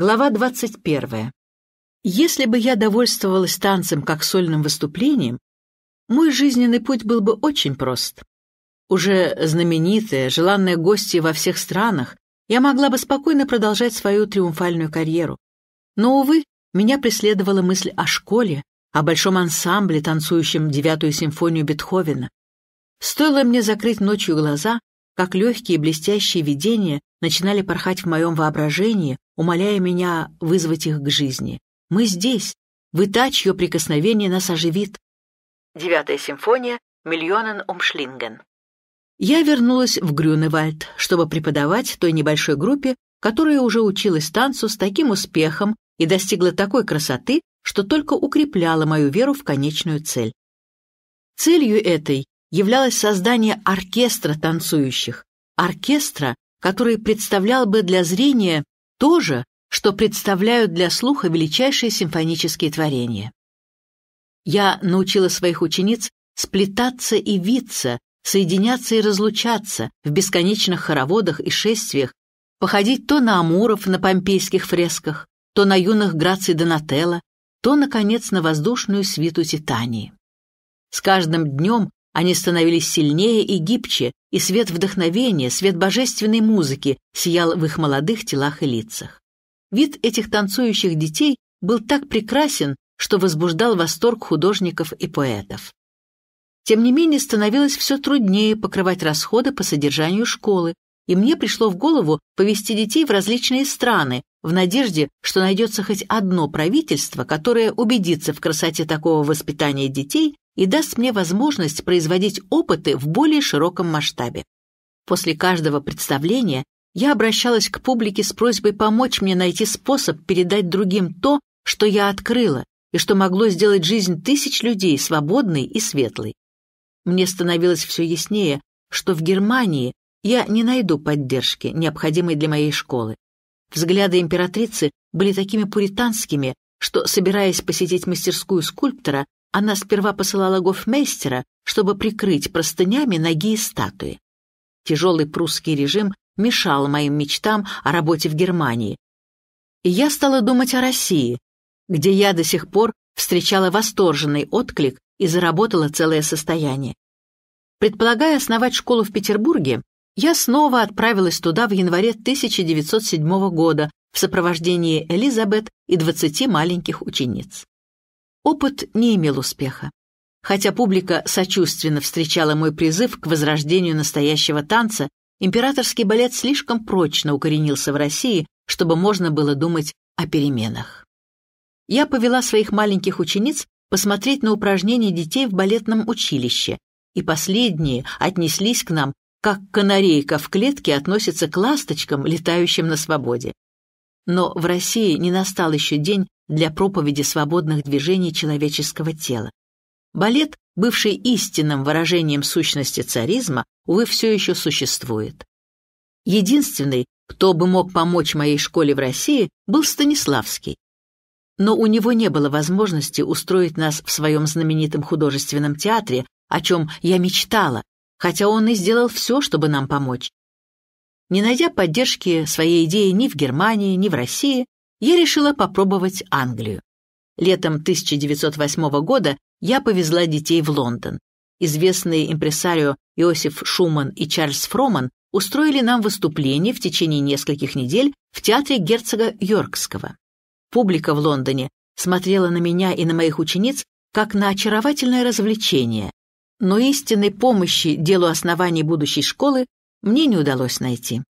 Глава 21. Если бы я довольствовалась танцем как сольным выступлением, мой жизненный путь был бы очень прост. Уже знаменитая, желанная гостья во всех странах, я могла бы спокойно продолжать свою триумфальную карьеру. Но, увы, меня преследовала мысль о школе, о большом ансамбле, танцующем девятую симфонию Бетховена. Стоило мне закрыть ночью глаза, как легкие блестящие видения начинали порхать в моем воображении, умоляя меня вызвать их к жизни. «Мы здесь! вытачь ее прикосновение нас оживит!» Девятая симфония Миллионен Умшлинген. Я вернулась в Грюневальд, чтобы преподавать той небольшой группе, которая уже училась танцу с таким успехом и достигла такой красоты, что только укрепляла мою веру в конечную цель. Целью этой являлось создание оркестра танцующих, оркестра, который представлял бы для зрения то же, что представляют для слуха величайшие симфонические творения. Я научила своих учениц сплетаться и виться, соединяться и разлучаться в бесконечных хороводах и шествиях, походить то на амуров на помпейских фресках, то на юных граций Донателло, то, наконец, на воздушную свиту Титании. С каждым днем они становились сильнее и гибче, и свет вдохновения, свет божественной музыки сиял в их молодых телах и лицах. Вид этих танцующих детей был так прекрасен, что возбуждал восторг художников и поэтов. Тем не менее, становилось все труднее покрывать расходы по содержанию школы, и мне пришло в голову повести детей в различные страны, в надежде, что найдется хоть одно правительство, которое убедится в красоте такого воспитания детей и даст мне возможность производить опыты в более широком масштабе. После каждого представления я обращалась к публике с просьбой помочь мне найти способ передать другим то, что я открыла, и что могло сделать жизнь тысяч людей свободной и светлой. Мне становилось все яснее, что в Германии я не найду поддержки, необходимой для моей школы. Взгляды императрицы были такими пуританскими, что, собираясь посетить мастерскую скульптора, она сперва посылала гофмейстера, чтобы прикрыть простынями ноги и статуи. Тяжелый прусский режим мешал моим мечтам о работе в Германии. И я стала думать о России, где я до сих пор встречала восторженный отклик и заработала целое состояние. Предполагая основать школу в Петербурге, я снова отправилась туда в январе 1907 года в сопровождении Элизабет и 20 маленьких учениц. Опыт не имел успеха. Хотя публика сочувственно встречала мой призыв к возрождению настоящего танца, императорский балет слишком прочно укоренился в России, чтобы можно было думать о переменах. Я повела своих маленьких учениц посмотреть на упражнения детей в балетном училище, и последние отнеслись к нам, как канарейка в клетке относится к ласточкам, летающим на свободе. Но в России не настал еще день, для проповеди свободных движений человеческого тела. Балет, бывший истинным выражением сущности царизма, увы, все еще существует. Единственный, кто бы мог помочь моей школе в России, был Станиславский. Но у него не было возможности устроить нас в своем знаменитом художественном театре, о чем я мечтала, хотя он и сделал все, чтобы нам помочь. Не найдя поддержки своей идеи ни в Германии, ни в России, я решила попробовать Англию. Летом 1908 года я повезла детей в Лондон. Известные импресарио Иосиф Шуман и Чарльз Фроман устроили нам выступление в течение нескольких недель в театре герцога Йоркского. Публика в Лондоне смотрела на меня и на моих учениц как на очаровательное развлечение, но истинной помощи делу оснований будущей школы мне не удалось найти.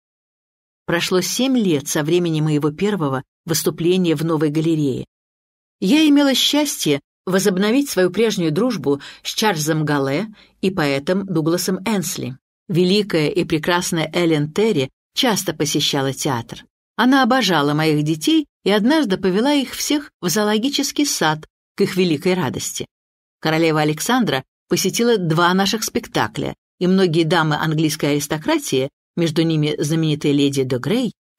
Прошло семь лет со времени моего первого выступления в новой галерее. Я имела счастье возобновить свою прежнюю дружбу с Чарльзом Галле и поэтом Дугласом Энсли. Великая и прекрасная Эллен Терри часто посещала театр. Она обожала моих детей и однажды повела их всех в зоологический сад к их великой радости. Королева Александра посетила два наших спектакля, и многие дамы английской аристократии между ними знаменитая леди де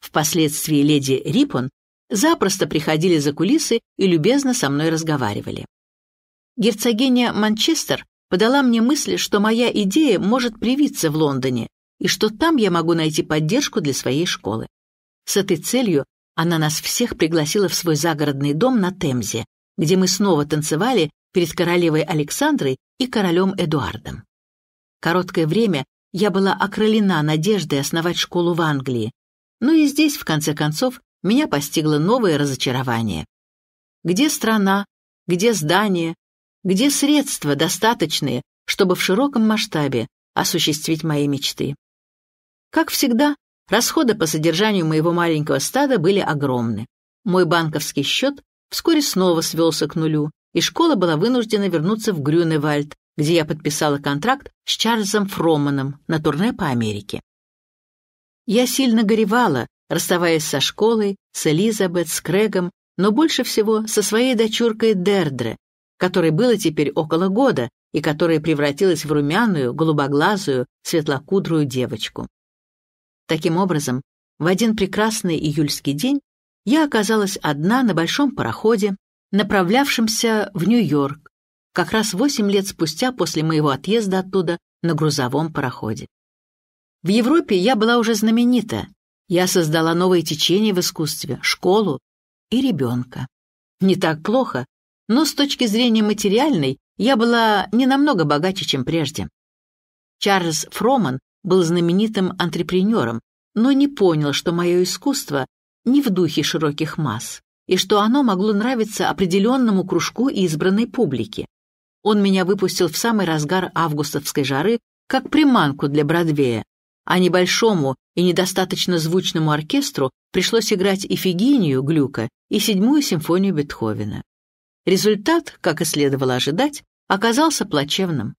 впоследствии леди Рипон, запросто приходили за кулисы и любезно со мной разговаривали. Герцогиня Манчестер подала мне мысль, что моя идея может привиться в Лондоне и что там я могу найти поддержку для своей школы. С этой целью она нас всех пригласила в свой загородный дом на Темзе, где мы снова танцевали перед королевой Александрой и королем Эдуардом. Короткое время я была окрылена надеждой основать школу в Англии. Но ну и здесь, в конце концов, меня постигло новое разочарование. Где страна, где здание, где средства достаточные, чтобы в широком масштабе осуществить мои мечты? Как всегда, расходы по содержанию моего маленького стада были огромны. Мой банковский счет вскоре снова свелся к нулю, и школа была вынуждена вернуться в Грюневальд, где я подписала контракт с Чарльзом Фроманом на турне по Америке. Я сильно горевала, расставаясь со школой, с Элизабет, с Крэгом, но больше всего со своей дочуркой Дердре, которой было теперь около года и которая превратилась в румяную, голубоглазую, светлокудрую девочку. Таким образом, в один прекрасный июльский день я оказалась одна на большом пароходе, направлявшемся в Нью-Йорк, как раз восемь лет спустя после моего отъезда оттуда на грузовом пароходе. В Европе я была уже знаменита. Я создала новое течение в искусстве, школу и ребенка. Не так плохо, но с точки зрения материальной я была не намного богаче, чем прежде. Чарльз Фроман был знаменитым антрепренером, но не понял, что мое искусство не в духе широких масс и что оно могло нравиться определенному кружку избранной публики. Он меня выпустил в самый разгар августовской жары, как приманку для Бродвея, а небольшому и недостаточно звучному оркестру пришлось играть Ифигению Глюка и седьмую симфонию Бетховена. Результат, как и следовало ожидать, оказался плачевным.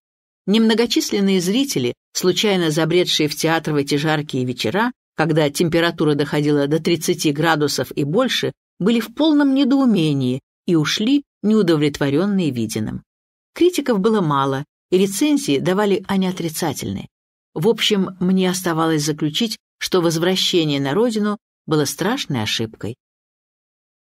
Немногочисленные зрители, случайно забредшие в театр в эти жаркие вечера, когда температура доходила до 30 градусов и больше, были в полном недоумении и ушли неудовлетворенные виденным. Критиков было мало, и рецензии давали они отрицательные. В общем, мне оставалось заключить, что возвращение на родину было страшной ошибкой.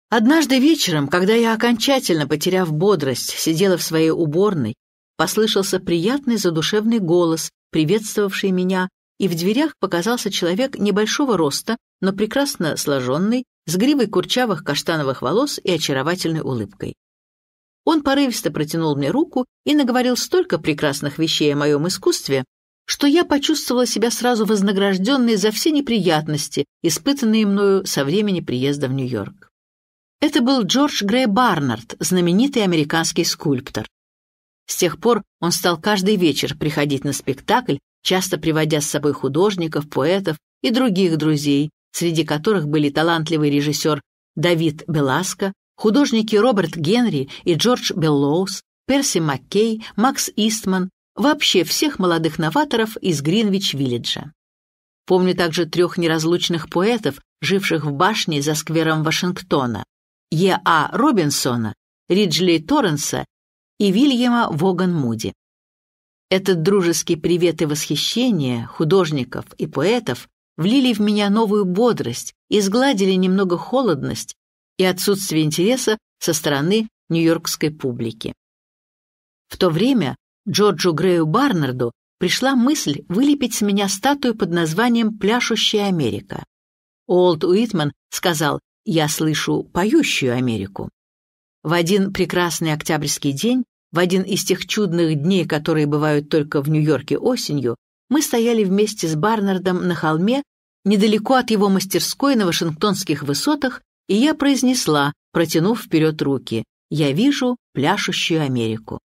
Однажды вечером, когда я, окончательно потеряв бодрость, сидела в своей уборной, послышался приятный задушевный голос, приветствовавший меня, и в дверях показался человек небольшого роста, но прекрасно сложенный, с гривой курчавых каштановых волос и очаровательной улыбкой. Он порывисто протянул мне руку и наговорил столько прекрасных вещей о моем искусстве, что я почувствовала себя сразу вознагражденной за все неприятности, испытанные мною со времени приезда в Нью-Йорк. Это был Джордж Грей Барнард, знаменитый американский скульптор. С тех пор он стал каждый вечер приходить на спектакль, часто приводя с собой художников, поэтов и других друзей, среди которых были талантливый режиссер Давид Беласко, Художники Роберт Генри и Джордж Беллоус, Перси Маккей, Макс Истман, вообще всех молодых новаторов из Гринвич-Виллиджа. Помню также трех неразлучных поэтов, живших в башне за сквером Вашингтона, Е.А. Робинсона, Риджли Торренса и Вильяма Воган Муди. Этот дружеский привет и восхищение художников и поэтов влили в меня новую бодрость, и сгладили немного холодность и отсутствие интереса со стороны нью-йоркской публики. В то время Джорджу Грею Барнарду пришла мысль вылепить с меня статую под названием «Пляшущая Америка». Олд Уитман сказал «Я слышу поющую Америку». В один прекрасный октябрьский день, в один из тех чудных дней, которые бывают только в Нью-Йорке осенью, мы стояли вместе с Барнардом на холме недалеко от его мастерской на Вашингтонских высотах и я произнесла, протянув вперед руки, «Я вижу пляшущую Америку».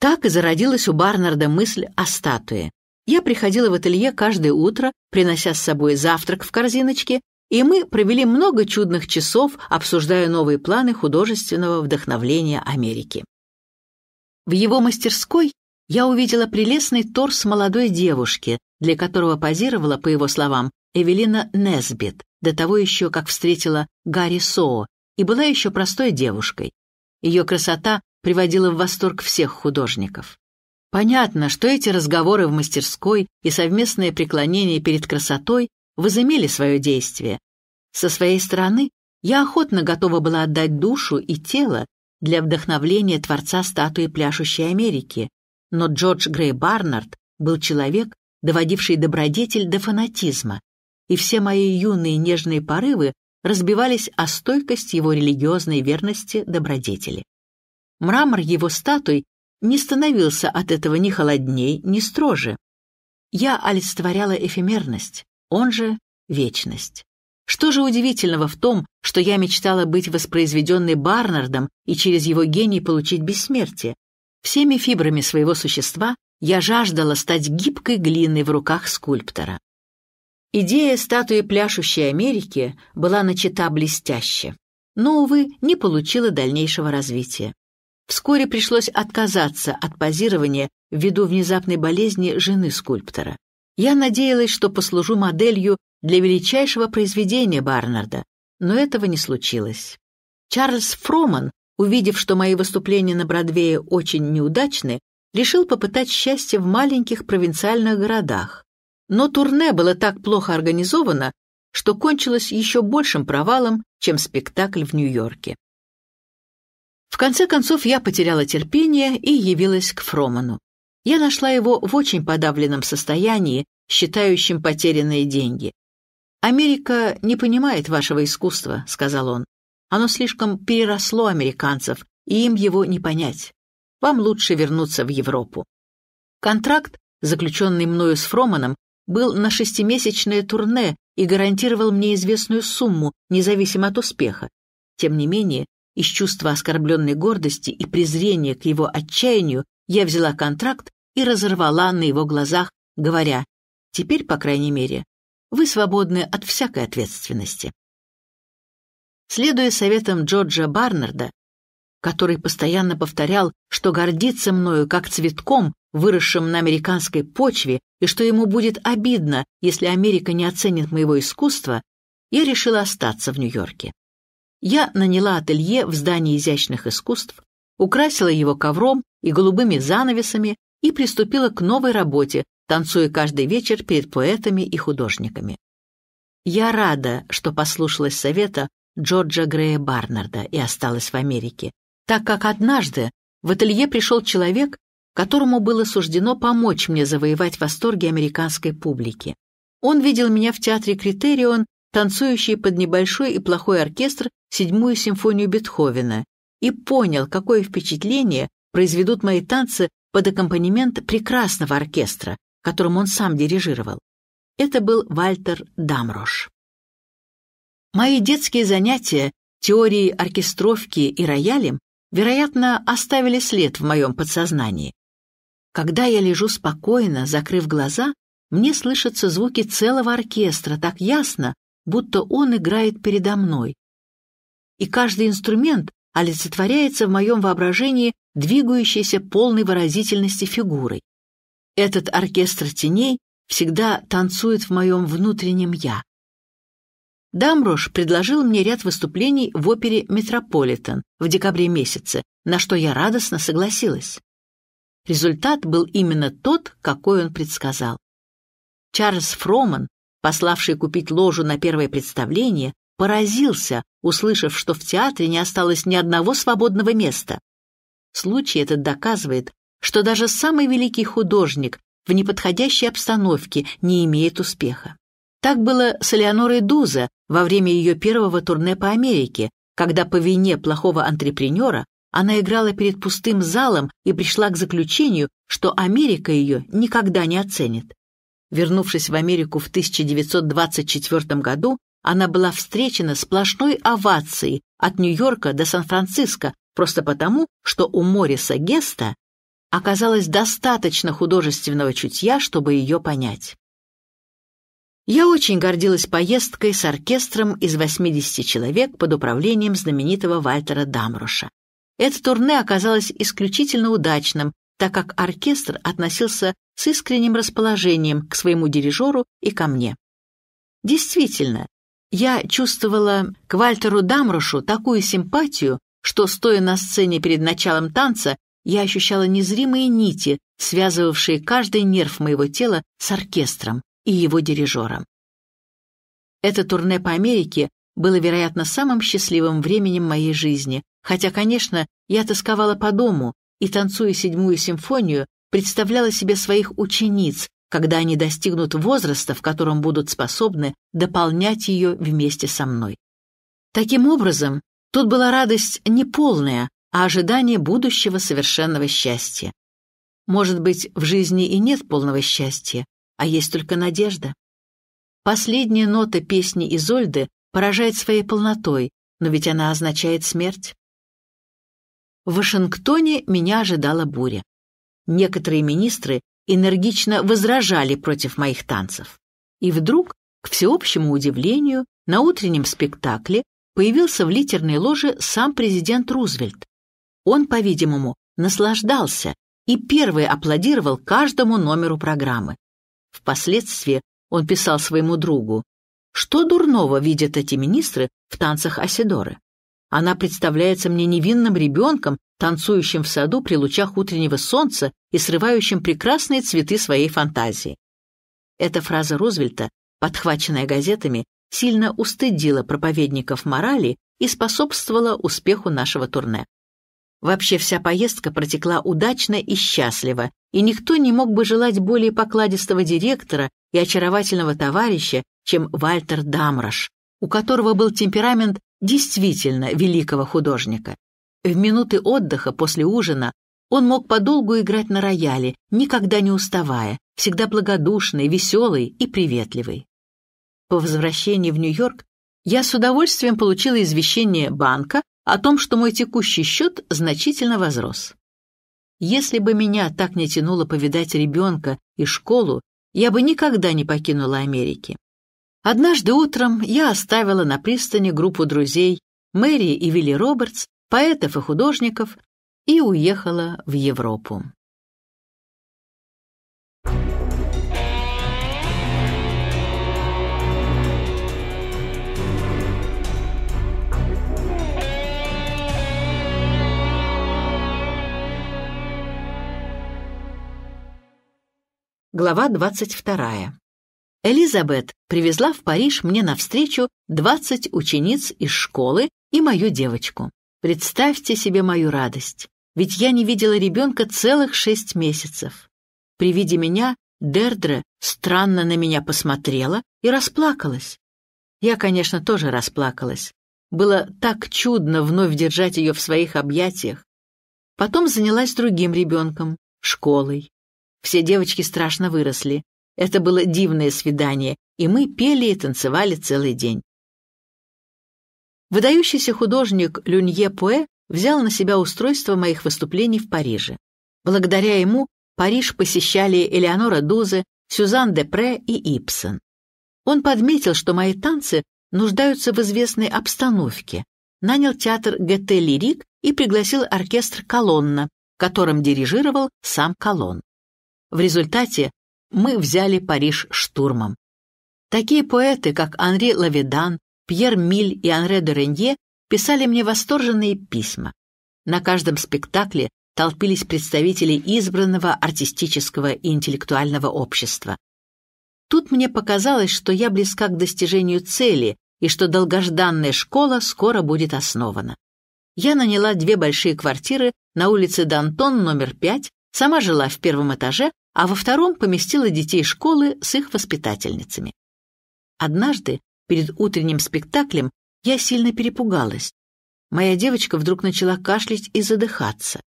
Так и зародилась у Барнарда мысль о статуе. Я приходила в ателье каждое утро, принося с собой завтрак в корзиночке, и мы провели много чудных часов, обсуждая новые планы художественного вдохновления Америки. В его мастерской я увидела прелестный торс молодой девушки, для которого позировала, по его словам, Эвелина Несбит, до того еще, как встретила Гарри Соу, и была еще простой девушкой. Ее красота приводила в восторг всех художников. Понятно, что эти разговоры в мастерской и совместное преклонение перед красотой возымели свое действие. Со своей стороны, я охотно готова была отдать душу и тело для вдохновления творца статуи пляшущей Америки, но Джордж Грей Барнард был человек, доводивший добродетель до фанатизма, и все мои юные нежные порывы разбивались о стойкость его религиозной верности добродетели. Мрамор его статуй не становился от этого ни холодней, ни строже. Я олицетворяла эфемерность, он же — вечность. Что же удивительного в том, что я мечтала быть воспроизведенной Барнардом и через его гений получить бессмертие? Всеми фибрами своего существа я жаждала стать гибкой глиной в руках скульптора. Идея статуи пляшущей Америки была начата блестяще, но, увы, не получила дальнейшего развития. Вскоре пришлось отказаться от позирования ввиду внезапной болезни жены скульптора. Я надеялась, что послужу моделью для величайшего произведения Барнарда, но этого не случилось. Чарльз Фроман, увидев, что мои выступления на Бродвее очень неудачны, решил попытать счастье в маленьких провинциальных городах. Но турне было так плохо организовано, что кончилось еще большим провалом, чем спектакль в Нью-Йорке. В конце концов я потеряла терпение и явилась к Фроману. Я нашла его в очень подавленном состоянии, считающим потерянные деньги. «Америка не понимает вашего искусства», — сказал он. «Оно слишком переросло американцев, и им его не понять. Вам лучше вернуться в Европу». Контракт, заключенный мною с Фроманом, был на шестимесячное турне и гарантировал мне известную сумму, независимо от успеха. Тем не менее, из чувства оскорбленной гордости и презрения к его отчаянию я взяла контракт и разорвала на его глазах, говоря, «Теперь, по крайней мере, вы свободны от всякой ответственности». Следуя советам Джорджа Барнарда, который постоянно повторял, что гордится мною как цветком, выросшим на американской почве, и что ему будет обидно, если Америка не оценит моего искусства, я решила остаться в Нью-Йорке. Я наняла ателье в здании изящных искусств, украсила его ковром и голубыми занавесами и приступила к новой работе, танцуя каждый вечер перед поэтами и художниками. Я рада, что послушалась совета Джорджа Грея Барнарда и осталась в Америке, так как однажды в ателье пришел человек, которому было суждено помочь мне завоевать восторги американской публики. Он видел меня в театре «Критерион», танцующий под небольшой и плохой оркестр седьмую симфонию Бетховена, и понял, какое впечатление произведут мои танцы под аккомпанемент прекрасного оркестра, которым он сам дирижировал. Это был Вальтер Дамрош. Мои детские занятия теорией оркестровки и роялем вероятно, оставили след в моем подсознании. Когда я лежу спокойно, закрыв глаза, мне слышатся звуки целого оркестра так ясно, будто он играет передо мной. И каждый инструмент олицетворяется в моем воображении двигающейся полной выразительности фигурой. Этот оркестр теней всегда танцует в моем внутреннем «я». Дамрош предложил мне ряд выступлений в опере «Метрополитен» в декабре месяце, на что я радостно согласилась. Результат был именно тот, какой он предсказал. Чарльз Фроман, пославший купить ложу на первое представление, поразился, услышав, что в театре не осталось ни одного свободного места. Случай этот доказывает, что даже самый великий художник в неподходящей обстановке не имеет успеха. Так было с Элеонорой Дуза во время ее первого турне по Америке, когда по вине плохого антрепренера она играла перед пустым залом и пришла к заключению, что Америка ее никогда не оценит. Вернувшись в Америку в 1924 году, она была встречена сплошной овацией от Нью-Йорка до Сан-Франциско просто потому, что у Мориса Геста оказалось достаточно художественного чутья, чтобы ее понять. Я очень гордилась поездкой с оркестром из 80 человек под управлением знаменитого Вальтера Дамруша. Это турне оказалось исключительно удачным, так как оркестр относился с искренним расположением к своему дирижеру и ко мне. Действительно, я чувствовала к Вальтеру Дамрушу такую симпатию, что, стоя на сцене перед началом танца, я ощущала незримые нити, связывавшие каждый нерв моего тела с оркестром, и его дирижером. Это турне по Америке было, вероятно, самым счастливым временем моей жизни, хотя, конечно, я тосковала по дому и, танцуя седьмую симфонию, представляла себе своих учениц, когда они достигнут возраста, в котором будут способны дополнять ее вместе со мной. Таким образом, тут была радость не полная, а ожидание будущего совершенного счастья. Может быть, в жизни и нет полного счастья, а есть только надежда. Последняя нота песни Изольды поражает своей полнотой, но ведь она означает смерть. В Вашингтоне меня ожидала буря. Некоторые министры энергично возражали против моих танцев. И вдруг, к всеобщему удивлению, на утреннем спектакле появился в литерной ложе сам президент Рузвельт. Он, по-видимому, наслаждался и первый аплодировал каждому номеру программы. Впоследствии он писал своему другу, что дурного видят эти министры в танцах Асидоры? Она представляется мне невинным ребенком, танцующим в саду при лучах утреннего солнца и срывающим прекрасные цветы своей фантазии. Эта фраза Рузвельта, подхваченная газетами, сильно устыдила проповедников морали и способствовала успеху нашего турне. Вообще вся поездка протекла удачно и счастливо, и никто не мог бы желать более покладистого директора и очаровательного товарища, чем Вальтер Дамрош, у которого был темперамент действительно великого художника. В минуты отдыха после ужина он мог подолгу играть на рояле, никогда не уставая, всегда благодушный, веселый и приветливый. По возвращении в Нью-Йорк я с удовольствием получила извещение банка о том, что мой текущий счет значительно возрос. Если бы меня так не тянуло повидать ребенка и школу, я бы никогда не покинула Америки. Однажды утром я оставила на пристани группу друзей Мэри и Вилли Робертс, поэтов и художников, и уехала в Европу. Глава 22. Элизабет привезла в Париж мне навстречу 20 учениц из школы и мою девочку. Представьте себе мою радость, ведь я не видела ребенка целых шесть месяцев. При виде меня Дердре странно на меня посмотрела и расплакалась. Я, конечно, тоже расплакалась. Было так чудно вновь держать ее в своих объятиях. Потом занялась другим ребенком, школой. Все девочки страшно выросли. Это было дивное свидание, и мы пели и танцевали целый день. Выдающийся художник Люнье Пуэ взял на себя устройство моих выступлений в Париже. Благодаря ему Париж посещали Элеонора Дузе, Сюзан Депре и Ипсон. Он подметил, что мои танцы нуждаются в известной обстановке, нанял театр ГТ «Лирик» и пригласил оркестр «Колонна», которым дирижировал сам Колонн. В результате мы взяли Париж штурмом. Такие поэты, как Анри Лавидан, Пьер Миль и Анре де писали мне восторженные письма. На каждом спектакле толпились представители избранного артистического и интеллектуального общества. Тут мне показалось, что я близка к достижению цели и что долгожданная школа скоро будет основана. Я наняла две большие квартиры на улице Дантон номер 5, сама жила в первом этаже, а во втором поместила детей школы с их воспитательницами. Однажды, перед утренним спектаклем, я сильно перепугалась. Моя девочка вдруг начала кашлять и задыхаться.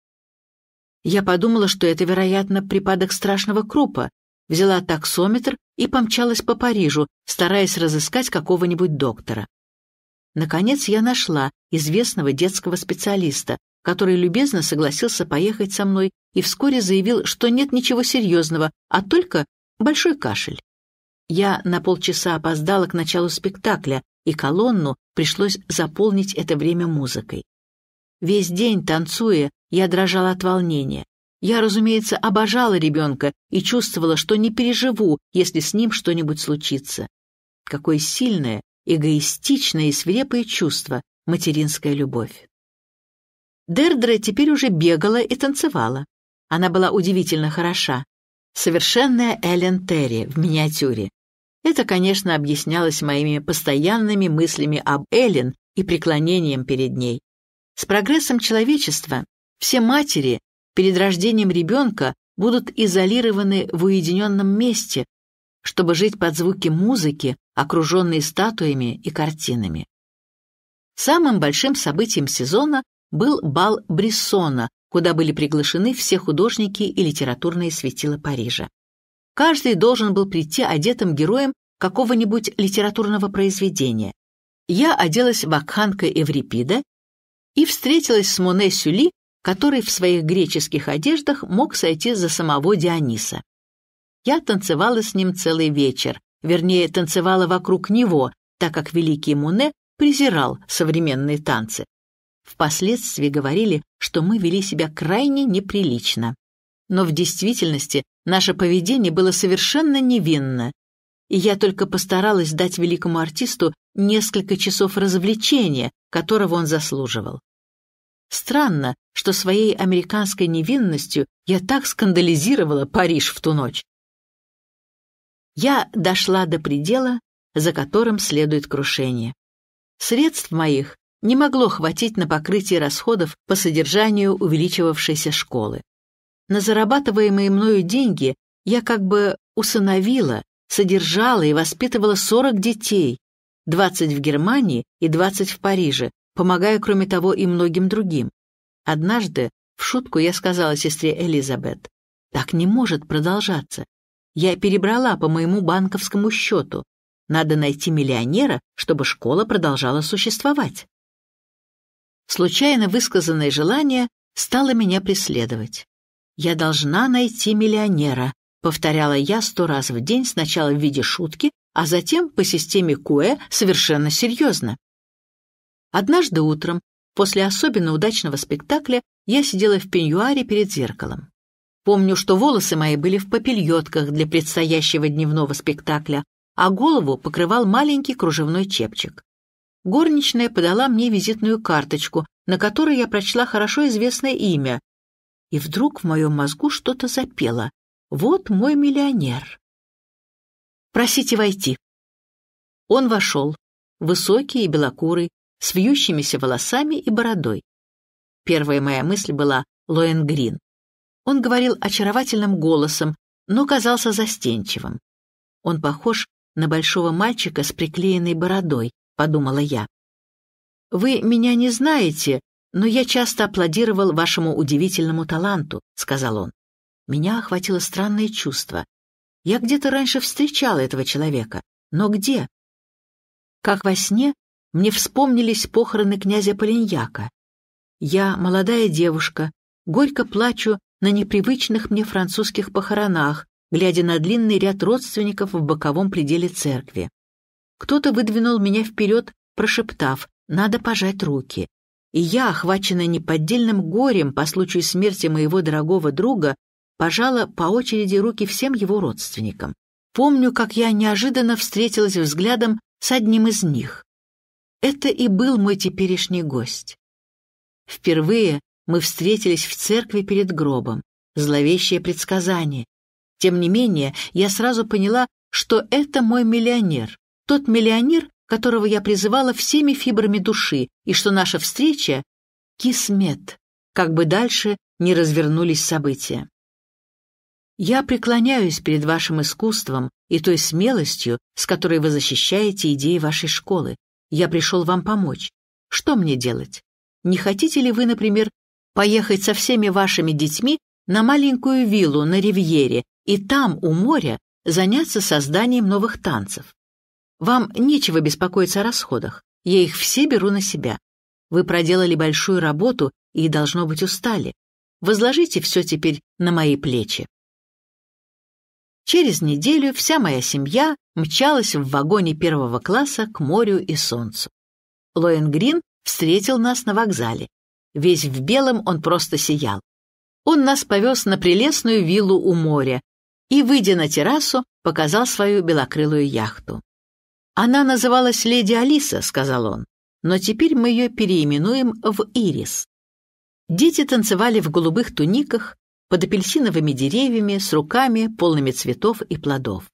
Я подумала, что это, вероятно, припадок страшного крупа, взяла таксометр и помчалась по Парижу, стараясь разыскать какого-нибудь доктора. Наконец я нашла известного детского специалиста, который любезно согласился поехать со мной и вскоре заявил, что нет ничего серьезного, а только большой кашель. Я на полчаса опоздала к началу спектакля, и колонну пришлось заполнить это время музыкой. Весь день, танцуя, я дрожала от волнения. Я, разумеется, обожала ребенка и чувствовала, что не переживу, если с ним что-нибудь случится. Какое сильное, эгоистичное и свирепое чувство — материнская любовь. Дердре теперь уже бегала и танцевала. Она была удивительно хороша. Совершенная Эллен Терри в миниатюре. Это, конечно, объяснялось моими постоянными мыслями об Эллен и преклонением перед ней. С прогрессом человечества все матери перед рождением ребенка будут изолированы в уединенном месте, чтобы жить под звуки музыки, окруженные статуями и картинами. Самым большим событием сезона был бал Брессона, куда были приглашены все художники и литературные светила Парижа. Каждый должен был прийти одетым героем какого-нибудь литературного произведения. Я оделась в Акханка Еврипида и встретилась с Моне Сюли, который в своих греческих одеждах мог сойти за самого Диониса. Я танцевала с ним целый вечер, вернее, танцевала вокруг него, так как великий Муне презирал современные танцы. Впоследствии говорили, что мы вели себя крайне неприлично. Но в действительности наше поведение было совершенно невинно, и я только постаралась дать великому артисту несколько часов развлечения, которого он заслуживал. Странно, что своей американской невинностью я так скандализировала Париж в ту ночь. Я дошла до предела, за которым следует крушение. Средств моих не могло хватить на покрытие расходов по содержанию увеличивавшейся школы. На зарабатываемые мною деньги я как бы усыновила, содержала и воспитывала 40 детей, 20 в Германии и 20 в Париже, помогая, кроме того, и многим другим. Однажды в шутку я сказала сестре Элизабет, «Так не может продолжаться. Я перебрала по моему банковскому счету. Надо найти миллионера, чтобы школа продолжала существовать» случайно высказанное желание стало меня преследовать. «Я должна найти миллионера», — повторяла я сто раз в день сначала в виде шутки, а затем по системе Куэ совершенно серьезно. Однажды утром, после особенно удачного спектакля, я сидела в пеньюаре перед зеркалом. Помню, что волосы мои были в попельотках для предстоящего дневного спектакля, а голову покрывал маленький кружевной чепчик. Горничная подала мне визитную карточку, на которой я прочла хорошо известное имя. И вдруг в моем мозгу что-то запело. «Вот мой миллионер». «Просите войти». Он вошел, высокий и белокурый, с вьющимися волосами и бородой. Первая моя мысль была Лоэн Грин. Он говорил очаровательным голосом, но казался застенчивым. Он похож на большого мальчика с приклеенной бородой, подумала я. «Вы меня не знаете, но я часто аплодировал вашему удивительному таланту», — сказал он. Меня охватило странное чувство. Я где-то раньше встречал этого человека, но где? Как во сне мне вспомнились похороны князя Полиньяка. Я, молодая девушка, горько плачу на непривычных мне французских похоронах, глядя на длинный ряд родственников в боковом пределе церкви. Кто-то выдвинул меня вперед, прошептав «надо пожать руки». И я, охваченная неподдельным горем по случаю смерти моего дорогого друга, пожала по очереди руки всем его родственникам. Помню, как я неожиданно встретилась взглядом с одним из них. Это и был мой теперешний гость. Впервые мы встретились в церкви перед гробом. Зловещее предсказание. Тем не менее, я сразу поняла, что это мой миллионер, тот миллионер, которого я призывала всеми фибрами души, и что наша встреча — кисмет, как бы дальше не развернулись события. Я преклоняюсь перед вашим искусством и той смелостью, с которой вы защищаете идеи вашей школы. Я пришел вам помочь. Что мне делать? Не хотите ли вы, например, поехать со всеми вашими детьми на маленькую виллу на Ривьере и там, у моря, заняться созданием новых танцев? Вам нечего беспокоиться о расходах. Я их все беру на себя. Вы проделали большую работу и, должно быть, устали. Возложите все теперь на мои плечи. Через неделю вся моя семья мчалась в вагоне первого класса к морю и солнцу. Лоенгрин встретил нас на вокзале. Весь в белом он просто сиял. Он нас повез на прелестную виллу у моря и, выйдя на террасу, показал свою белокрылую яхту. «Она называлась леди Алиса», — сказал он, «но теперь мы ее переименуем в Ирис». Дети танцевали в голубых туниках, под апельсиновыми деревьями, с руками, полными цветов и плодов.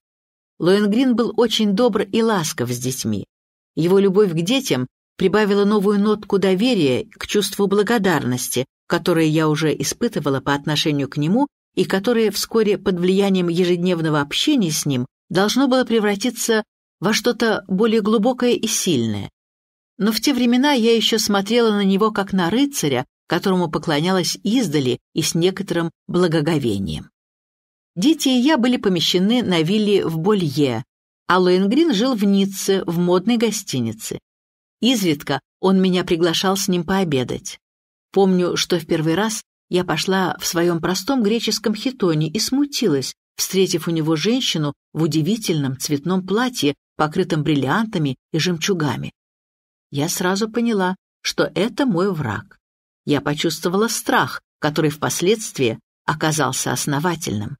Лоенгрин был очень добр и ласков с детьми. Его любовь к детям прибавила новую нотку доверия к чувству благодарности, которое я уже испытывала по отношению к нему и которое вскоре под влиянием ежедневного общения с ним должно было превратиться во что-то более глубокое и сильное. Но в те времена я еще смотрела на него как на рыцаря, которому поклонялась издали и с некоторым благоговением. Дети и я были помещены на вилле в Болье, а Лоенгрин жил в Ницце, в модной гостинице. Изредка он меня приглашал с ним пообедать. Помню, что в первый раз я пошла в своем простом греческом хитоне и смутилась, встретив у него женщину в удивительном цветном платье покрытым бриллиантами и жемчугами. Я сразу поняла, что это мой враг. Я почувствовала страх, который впоследствии оказался основательным.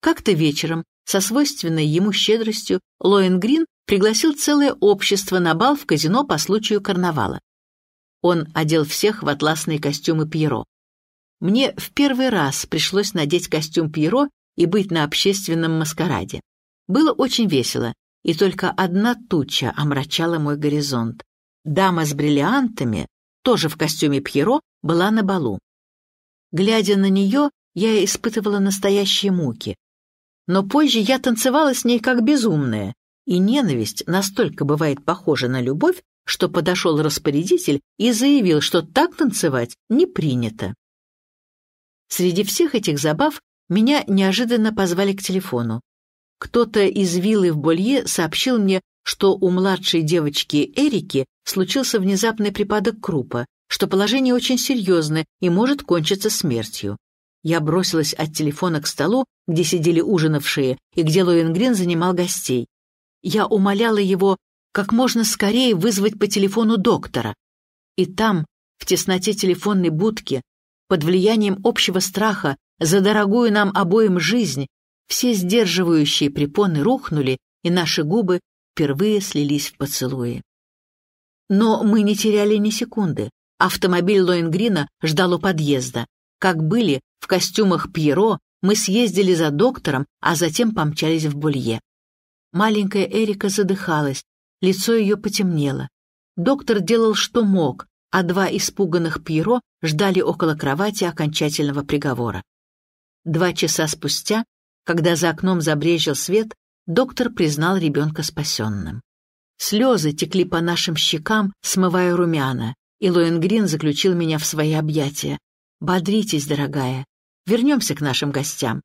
Как-то вечером, со свойственной ему щедростью, Лоэнгрин пригласил целое общество на бал в казино по случаю карнавала. Он одел всех в атласные костюмы Пьеро. Мне в первый раз пришлось надеть костюм Пьеро и быть на общественном маскараде. Было очень весело, и только одна туча омрачала мой горизонт. Дама с бриллиантами, тоже в костюме Пьеро, была на балу. Глядя на нее, я испытывала настоящие муки. Но позже я танцевала с ней как безумная, и ненависть настолько бывает похожа на любовь, что подошел распорядитель и заявил, что так танцевать не принято. Среди всех этих забав меня неожиданно позвали к телефону. Кто-то из виллы в Болье сообщил мне, что у младшей девочки Эрики случился внезапный припадок крупа, что положение очень серьезное и может кончиться смертью. Я бросилась от телефона к столу, где сидели ужинавшие, и где Лоенгрин занимал гостей. Я умоляла его как можно скорее вызвать по телефону доктора. И там, в тесноте телефонной будки, под влиянием общего страха за дорогую нам обоим жизнь, все сдерживающие препоны рухнули, и наши губы впервые слились в поцелуи. Но мы не теряли ни секунды. Автомобиль Лоингрина ждал у подъезда. Как были, в костюмах Пьеро, мы съездили за доктором, а затем помчались в Булье. Маленькая Эрика задыхалась, лицо ее потемнело. Доктор делал, что мог, а два испуганных Пьеро ждали около кровати окончательного приговора. Два часа спустя когда за окном забрежил свет, доктор признал ребенка спасенным. Слезы текли по нашим щекам, смывая румяна, и Лоенгрин заключил меня в свои объятия. «Бодритесь, дорогая. Вернемся к нашим гостям».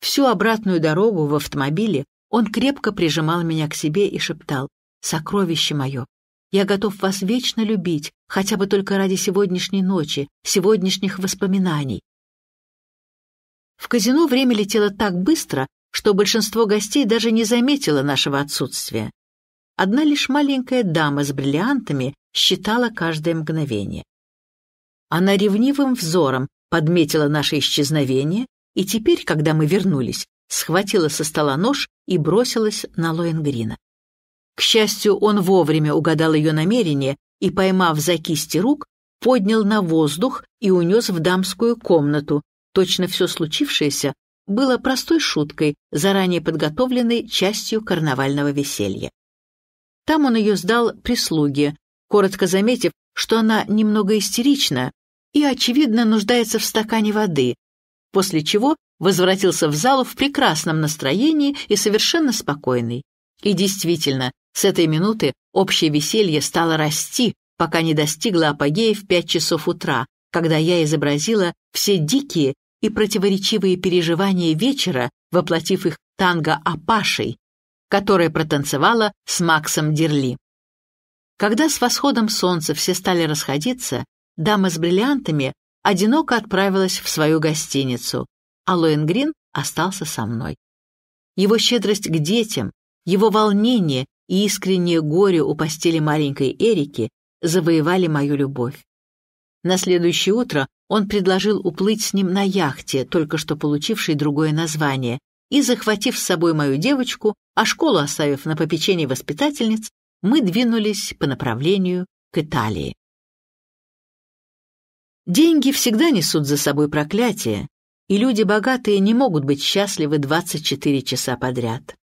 Всю обратную дорогу в автомобиле он крепко прижимал меня к себе и шептал «Сокровище мое, я готов вас вечно любить, хотя бы только ради сегодняшней ночи, сегодняшних воспоминаний. В казино время летело так быстро, что большинство гостей даже не заметило нашего отсутствия. Одна лишь маленькая дама с бриллиантами считала каждое мгновение. Она ревнивым взором подметила наше исчезновение, и теперь, когда мы вернулись, схватила со стола нож и бросилась на Лоенгрина. К счастью, он вовремя угадал ее намерение и, поймав за кисти рук, поднял на воздух и унес в дамскую комнату, Точно все случившееся было простой шуткой, заранее подготовленной частью карнавального веселья. Там он ее сдал прислуге, коротко заметив, что она немного истерична и, очевидно, нуждается в стакане воды, после чего возвратился в залу в прекрасном настроении и совершенно спокойный. И действительно, с этой минуты общее веселье стало расти, пока не достигло апогея в пять часов утра, когда я изобразила все дикие и противоречивые переживания вечера, воплотив их танго Апашей, которая протанцевала с Максом Дерли. Когда с восходом солнца все стали расходиться, дама с бриллиантами одиноко отправилась в свою гостиницу, а Лоенгрин остался со мной. Его щедрость к детям, его волнение и искреннее горе у постели маленькой Эрики завоевали мою любовь. На следующее утро он предложил уплыть с ним на яхте, только что получившей другое название, и, захватив с собой мою девочку, а школу оставив на попечении воспитательниц, мы двинулись по направлению к Италии. Деньги всегда несут за собой проклятие, и люди богатые не могут быть счастливы 24 часа подряд.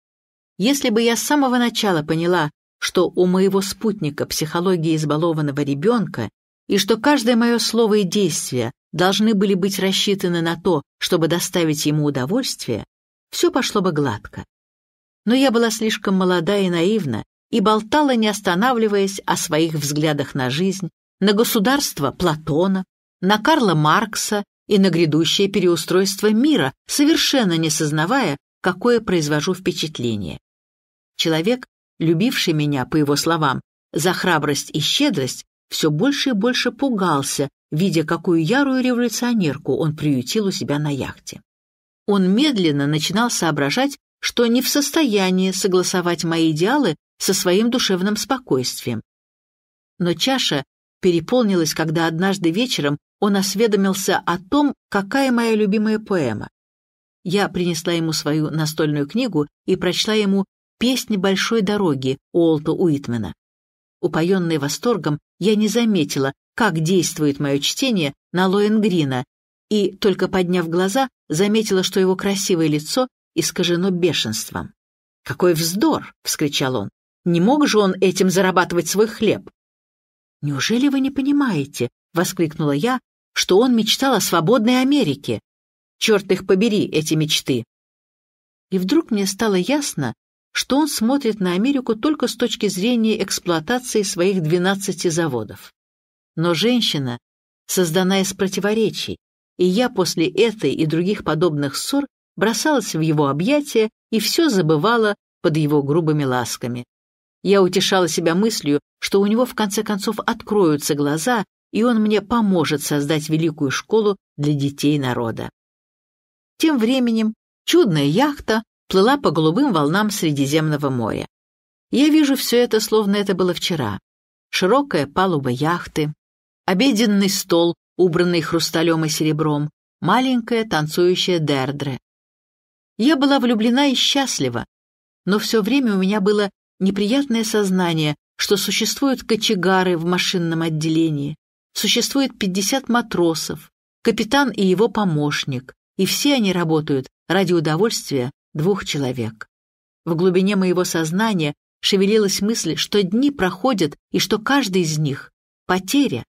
Если бы я с самого начала поняла, что у моего спутника психология избалованного ребенка и что каждое мое слово и действие должны были быть рассчитаны на то, чтобы доставить ему удовольствие, все пошло бы гладко. Но я была слишком молода и наивна, и болтала, не останавливаясь, о своих взглядах на жизнь, на государство Платона, на Карла Маркса и на грядущее переустройство мира, совершенно не сознавая, какое произвожу впечатление. Человек, любивший меня, по его словам, за храбрость и щедрость, все больше и больше пугался, видя, какую ярую революционерку он приютил у себя на яхте. Он медленно начинал соображать, что не в состоянии согласовать мои идеалы со своим душевным спокойствием. Но чаша переполнилась, когда однажды вечером он осведомился о том, какая моя любимая поэма. Я принесла ему свою настольную книгу и прочла ему «Песнь большой дороги» Уолта Уитмена. Упоенный восторгом, я не заметила, как действует мое чтение на Лоенгрина, и, только подняв глаза, заметила, что его красивое лицо искажено бешенством. «Какой вздор!» — вскричал он. «Не мог же он этим зарабатывать свой хлеб?» «Неужели вы не понимаете?» — воскликнула я, что он мечтал о свободной Америке. «Черт их побери, эти мечты!» И вдруг мне стало ясно, что он смотрит на Америку только с точки зрения эксплуатации своих 12 заводов. Но женщина создана из противоречий, и я после этой и других подобных ссор бросалась в его объятия и все забывала под его грубыми ласками. Я утешала себя мыслью, что у него в конце концов откроются глаза, и он мне поможет создать великую школу для детей народа. Тем временем чудная яхта плыла по голубым волнам Средиземного моря. Я вижу все это, словно это было вчера. Широкая палуба яхты, обеденный стол, убранный хрусталем и серебром, маленькая танцующая дердре. Я была влюблена и счастлива, но все время у меня было неприятное сознание, что существуют кочегары в машинном отделении, существует 50 матросов, капитан и его помощник, и все они работают ради удовольствия двух человек. В глубине моего сознания шевелилась мысль, что дни проходят и что каждый из них — потеря.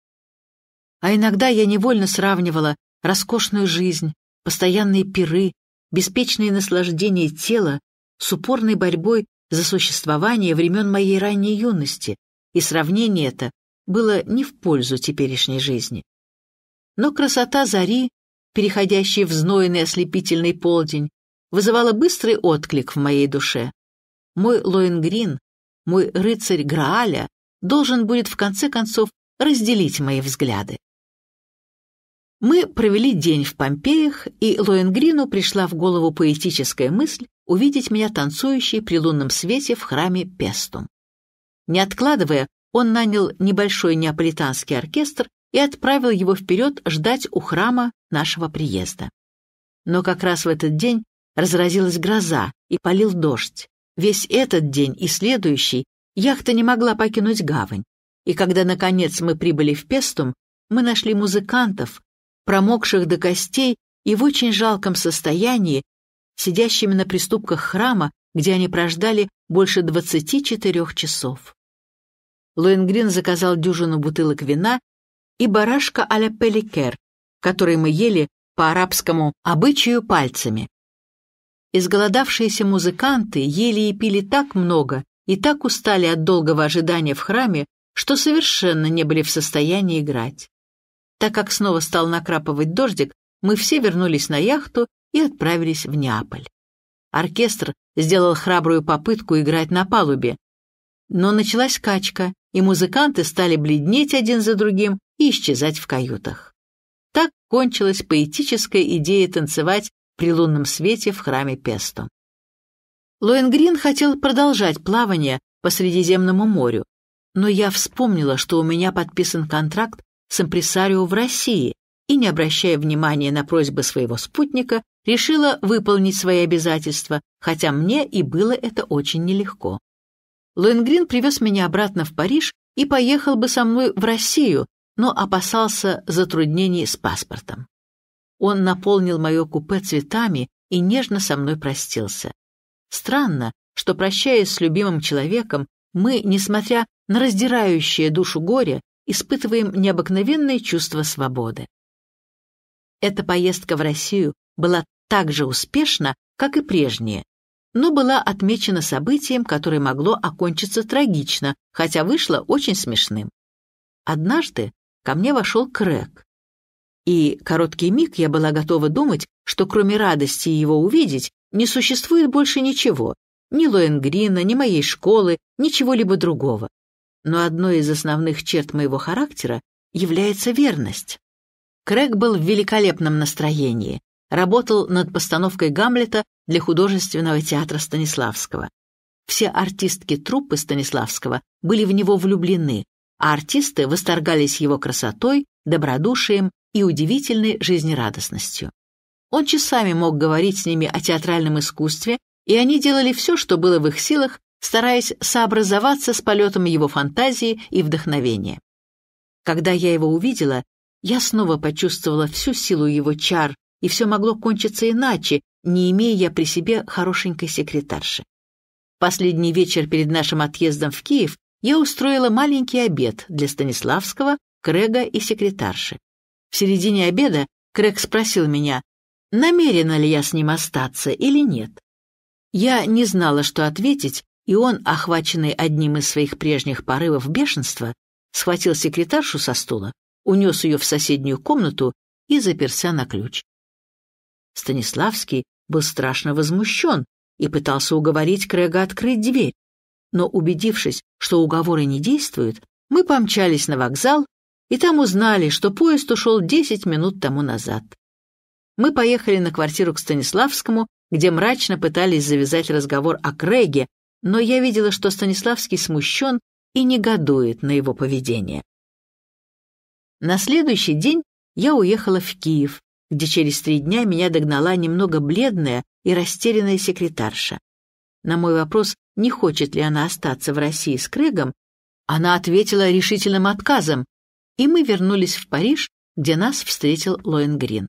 А иногда я невольно сравнивала роскошную жизнь, постоянные пиры, беспечные наслаждения тела с упорной борьбой за существование времен моей ранней юности, и сравнение это было не в пользу теперешней жизни. Но красота зари, переходящей в знойный ослепительный полдень, вызывала быстрый отклик в моей душе. Мой Лоингрин, мой рыцарь Грааля, должен будет в конце концов разделить мои взгляды. Мы провели день в Помпеях, и Лоенгрину пришла в голову поэтическая мысль увидеть меня танцующей при лунном свете в храме Пестум. Не откладывая, он нанял небольшой неаполитанский оркестр и отправил его вперед ждать у храма нашего приезда. Но как раз в этот день разразилась гроза и полил дождь. Весь этот день и следующий яхта не могла покинуть гавань. И когда, наконец, мы прибыли в Пестум, мы нашли музыкантов, промокших до костей и в очень жалком состоянии, сидящими на приступках храма, где они прождали больше 24 часов. Луэнгрин заказал дюжину бутылок вина и барашка а-ля пеликер, который мы ели по арабскому обычаю пальцами. Изголодавшиеся музыканты ели и пили так много и так устали от долгого ожидания в храме, что совершенно не были в состоянии играть. Так как снова стал накрапывать дождик, мы все вернулись на яхту и отправились в Неаполь. Оркестр сделал храбрую попытку играть на палубе, но началась качка, и музыканты стали бледнеть один за другим и исчезать в каютах. Так кончилась поэтическая идея танцевать при лунном свете в храме Песто. Лоенгрин хотел продолжать плавание по Средиземному морю, но я вспомнила, что у меня подписан контракт с импресарио в России и, не обращая внимания на просьбы своего спутника, решила выполнить свои обязательства, хотя мне и было это очень нелегко. Лоенгрин привез меня обратно в Париж и поехал бы со мной в Россию, но опасался затруднений с паспортом. Он наполнил мое купе цветами и нежно со мной простился. Странно, что, прощаясь с любимым человеком, мы, несмотря на раздирающее душу горе, испытываем необыкновенное чувство свободы. Эта поездка в Россию была так же успешна, как и прежние, но была отмечена событием, которое могло окончиться трагично, хотя вышло очень смешным. Однажды ко мне вошел Крэг и короткий миг я была готова думать, что кроме радости его увидеть не существует больше ничего, ни Лоэнгрина, ни моей школы, ничего-либо другого. Но одной из основных черт моего характера является верность. Крэг был в великолепном настроении, работал над постановкой «Гамлета» для художественного театра Станиславского. Все артистки труппы Станиславского были в него влюблены, а артисты восторгались его красотой, добродушием и удивительной жизнерадостностью. Он часами мог говорить с ними о театральном искусстве, и они делали все, что было в их силах, стараясь сообразоваться с полетом его фантазии и вдохновения. Когда я его увидела, я снова почувствовала всю силу его чар, и все могло кончиться иначе, не имея я при себе хорошенькой секретарши. Последний вечер перед нашим отъездом в Киев я устроила маленький обед для Станиславского, Крега и секретарши. В середине обеда Крэг спросил меня, намерена ли я с ним остаться или нет. Я не знала, что ответить, и он, охваченный одним из своих прежних порывов бешенства, схватил секретаршу со стула, унес ее в соседнюю комнату и заперся на ключ. Станиславский был страшно возмущен и пытался уговорить Крэга открыть дверь, но, убедившись, что уговоры не действуют, мы помчались на вокзал и там узнали, что поезд ушел 10 минут тому назад. Мы поехали на квартиру к Станиславскому, где мрачно пытались завязать разговор о Крэге, но я видела, что Станиславский смущен и негодует на его поведение. На следующий день я уехала в Киев, где через три дня меня догнала немного бледная и растерянная секретарша. На мой вопрос, не хочет ли она остаться в России с Крэгом, она ответила решительным отказом и мы вернулись в Париж, где нас встретил Лоенгрин.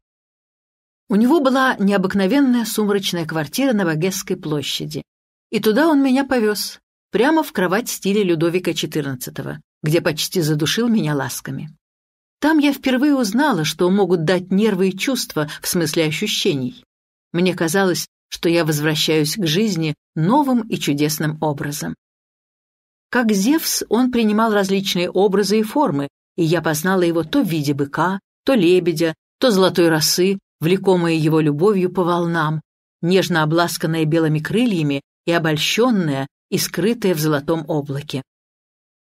У него была необыкновенная сумрачная квартира на Вагесской площади. И туда он меня повез, прямо в кровать в стиле Людовика XIV, где почти задушил меня ласками. Там я впервые узнала, что могут дать нервы и чувства, в смысле ощущений. Мне казалось, что я возвращаюсь к жизни новым и чудесным образом. Как Зевс, он принимал различные образы и формы, и я познала его то в виде быка, то лебедя, то золотой росы, влекомые его любовью по волнам, нежно обласканная белыми крыльями и обольщенная, и скрытая в золотом облаке.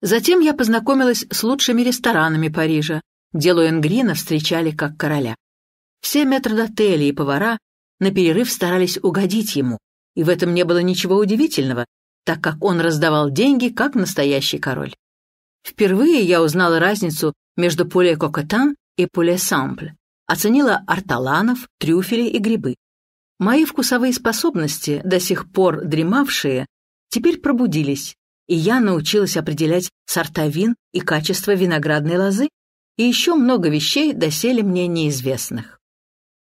Затем я познакомилась с лучшими ресторанами Парижа, где Лоенгрина встречали как короля. Все метрдотели и повара на перерыв старались угодить ему, и в этом не было ничего удивительного, так как он раздавал деньги как настоящий король. Впервые я узнала разницу между поле кокотан и поле сампль, оценила арталанов, трюфели и грибы. Мои вкусовые способности, до сих пор дремавшие, теперь пробудились, и я научилась определять сорта вин и качество виноградной лозы, и еще много вещей досели мне неизвестных.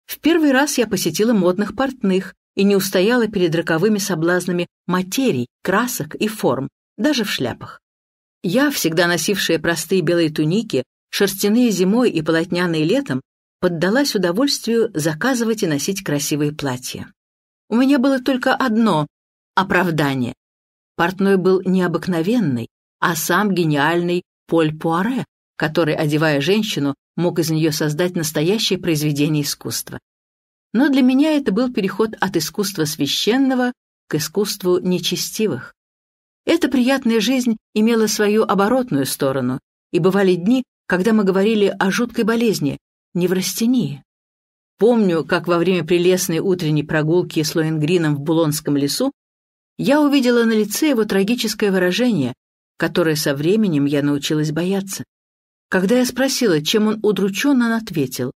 В первый раз я посетила модных портных и не устояла перед роковыми соблазнами материй, красок и форм, даже в шляпах. Я, всегда носившая простые белые туники, шерстяные зимой и полотняные летом, поддалась удовольствию заказывать и носить красивые платья. У меня было только одно — оправдание. Портной был необыкновенный, а сам гениальный Поль Пуаре, который, одевая женщину, мог из нее создать настоящее произведение искусства. Но для меня это был переход от искусства священного к искусству нечестивых. Эта приятная жизнь имела свою оборотную сторону, и бывали дни, когда мы говорили о жуткой болезни – неврастении. Помню, как во время прелестной утренней прогулки с Лоенгрином в Булонском лесу я увидела на лице его трагическое выражение, которое со временем я научилась бояться. Когда я спросила, чем он удручен, он ответил.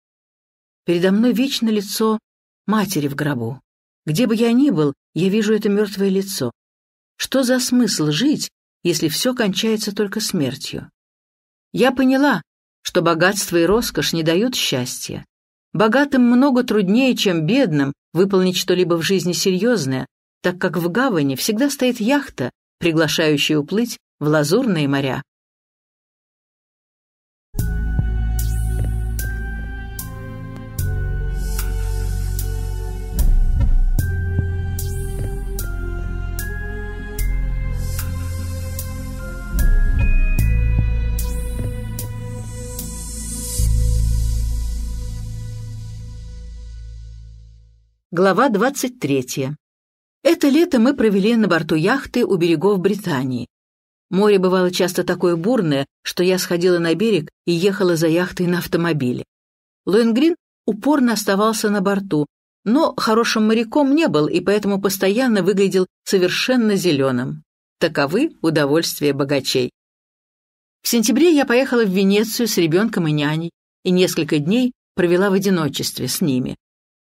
«Передо мной вечно лицо матери в гробу. Где бы я ни был, я вижу это мертвое лицо. Что за смысл жить, если все кончается только смертью? Я поняла, что богатство и роскошь не дают счастья. Богатым много труднее, чем бедным, выполнить что-либо в жизни серьезное, так как в гавани всегда стоит яхта, приглашающая уплыть в лазурные моря Глава 23. Это лето мы провели на борту яхты у берегов Британии. Море бывало часто такое бурное, что я сходила на берег и ехала за яхтой на автомобиле. Лоенгрин упорно оставался на борту, но хорошим моряком не был и поэтому постоянно выглядел совершенно зеленым. Таковы удовольствия богачей. В сентябре я поехала в Венецию с ребенком и няней и несколько дней провела в одиночестве с ними.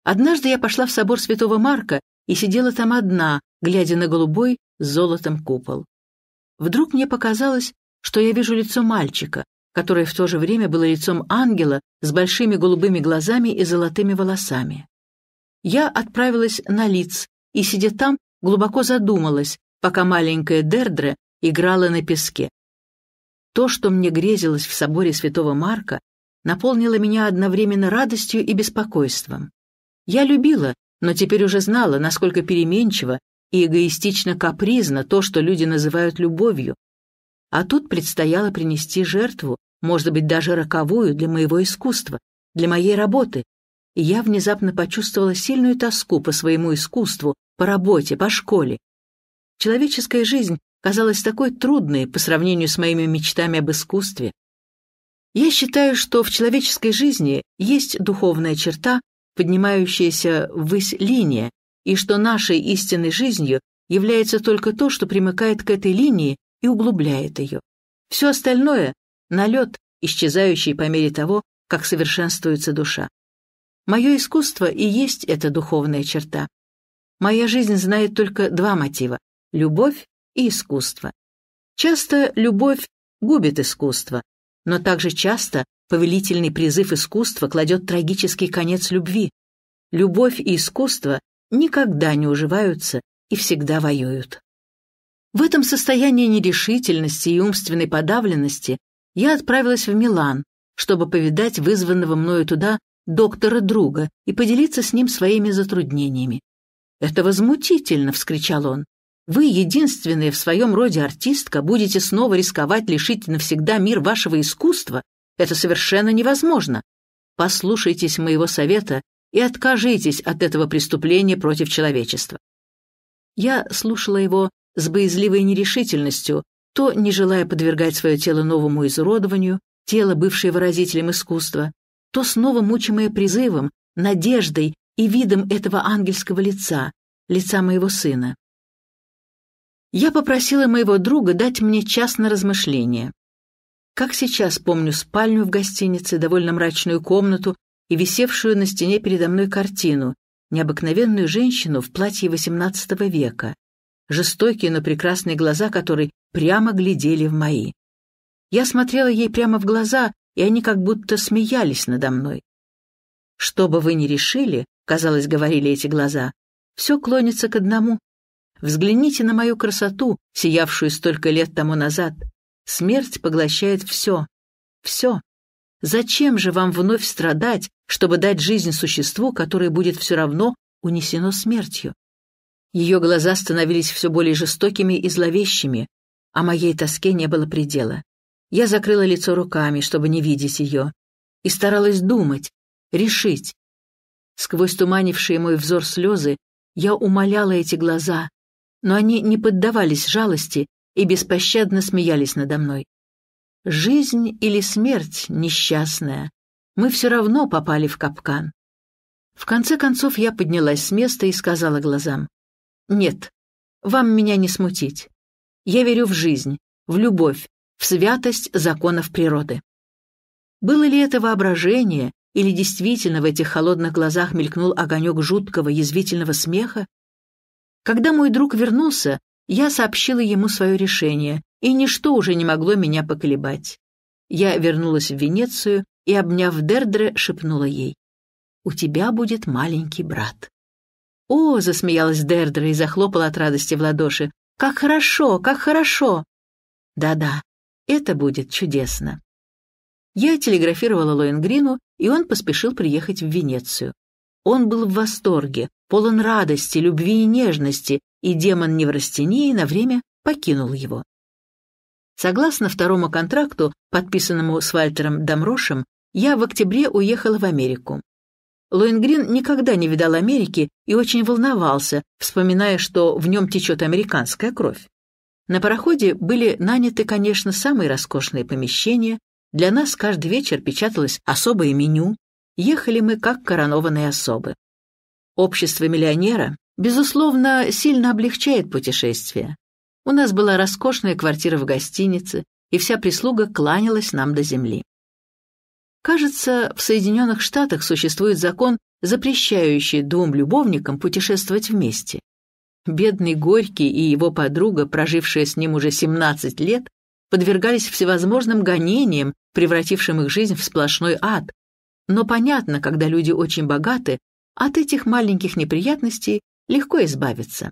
Однажды я пошла в собор Святого Марка и сидела там одна, глядя на голубой с золотом купол. Вдруг мне показалось, что я вижу лицо мальчика, которое в то же время было лицом ангела с большими голубыми глазами и золотыми волосами. Я отправилась на лиц и, сидя там, глубоко задумалась, пока маленькая Дердре играла на песке. То, что мне грезилось в соборе святого Марка, наполнило меня одновременно радостью и беспокойством. Я любила, но теперь уже знала, насколько переменчиво и эгоистично капризно то, что люди называют любовью. А тут предстояло принести жертву, может быть, даже роковую для моего искусства, для моей работы. И я внезапно почувствовала сильную тоску по своему искусству, по работе, по школе. Человеческая жизнь казалась такой трудной по сравнению с моими мечтами об искусстве. Я считаю, что в человеческой жизни есть духовная черта, поднимающаяся ввысь линия, и что нашей истинной жизнью является только то, что примыкает к этой линии и углубляет ее. Все остальное — налет, исчезающий по мере того, как совершенствуется душа. Мое искусство и есть эта духовная черта. Моя жизнь знает только два мотива — любовь и искусство. Часто любовь губит искусство, но также часто Повелительный призыв искусства кладет трагический конец любви. Любовь и искусство никогда не уживаются и всегда воюют. В этом состоянии нерешительности и умственной подавленности я отправилась в Милан, чтобы повидать вызванного мною туда доктора-друга и поделиться с ним своими затруднениями. «Это возмутительно!» — вскричал он. «Вы, единственная в своем роде артистка, будете снова рисковать лишить навсегда мир вашего искусства, это совершенно невозможно. Послушайтесь моего совета и откажитесь от этого преступления против человечества. Я слушала его с боязливой нерешительностью, то не желая подвергать свое тело новому изуродованию, тело, бывшее выразителем искусства, то снова мучимое призывом, надеждой и видом этого ангельского лица, лица моего сына. Я попросила моего друга дать мне час на размышление. Как сейчас помню спальню в гостинице, довольно мрачную комнату и висевшую на стене передо мной картину, необыкновенную женщину в платье XVIII века, жестокие, но прекрасные глаза которые прямо глядели в мои. Я смотрела ей прямо в глаза, и они как будто смеялись надо мной. «Что бы вы ни решили», — казалось, говорили эти глаза, — «все клонится к одному. Взгляните на мою красоту, сиявшую столько лет тому назад, Смерть поглощает все. Все. Зачем же вам вновь страдать, чтобы дать жизнь существу, которое будет все равно унесено смертью? Ее глаза становились все более жестокими и зловещими, а моей тоске не было предела. Я закрыла лицо руками, чтобы не видеть ее, и старалась думать, решить. Сквозь туманившие мой взор слезы я умоляла эти глаза, но они не поддавались жалости и беспощадно смеялись надо мной. Жизнь или смерть несчастная, мы все равно попали в капкан. В конце концов я поднялась с места и сказала глазам, «Нет, вам меня не смутить. Я верю в жизнь, в любовь, в святость законов природы». Было ли это воображение, или действительно в этих холодных глазах мелькнул огонек жуткого, язвительного смеха? Когда мой друг вернулся, я сообщила ему свое решение, и ничто уже не могло меня поколебать. Я вернулась в Венецию и, обняв Дердре, шепнула ей. «У тебя будет маленький брат». «О!» — засмеялась Дердре и захлопала от радости в ладоши. «Как хорошо! Как хорошо!» «Да-да, это будет чудесно». Я телеграфировала Лоенгрину, и он поспешил приехать в Венецию. Он был в восторге, полон радости, любви и нежности, и демон неврастении на время покинул его. Согласно второму контракту, подписанному с Вальтером Дамрошем, я в октябре уехала в Америку. Лоингрин никогда не видал Америки и очень волновался, вспоминая, что в нем течет американская кровь. На пароходе были наняты, конечно, самые роскошные помещения, для нас каждый вечер печаталось особое меню, ехали мы как коронованные особы. Общество миллионера безусловно, сильно облегчает путешествие. У нас была роскошная квартира в гостинице, и вся прислуга кланялась нам до земли. Кажется, в Соединенных Штатах существует закон, запрещающий двум любовникам путешествовать вместе. Бедный Горький и его подруга, прожившая с ним уже 17 лет, подвергались всевозможным гонениям, превратившим их жизнь в сплошной ад. Но понятно, когда люди очень богаты, от этих маленьких неприятностей легко избавиться.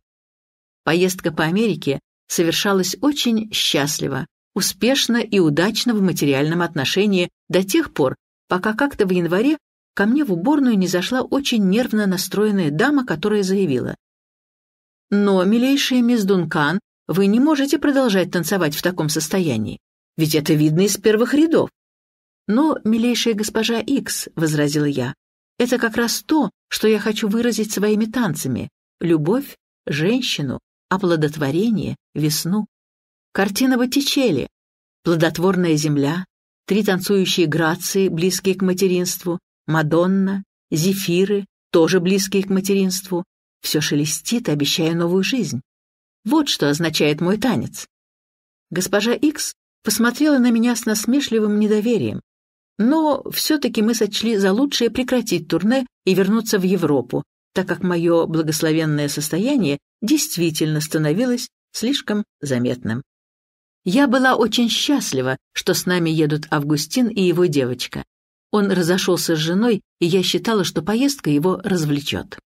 Поездка по Америке совершалась очень счастливо, успешно и удачно в материальном отношении до тех пор, пока как-то в январе ко мне в уборную не зашла очень нервно настроенная дама, которая заявила. «Но, милейшая мисс Дункан, вы не можете продолжать танцевать в таком состоянии, ведь это видно из первых рядов». «Но, милейшая госпожа Икс», — возразила я, — «это как раз то, что я хочу выразить своими танцами любовь, женщину, оплодотворение, весну. Картина Боттичелли, плодотворная земля, три танцующие грации, близкие к материнству, Мадонна, зефиры, тоже близкие к материнству. Все шелестит, обещая новую жизнь. Вот что означает мой танец. Госпожа Икс посмотрела на меня с насмешливым недоверием. Но все-таки мы сочли за лучшее прекратить турне и вернуться в Европу, так как мое благословенное состояние действительно становилось слишком заметным. Я была очень счастлива, что с нами едут Августин и его девочка. Он разошелся с женой, и я считала, что поездка его развлечет.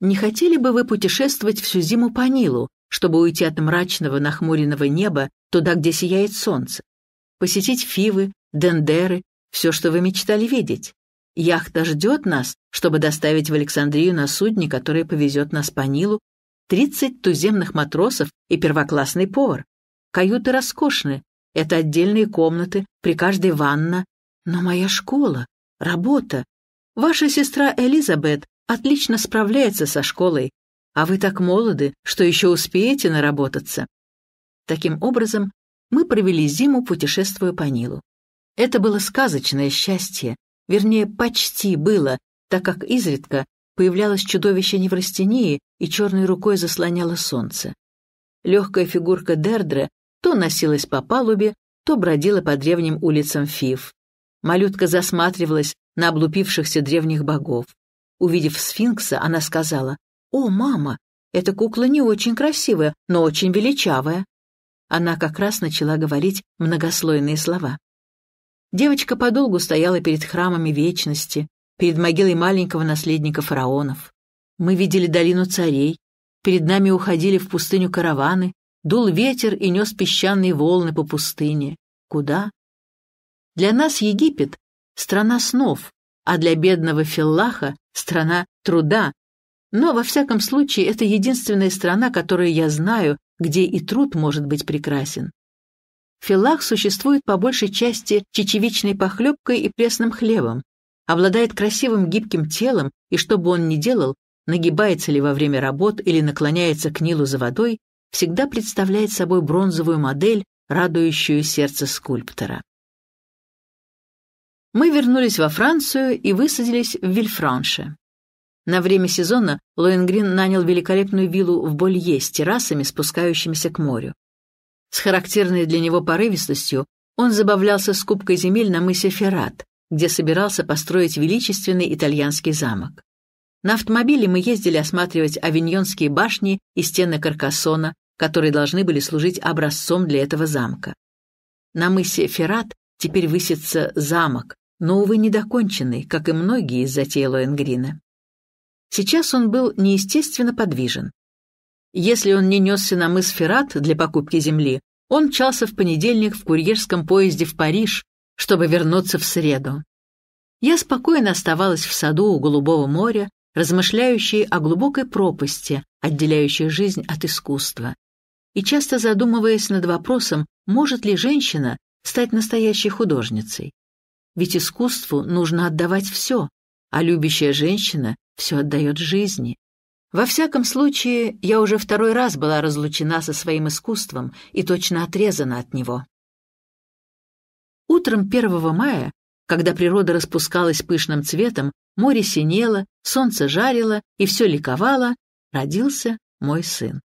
Не хотели бы вы путешествовать всю зиму по Нилу, чтобы уйти от мрачного нахмуренного неба туда, где сияет солнце? Посетить Фивы, Дендеры, все, что вы мечтали видеть? Яхта ждет нас, чтобы доставить в Александрию на судне, которое повезет нас по Нилу, 30 туземных матросов и первоклассный повар. Каюты роскошны, это отдельные комнаты, при каждой ванна. Но моя школа, работа. Ваша сестра Элизабет отлично справляется со школой, а вы так молоды, что еще успеете наработаться. Таким образом, мы провели зиму, путешествуя по Нилу. Это было сказочное счастье, Вернее, почти было, так как изредка появлялось чудовище неврастении и черной рукой заслоняло солнце. Легкая фигурка Дердре то носилась по палубе, то бродила по древним улицам Фив. Малютка засматривалась на облупившихся древних богов. Увидев сфинкса, она сказала, «О, мама, эта кукла не очень красивая, но очень величавая». Она как раз начала говорить многослойные слова. Девочка подолгу стояла перед храмами Вечности, перед могилой маленького наследника фараонов. Мы видели долину царей, перед нами уходили в пустыню караваны, дул ветер и нес песчаные волны по пустыне. Куда? Для нас Египет — страна снов, а для бедного Филлаха — страна труда. Но, во всяком случае, это единственная страна, которую я знаю, где и труд может быть прекрасен. Филах существует по большей части чечевичной похлебкой и пресным хлебом, обладает красивым гибким телом и, что бы он ни делал, нагибается ли во время работ или наклоняется к Нилу за водой, всегда представляет собой бронзовую модель, радующую сердце скульптора. Мы вернулись во Францию и высадились в Вильфранше. На время сезона Лоенгрин нанял великолепную виллу в Болье с террасами, спускающимися к морю. С характерной для него порывистостью он забавлялся скупкой земель на мысе Феррат, где собирался построить величественный итальянский замок. На автомобиле мы ездили осматривать авиньонские башни и стены Каркасона, которые должны были служить образцом для этого замка. На мысе Феррат теперь высится замок, но, увы, недоконченный, как и многие из затеи Лоенгрина. Сейчас он был неестественно подвижен. Если он не несся на мыс Феррат для покупки земли, он мчался в понедельник в курьерском поезде в Париж, чтобы вернуться в среду. Я спокойно оставалась в саду у Голубого моря, размышляющей о глубокой пропасти, отделяющей жизнь от искусства, и часто задумываясь над вопросом, может ли женщина стать настоящей художницей. Ведь искусству нужно отдавать все, а любящая женщина все отдает жизни. Во всяком случае, я уже второй раз была разлучена со своим искусством и точно отрезана от него. Утром 1 мая, когда природа распускалась пышным цветом, море синело, солнце жарило и все ликовало, родился мой сын.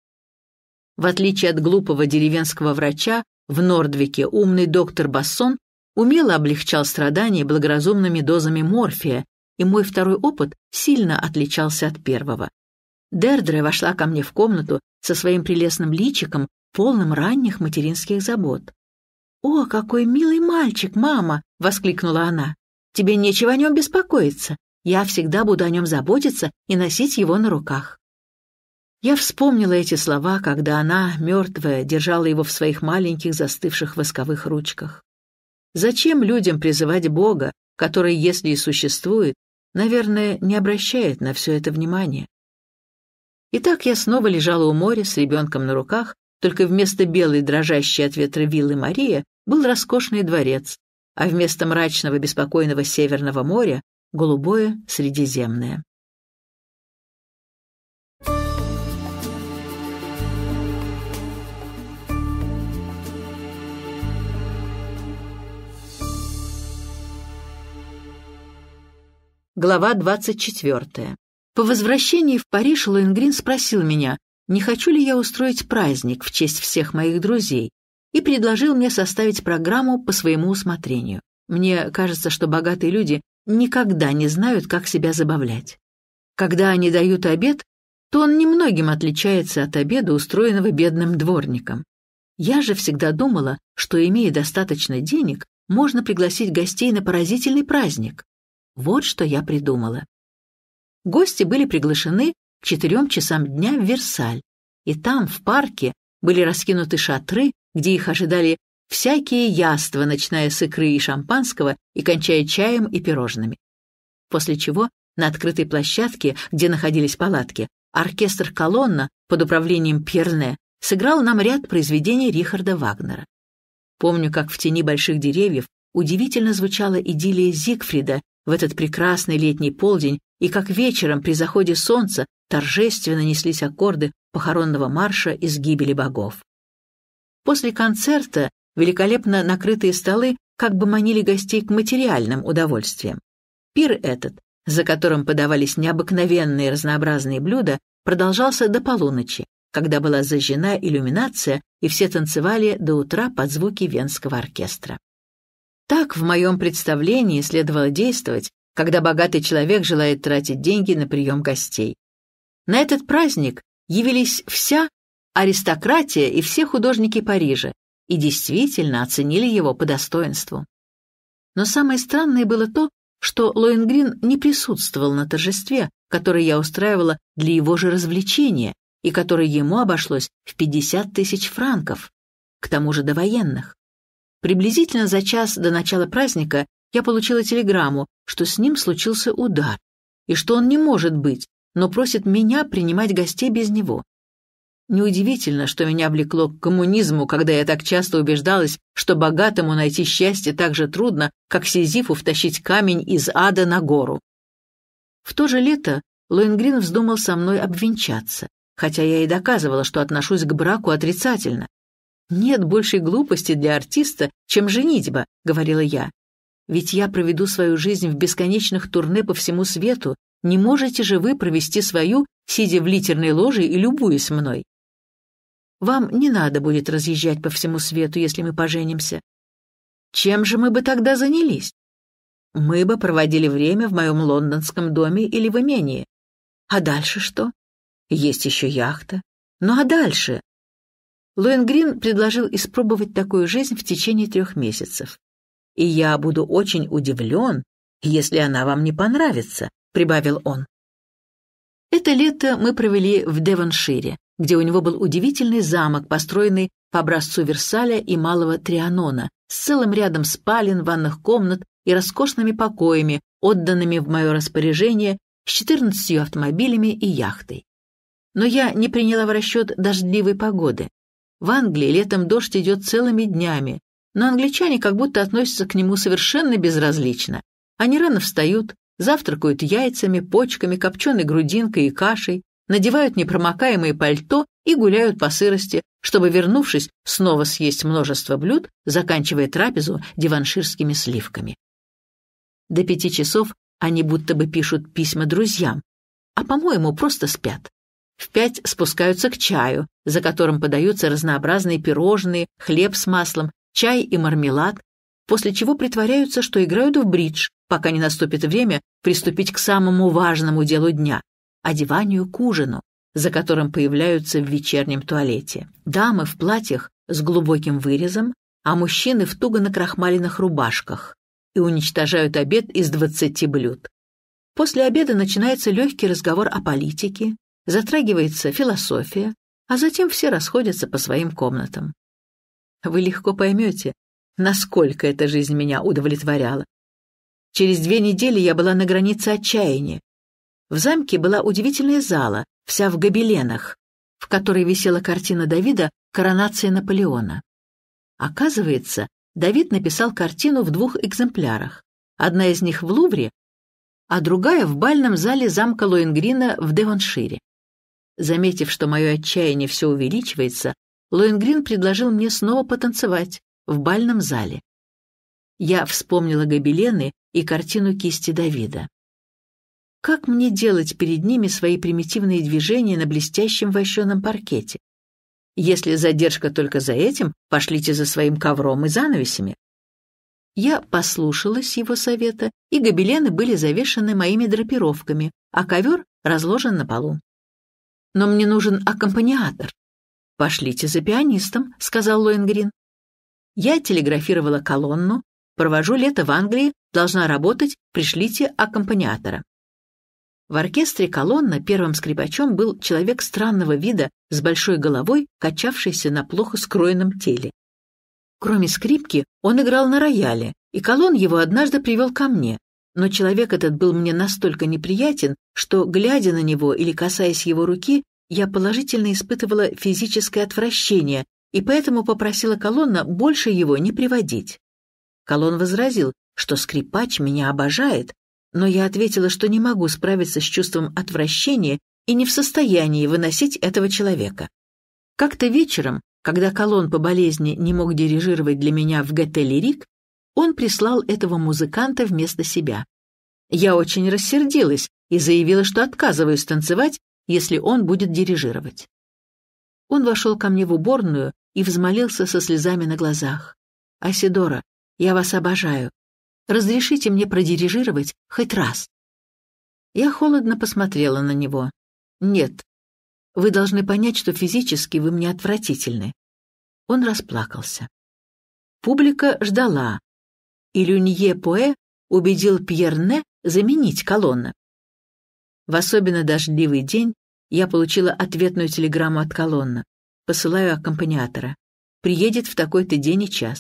В отличие от глупого деревенского врача, в Нордвике умный доктор Бассон умело облегчал страдания благоразумными дозами морфия, и мой второй опыт сильно отличался от первого. Дердре вошла ко мне в комнату со своим прелестным личиком, полным ранних материнских забот. «О, какой милый мальчик, мама!» — воскликнула она. «Тебе нечего о нем беспокоиться. Я всегда буду о нем заботиться и носить его на руках». Я вспомнила эти слова, когда она, мертвая, держала его в своих маленьких застывших восковых ручках. Зачем людям призывать Бога, который, если и существует, наверное, не обращает на все это внимания? И так я снова лежала у моря с ребенком на руках, только вместо белой дрожащей от ветра виллы Мария был роскошный дворец, а вместо мрачного беспокойного Северного моря — голубое Средиземное. Глава двадцать четвертая. По возвращении в Париж Лоенгрин спросил меня, не хочу ли я устроить праздник в честь всех моих друзей, и предложил мне составить программу по своему усмотрению. Мне кажется, что богатые люди никогда не знают, как себя забавлять. Когда они дают обед, то он немногим отличается от обеда, устроенного бедным дворником. Я же всегда думала, что, имея достаточно денег, можно пригласить гостей на поразительный праздник. Вот что я придумала гости были приглашены к четырем часам дня в Версаль, и там, в парке, были раскинуты шатры, где их ожидали всякие яства, начиная с икры и шампанского и кончая чаем и пирожными. После чего на открытой площадке, где находились палатки, оркестр «Колонна» под управлением Пьерне сыграл нам ряд произведений Рихарда Вагнера. Помню, как в тени больших деревьев удивительно звучала идиллия Зигфрида в этот прекрасный летний полдень и как вечером при заходе солнца торжественно неслись аккорды похоронного марша из гибели богов. После концерта великолепно накрытые столы как бы манили гостей к материальным удовольствиям. Пир этот, за которым подавались необыкновенные разнообразные блюда, продолжался до полуночи, когда была зажжена иллюминация и все танцевали до утра под звуки венского оркестра. Так в моем представлении следовало действовать, когда богатый человек желает тратить деньги на прием гостей. На этот праздник явились вся аристократия и все художники Парижа и действительно оценили его по достоинству. Но самое странное было то, что Лоенгрин не присутствовал на торжестве, которое я устраивала для его же развлечения и которое ему обошлось в 50 тысяч франков, к тому же довоенных. Приблизительно за час до начала праздника я получила телеграмму, что с ним случился удар, и что он не может быть, но просит меня принимать гостей без него. Неудивительно, что меня влекло к коммунизму, когда я так часто убеждалась, что богатому найти счастье так же трудно, как Сизифу втащить камень из ада на гору. В то же лето Лоингрин вздумал со мной обвенчаться, хотя я и доказывала, что отношусь к браку отрицательно, «Нет большей глупости для артиста, чем женитьба», — говорила я. «Ведь я проведу свою жизнь в бесконечных турне по всему свету. Не можете же вы провести свою, сидя в литерной ложе и любуясь мной?» «Вам не надо будет разъезжать по всему свету, если мы поженимся». «Чем же мы бы тогда занялись?» «Мы бы проводили время в моем лондонском доме или в имении». «А дальше что?» «Есть еще яхта». «Ну а дальше?» Луэнгрин предложил испробовать такую жизнь в течение трех месяцев. «И я буду очень удивлен, если она вам не понравится», — прибавил он. Это лето мы провели в Девоншире, где у него был удивительный замок, построенный по образцу Версаля и Малого Трианона, с целым рядом спален, ванных комнат и роскошными покоями, отданными в мое распоряжение, с четырнадцатью автомобилями и яхтой. Но я не приняла в расчет дождливой погоды, в Англии летом дождь идет целыми днями, но англичане как будто относятся к нему совершенно безразлично. Они рано встают, завтракают яйцами, почками, копченой грудинкой и кашей, надевают непромокаемое пальто и гуляют по сырости, чтобы, вернувшись, снова съесть множество блюд, заканчивая трапезу диванширскими сливками. До пяти часов они будто бы пишут письма друзьям, а, по-моему, просто спят. В пять спускаются к чаю, за которым подаются разнообразные пирожные, хлеб с маслом, чай и мармелад, после чего притворяются, что играют в бридж, пока не наступит время приступить к самому важному делу дня – одеванию к ужину, за которым появляются в вечернем туалете. Дамы в платьях с глубоким вырезом, а мужчины в туго накрахмаленных рубашках и уничтожают обед из 20 блюд. После обеда начинается легкий разговор о политике, затрагивается философия, а затем все расходятся по своим комнатам. Вы легко поймете, насколько эта жизнь меня удовлетворяла. Через две недели я была на границе отчаяния. В замке была удивительная зала, вся в гобеленах, в которой висела картина Давида «Коронация Наполеона». Оказывается, Давид написал картину в двух экземплярах. Одна из них в Лувре, а другая в бальном зале замка Лоингрина в Девоншире. Заметив, что мое отчаяние все увеличивается, Лоенгрин предложил мне снова потанцевать в бальном зале. Я вспомнила гобелены и картину кисти Давида. Как мне делать перед ними свои примитивные движения на блестящем вощеном паркете? Если задержка только за этим, пошлите за своим ковром и занавесями. Я послушалась его совета, и гобелены были завешаны моими драпировками, а ковер разложен на полу но мне нужен аккомпаниатор». «Пошлите за пианистом», — сказал Лоенгрин. Я телеграфировала колонну, провожу лето в Англии, должна работать, пришлите аккомпаниатора. В оркестре колонна первым скрипачом был человек странного вида с большой головой, качавшийся на плохо скроенном теле. Кроме скрипки, он играл на рояле, и колонн его однажды привел ко мне, но человек этот был мне настолько неприятен, что, глядя на него или касаясь его руки, я положительно испытывала физическое отвращение и поэтому попросила Колонна больше его не приводить. Колон возразил, что скрипач меня обожает, но я ответила, что не могу справиться с чувством отвращения и не в состоянии выносить этого человека. Как-то вечером, когда Колон по болезни не мог дирижировать для меня в ГТ «Лирик», он прислал этого музыканта вместо себя. Я очень рассердилась и заявила, что отказываюсь танцевать, если он будет дирижировать. Он вошел ко мне в уборную и взмолился со слезами на глазах. «Асидора, я вас обожаю. Разрешите мне продирижировать хоть раз». Я холодно посмотрела на него. «Нет, вы должны понять, что физически вы мне отвратительны». Он расплакался. Публика ждала, и Люнье Пуэ убедил Пьерне заменить Колонна. В особенно дождливый день я получила ответную телеграмму от колонна. Посылаю аккомпаниатора. Приедет в такой-то день и час.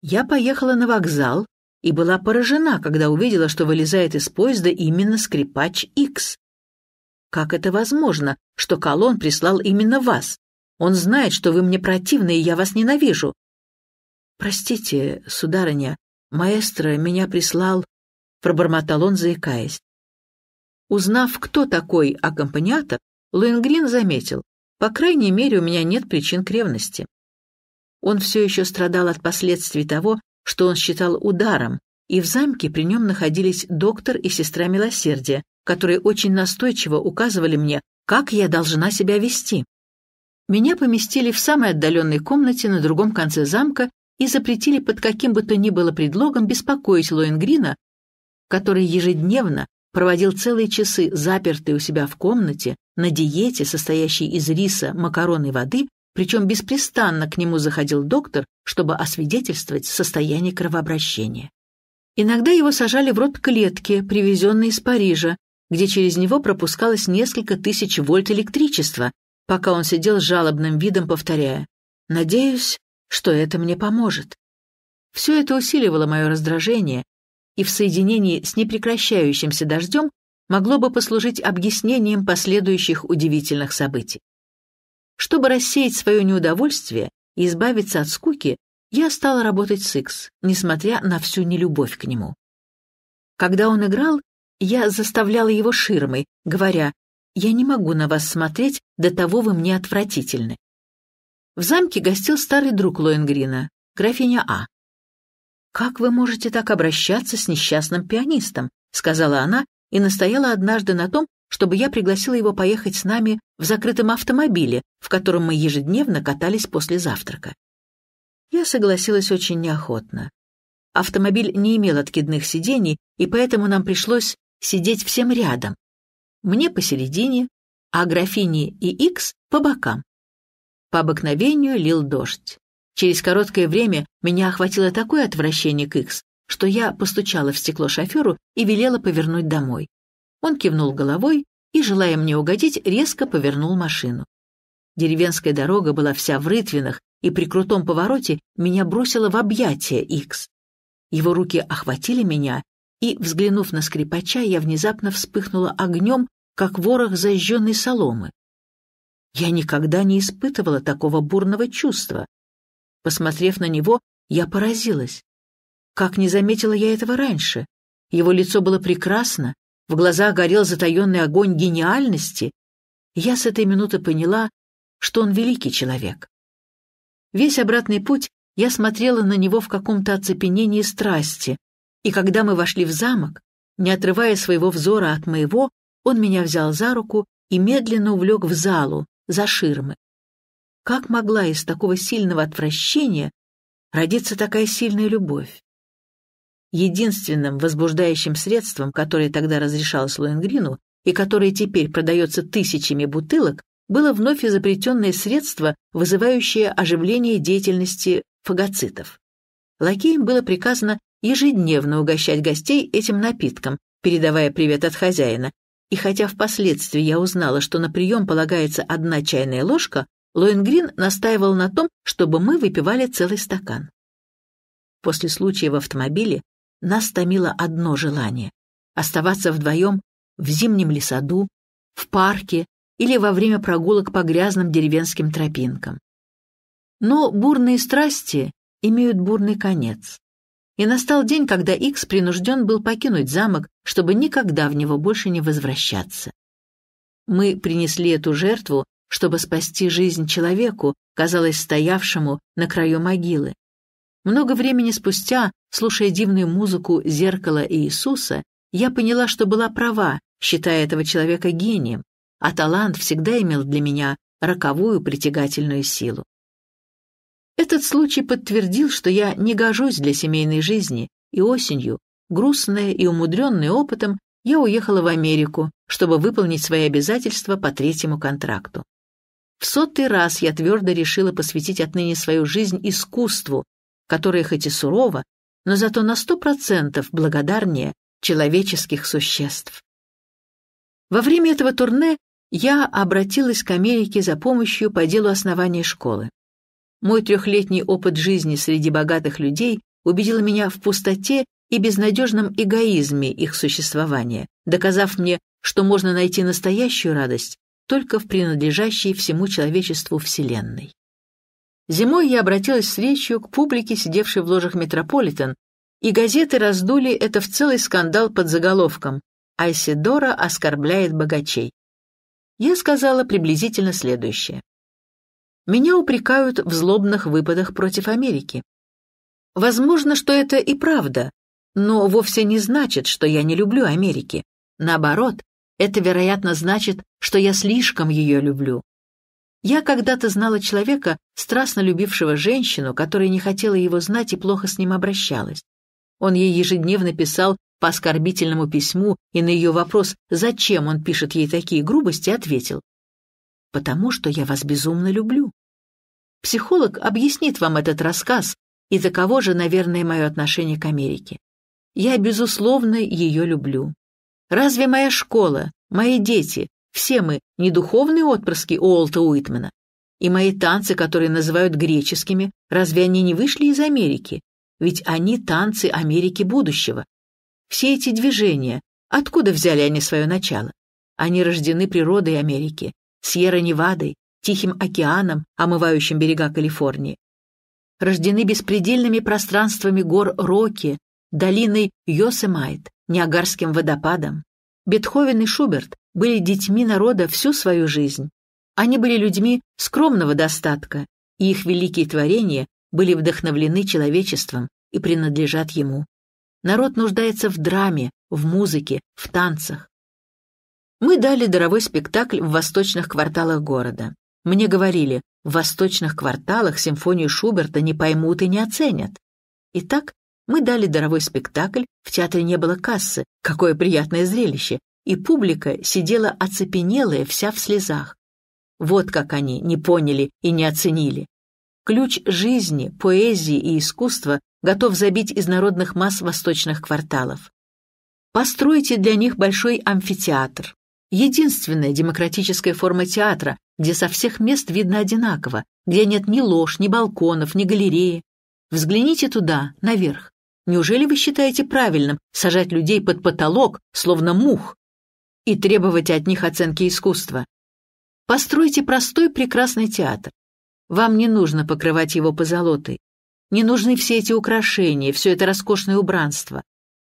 Я поехала на вокзал и была поражена, когда увидела, что вылезает из поезда именно скрипач X. Как это возможно, что колонн прислал именно вас? Он знает, что вы мне противны, и я вас ненавижу. Простите, сударыня, «Маэстро меня прислал», — пробормотал он, заикаясь. Узнав, кто такой аккомпаниатор, Луингрин заметил, по крайней мере, у меня нет причин к ревности. Он все еще страдал от последствий того, что он считал ударом, и в замке при нем находились доктор и сестра милосердия, которые очень настойчиво указывали мне, как я должна себя вести. Меня поместили в самой отдаленной комнате на другом конце замка и запретили под каким бы то ни было предлогом беспокоить Лоенгрина, который ежедневно проводил целые часы, запертый у себя в комнате, на диете, состоящей из риса, макарон и воды, причем беспрестанно к нему заходил доктор, чтобы освидетельствовать состояние кровообращения. Иногда его сажали в рот клетки, привезенные из Парижа, где через него пропускалось несколько тысяч вольт электричества, пока он сидел с жалобным видом, повторяя «Надеюсь, что это мне поможет. Все это усиливало мое раздражение, и в соединении с непрекращающимся дождем могло бы послужить объяснением последующих удивительных событий. Чтобы рассеять свое неудовольствие и избавиться от скуки, я стала работать с Икс, несмотря на всю нелюбовь к нему. Когда он играл, я заставляла его ширмой, говоря, «Я не могу на вас смотреть, до того вы мне отвратительны». В замке гостил старый друг Лоенгрина, графиня А. «Как вы можете так обращаться с несчастным пианистом?» — сказала она и настояла однажды на том, чтобы я пригласила его поехать с нами в закрытом автомобиле, в котором мы ежедневно катались после завтрака. Я согласилась очень неохотно. Автомобиль не имел откидных сидений, и поэтому нам пришлось сидеть всем рядом. Мне посередине, а графине и Икс по бокам. По обыкновению лил дождь. Через короткое время меня охватило такое отвращение к Икс, что я постучала в стекло шоферу и велела повернуть домой. Он кивнул головой и, желая мне угодить, резко повернул машину. Деревенская дорога была вся в рытвинах, и при крутом повороте меня бросило в объятия Икс. Его руки охватили меня, и, взглянув на скрипача, я внезапно вспыхнула огнем, как ворох зажженной соломы. Я никогда не испытывала такого бурного чувства. Посмотрев на него, я поразилась. Как не заметила я этого раньше? Его лицо было прекрасно, в глазах горел затаенный огонь гениальности. Я с этой минуты поняла, что он великий человек. Весь обратный путь я смотрела на него в каком-то оцепенении страсти, и когда мы вошли в замок, не отрывая своего взора от моего, он меня взял за руку и медленно увлек в залу, за ширмы. Как могла из такого сильного отвращения родиться такая сильная любовь? Единственным возбуждающим средством, которое тогда разрешалось Луэнгрину и которое теперь продается тысячами бутылок, было вновь изобретенное средство, вызывающее оживление деятельности фагоцитов. Лакеям было приказано ежедневно угощать гостей этим напитком, передавая привет от хозяина, и хотя впоследствии я узнала, что на прием полагается одна чайная ложка, Лоенгрин настаивал на том, чтобы мы выпивали целый стакан. После случая в автомобиле нас томило одно желание — оставаться вдвоем в зимнем лесаду, в парке или во время прогулок по грязным деревенским тропинкам. Но бурные страсти имеют бурный конец. И настал день, когда Икс принужден был покинуть замок, чтобы никогда в него больше не возвращаться. Мы принесли эту жертву, чтобы спасти жизнь человеку, казалось, стоявшему на краю могилы. Много времени спустя, слушая дивную музыку зеркала Иисуса, я поняла, что была права, считая этого человека гением, а талант всегда имел для меня роковую притягательную силу. Этот случай подтвердил, что я не гожусь для семейной жизни, и осенью, грустная и умудренная опытом, я уехала в Америку, чтобы выполнить свои обязательства по третьему контракту. В сотый раз я твердо решила посвятить отныне свою жизнь искусству, которое хоть и сурово, но зато на сто процентов благодарнее человеческих существ. Во время этого турне я обратилась к Америке за помощью по делу основания школы. Мой трехлетний опыт жизни среди богатых людей убедил меня в пустоте и безнадежном эгоизме их существования, доказав мне, что можно найти настоящую радость только в принадлежащей всему человечеству Вселенной. Зимой я обратилась с речью к публике, сидевшей в ложах «Метрополитен», и газеты раздули это в целый скандал под заголовком «Айседора оскорбляет богачей». Я сказала приблизительно следующее. Меня упрекают в злобных выпадах против Америки. Возможно, что это и правда, но вовсе не значит, что я не люблю Америки. Наоборот, это, вероятно, значит, что я слишком ее люблю. Я когда-то знала человека, страстно любившего женщину, которая не хотела его знать и плохо с ним обращалась. Он ей ежедневно писал по оскорбительному письму и на ее вопрос, зачем он пишет ей такие грубости, ответил, потому что я вас безумно люблю. Психолог объяснит вам этот рассказ, и таково же, наверное, мое отношение к Америке. Я, безусловно, ее люблю. Разве моя школа, мои дети, все мы не духовные отпрыски Уолта Уитмена? И мои танцы, которые называют греческими, разве они не вышли из Америки? Ведь они танцы Америки будущего. Все эти движения, откуда взяли они свое начало? Они рождены природой Америки, Сьерра-Невадой, Тихим океаном, омывающим берега Калифорнии. Рождены беспредельными пространствами гор Роки, долиной Йосемайт, Ниагарским водопадом. Бетховен и Шуберт были детьми народа всю свою жизнь. Они были людьми скромного достатка, и их великие творения были вдохновлены человечеством и принадлежат ему. Народ нуждается в драме, в музыке, в танцах, мы дали даровой спектакль в восточных кварталах города. Мне говорили, в восточных кварталах симфонию Шуберта не поймут и не оценят. Итак, мы дали даровой спектакль, в театре не было кассы, какое приятное зрелище, и публика сидела оцепенелая, вся в слезах. Вот как они не поняли и не оценили. Ключ жизни, поэзии и искусства готов забить из народных масс восточных кварталов. Постройте для них большой амфитеатр, Единственная демократическая форма театра, где со всех мест видно одинаково, где нет ни лож, ни балконов, ни галереи. Взгляните туда, наверх. Неужели вы считаете правильным сажать людей под потолок, словно мух, и требовать от них оценки искусства? Постройте простой прекрасный театр. Вам не нужно покрывать его позолотой. Не нужны все эти украшения, все это роскошное убранство.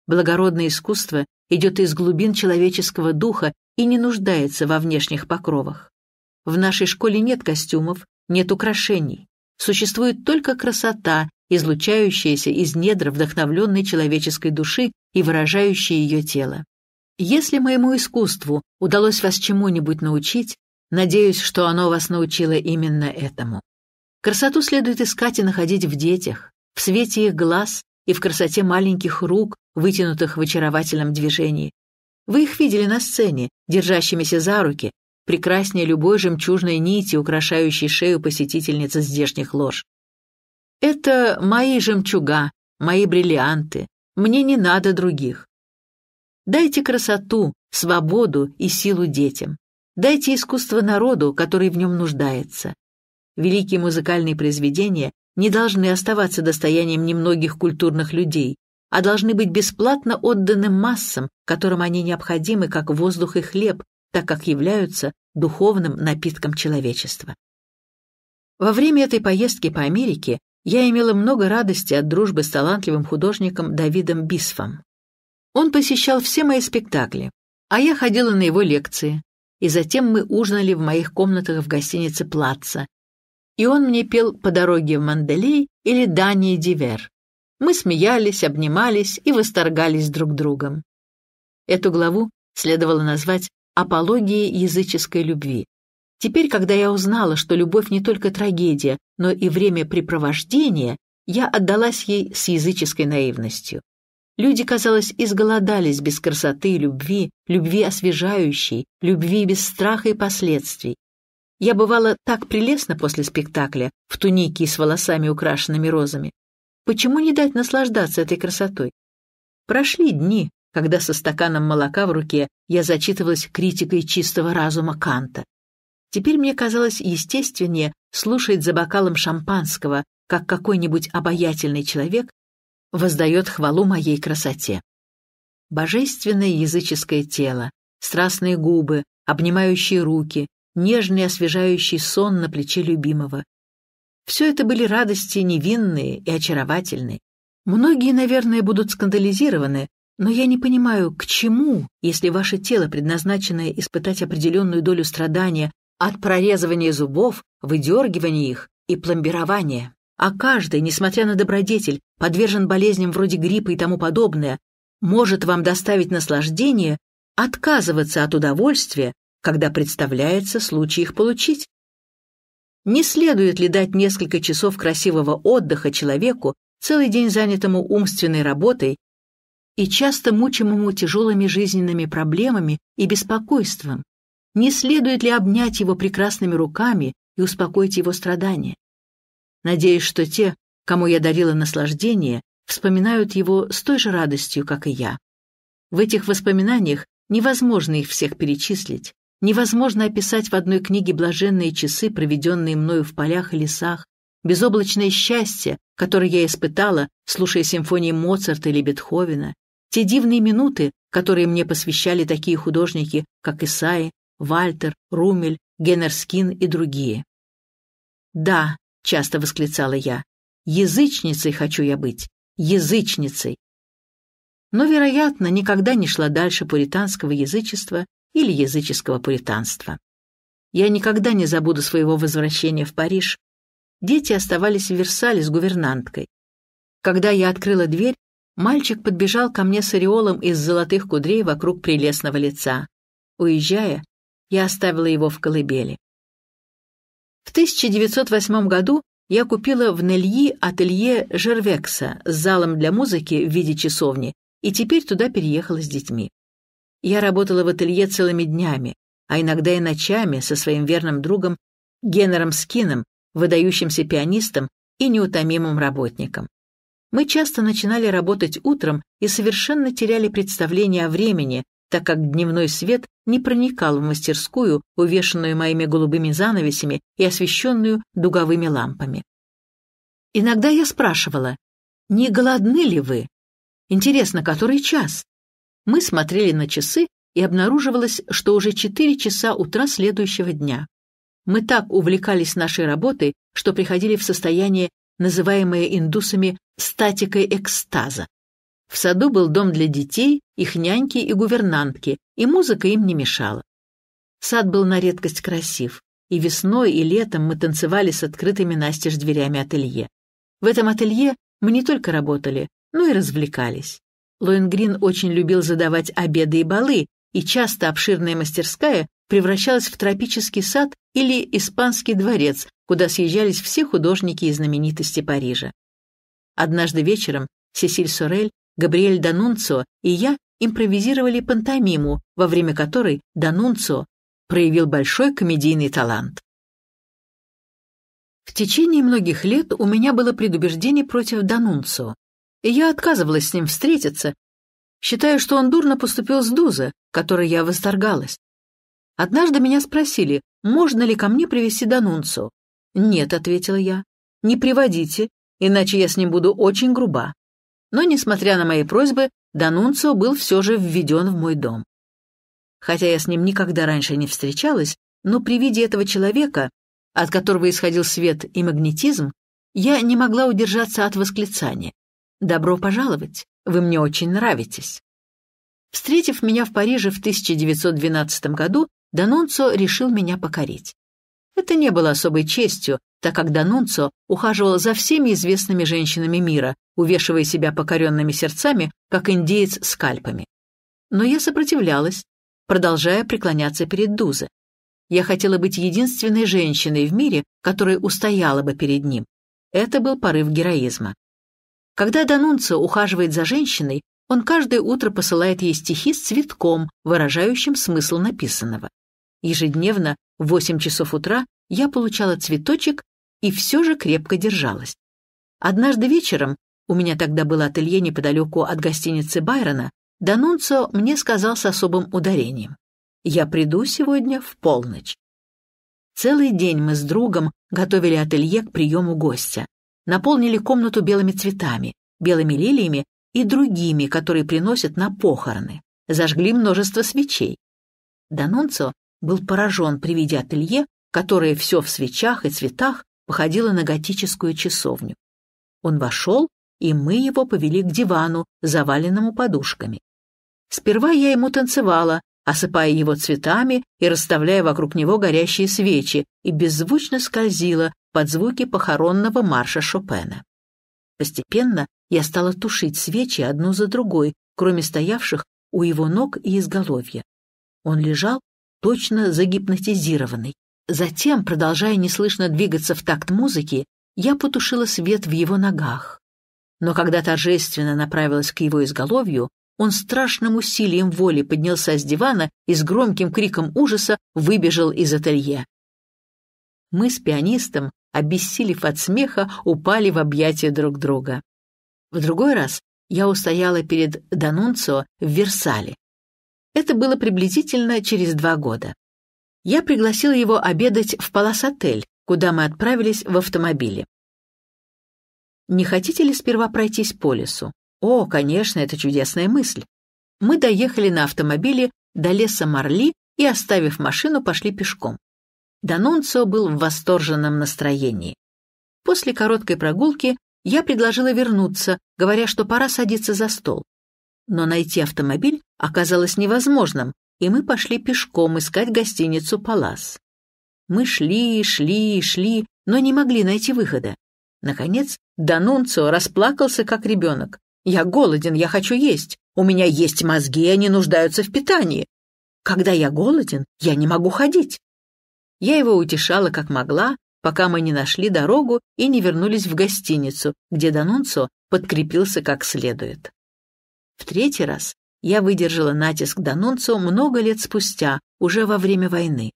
Благородное искусство идет из глубин человеческого духа и не нуждается во внешних покровах. В нашей школе нет костюмов, нет украшений. Существует только красота, излучающаяся из недр вдохновленной человеческой души и выражающая ее тело. Если моему искусству удалось вас чему-нибудь научить, надеюсь, что оно вас научило именно этому. Красоту следует искать и находить в детях, в свете их глаз, и в красоте маленьких рук, вытянутых в очаровательном движении. Вы их видели на сцене, держащимися за руки, прекраснее любой жемчужной нити, украшающей шею посетительницы здешних лож. «Это мои жемчуга, мои бриллианты, мне не надо других. Дайте красоту, свободу и силу детям. Дайте искусство народу, который в нем нуждается». Великие музыкальные произведения не должны оставаться достоянием немногих культурных людей, а должны быть бесплатно отданы массам, которым они необходимы, как воздух и хлеб, так как являются духовным напитком человечества. Во время этой поездки по Америке я имела много радости от дружбы с талантливым художником Давидом Бисфом. Он посещал все мои спектакли, а я ходила на его лекции, и затем мы ужинали в моих комнатах в гостинице «Плаца», и он мне пел «По дороге в Манделей» или Дании Дивер». Мы смеялись, обнимались и восторгались друг другом. Эту главу следовало назвать «Апологией языческой любви». Теперь, когда я узнала, что любовь не только трагедия, но и времяпрепровождение, я отдалась ей с языческой наивностью. Люди, казалось, изголодались без красоты любви, любви освежающей, любви без страха и последствий. Я бывала так прелестно после спектакля, в тунике и с волосами, украшенными розами. Почему не дать наслаждаться этой красотой? Прошли дни, когда со стаканом молока в руке я зачитывалась критикой чистого разума Канта. Теперь мне казалось естественнее слушать за бокалом шампанского, как какой-нибудь обаятельный человек воздает хвалу моей красоте. Божественное языческое тело, страстные губы, обнимающие руки, нежный освежающий сон на плече любимого. Все это были радости невинные и очаровательные. Многие, наверное, будут скандализированы, но я не понимаю, к чему, если ваше тело, предназначенное испытать определенную долю страдания от прорезывания зубов, выдергивания их и пломбирования. А каждый, несмотря на добродетель, подвержен болезням вроде гриппа и тому подобное, может вам доставить наслаждение отказываться от удовольствия, когда представляется случай их получить. Не следует ли дать несколько часов красивого отдыха человеку, целый день занятому умственной работой и часто мучимому тяжелыми жизненными проблемами и беспокойством? Не следует ли обнять его прекрасными руками и успокоить его страдания? Надеюсь, что те, кому я дарила наслаждение, вспоминают его с той же радостью, как и я. В этих воспоминаниях невозможно их всех перечислить. Невозможно описать в одной книге блаженные часы, проведенные мною в полях и лесах, безоблачное счастье, которое я испытала, слушая симфонии Моцарта или Бетховена, те дивные минуты, которые мне посвящали такие художники, как Исаи, Вальтер, Румель, Генерскин и другие. «Да», — часто восклицала я, — «язычницей хочу я быть, язычницей». Но, вероятно, никогда не шла дальше пуританского язычества или языческого пуританства. Я никогда не забуду своего возвращения в Париж. Дети оставались в Версале с гувернанткой. Когда я открыла дверь, мальчик подбежал ко мне с ореолом из золотых кудрей вокруг прелестного лица. Уезжая, я оставила его в колыбели. В 1908 году я купила в Нельи ателье Жервекса с залом для музыки в виде часовни и теперь туда переехала с детьми. Я работала в ателье целыми днями, а иногда и ночами со своим верным другом Генером Скином, выдающимся пианистом и неутомимым работником. Мы часто начинали работать утром и совершенно теряли представление о времени, так как дневной свет не проникал в мастерскую, увешанную моими голубыми занавесями и освещенную дуговыми лампами. Иногда я спрашивала, не голодны ли вы? Интересно, который час? Мы смотрели на часы, и обнаруживалось, что уже 4 часа утра следующего дня. Мы так увлекались нашей работой, что приходили в состояние, называемое индусами статикой экстаза. В саду был дом для детей, их няньки и гувернантки, и музыка им не мешала. Сад был на редкость красив, и весной, и летом мы танцевали с открытыми настежь дверями ателье. В этом ателье мы не только работали, но и развлекались. Лоингрин очень любил задавать обеды и балы, и часто обширная мастерская превращалась в тропический сад или испанский дворец, куда съезжались все художники и знаменитости Парижа. Однажды вечером Сесиль Сорель, Габриэль Данунцио и я импровизировали пантомиму, во время которой Данунцио проявил большой комедийный талант. В течение многих лет у меня было предубеждение против Данунцио и я отказывалась с ним встретиться, считая, что он дурно поступил с Дуза, которой я восторгалась. Однажды меня спросили, можно ли ко мне привести Данунцу. «Нет», — ответила я, — «не приводите, иначе я с ним буду очень груба». Но, несмотря на мои просьбы, Данунцио был все же введен в мой дом. Хотя я с ним никогда раньше не встречалась, но при виде этого человека, от которого исходил свет и магнетизм, я не могла удержаться от восклицания. «Добро пожаловать! Вы мне очень нравитесь!» Встретив меня в Париже в 1912 году, Данунцо решил меня покорить. Это не было особой честью, так как Данунцо ухаживал за всеми известными женщинами мира, увешивая себя покоренными сердцами, как индеец скальпами. Но я сопротивлялась, продолжая преклоняться перед Дузе. Я хотела быть единственной женщиной в мире, которая устояла бы перед ним. Это был порыв героизма. Когда Данунца ухаживает за женщиной, он каждое утро посылает ей стихи с цветком, выражающим смысл написанного. Ежедневно в 8 часов утра я получала цветочек и все же крепко держалась. Однажды вечером, у меня тогда было ателье неподалеку от гостиницы Байрона, Данунцо мне сказал с особым ударением. «Я приду сегодня в полночь». Целый день мы с другом готовили ателье к приему гостя наполнили комнату белыми цветами, белыми лилиями и другими, которые приносят на похороны. Зажгли множество свечей. Данунцо был поражен при виде ателье, которое все в свечах и цветах походило на готическую часовню. Он вошел, и мы его повели к дивану, заваленному подушками. Сперва я ему танцевала, осыпая его цветами и расставляя вокруг него горящие свечи, и беззвучно скользила под звуки похоронного марша Шопена. Постепенно я стала тушить свечи одну за другой, кроме стоявших у его ног и изголовья. Он лежал, точно загипнотизированный. Затем, продолжая неслышно двигаться в такт музыки, я потушила свет в его ногах. Но когда торжественно направилась к его изголовью, он страшным усилием воли поднялся с дивана и с громким криком ужаса выбежал из ателье. Мы с пианистом, обессилев от смеха, упали в объятия друг друга. В другой раз я устояла перед Данунцо в Версале. Это было приблизительно через два года. Я пригласила его обедать в Палас-отель, куда мы отправились в автомобиле. «Не хотите ли сперва пройтись по лесу? «О, конечно, это чудесная мысль!» Мы доехали на автомобиле до леса Марли и, оставив машину, пошли пешком. Данунцио был в восторженном настроении. После короткой прогулки я предложила вернуться, говоря, что пора садиться за стол. Но найти автомобиль оказалось невозможным, и мы пошли пешком искать гостиницу «Палас». Мы шли, шли, шли, но не могли найти выхода. Наконец, Данунцио расплакался, как ребенок. Я голоден, я хочу есть. У меня есть мозги, они нуждаются в питании. Когда я голоден, я не могу ходить. Я его утешала как могла, пока мы не нашли дорогу и не вернулись в гостиницу, где Данунцо подкрепился как следует. В третий раз я выдержала натиск Данунцо много лет спустя, уже во время войны.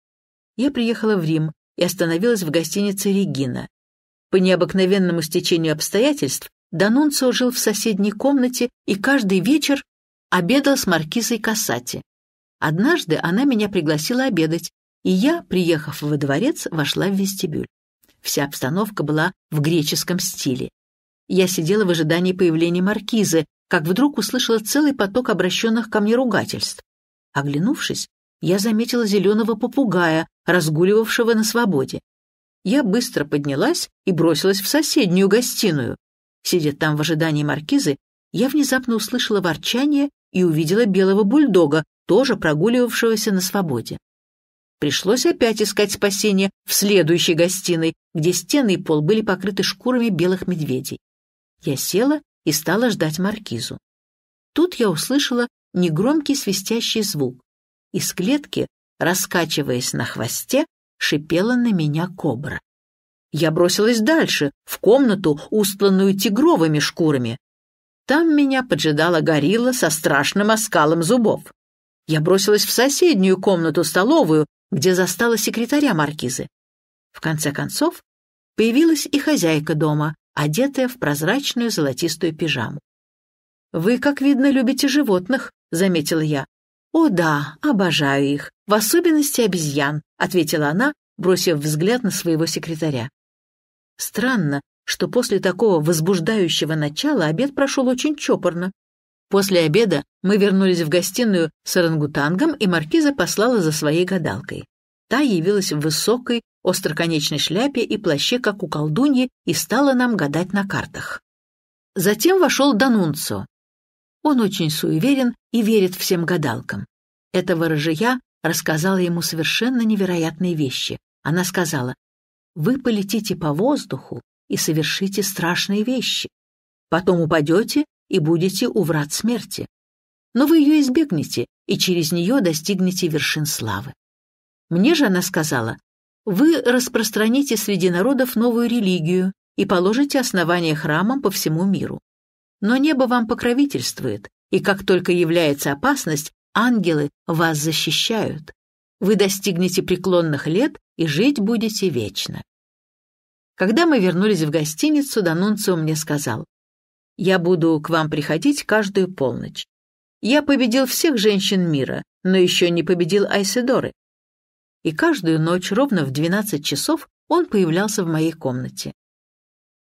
Я приехала в Рим и остановилась в гостинице «Регина». По необыкновенному стечению обстоятельств Данунцио жил в соседней комнате и каждый вечер обедал с маркизой Касати. Однажды она меня пригласила обедать, и я, приехав во дворец, вошла в вестибюль. Вся обстановка была в греческом стиле. Я сидела в ожидании появления маркизы, как вдруг услышала целый поток обращенных ко мне ругательств. Оглянувшись, я заметила зеленого попугая, разгуливавшего на свободе. Я быстро поднялась и бросилась в соседнюю гостиную. Сидя там в ожидании маркизы, я внезапно услышала ворчание и увидела белого бульдога, тоже прогуливавшегося на свободе. Пришлось опять искать спасение в следующей гостиной, где стены и пол были покрыты шкурами белых медведей. Я села и стала ждать маркизу. Тут я услышала негромкий свистящий звук. Из клетки, раскачиваясь на хвосте, шипела на меня кобра. Я бросилась дальше, в комнату, устланную тигровыми шкурами. Там меня поджидала горилла со страшным оскалом зубов. Я бросилась в соседнюю комнату-столовую, где застала секретаря маркизы. В конце концов, появилась и хозяйка дома, одетая в прозрачную золотистую пижаму. «Вы, как видно, любите животных», — заметила я. «О да, обожаю их, в особенности обезьян», — ответила она, бросив взгляд на своего секретаря. Странно, что после такого возбуждающего начала обед прошел очень чопорно. После обеда мы вернулись в гостиную с орангутангом, и маркиза послала за своей гадалкой. Та явилась в высокой, остроконечной шляпе и плаще, как у колдуньи, и стала нам гадать на картах. Затем вошел Данунцо. Он очень суеверен и верит всем гадалкам. Этого ворожия рассказала ему совершенно невероятные вещи. Она сказала, вы полетите по воздуху и совершите страшные вещи. Потом упадете и будете у врат смерти. Но вы ее избегнете и через нее достигнете вершин славы. Мне же она сказала, вы распространите среди народов новую религию и положите основание храмам по всему миру. Но небо вам покровительствует, и как только является опасность, ангелы вас защищают. Вы достигнете преклонных лет и жить будете вечно. Когда мы вернулись в гостиницу, Данунцио мне сказал, «Я буду к вам приходить каждую полночь. Я победил всех женщин мира, но еще не победил Айседоры». И каждую ночь ровно в 12 часов он появлялся в моей комнате.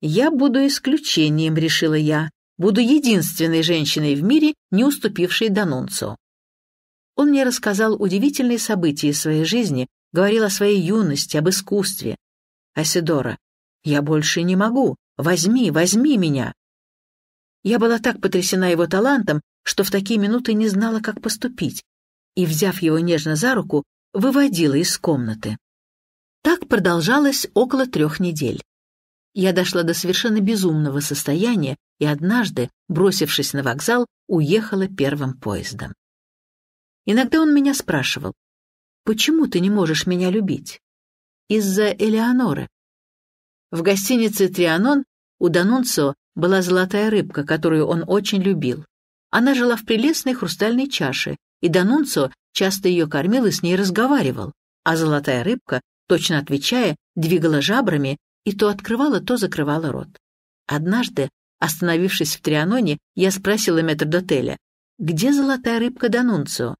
«Я буду исключением», — решила я, «буду единственной женщиной в мире, не уступившей Данунцио». Он мне рассказал удивительные события из своей жизни, говорил о своей юности, об искусстве. «Асидора, «Я больше не могу! Возьми, возьми меня!» Я была так потрясена его талантом, что в такие минуты не знала, как поступить, и, взяв его нежно за руку, выводила из комнаты. Так продолжалось около трех недель. Я дошла до совершенно безумного состояния и однажды, бросившись на вокзал, уехала первым поездом. Иногда он меня спрашивал, «Почему ты не можешь меня любить?» «Из-за Элеоноры. В гостинице «Трианон» у Данунцо была золотая рыбка, которую он очень любил. Она жила в прелестной хрустальной чаше, и Данунцо часто ее кормил и с ней разговаривал, а золотая рыбка, точно отвечая, двигала жабрами и то открывала, то закрывала рот. Однажды, остановившись в Трианоне, я спросила метрдотеля, «Где золотая рыбка Данунцо.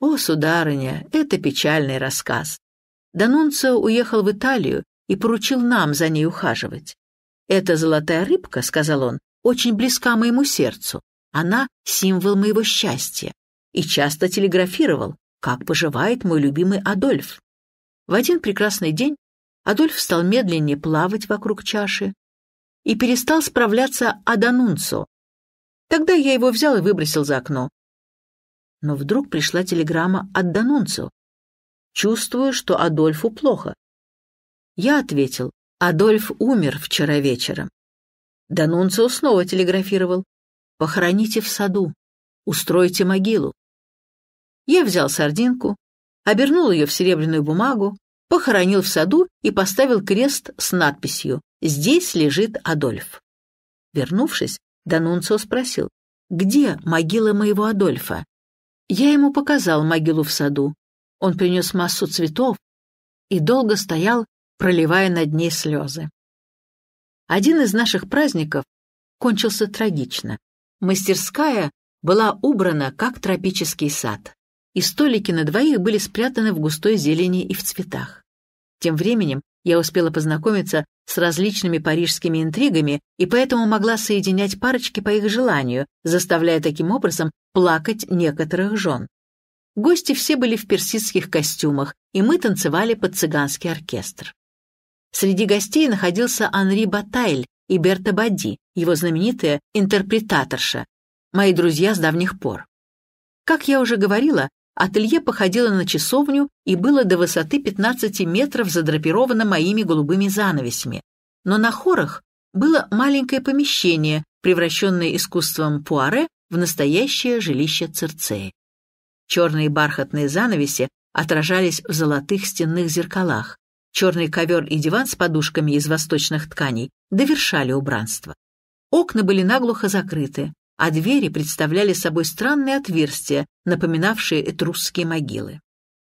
«О, сударыня, это печальный рассказ. Данунцо уехал в Италию и поручил нам за ней ухаживать. «Эта золотая рыбка», — сказал он, — «очень близка моему сердцу. Она — символ моего счастья. И часто телеграфировал, как поживает мой любимый Адольф». В один прекрасный день Адольф стал медленнее плавать вокруг чаши и перестал справляться ад анунцо. Тогда я его взял и выбросил за окно. Но вдруг пришла телеграмма от Данунцо. Чувствую, что Адольфу плохо. Я ответил, Адольф умер вчера вечером. Данунцио снова телеграфировал. «Похороните в саду. Устройте могилу». Я взял сардинку, обернул ее в серебряную бумагу, похоронил в саду и поставил крест с надписью «Здесь лежит Адольф». Вернувшись, Данунцио спросил, «Где могила моего Адольфа?» Я ему показал могилу в саду. Он принес массу цветов и долго стоял, проливая над ней слезы. Один из наших праздников кончился трагично. Мастерская была убрана, как тропический сад, и столики на двоих были спрятаны в густой зелени и в цветах. Тем временем я успела познакомиться с различными парижскими интригами и поэтому могла соединять парочки по их желанию, заставляя таким образом плакать некоторых жен. Гости все были в персидских костюмах, и мы танцевали под цыганский оркестр. Среди гостей находился Анри Батайль и Берта Бади, его знаменитая интерпретаторша, мои друзья с давних пор. Как я уже говорила, ателье походило на часовню и было до высоты 15 метров задрапировано моими голубыми занавесями. Но на хорах было маленькое помещение, превращенное искусством Пуаре в настоящее жилище Церцеи. Черные бархатные занавеси отражались в золотых стенных зеркалах. Черный ковер и диван с подушками из восточных тканей довершали убранство. Окна были наглухо закрыты, а двери представляли собой странные отверстия, напоминавшие этрусские могилы.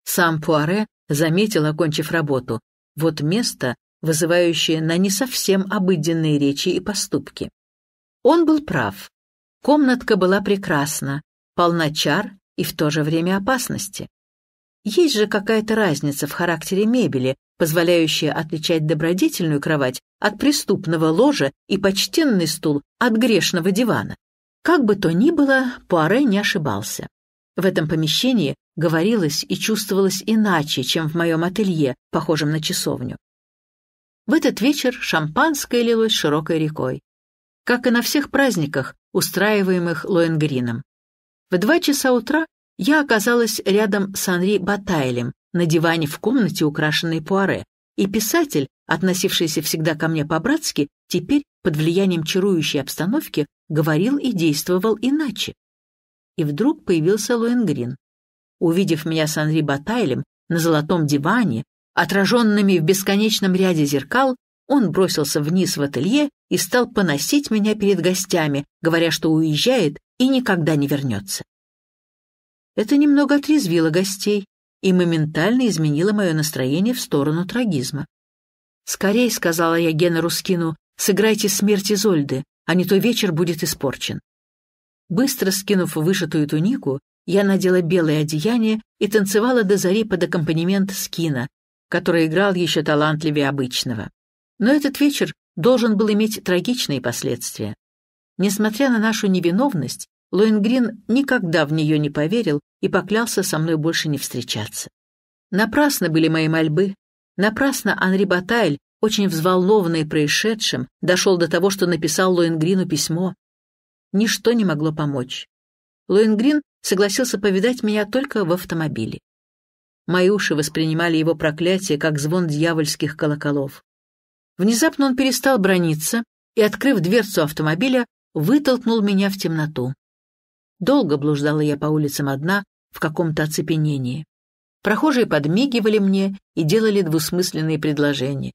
Сам Пуаре заметил, окончив работу, вот место, вызывающее на не совсем обыденные речи и поступки. Он был прав. Комнатка была прекрасна, полна чар и в то же время опасности. Есть же какая-то разница в характере мебели, позволяющее отличать добродетельную кровать от преступного ложа и почтенный стул от грешного дивана. Как бы то ни было, Пуаре не ошибался. В этом помещении говорилось и чувствовалось иначе, чем в моем ателье, похожем на часовню. В этот вечер шампанское лилось широкой рекой, как и на всех праздниках, устраиваемых Лоенгрином. В два часа утра я оказалась рядом с Анри Батайлем, на диване в комнате, украшенной пуаре, и писатель, относившийся всегда ко мне по-братски, теперь, под влиянием чарующей обстановки, говорил и действовал иначе. И вдруг появился Луэн Увидев меня с Анри Батайлем на золотом диване, отраженными в бесконечном ряде зеркал, он бросился вниз в ателье и стал поносить меня перед гостями, говоря, что уезжает и никогда не вернется. Это немного отрезвило гостей, и моментально изменила мое настроение в сторону трагизма. «Скорей», — сказала я Генеру Скину, — «сыграйте смерть Изольды, а не то вечер будет испорчен». Быстро скинув вышитую тунику, я надела белое одеяние и танцевала до зари под аккомпанемент Скина, который играл еще талантливее обычного. Но этот вечер должен был иметь трагичные последствия. Несмотря на нашу невиновность, Лоингрин никогда в нее не поверил и поклялся со мной больше не встречаться. Напрасно были мои мольбы. Напрасно Анри Батайль, очень взволнованный происшедшим, дошел до того, что написал Лоингрину письмо. Ничто не могло помочь. Лоингрин согласился повидать меня только в автомобиле. Мои уши воспринимали его проклятие, как звон дьявольских колоколов. Внезапно он перестал брониться и, открыв дверцу автомобиля, вытолкнул меня в темноту. Долго блуждала я по улицам одна, в каком-то оцепенении. Прохожие подмигивали мне и делали двусмысленные предложения.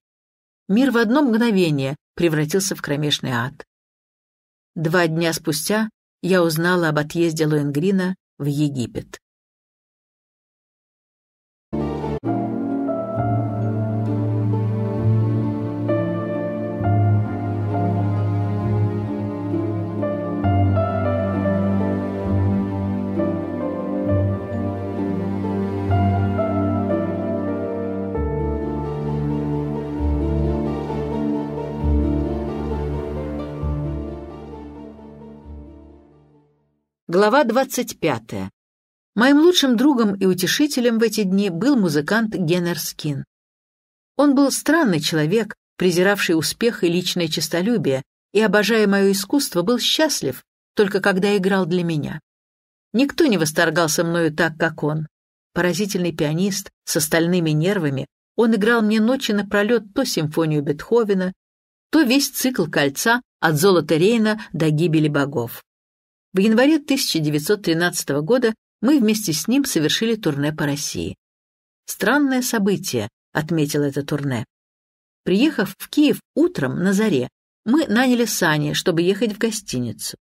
Мир в одно мгновение превратился в кромешный ад. Два дня спустя я узнала об отъезде Лоенгрина в Египет. Глава 25. Моим лучшим другом и утешителем в эти дни был музыкант Генерскин. Он был странный человек, презиравший успех и личное честолюбие, и, обожая мое искусство, был счастлив, только когда играл для меня. Никто не восторгался мною так, как он. Поразительный пианист, с остальными нервами, он играл мне ночи напролет то симфонию Бетховена, то весь цикл кольца от золота Рейна до гибели богов. В январе 1913 года мы вместе с ним совершили турне по России. «Странное событие», — отметил это турне. Приехав в Киев утром на заре, мы наняли сани, чтобы ехать в гостиницу.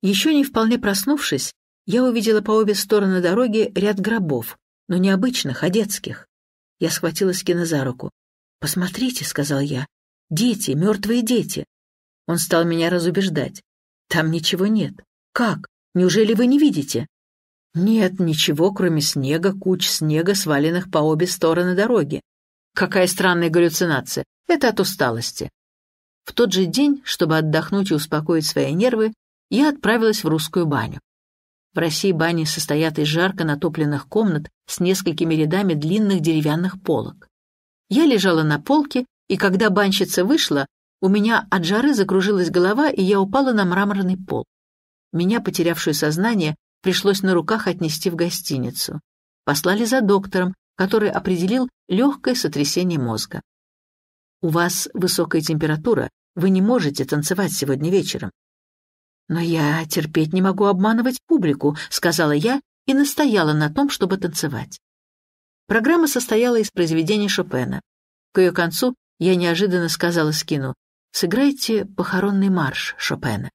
Еще не вполне проснувшись, я увидела по обе стороны дороги ряд гробов, но не обычных, а детских. Я схватила Скина за руку. «Посмотрите», — сказал я, — «дети, мертвые дети». Он стал меня разубеждать. «Там ничего нет. «Как? Неужели вы не видите?» «Нет ничего, кроме снега, куч снега, сваленных по обе стороны дороги. Какая странная галлюцинация. Это от усталости». В тот же день, чтобы отдохнуть и успокоить свои нервы, я отправилась в русскую баню. В России бани состоят из жарко натопленных комнат с несколькими рядами длинных деревянных полок. Я лежала на полке, и когда банщица вышла, у меня от жары закружилась голова, и я упала на мраморный пол. Меня, потерявшую сознание, пришлось на руках отнести в гостиницу. Послали за доктором, который определил легкое сотрясение мозга. «У вас высокая температура, вы не можете танцевать сегодня вечером». «Но я терпеть не могу обманывать публику», — сказала я и настояла на том, чтобы танцевать. Программа состояла из произведений Шопена. К ее концу я неожиданно сказала Скину, «Сыграйте похоронный марш Шопена».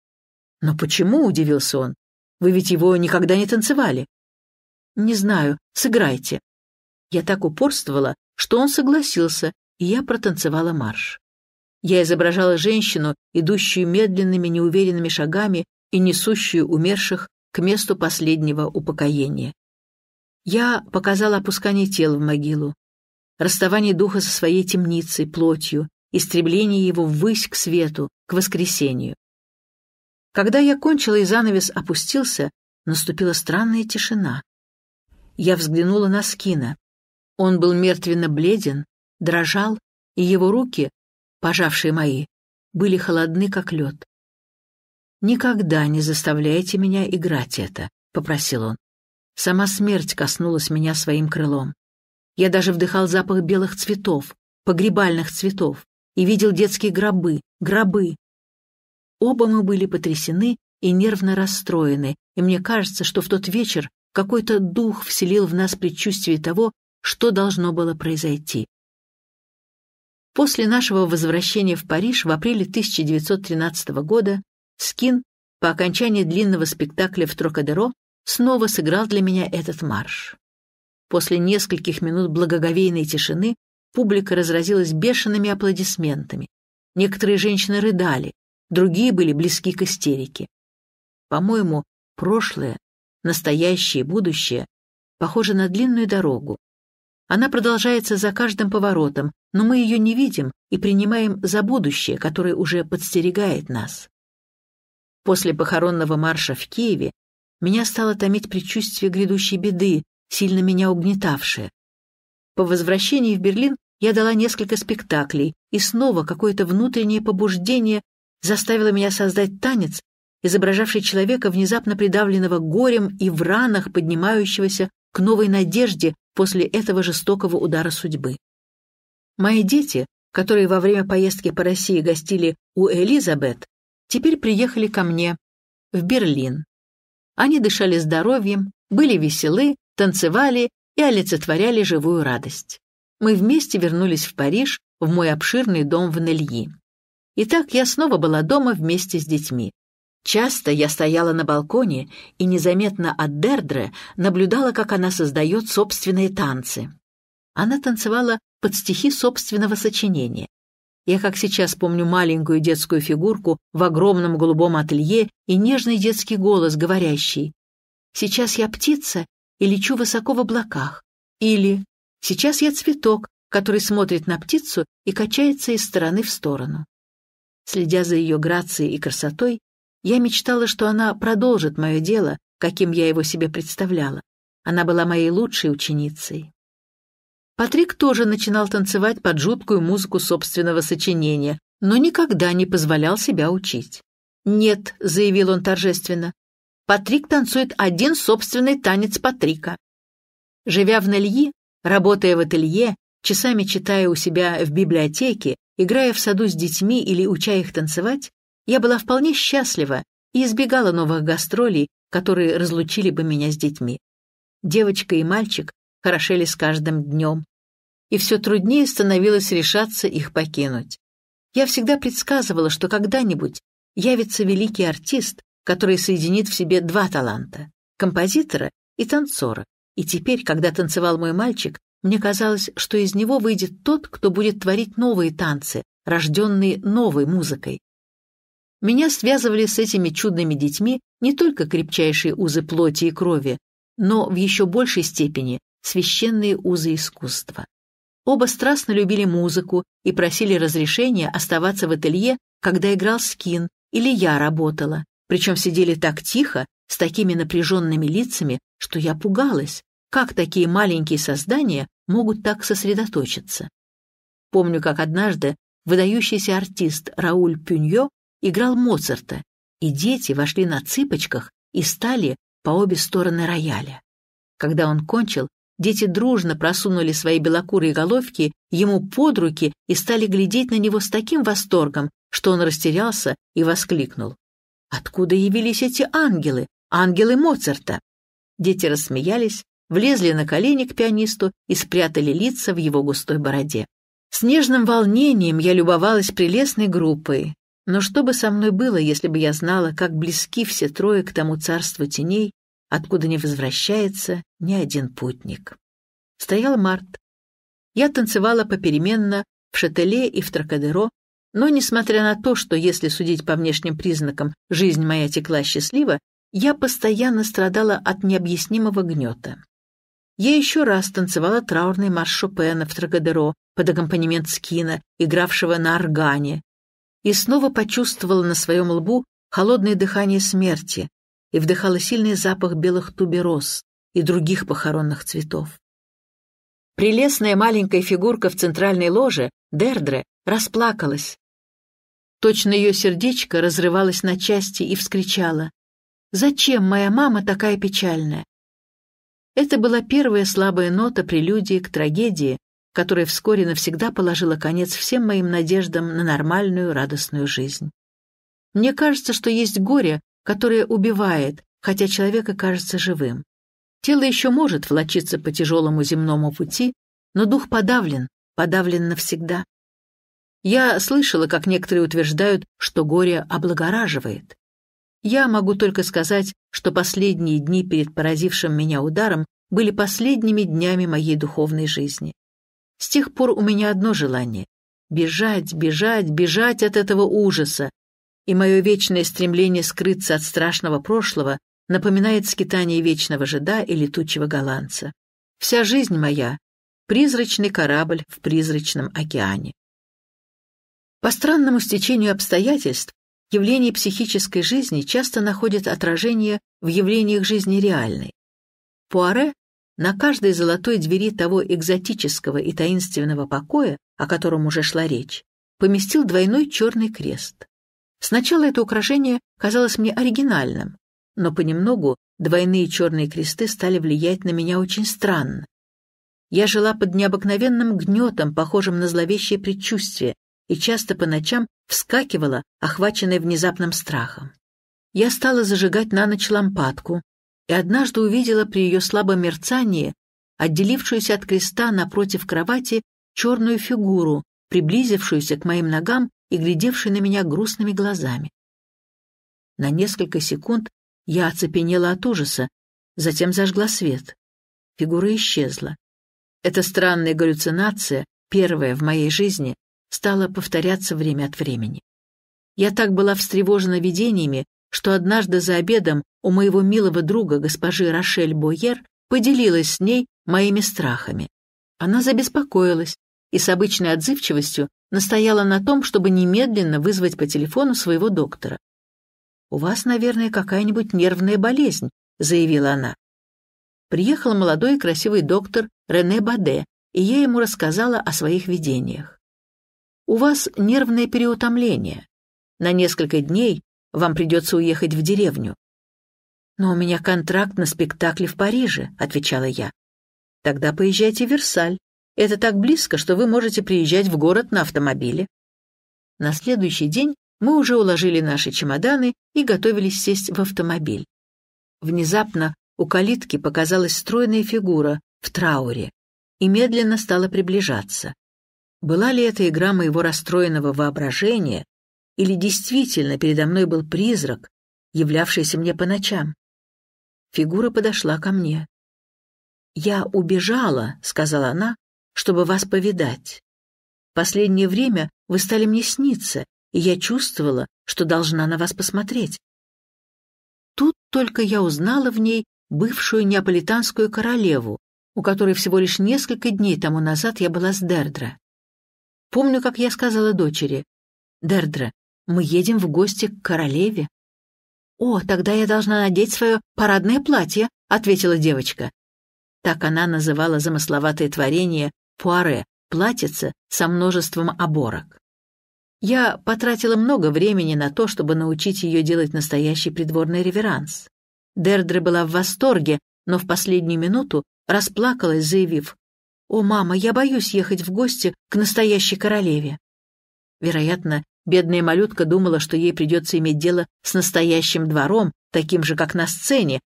«Но почему?» — удивился он. «Вы ведь его никогда не танцевали». «Не знаю. Сыграйте». Я так упорствовала, что он согласился, и я протанцевала марш. Я изображала женщину, идущую медленными, неуверенными шагами и несущую умерших к месту последнего упокоения. Я показала опускание тел в могилу, расставание духа со своей темницей, плотью, истребление его ввысь к свету, к воскресению. Когда я кончила и занавес опустился, наступила странная тишина. Я взглянула на Скина. Он был мертвенно бледен, дрожал, и его руки, пожавшие мои, были холодны, как лед. «Никогда не заставляйте меня играть это», — попросил он. Сама смерть коснулась меня своим крылом. Я даже вдыхал запах белых цветов, погребальных цветов, и видел детские гробы, гробы, Оба мы были потрясены и нервно расстроены, и мне кажется, что в тот вечер какой-то дух вселил в нас предчувствие того, что должно было произойти. После нашего возвращения в Париж в апреле 1913 года Скин по окончании длинного спектакля в Трокадеро снова сыграл для меня этот марш. После нескольких минут благоговейной тишины публика разразилась бешеными аплодисментами. Некоторые женщины рыдали, другие были близки к истерике. По-моему, прошлое, настоящее и будущее похоже на длинную дорогу. Она продолжается за каждым поворотом, но мы ее не видим и принимаем за будущее, которое уже подстерегает нас. После похоронного марша в Киеве меня стало томить предчувствие грядущей беды, сильно меня угнетавшее. По возвращении в Берлин я дала несколько спектаклей, и снова какое-то внутреннее побуждение заставила меня создать танец, изображавший человека, внезапно придавленного горем и в ранах поднимающегося к новой надежде после этого жестокого удара судьбы. Мои дети, которые во время поездки по России гостили у Элизабет, теперь приехали ко мне в Берлин. Они дышали здоровьем, были веселы, танцевали и олицетворяли живую радость. Мы вместе вернулись в Париж, в мой обширный дом в Нельи. Итак, я снова была дома вместе с детьми. Часто я стояла на балконе и незаметно от Дердре наблюдала, как она создает собственные танцы. Она танцевала под стихи собственного сочинения. Я как сейчас помню маленькую детскую фигурку в огромном голубом ателье и нежный детский голос, говорящий «Сейчас я птица и лечу высоко в облаках». Или «Сейчас я цветок, который смотрит на птицу и качается из стороны в сторону». Следя за ее грацией и красотой, я мечтала, что она продолжит мое дело, каким я его себе представляла. Она была моей лучшей ученицей. Патрик тоже начинал танцевать под жуткую музыку собственного сочинения, но никогда не позволял себя учить. «Нет», — заявил он торжественно, — «Патрик танцует один собственный танец Патрика». Живя в Нельи, работая в ателье часами читая у себя в библиотеке, играя в саду с детьми или уча их танцевать, я была вполне счастлива и избегала новых гастролей, которые разлучили бы меня с детьми. Девочка и мальчик хорошели с каждым днем, и все труднее становилось решаться их покинуть. Я всегда предсказывала, что когда-нибудь явится великий артист, который соединит в себе два таланта — композитора и танцора. И теперь, когда танцевал мой мальчик, мне казалось, что из него выйдет тот, кто будет творить новые танцы, рожденные новой музыкой. Меня связывали с этими чудными детьми не только крепчайшие узы плоти и крови, но в еще большей степени священные узы искусства. Оба страстно любили музыку и просили разрешения оставаться в ателье, когда играл скин или я работала, причем сидели так тихо, с такими напряженными лицами, что я пугалась, как такие маленькие создания могут так сосредоточиться. Помню, как однажды выдающийся артист Рауль Пюньо играл Моцарта, и дети вошли на цыпочках и стали по обе стороны рояля. Когда он кончил, дети дружно просунули свои белокурые головки ему под руки и стали глядеть на него с таким восторгом, что он растерялся и воскликнул. «Откуда явились эти ангелы? Ангелы Моцарта!» Дети рассмеялись, влезли на колени к пианисту и спрятали лица в его густой бороде. С нежным волнением я любовалась прелестной группой, но что бы со мной было, если бы я знала, как близки все трое к тому царству теней, откуда не возвращается ни один путник. Стоял март. Я танцевала попеременно в шателе и в тракадеро, но, несмотря на то, что, если судить по внешним признакам, жизнь моя текла счастливо, я постоянно страдала от необъяснимого гнета. Я еще раз танцевала траурный марш Шопена в Трагадеро под аккомпанемент Скина, игравшего на органе, и снова почувствовала на своем лбу холодное дыхание смерти и вдыхала сильный запах белых тубероз и других похоронных цветов. Прелестная маленькая фигурка в центральной ложе, Дердре, расплакалась. Точно ее сердечко разрывалось на части и вскричала: «Зачем моя мама такая печальная? Это была первая слабая нота прелюдии к трагедии, которая вскоре навсегда положила конец всем моим надеждам на нормальную радостную жизнь. Мне кажется, что есть горе, которое убивает, хотя человек и кажется живым. Тело еще может влочиться по тяжелому земному пути, но дух подавлен, подавлен навсегда. Я слышала, как некоторые утверждают, что горе облагораживает. Я могу только сказать, что последние дни перед поразившим меня ударом были последними днями моей духовной жизни. С тех пор у меня одно желание — бежать, бежать, бежать от этого ужаса, и мое вечное стремление скрыться от страшного прошлого напоминает скитание вечного жида и летучего голландца. Вся жизнь моя — призрачный корабль в призрачном океане. По странному стечению обстоятельств явления психической жизни часто находят отражение в явлениях жизни реальной. Пуаре на каждой золотой двери того экзотического и таинственного покоя, о котором уже шла речь, поместил двойной черный крест. Сначала это украшение казалось мне оригинальным, но понемногу двойные черные кресты стали влиять на меня очень странно. Я жила под необыкновенным гнетом, похожим на зловещее предчувствие, и часто по ночам вскакивала, охваченная внезапным страхом. Я стала зажигать на ночь лампадку и однажды увидела при ее слабом мерцании отделившуюся от креста напротив кровати черную фигуру, приблизившуюся к моим ногам и глядевшую на меня грустными глазами. На несколько секунд я оцепенела от ужаса, затем зажгла свет. Фигура исчезла. Эта странная галлюцинация, первая в моей жизни, стало повторяться время от времени. Я так была встревожена видениями, что однажды за обедом у моего милого друга, госпожи Рошель Бойер, поделилась с ней моими страхами. Она забеспокоилась и с обычной отзывчивостью настояла на том, чтобы немедленно вызвать по телефону своего доктора. «У вас, наверное, какая-нибудь нервная болезнь», — заявила она. Приехал молодой и красивый доктор Рене Баде, и я ему рассказала о своих видениях у вас нервное переутомление. На несколько дней вам придется уехать в деревню. «Но у меня контракт на спектакль в Париже», — отвечала я. «Тогда поезжайте в Версаль. Это так близко, что вы можете приезжать в город на автомобиле». На следующий день мы уже уложили наши чемоданы и готовились сесть в автомобиль. Внезапно у калитки показалась стройная фигура в трауре и медленно стала приближаться. Была ли это игра моего расстроенного воображения, или действительно передо мной был призрак, являвшийся мне по ночам? Фигура подошла ко мне. «Я убежала», — сказала она, — «чтобы вас повидать. Последнее время вы стали мне сниться, и я чувствовала, что должна на вас посмотреть». Тут только я узнала в ней бывшую неаполитанскую королеву, у которой всего лишь несколько дней тому назад я была с Дердра. Помню, как я сказала дочери. «Дердре, мы едем в гости к королеве». «О, тогда я должна надеть свое парадное платье», — ответила девочка. Так она называла замысловатое творение «пуаре» — платьице со множеством оборок. Я потратила много времени на то, чтобы научить ее делать настоящий придворный реверанс. Дердре была в восторге, но в последнюю минуту расплакалась, заявив, «О, мама, я боюсь ехать в гости к настоящей королеве». Вероятно, бедная малютка думала, что ей придется иметь дело с настоящим двором, таким же, как на сцене.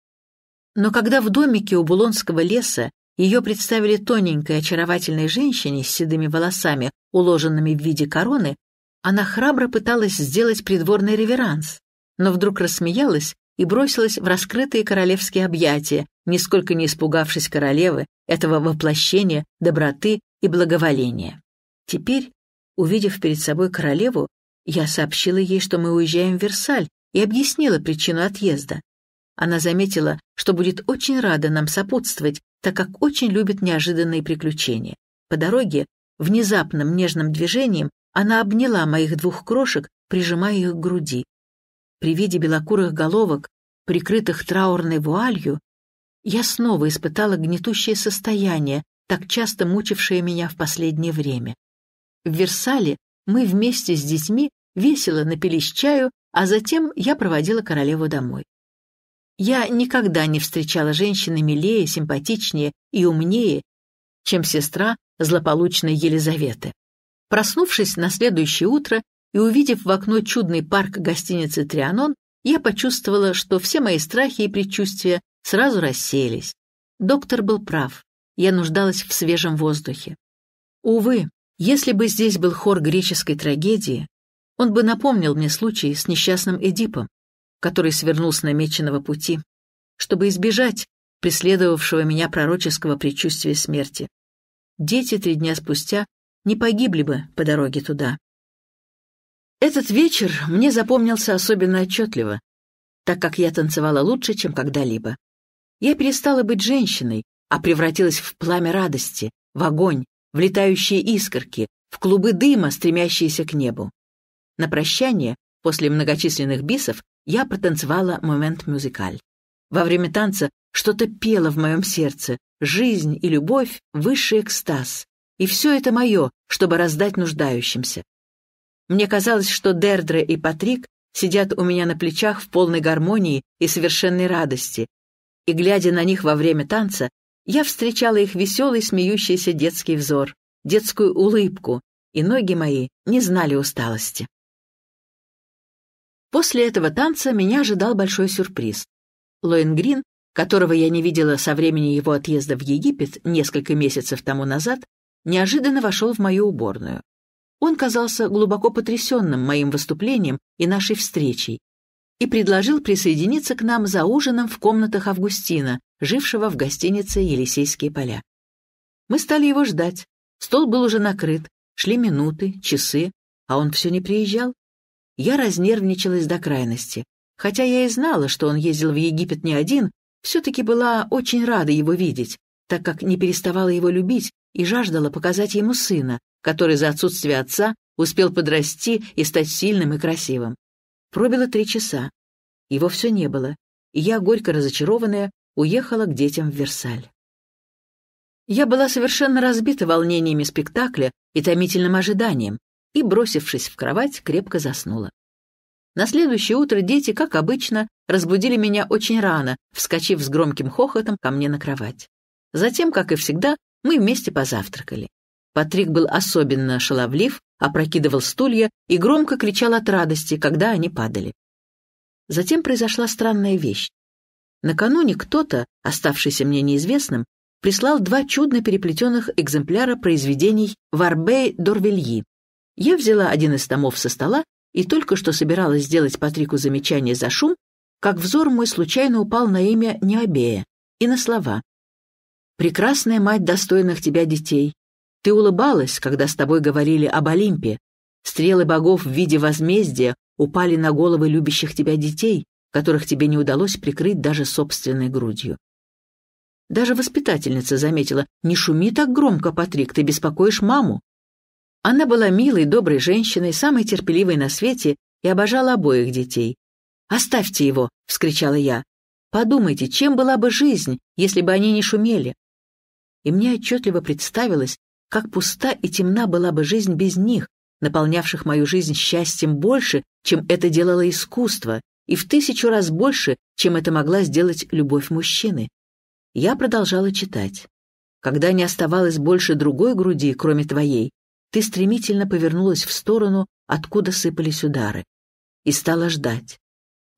Но когда в домике у Булонского леса ее представили тоненькой очаровательной женщине с седыми волосами, уложенными в виде короны, она храбро пыталась сделать придворный реверанс, но вдруг рассмеялась и бросилась в раскрытые королевские объятия, нисколько не испугавшись королевы, этого воплощения доброты и благоволения. Теперь, увидев перед собой королеву, я сообщила ей, что мы уезжаем в Версаль, и объяснила причину отъезда. Она заметила, что будет очень рада нам сопутствовать, так как очень любит неожиданные приключения. По дороге, внезапным нежным движением, она обняла моих двух крошек, прижимая их к груди, при виде белокурых головок, прикрытых траурной вуалью, я снова испытала гнетущее состояние, так часто мучившее меня в последнее время. В Версале мы вместе с детьми весело напились чаю, а затем я проводила королеву домой. Я никогда не встречала женщины милее, симпатичнее и умнее, чем сестра злополучной Елизаветы. Проснувшись на следующее утро, и, увидев в окно чудный парк гостиницы «Трианон», я почувствовала, что все мои страхи и предчувствия сразу рассеялись. Доктор был прав, я нуждалась в свежем воздухе. Увы, если бы здесь был хор греческой трагедии, он бы напомнил мне случай с несчастным Эдипом, который свернул с намеченного пути, чтобы избежать преследовавшего меня пророческого предчувствия смерти. Дети три дня спустя не погибли бы по дороге туда. Этот вечер мне запомнился особенно отчетливо, так как я танцевала лучше, чем когда-либо. Я перестала быть женщиной, а превратилась в пламя радости, в огонь, в летающие искорки, в клубы дыма, стремящиеся к небу. На прощание, после многочисленных бисов, я протанцевала момент мюзикаль. Во время танца что-то пело в моем сердце, жизнь и любовь — высший экстаз. И все это мое, чтобы раздать нуждающимся. Мне казалось, что Дердре и Патрик сидят у меня на плечах в полной гармонии и совершенной радости. И, глядя на них во время танца, я встречала их веселый, смеющийся детский взор, детскую улыбку, и ноги мои не знали усталости. После этого танца меня ожидал большой сюрприз. Лоэнгрин, которого я не видела со времени его отъезда в Египет несколько месяцев тому назад, неожиданно вошел в мою уборную. Он казался глубоко потрясенным моим выступлением и нашей встречей и предложил присоединиться к нам за ужином в комнатах Августина, жившего в гостинице «Елисейские поля». Мы стали его ждать. Стол был уже накрыт, шли минуты, часы, а он все не приезжал. Я разнервничалась до крайности. Хотя я и знала, что он ездил в Египет не один, все-таки была очень рада его видеть, так как не переставала его любить и жаждала показать ему сына, который за отсутствие отца успел подрасти и стать сильным и красивым. Пробило три часа. Его все не было, и я, горько разочарованная, уехала к детям в Версаль. Я была совершенно разбита волнениями спектакля и томительным ожиданием, и, бросившись в кровать, крепко заснула. На следующее утро дети, как обычно, разбудили меня очень рано, вскочив с громким хохотом ко мне на кровать. Затем, как и всегда, мы вместе позавтракали. Патрик был особенно шаловлив, опрокидывал стулья и громко кричал от радости, когда они падали. Затем произошла странная вещь. Накануне кто-то, оставшийся мне неизвестным, прислал два чудно переплетенных экземпляра произведений Варбей Дорвельи. Я взяла один из томов со стола и только что собиралась сделать Патрику замечание за шум, как взор мой случайно упал на имя Необея и на слова «Прекрасная мать достойных тебя детей, ты улыбалась, когда с тобой говорили об Олимпе. Стрелы богов в виде возмездия упали на головы любящих тебя детей, которых тебе не удалось прикрыть даже собственной грудью. Даже воспитательница заметила, не шуми так громко, Патрик, ты беспокоишь маму. Она была милой, доброй женщиной, самой терпеливой на свете и обожала обоих детей. «Оставьте его!» — вскричала я. «Подумайте, чем была бы жизнь, если бы они не шумели?» И мне отчетливо представилось, как пуста и темна была бы жизнь без них, наполнявших мою жизнь счастьем больше, чем это делало искусство, и в тысячу раз больше, чем это могла сделать любовь мужчины. Я продолжала читать. Когда не оставалось больше другой груди, кроме твоей, ты стремительно повернулась в сторону, откуда сыпались удары, и стала ждать.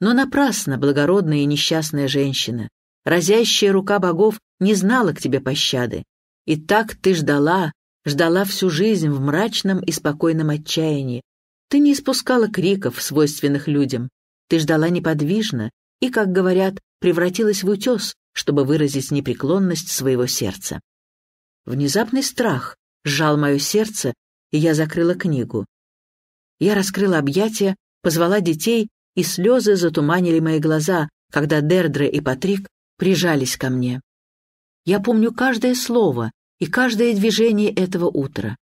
Но напрасно, благородная и несчастная женщина, разящая рука богов не знала к тебе пощады. И так ты ждала, ждала всю жизнь в мрачном и спокойном отчаянии. Ты не испускала криков, свойственных людям. Ты ждала неподвижно и, как говорят, превратилась в утес, чтобы выразить непреклонность своего сердца. Внезапный страх сжал мое сердце, и я закрыла книгу. Я раскрыла объятия, позвала детей, и слезы затуманили мои глаза, когда Дердре и Патрик прижались ко мне. Я помню каждое слово, и каждое движение этого утра.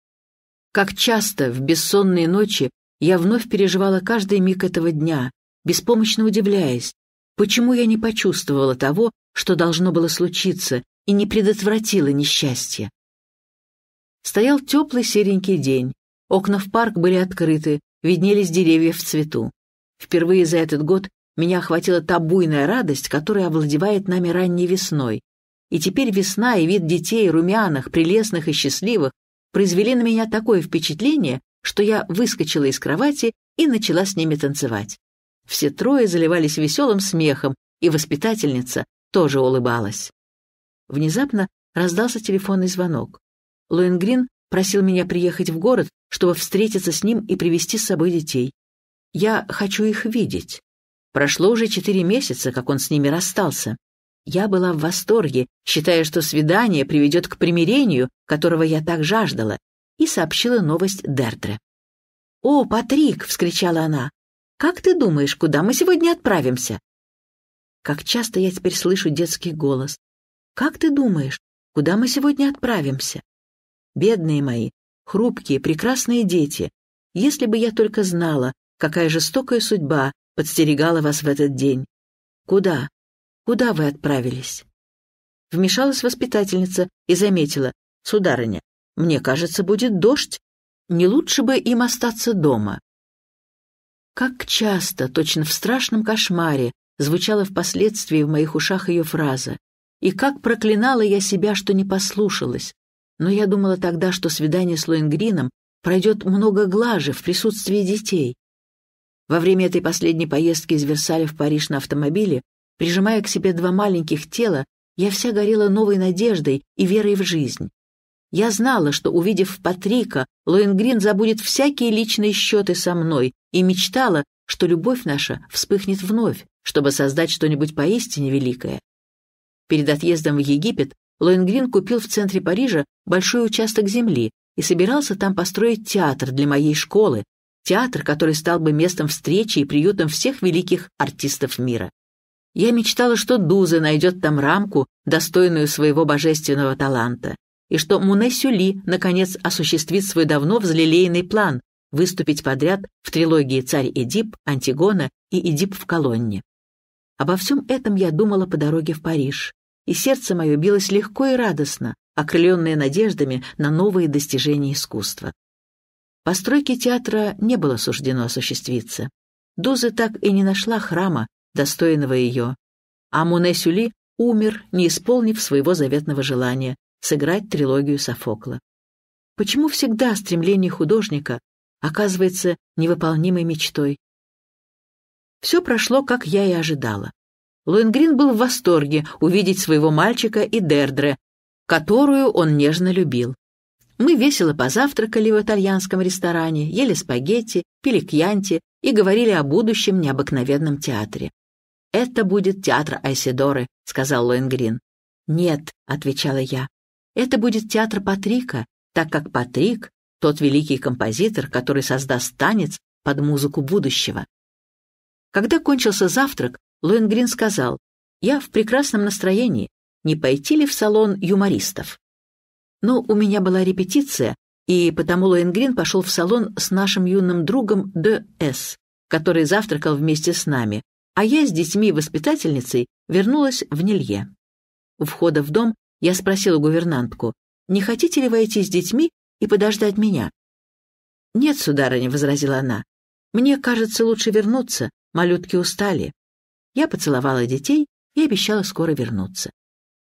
Как часто в бессонные ночи я вновь переживала каждый миг этого дня, беспомощно удивляясь, почему я не почувствовала того, что должно было случиться, и не предотвратила несчастье. Стоял теплый серенький день, окна в парк были открыты, виднелись деревья в цвету. Впервые за этот год меня охватила та буйная радость, которая овладевает нами ранней весной, и теперь весна и вид детей, румяных, прелестных и счастливых, произвели на меня такое впечатление, что я выскочила из кровати и начала с ними танцевать. Все трое заливались веселым смехом, и воспитательница тоже улыбалась. Внезапно раздался телефонный звонок. Луингрин просил меня приехать в город, чтобы встретиться с ним и привести с собой детей. Я хочу их видеть. Прошло уже четыре месяца, как он с ними расстался. Я была в восторге, считая, что свидание приведет к примирению, которого я так жаждала, и сообщила новость Дердре. «О, Патрик!» — вскричала она. «Как ты думаешь, куда мы сегодня отправимся?» Как часто я теперь слышу детский голос. «Как ты думаешь, куда мы сегодня отправимся?» Бедные мои, хрупкие, прекрасные дети, если бы я только знала, какая жестокая судьба подстерегала вас в этот день. Куда? Куда вы отправились?» Вмешалась воспитательница и заметила. «Сударыня, мне кажется, будет дождь. Не лучше бы им остаться дома». Как часто, точно в страшном кошмаре, звучала впоследствии в моих ушах ее фраза. И как проклинала я себя, что не послушалась. Но я думала тогда, что свидание с Лоингрином пройдет много глаже в присутствии детей. Во время этой последней поездки из Версаля в Париж на автомобиле Прижимая к себе два маленьких тела, я вся горела новой надеждой и верой в жизнь. Я знала, что, увидев Патрика, Лоенгрин забудет всякие личные счеты со мной и мечтала, что любовь наша вспыхнет вновь, чтобы создать что-нибудь поистине великое. Перед отъездом в Египет Лоенгрин купил в центре Парижа большой участок земли и собирался там построить театр для моей школы, театр, который стал бы местом встречи и приютом всех великих артистов мира. Я мечтала, что Дуза найдет там рамку, достойную своего божественного таланта, и что Муне Сюли, наконец, осуществит свой давно взлелеянный план выступить подряд в трилогии «Царь Эдип», «Антигона» и «Эдип в колонне». Обо всем этом я думала по дороге в Париж, и сердце мое билось легко и радостно, окрыленное надеждами на новые достижения искусства. Постройке театра не было суждено осуществиться. Дуза так и не нашла храма, достойного ее. А Муне Сюли умер, не исполнив своего заветного желания сыграть трилогию Софокла. Почему всегда стремление художника оказывается невыполнимой мечтой? Все прошло, как я и ожидала. Луингрин был в восторге увидеть своего мальчика и Дердре, которую он нежно любил. Мы весело позавтракали в итальянском ресторане, ели спагетти, пили кьянти и говорили о будущем необыкновенном театре. «Это будет театр Айсидоры», — сказал Лоенгрин. «Нет», — отвечала я, — «это будет театр Патрика, так как Патрик — тот великий композитор, который создаст танец под музыку будущего». Когда кончился завтрак, Лоенгрин сказал, «Я в прекрасном настроении. Не пойти ли в салон юмористов?» Но у меня была репетиция, и потому Лоенгрин пошел в салон с нашим юным другом Д.С., который завтракал вместе с нами, а я с детьми и воспитательницей вернулась в Нелье. У входа в дом я спросила гувернантку, «Не хотите ли войти с детьми и подождать меня?» «Нет, сударыня», — возразила она, «мне кажется, лучше вернуться, малютки устали». Я поцеловала детей и обещала скоро вернуться.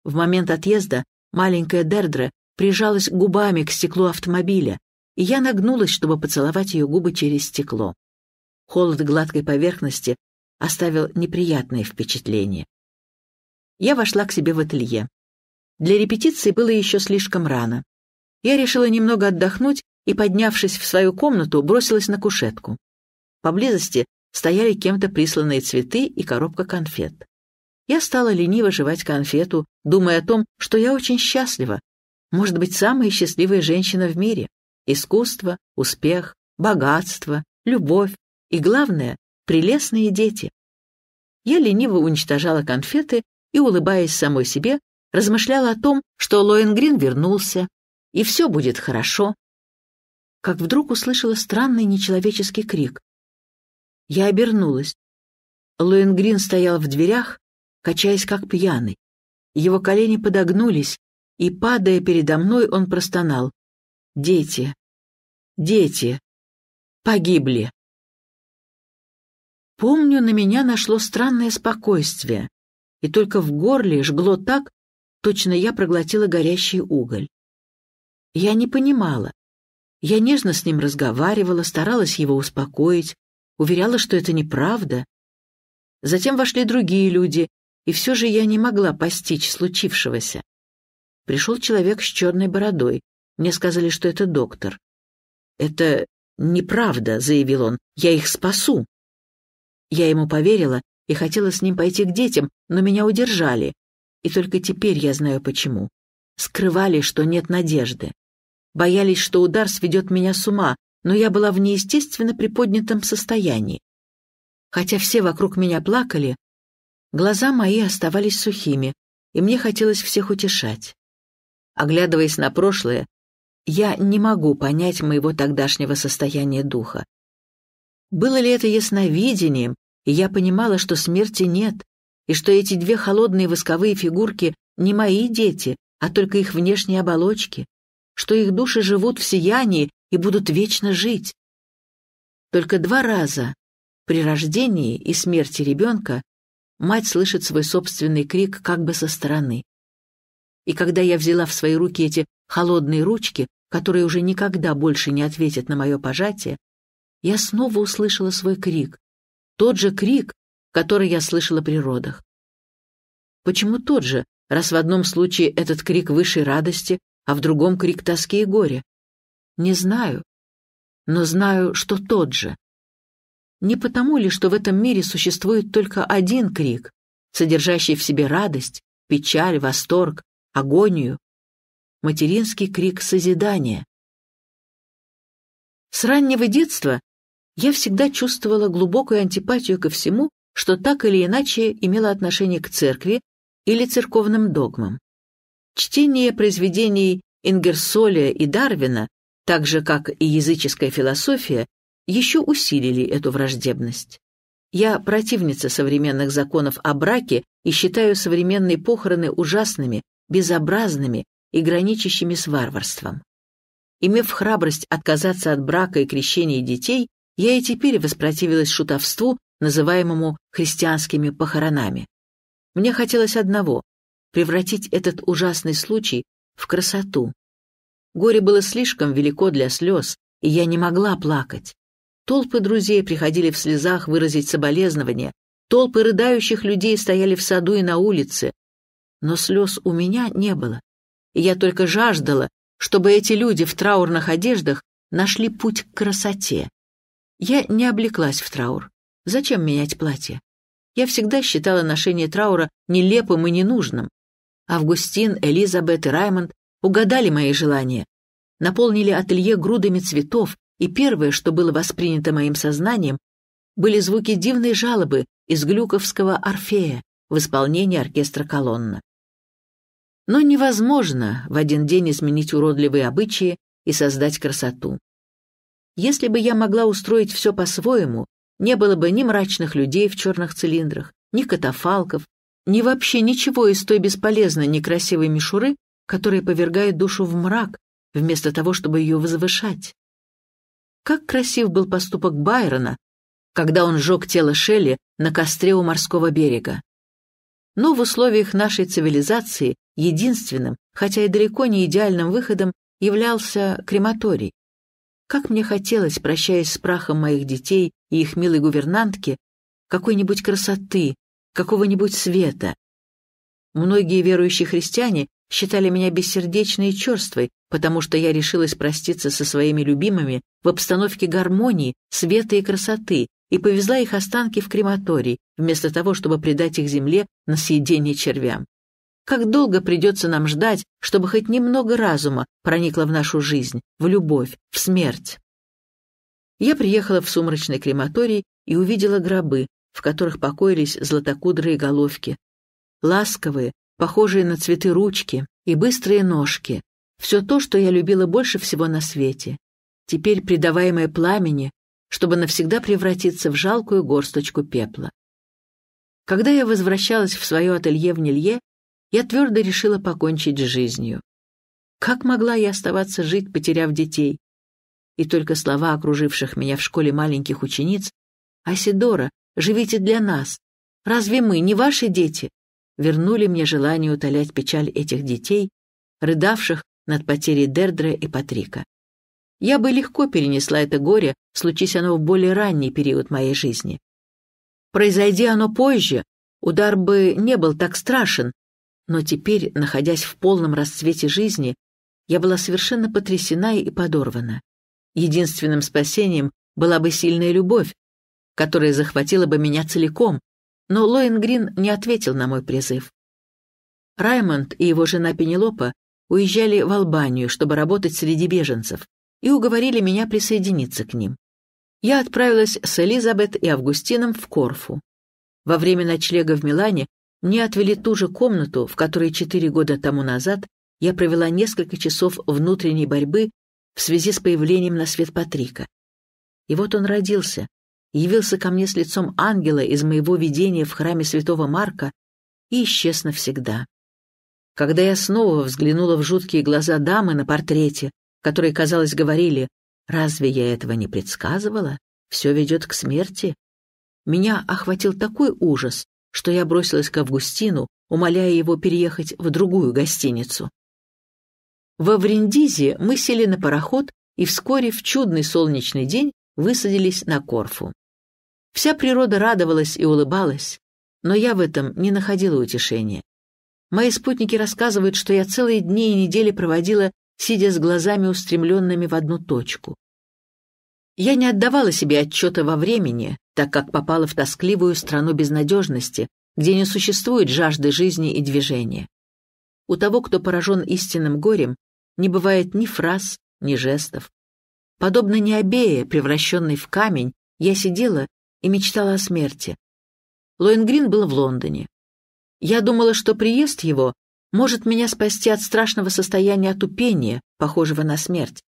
В момент отъезда маленькая Дердра прижалась губами к стеклу автомобиля, и я нагнулась, чтобы поцеловать ее губы через стекло. Холод гладкой поверхности оставил неприятное впечатление. Я вошла к себе в ателье. Для репетиции было еще слишком рано. Я решила немного отдохнуть и, поднявшись в свою комнату, бросилась на кушетку. Поблизости стояли кем-то присланные цветы и коробка конфет. Я стала лениво жевать конфету, думая о том, что я очень счастлива. Может быть, самая счастливая женщина в мире. Искусство, успех, богатство, любовь и, главное, Прелестные дети. Я лениво уничтожала конфеты и, улыбаясь самой себе, размышляла о том, что Лоенгрин вернулся, и все будет хорошо. Как вдруг услышала странный нечеловеческий крик. Я обернулась. Лоенгрин стоял в дверях, качаясь как пьяный. Его колени подогнулись, и, падая передо мной, он простонал. «Дети! Дети! Погибли!» Помню, на меня нашло странное спокойствие, и только в горле жгло так, точно я проглотила горящий уголь. Я не понимала. Я нежно с ним разговаривала, старалась его успокоить, уверяла, что это неправда. Затем вошли другие люди, и все же я не могла постичь случившегося. Пришел человек с черной бородой. Мне сказали, что это доктор. «Это неправда», — заявил он, — «я их спасу». Я ему поверила и хотела с ним пойти к детям, но меня удержали. И только теперь я знаю почему. Скрывали, что нет надежды. Боялись, что удар сведет меня с ума, но я была в неестественно приподнятом состоянии. Хотя все вокруг меня плакали, глаза мои оставались сухими, и мне хотелось всех утешать. Оглядываясь на прошлое, я не могу понять моего тогдашнего состояния духа. Было ли это ясновидением и я понимала, что смерти нет, и что эти две холодные восковые фигурки не мои дети, а только их внешние оболочки, что их души живут в сиянии и будут вечно жить. Только два раза, при рождении и смерти ребенка, мать слышит свой собственный крик как бы со стороны. И когда я взяла в свои руки эти холодные ручки, которые уже никогда больше не ответят на мое пожатие, я снова услышала свой крик, тот же крик, который я слышала при родах. Почему тот же, раз в одном случае этот крик высшей радости, а в другом крик тоски и горя? Не знаю, но знаю, что тот же. Не потому ли, что в этом мире существует только один крик, содержащий в себе радость, печаль, восторг, агонию? Материнский крик созидания. С раннего детства я всегда чувствовала глубокую антипатию ко всему, что так или иначе имело отношение к церкви или церковным догмам. Чтение произведений Ингерсоля и Дарвина, так же как и языческая философия, еще усилили эту враждебность. Я противница современных законов о браке и считаю современные похороны ужасными, безобразными и граничащими с варварством. Имев храбрость отказаться от брака и крещения детей, я и теперь воспротивилась шутовству, называемому христианскими похоронами. Мне хотелось одного — превратить этот ужасный случай в красоту. Горе было слишком велико для слез, и я не могла плакать. Толпы друзей приходили в слезах выразить соболезнования, толпы рыдающих людей стояли в саду и на улице. Но слез у меня не было, и я только жаждала, чтобы эти люди в траурных одеждах нашли путь к красоте, я не облеклась в траур. Зачем менять платье? Я всегда считала ношение траура нелепым и ненужным. Августин, Элизабет и Раймонд угадали мои желания, наполнили ателье грудами цветов, и первое, что было воспринято моим сознанием, были звуки дивной жалобы из глюковского «Орфея» в исполнении оркестра «Колонна». Но невозможно в один день изменить уродливые обычаи и создать красоту. Если бы я могла устроить все по-своему, не было бы ни мрачных людей в черных цилиндрах, ни катафалков, ни вообще ничего из той бесполезной некрасивой мишуры, которая повергает душу в мрак, вместо того, чтобы ее возвышать. Как красив был поступок Байрона, когда он сжег тело Шелли на костре у морского берега. Но в условиях нашей цивилизации единственным, хотя и далеко не идеальным выходом являлся крематорий. Как мне хотелось, прощаясь с прахом моих детей и их милой гувернантки, какой-нибудь красоты, какого-нибудь света. Многие верующие христиане считали меня бессердечной и черствой, потому что я решилась проститься со своими любимыми в обстановке гармонии, света и красоты и повезла их останки в крематорий, вместо того, чтобы предать их земле на съедение червям. Как долго придется нам ждать, чтобы хоть немного разума проникло в нашу жизнь, в любовь, в смерть? Я приехала в сумрачный крематорий и увидела гробы, в которых покоились златокудрые головки. Ласковые, похожие на цветы ручки и быстрые ножки. Все то, что я любила больше всего на свете. Теперь придаваемое пламени, чтобы навсегда превратиться в жалкую горсточку пепла. Когда я возвращалась в свое ателье в Нилье, я твердо решила покончить с жизнью. Как могла я оставаться жить, потеряв детей? И только слова окруживших меня в школе маленьких учениц «Асидора, живите для нас! Разве мы не ваши дети?» вернули мне желание утолять печаль этих детей, рыдавших над потерей Дердра и Патрика. Я бы легко перенесла это горе, случись оно в более ранний период моей жизни. Произойди оно позже, удар бы не был так страшен, но теперь, находясь в полном расцвете жизни, я была совершенно потрясена и подорвана. Единственным спасением была бы сильная любовь, которая захватила бы меня целиком, но Лоенгрин не ответил на мой призыв. Раймонд и его жена Пенелопа уезжали в Албанию, чтобы работать среди беженцев, и уговорили меня присоединиться к ним. Я отправилась с Элизабет и Августином в Корфу. Во время ночлега в Милане мне отвели ту же комнату, в которой четыре года тому назад я провела несколько часов внутренней борьбы в связи с появлением на свет Патрика. И вот он родился, явился ко мне с лицом ангела из моего видения в храме святого Марка и исчез навсегда. Когда я снова взглянула в жуткие глаза дамы на портрете, которые, казалось, говорили «Разве я этого не предсказывала? Все ведет к смерти?» Меня охватил такой ужас, что я бросилась к Августину, умоляя его переехать в другую гостиницу. Во Вриндизе мы сели на пароход и вскоре в чудный солнечный день высадились на Корфу. Вся природа радовалась и улыбалась, но я в этом не находила утешения. Мои спутники рассказывают, что я целые дни и недели проводила, сидя с глазами устремленными в одну точку. Я не отдавала себе отчета во времени, так как попала в тоскливую страну безнадежности, где не существует жажды жизни и движения. У того, кто поражен истинным горем, не бывает ни фраз, ни жестов. Подобно Необее, превращенной в камень, я сидела и мечтала о смерти. Лоингрин был в Лондоне. Я думала, что приезд его может меня спасти от страшного состояния отупения, похожего на смерть.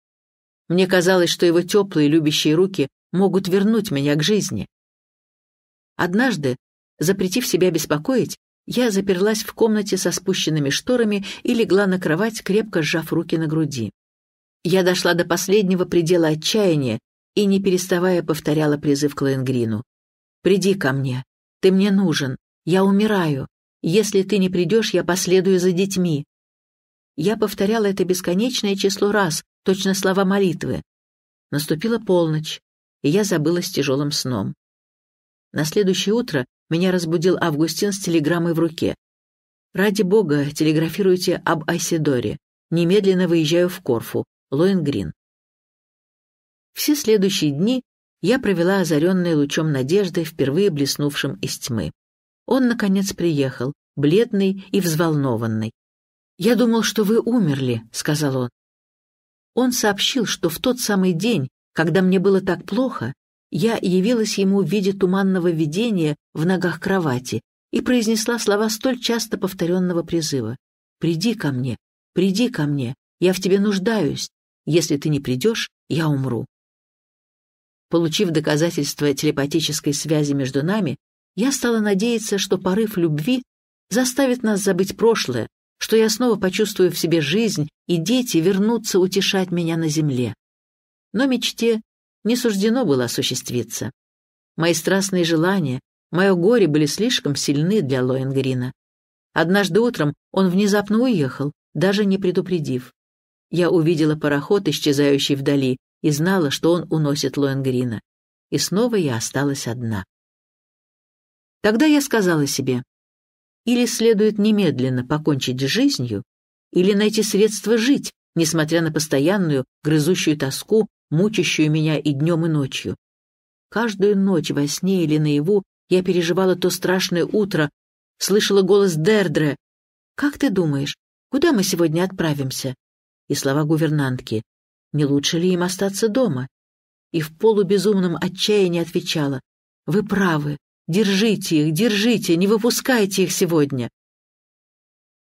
Мне казалось, что его теплые любящие руки могут вернуть меня к жизни. Однажды, запретив себя беспокоить, я заперлась в комнате со спущенными шторами и легла на кровать, крепко сжав руки на груди. Я дошла до последнего предела отчаяния и, не переставая, повторяла призыв к Лоенгрину. «Приди ко мне. Ты мне нужен. Я умираю. Если ты не придешь, я последую за детьми». Я повторяла это бесконечное число раз, точно слова молитвы. Наступила полночь, и я забылась тяжелым сном. На следующее утро меня разбудил Августин с телеграммой в руке. «Ради бога, телеграфируйте об Айсидоре. Немедленно выезжаю в Корфу. Лоингрин». Все следующие дни я провела озаренной лучом надежды, впервые блеснувшим из тьмы. Он, наконец, приехал, бледный и взволнованный. «Я думал, что вы умерли», — сказал он. Он сообщил, что в тот самый день, когда мне было так плохо, я явилась ему в виде туманного видения в ногах кровати и произнесла слова столь часто повторенного призыва. «Приди ко мне, приди ко мне, я в тебе нуждаюсь. Если ты не придешь, я умру». Получив доказательство телепатической связи между нами, я стала надеяться, что порыв любви заставит нас забыть прошлое, что я снова почувствую в себе жизнь, и дети вернутся утешать меня на земле. Но мечте не суждено было осуществиться. Мои страстные желания, мое горе были слишком сильны для Лоенгрина. Однажды утром он внезапно уехал, даже не предупредив. Я увидела пароход, исчезающий вдали, и знала, что он уносит Лоенгрина. И снова я осталась одна. Тогда я сказала себе, или следует немедленно покончить с жизнью, или найти средства жить, несмотря на постоянную, грызущую тоску, мучащую меня и днем, и ночью. Каждую ночь во сне или наяву я переживала то страшное утро, слышала голос Дердре. «Как ты думаешь, куда мы сегодня отправимся?» И слова гувернантки. «Не лучше ли им остаться дома?» И в полубезумном отчаянии отвечала. «Вы правы, Держите их, держите, не выпускайте их сегодня!»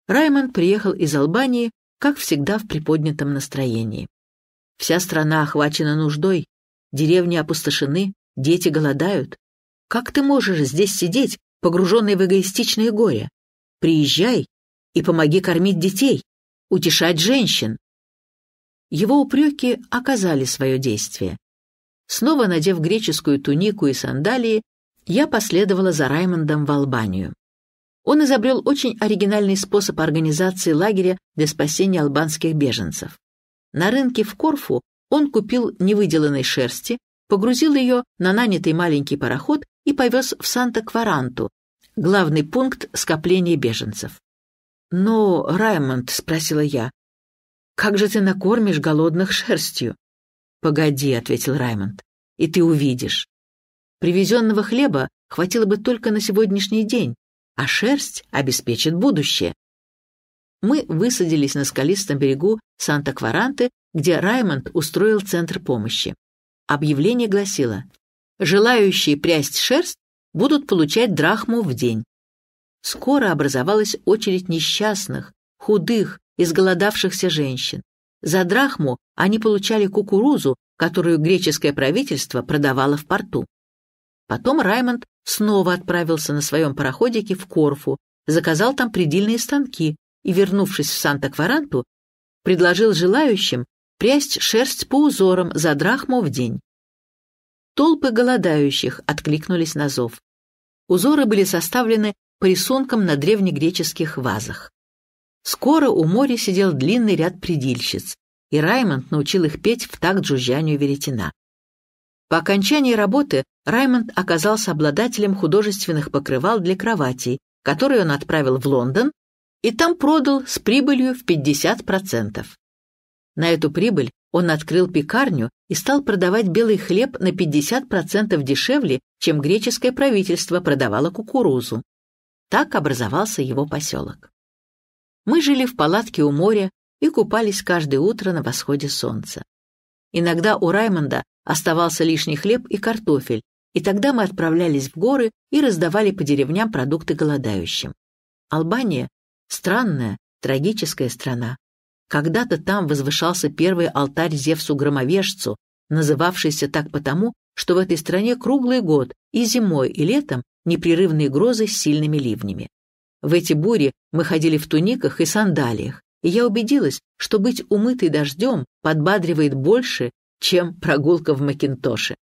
Раймонд приехал из Албании, как всегда, в приподнятом настроении. Вся страна охвачена нуждой, деревни опустошены, дети голодают. Как ты можешь здесь сидеть, погруженный в эгоистичное горе? Приезжай и помоги кормить детей, утешать женщин. Его упреки оказали свое действие. Снова надев греческую тунику и сандалии, я последовала за Раймондом в Албанию. Он изобрел очень оригинальный способ организации лагеря для спасения албанских беженцев. На рынке в Корфу он купил невыделанной шерсти, погрузил ее на нанятый маленький пароход и повез в Санта-Кваранту, главный пункт скопления беженцев. «Но, Раймонд», — спросила я, — «как же ты накормишь голодных шерстью?» «Погоди», — ответил Раймонд, — «и ты увидишь. Привезенного хлеба хватило бы только на сегодняшний день, а шерсть обеспечит будущее. Мы высадились на скалистом берегу Санта-Кваранте, где Раймонд устроил центр помощи. Объявление гласило «Желающие прясть шерсть будут получать драхму в день». Скоро образовалась очередь несчастных, худых, изголодавшихся женщин. За драхму они получали кукурузу, которую греческое правительство продавало в порту. Потом Раймонд снова отправился на своем пароходике в Корфу, заказал там предельные станки и, вернувшись в Санта-Кваранту, предложил желающим прясть шерсть по узорам за драхму в день. Толпы голодающих откликнулись на зов. Узоры были составлены по рисункам на древнегреческих вазах. Скоро у моря сидел длинный ряд предильщиц, и Раймонд научил их петь в такт жужжанию веретена. По окончании работы Раймонд оказался обладателем художественных покрывал для кроватей, которые он отправил в Лондон и там продал с прибылью в 50%. На эту прибыль он открыл пекарню и стал продавать белый хлеб на 50% дешевле, чем греческое правительство продавало кукурузу. Так образовался его поселок. Мы жили в палатке у моря и купались каждое утро на восходе солнца. Иногда у Раймонда оставался лишний хлеб и картофель, и тогда мы отправлялись в горы и раздавали по деревням продукты голодающим. Албания — странная, трагическая страна. Когда-то там возвышался первый алтарь Зевсу-громовежцу, называвшийся так потому, что в этой стране круглый год и зимой, и летом непрерывные грозы с сильными ливнями. В эти бури мы ходили в туниках и сандалиях, и я убедилась, что быть умытой дождем подбадривает больше, чем прогулка в Макинтоше.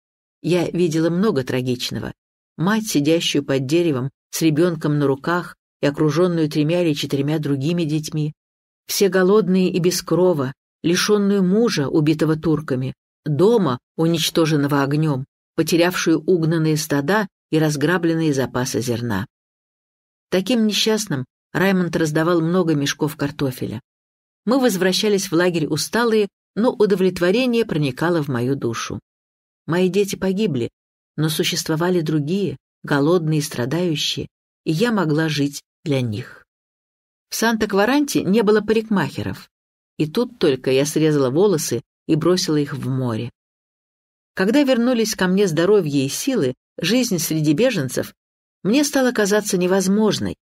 Я видела много трагичного. Мать, сидящую под деревом, с ребенком на руках и окруженную тремя или четырьмя другими детьми. Все голодные и без крова, лишенную мужа, убитого турками, дома, уничтоженного огнем, потерявшую угнанные стада и разграбленные запасы зерна. Таким несчастным Раймонд раздавал много мешков картофеля мы возвращались в лагерь усталые, но удовлетворение проникало в мою душу. Мои дети погибли, но существовали другие, голодные и страдающие, и я могла жить для них. В Санта-Кваранте не было парикмахеров, и тут только я срезала волосы и бросила их в море. Когда вернулись ко мне здоровье и силы, жизнь среди беженцев мне стало казаться невозможной.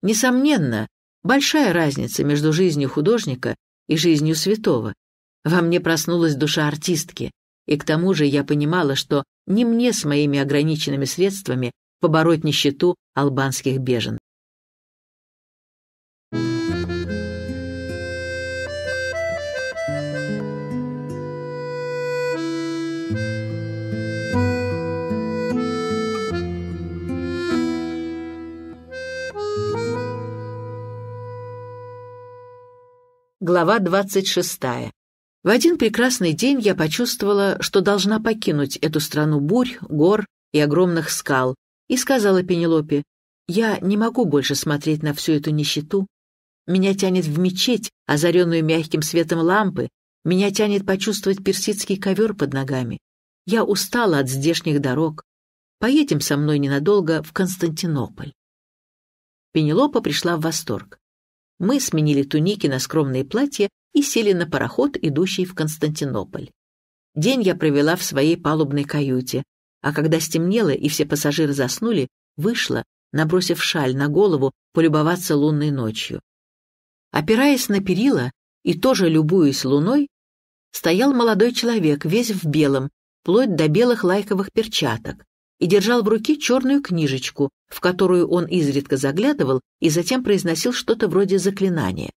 Несомненно, Большая разница между жизнью художника и жизнью святого. Во мне проснулась душа артистки, и к тому же я понимала, что не мне с моими ограниченными средствами побороть нищету албанских беженцев. Глава 26. В один прекрасный день я почувствовала, что должна покинуть эту страну бурь, гор и огромных скал, и сказала Пенелопе, «Я не могу больше смотреть на всю эту нищету. Меня тянет в мечеть, озаренную мягким светом лампы, меня тянет почувствовать персидский ковер под ногами. Я устала от здешних дорог. Поедем со мной ненадолго в Константинополь». Пенелопа пришла в восторг мы сменили туники на скромные платья и сели на пароход, идущий в Константинополь. День я провела в своей палубной каюте, а когда стемнело и все пассажиры заснули, вышла, набросив шаль на голову, полюбоваться лунной ночью. Опираясь на перила и тоже любуясь луной, стоял молодой человек, весь в белом, вплоть до белых лайковых перчаток и держал в руке черную книжечку, в которую он изредка заглядывал и затем произносил что-то вроде заклинания.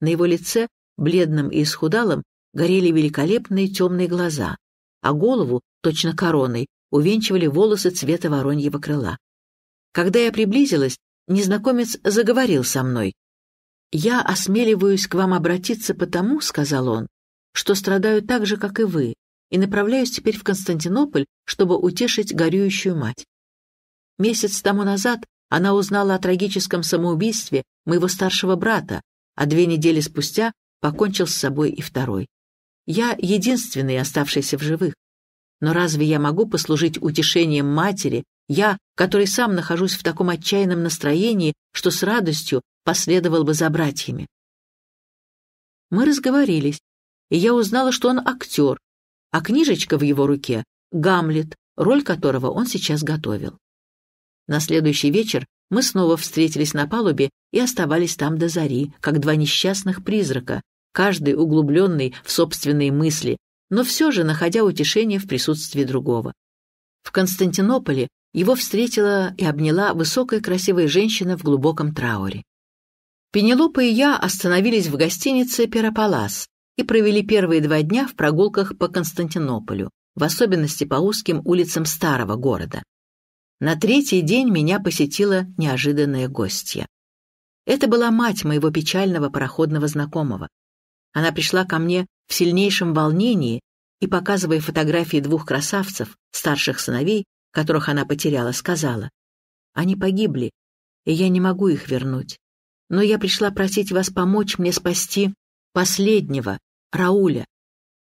На его лице, бледным и исхудалом, горели великолепные темные глаза, а голову, точно короной, увенчивали волосы цвета вороньего крыла. Когда я приблизилась, незнакомец заговорил со мной. «Я осмеливаюсь к вам обратиться потому, — сказал он, — что страдаю так же, как и вы, и направляюсь теперь в Константинополь, чтобы утешить горюющую мать. Месяц тому назад она узнала о трагическом самоубийстве моего старшего брата, а две недели спустя покончил с собой и второй. Я единственный оставшийся в живых. Но разве я могу послужить утешением матери, я, который сам нахожусь в таком отчаянном настроении, что с радостью последовал бы за братьями? Мы разговорились, и я узнала, что он актер, а книжечка в его руке — Гамлет, роль которого он сейчас готовил. На следующий вечер мы снова встретились на палубе и оставались там до зари, как два несчастных призрака, каждый углубленный в собственные мысли, но все же находя утешение в присутствии другого. В Константинополе его встретила и обняла высокая красивая женщина в глубоком трауре. Пенелопа и я остановились в гостинице «Пирополас», и провели первые два дня в прогулках по Константинополю, в особенности по узким улицам старого города. На третий день меня посетила неожиданная гостья. Это была мать моего печального пароходного знакомого. Она пришла ко мне в сильнейшем волнении и, показывая фотографии двух красавцев, старших сыновей, которых она потеряла, сказала, «Они погибли, и я не могу их вернуть. Но я пришла просить вас помочь мне спасти последнего, Рауля.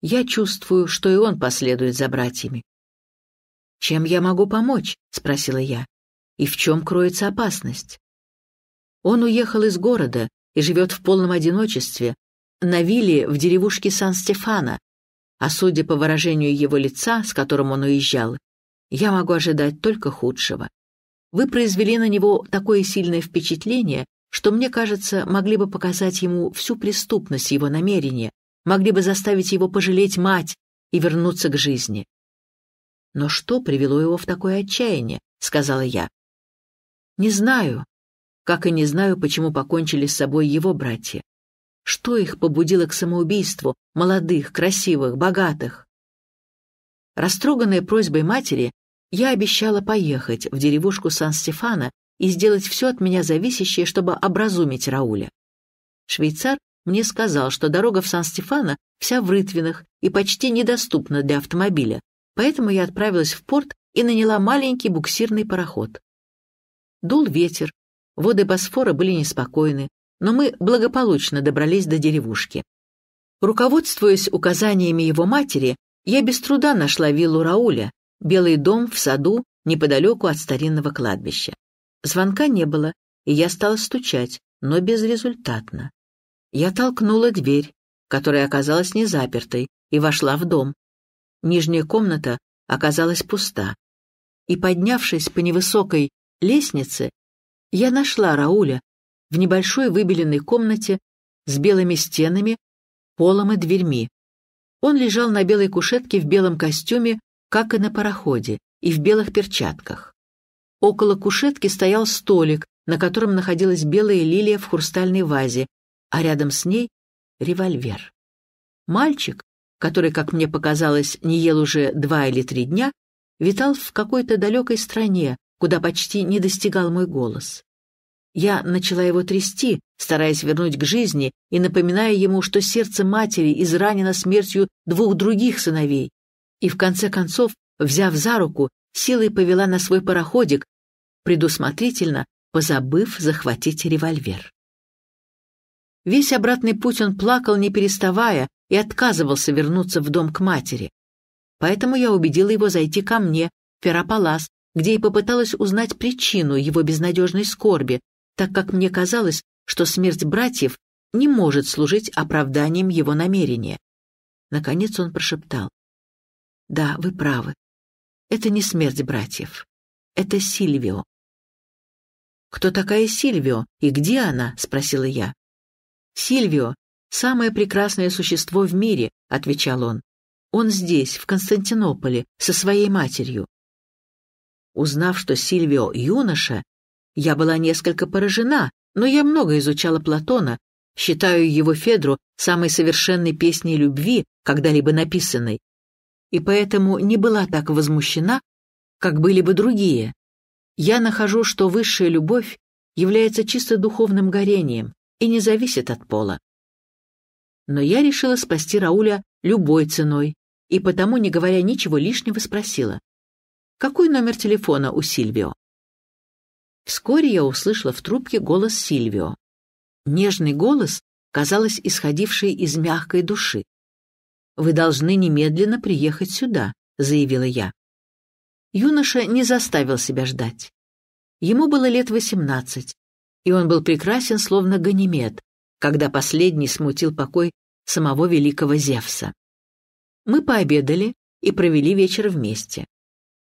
Я чувствую, что и он последует за братьями. «Чем я могу помочь?» — спросила я. «И в чем кроется опасность?» Он уехал из города и живет в полном одиночестве, на вилле в деревушке Сан-Стефано, а судя по выражению его лица, с которым он уезжал, я могу ожидать только худшего. Вы произвели на него такое сильное впечатление, что, мне кажется, могли бы показать ему всю преступность его намерения, могли бы заставить его пожалеть мать и вернуться к жизни. «Но что привело его в такое отчаяние?» — сказала я. «Не знаю, как и не знаю, почему покончили с собой его братья. Что их побудило к самоубийству, молодых, красивых, богатых?» Растроганная просьбой матери, я обещала поехать в деревушку Сан-Стефана и сделать все от меня зависящее, чтобы образумить Рауля. Швейцар мне сказал, что дорога в Сан-Стефано вся в рытвинах и почти недоступна для автомобиля, поэтому я отправилась в порт и наняла маленький буксирный пароход. Дул ветер, воды Босфора были неспокойны, но мы благополучно добрались до деревушки. Руководствуясь указаниями его матери, я без труда нашла виллу Рауля, белый дом в саду неподалеку от старинного кладбища. Звонка не было, и я стала стучать, но безрезультатно. Я толкнула дверь, которая оказалась не запертой, и вошла в дом. Нижняя комната оказалась пуста. И, поднявшись по невысокой лестнице, я нашла Рауля в небольшой выбеленной комнате с белыми стенами, полом и дверьми. Он лежал на белой кушетке в белом костюме, как и на пароходе, и в белых перчатках. Около кушетки стоял столик, на котором находилась белая лилия в хрустальной вазе, а рядом с ней — револьвер. Мальчик, который, как мне показалось, не ел уже два или три дня, витал в какой-то далекой стране, куда почти не достигал мой голос. Я начала его трясти, стараясь вернуть к жизни и напоминая ему, что сердце матери изранено смертью двух других сыновей, и в конце концов, взяв за руку, силой повела на свой пароходик, предусмотрительно позабыв захватить револьвер. Весь обратный путь он плакал, не переставая, и отказывался вернуться в дом к матери. Поэтому я убедила его зайти ко мне, в Ферапалас, где и попыталась узнать причину его безнадежной скорби, так как мне казалось, что смерть братьев не может служить оправданием его намерения. Наконец он прошептал. «Да, вы правы. Это не смерть братьев. Это Сильвио. «Кто такая Сильвио и где она?» — спросила я. «Сильвио — самое прекрасное существо в мире», — отвечал он. «Он здесь, в Константинополе, со своей матерью». Узнав, что Сильвио — юноша, я была несколько поражена, но я много изучала Платона, считаю его Федру самой совершенной песней любви, когда-либо написанной, и поэтому не была так возмущена, как были бы другие, я нахожу, что высшая любовь является чисто духовным горением и не зависит от пола. Но я решила спасти Рауля любой ценой и потому, не говоря ничего лишнего, спросила, «Какой номер телефона у Сильвио?» Вскоре я услышала в трубке голос Сильвио. Нежный голос, казалось, исходивший из мягкой души. «Вы должны немедленно приехать сюда», — заявила я. Юноша не заставил себя ждать. Ему было лет восемнадцать, и он был прекрасен, словно Ганимед, когда последний смутил покой самого великого Зевса. Мы пообедали и провели вечер вместе.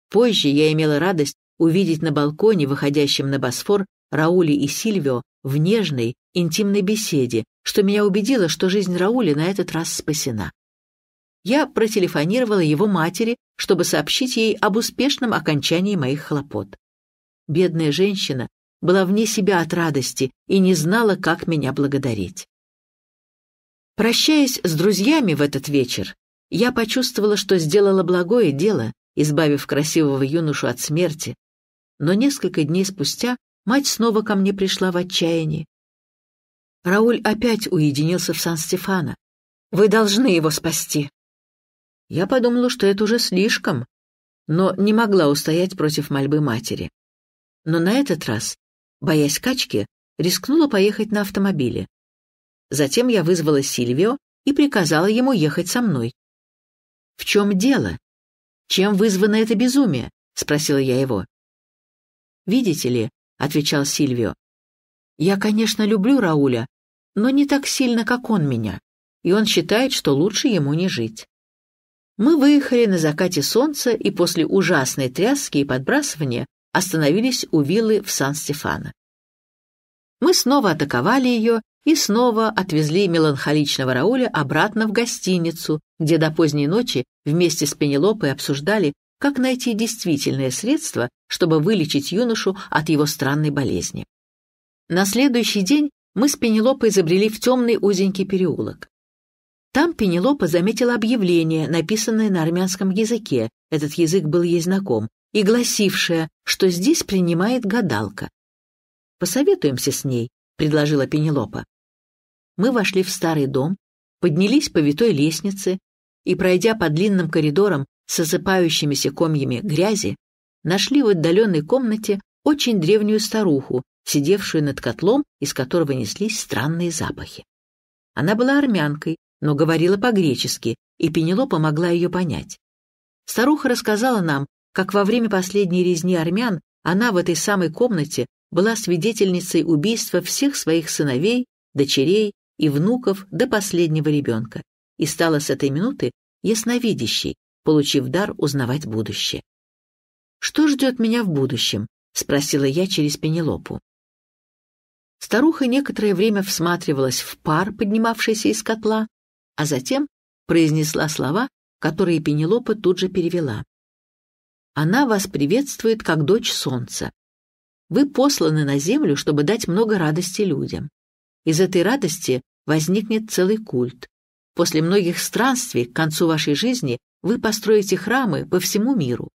Позже я имела радость увидеть на балконе, выходящем на Босфор, Рауля и Сильвио в нежной, интимной беседе, что меня убедило, что жизнь Рауля на этот раз спасена я протелефонировала его матери, чтобы сообщить ей об успешном окончании моих хлопот. Бедная женщина была вне себя от радости и не знала, как меня благодарить. Прощаясь с друзьями в этот вечер, я почувствовала, что сделала благое дело, избавив красивого юношу от смерти. Но несколько дней спустя мать снова ко мне пришла в отчаянии. Рауль опять уединился в Сан-Стефано. Вы должны его спасти. Я подумала, что это уже слишком, но не могла устоять против мольбы матери. Но на этот раз, боясь качки, рискнула поехать на автомобиле. Затем я вызвала Сильвио и приказала ему ехать со мной. «В чем дело? Чем вызвано это безумие?» — спросила я его. «Видите ли», — отвечал Сильвио, — «я, конечно, люблю Рауля, но не так сильно, как он меня, и он считает, что лучше ему не жить. Мы выехали на закате солнца и после ужасной тряски и подбрасывания остановились у виллы в Сан-Стефано. Мы снова атаковали ее и снова отвезли меланхоличного Рауля обратно в гостиницу, где до поздней ночи вместе с Пенелопой обсуждали, как найти действительное средство, чтобы вылечить юношу от его странной болезни. На следующий день мы с Пенелопой изобрели в темный узенький переулок. Там Пенелопа заметила объявление, написанное на армянском языке, этот язык был ей знаком, и гласившее, что здесь принимает гадалка. «Посоветуемся с ней», — предложила Пенелопа. Мы вошли в старый дом, поднялись по витой лестнице и, пройдя по длинным коридорам с осыпающимися комьями грязи, нашли в отдаленной комнате очень древнюю старуху, сидевшую над котлом, из которого неслись странные запахи. Она была армянкой, но говорила по-гречески, и Пенелопа помогла ее понять. Старуха рассказала нам, как во время последней резни армян она в этой самой комнате была свидетельницей убийства всех своих сыновей, дочерей и внуков до последнего ребенка и стала с этой минуты ясновидящей, получив дар узнавать будущее. «Что ждет меня в будущем?» — спросила я через Пенелопу. Старуха некоторое время всматривалась в пар, поднимавшийся из котла, а затем произнесла слова, которые Пенелопа тут же перевела. «Она вас приветствует, как дочь солнца. Вы посланы на землю, чтобы дать много радости людям. Из этой радости возникнет целый культ. После многих странствий к концу вашей жизни вы построите храмы по всему миру.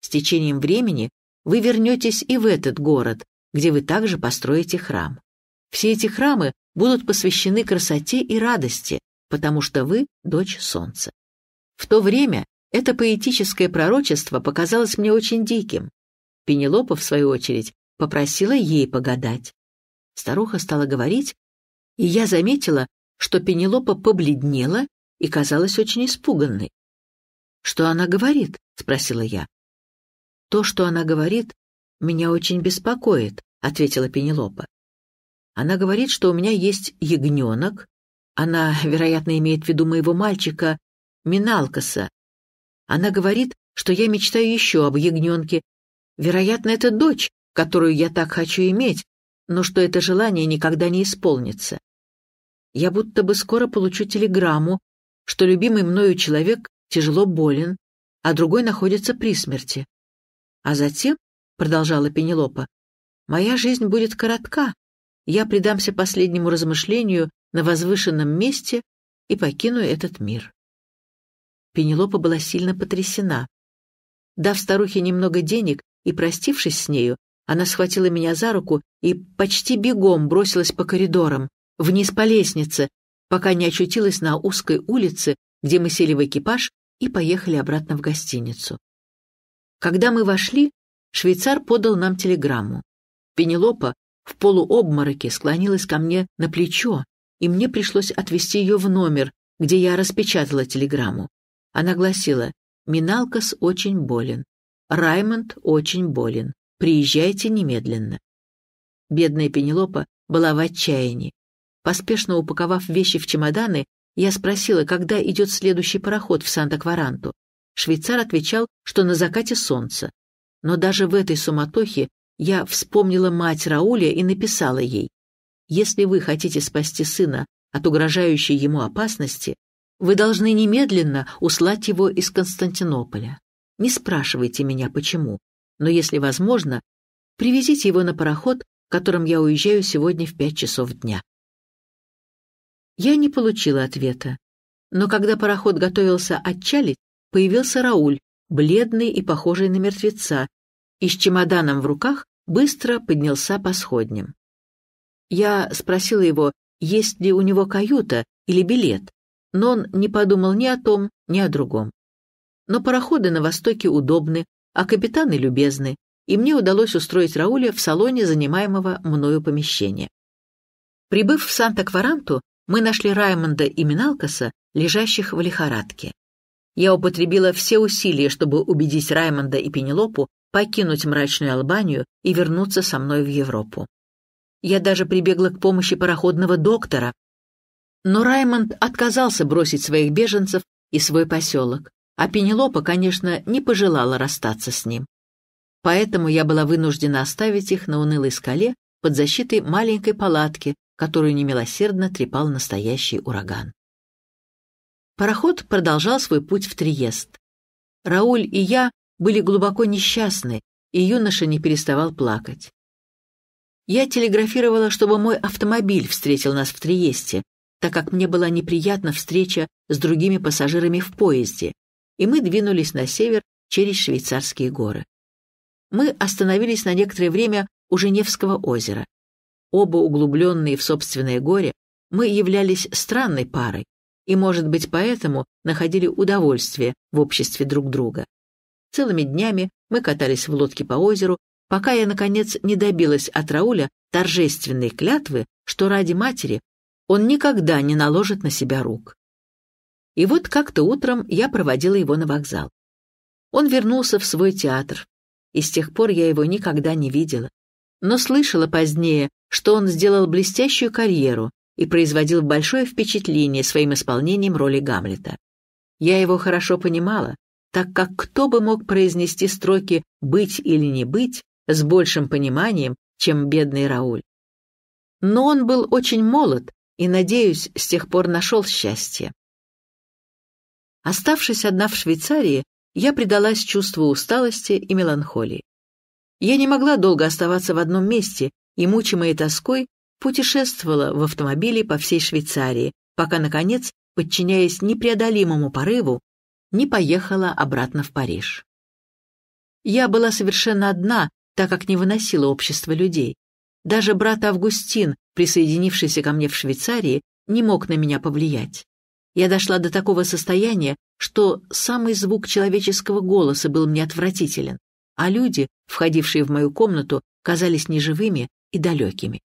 С течением времени вы вернетесь и в этот город, где вы также построите храм. Все эти храмы будут посвящены красоте и радости, потому что вы — дочь солнца. В то время это поэтическое пророчество показалось мне очень диким. Пенелопа, в свою очередь, попросила ей погадать. Старуха стала говорить, и я заметила, что Пенелопа побледнела и казалась очень испуганной. «Что она говорит?» — спросила я. «То, что она говорит, меня очень беспокоит», — ответила Пенелопа. «Она говорит, что у меня есть ягненок, она, вероятно, имеет в виду моего мальчика, Миналкоса. Она говорит, что я мечтаю еще об ягненке. Вероятно, это дочь, которую я так хочу иметь, но что это желание никогда не исполнится. Я будто бы скоро получу телеграмму, что любимый мною человек тяжело болен, а другой находится при смерти. А затем, — продолжала Пенелопа, — моя жизнь будет коротка, я предамся последнему размышлению на возвышенном месте и покину этот мир. Пенелопа была сильно потрясена. Дав старухе немного денег и простившись с нею, она схватила меня за руку и почти бегом бросилась по коридорам, вниз по лестнице, пока не очутилась на узкой улице, где мы сели в экипаж и поехали обратно в гостиницу. Когда мы вошли, швейцар подал нам телеграмму. Пенелопа в полуобмороке склонилась ко мне на плечо и мне пришлось отвезти ее в номер, где я распечатала телеграмму. Она гласила «Миналкас очень болен. Раймонд очень болен. Приезжайте немедленно». Бедная Пенелопа была в отчаянии. Поспешно упаковав вещи в чемоданы, я спросила, когда идет следующий пароход в Санта-Кваранту. Швейцар отвечал, что на закате солнца. Но даже в этой суматохе я вспомнила мать Рауля и написала ей. Если вы хотите спасти сына от угрожающей ему опасности, вы должны немедленно услать его из Константинополя. Не спрашивайте меня, почему, но если возможно, привезите его на пароход, которым я уезжаю сегодня в пять часов дня. Я не получила ответа, но когда пароход готовился отчалить, появился Рауль, бледный и похожий на мертвеца, и с чемоданом в руках быстро поднялся по сходням. Я спросила его, есть ли у него каюта или билет, но он не подумал ни о том, ни о другом. Но пароходы на Востоке удобны, а капитаны любезны, и мне удалось устроить Рауля в салоне занимаемого мною помещения. Прибыв в Санта-Кваранту, мы нашли Раймонда и Миналкаса, лежащих в лихорадке. Я употребила все усилия, чтобы убедить Раймонда и Пенелопу покинуть мрачную Албанию и вернуться со мной в Европу. Я даже прибегла к помощи пароходного доктора. Но Раймонд отказался бросить своих беженцев и свой поселок, а Пенелопа, конечно, не пожелала расстаться с ним. Поэтому я была вынуждена оставить их на унылой скале под защитой маленькой палатки, которую немилосердно трепал настоящий ураган. Пароход продолжал свой путь в Триест. Рауль и я были глубоко несчастны, и юноша не переставал плакать. Я телеграфировала, чтобы мой автомобиль встретил нас в Триесте, так как мне была неприятна встреча с другими пассажирами в поезде, и мы двинулись на север через швейцарские горы. Мы остановились на некоторое время у Женевского озера. Оба углубленные в собственное горе, мы являлись странной парой, и, может быть, поэтому находили удовольствие в обществе друг друга. Целыми днями мы катались в лодке по озеру, пока я, наконец, не добилась от Рауля торжественной клятвы, что ради матери он никогда не наложит на себя рук. И вот как-то утром я проводила его на вокзал. Он вернулся в свой театр, и с тех пор я его никогда не видела. Но слышала позднее, что он сделал блестящую карьеру и производил большое впечатление своим исполнением роли Гамлета. Я его хорошо понимала, так как кто бы мог произнести строки «быть или не быть» с большим пониманием, чем бедный Рауль. Но он был очень молод и, надеюсь, с тех пор нашел счастье. Оставшись одна в Швейцарии, я предалась чувству усталости и меланхолии. Я не могла долго оставаться в одном месте и, мучимая тоской, путешествовала в автомобиле по всей Швейцарии, пока, наконец, подчиняясь непреодолимому порыву, не поехала обратно в Париж. Я была совершенно одна так как не выносила общество людей. Даже брат Августин, присоединившийся ко мне в Швейцарии, не мог на меня повлиять. Я дошла до такого состояния, что самый звук человеческого голоса был мне отвратителен, а люди, входившие в мою комнату, казались неживыми и далекими.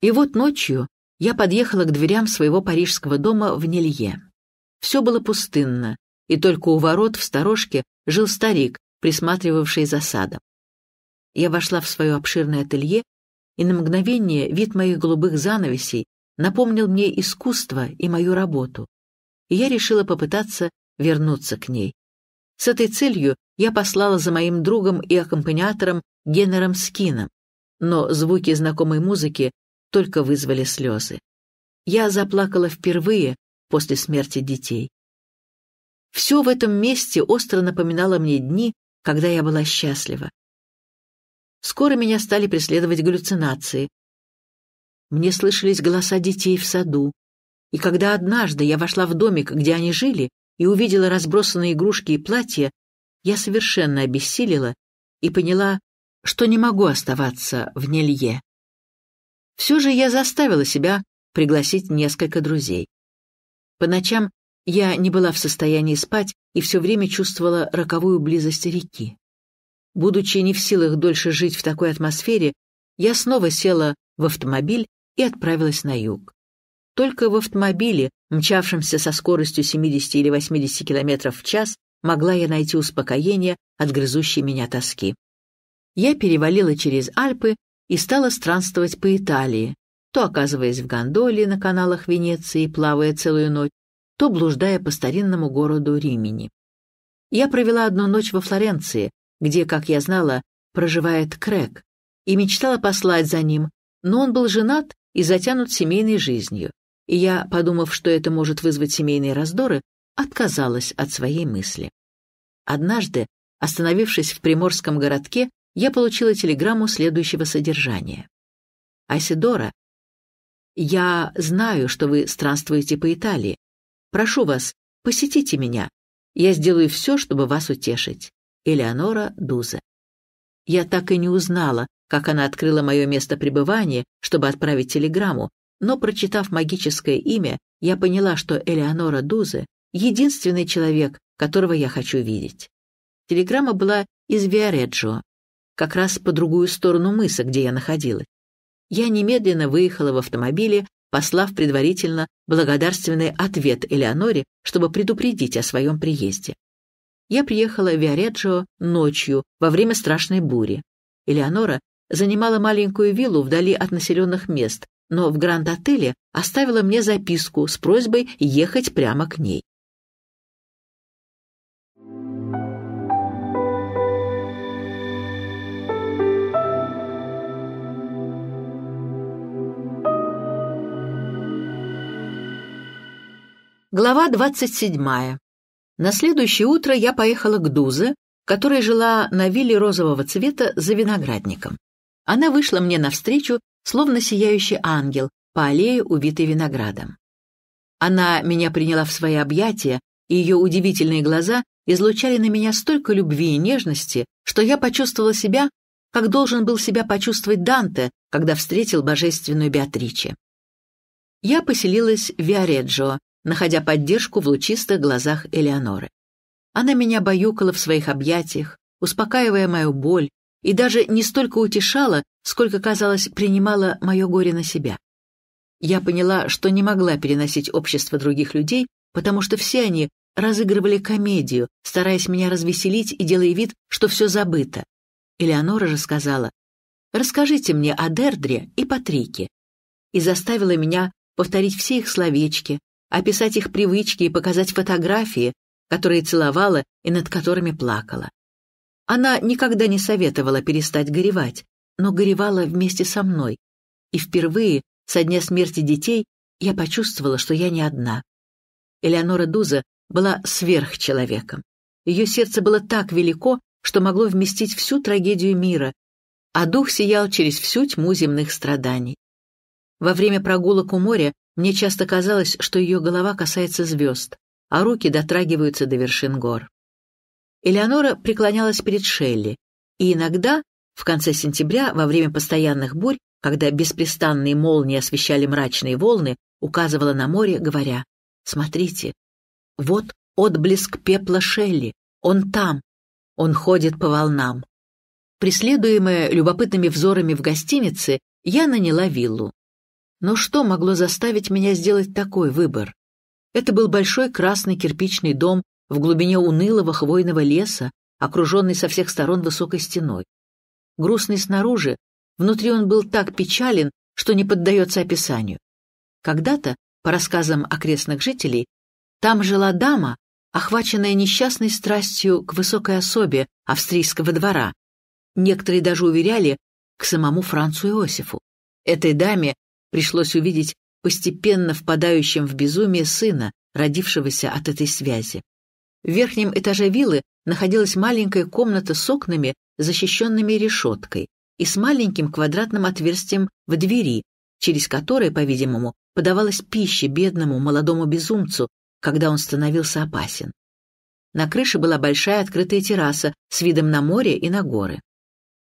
И вот ночью я подъехала к дверям своего парижского дома в Нелье. Все было пустынно, и только у ворот в сторожке жил старик, присматривавший за садом. Я вошла в свое обширное ателье, и на мгновение вид моих голубых занавесей напомнил мне искусство и мою работу. И я решила попытаться вернуться к ней. С этой целью я послала за моим другом и аккомпаниатором Генером Скином, но звуки знакомой музыки только вызвали слезы. Я заплакала впервые после смерти детей. Все в этом месте остро напоминало мне дни, когда я была счастлива. Скоро меня стали преследовать галлюцинации. Мне слышались голоса детей в саду. И когда однажды я вошла в домик, где они жили, и увидела разбросанные игрушки и платья, я совершенно обессилила и поняла, что не могу оставаться в Нелье. Все же я заставила себя пригласить несколько друзей. По ночам я не была в состоянии спать и все время чувствовала роковую близость реки. Будучи не в силах дольше жить в такой атмосфере, я снова села в автомобиль и отправилась на юг. Только в автомобиле, мчавшемся со скоростью 70 или 80 км в час, могла я найти успокоение от грызущей меня тоски. Я перевалила через Альпы и стала странствовать по Италии, то оказываясь в гондоле на каналах Венеции, плавая целую ночь, то блуждая по старинному городу Римени. Я провела одну ночь во Флоренции, где, как я знала, проживает Крэг, и мечтала послать за ним, но он был женат и затянут семейной жизнью, и я, подумав, что это может вызвать семейные раздоры, отказалась от своей мысли. Однажды, остановившись в приморском городке, я получила телеграмму следующего содержания. «Асидора, я знаю, что вы странствуете по Италии. Прошу вас, посетите меня. Я сделаю все, чтобы вас утешить. Элеонора Дузе. Я так и не узнала, как она открыла мое место пребывания, чтобы отправить телеграмму, но, прочитав магическое имя, я поняла, что Элеонора Дузе — единственный человек, которого я хочу видеть. Телеграмма была из Виареджо, как раз по другую сторону мыса, где я находилась. Я немедленно выехала в автомобиле, послав предварительно благодарственный ответ Элеоноре, чтобы предупредить о своем приезде я приехала в Виареджио ночью, во время страшной бури. Элеонора занимала маленькую виллу вдали от населенных мест, но в Гранд-отеле оставила мне записку с просьбой ехать прямо к ней. Глава двадцать седьмая. На следующее утро я поехала к Дузе, которая жила на вилле розового цвета за виноградником. Она вышла мне навстречу, словно сияющий ангел, по аллее, увитой виноградом. Она меня приняла в свои объятия, и ее удивительные глаза излучали на меня столько любви и нежности, что я почувствовала себя, как должен был себя почувствовать Данте, когда встретил божественную Беатриче. Я поселилась в Виареджо, находя поддержку в лучистых глазах Элеоноры. Она меня баюкала в своих объятиях, успокаивая мою боль, и даже не столько утешала, сколько, казалось, принимала мое горе на себя. Я поняла, что не могла переносить общество других людей, потому что все они разыгрывали комедию, стараясь меня развеселить и делая вид, что все забыто. Элеонора же сказала, «Расскажите мне о Дердре и Патрике», и заставила меня повторить все их словечки, описать их привычки и показать фотографии, которые целовала и над которыми плакала. Она никогда не советовала перестать горевать, но горевала вместе со мной. И впервые, со дня смерти детей, я почувствовала, что я не одна. Элеонора Дуза была сверхчеловеком. Ее сердце было так велико, что могло вместить всю трагедию мира, а дух сиял через всю тьму земных страданий. Во время прогулок у моря мне часто казалось, что ее голова касается звезд, а руки дотрагиваются до вершин гор. Элеонора преклонялась перед Шелли, и иногда, в конце сентября, во время постоянных бурь, когда беспрестанные молнии освещали мрачные волны, указывала на море, говоря, «Смотрите, вот отблеск пепла Шелли, он там, он ходит по волнам». Преследуемая любопытными взорами в гостинице, я наняла виллу. Но что могло заставить меня сделать такой выбор? Это был большой красный кирпичный дом в глубине унылого хвойного леса, окруженный со всех сторон высокой стеной. Грустный снаружи, внутри он был так печален, что не поддается описанию. Когда-то, по рассказам окрестных жителей, там жила дама, охваченная несчастной страстью к высокой особе австрийского двора. Некоторые даже уверяли к самому Францу Иосифу. Этой даме пришлось увидеть постепенно впадающим в безумие сына, родившегося от этой связи. В верхнем этаже виллы находилась маленькая комната с окнами, защищенными решеткой, и с маленьким квадратным отверстием в двери, через которое, по-видимому, подавалась пища бедному молодому безумцу, когда он становился опасен. На крыше была большая открытая терраса с видом на море и на горы.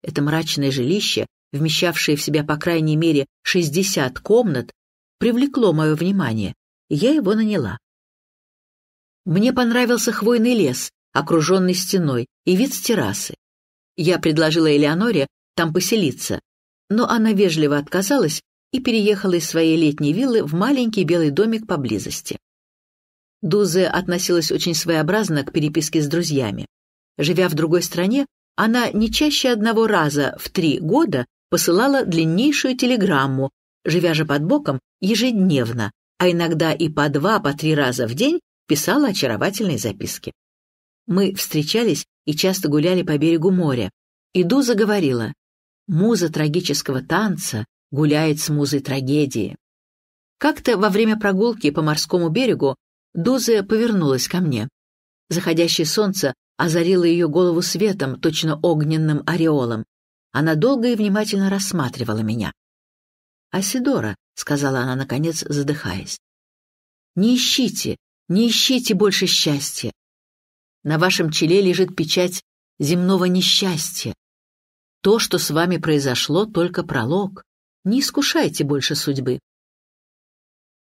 Это мрачное жилище вмещавшее в себя по крайней мере 60 комнат, привлекло мое внимание, и я его наняла. Мне понравился хвойный лес, окруженный стеной, и вид с террасы. Я предложила Элеоноре там поселиться, но она вежливо отказалась и переехала из своей летней виллы в маленький белый домик поблизости. Дузе относилась очень своеобразно к переписке с друзьями. Живя в другой стране, она не чаще одного раза в три года посылала длиннейшую телеграмму, живя же под боком ежедневно, а иногда и по два, по три раза в день писала очаровательные записки. Мы встречались и часто гуляли по берегу моря. Иду заговорила. Муза трагического танца гуляет с музой трагедии. Как-то во время прогулки по морскому берегу Дузе повернулась ко мне. Заходящее солнце озарило ее голову светом, точно огненным ореолом. Она долго и внимательно рассматривала меня. «Асидора», — сказала она, наконец, задыхаясь, — «не ищите, не ищите больше счастья. На вашем челе лежит печать земного несчастья. То, что с вами произошло, только пролог. Не искушайте больше судьбы».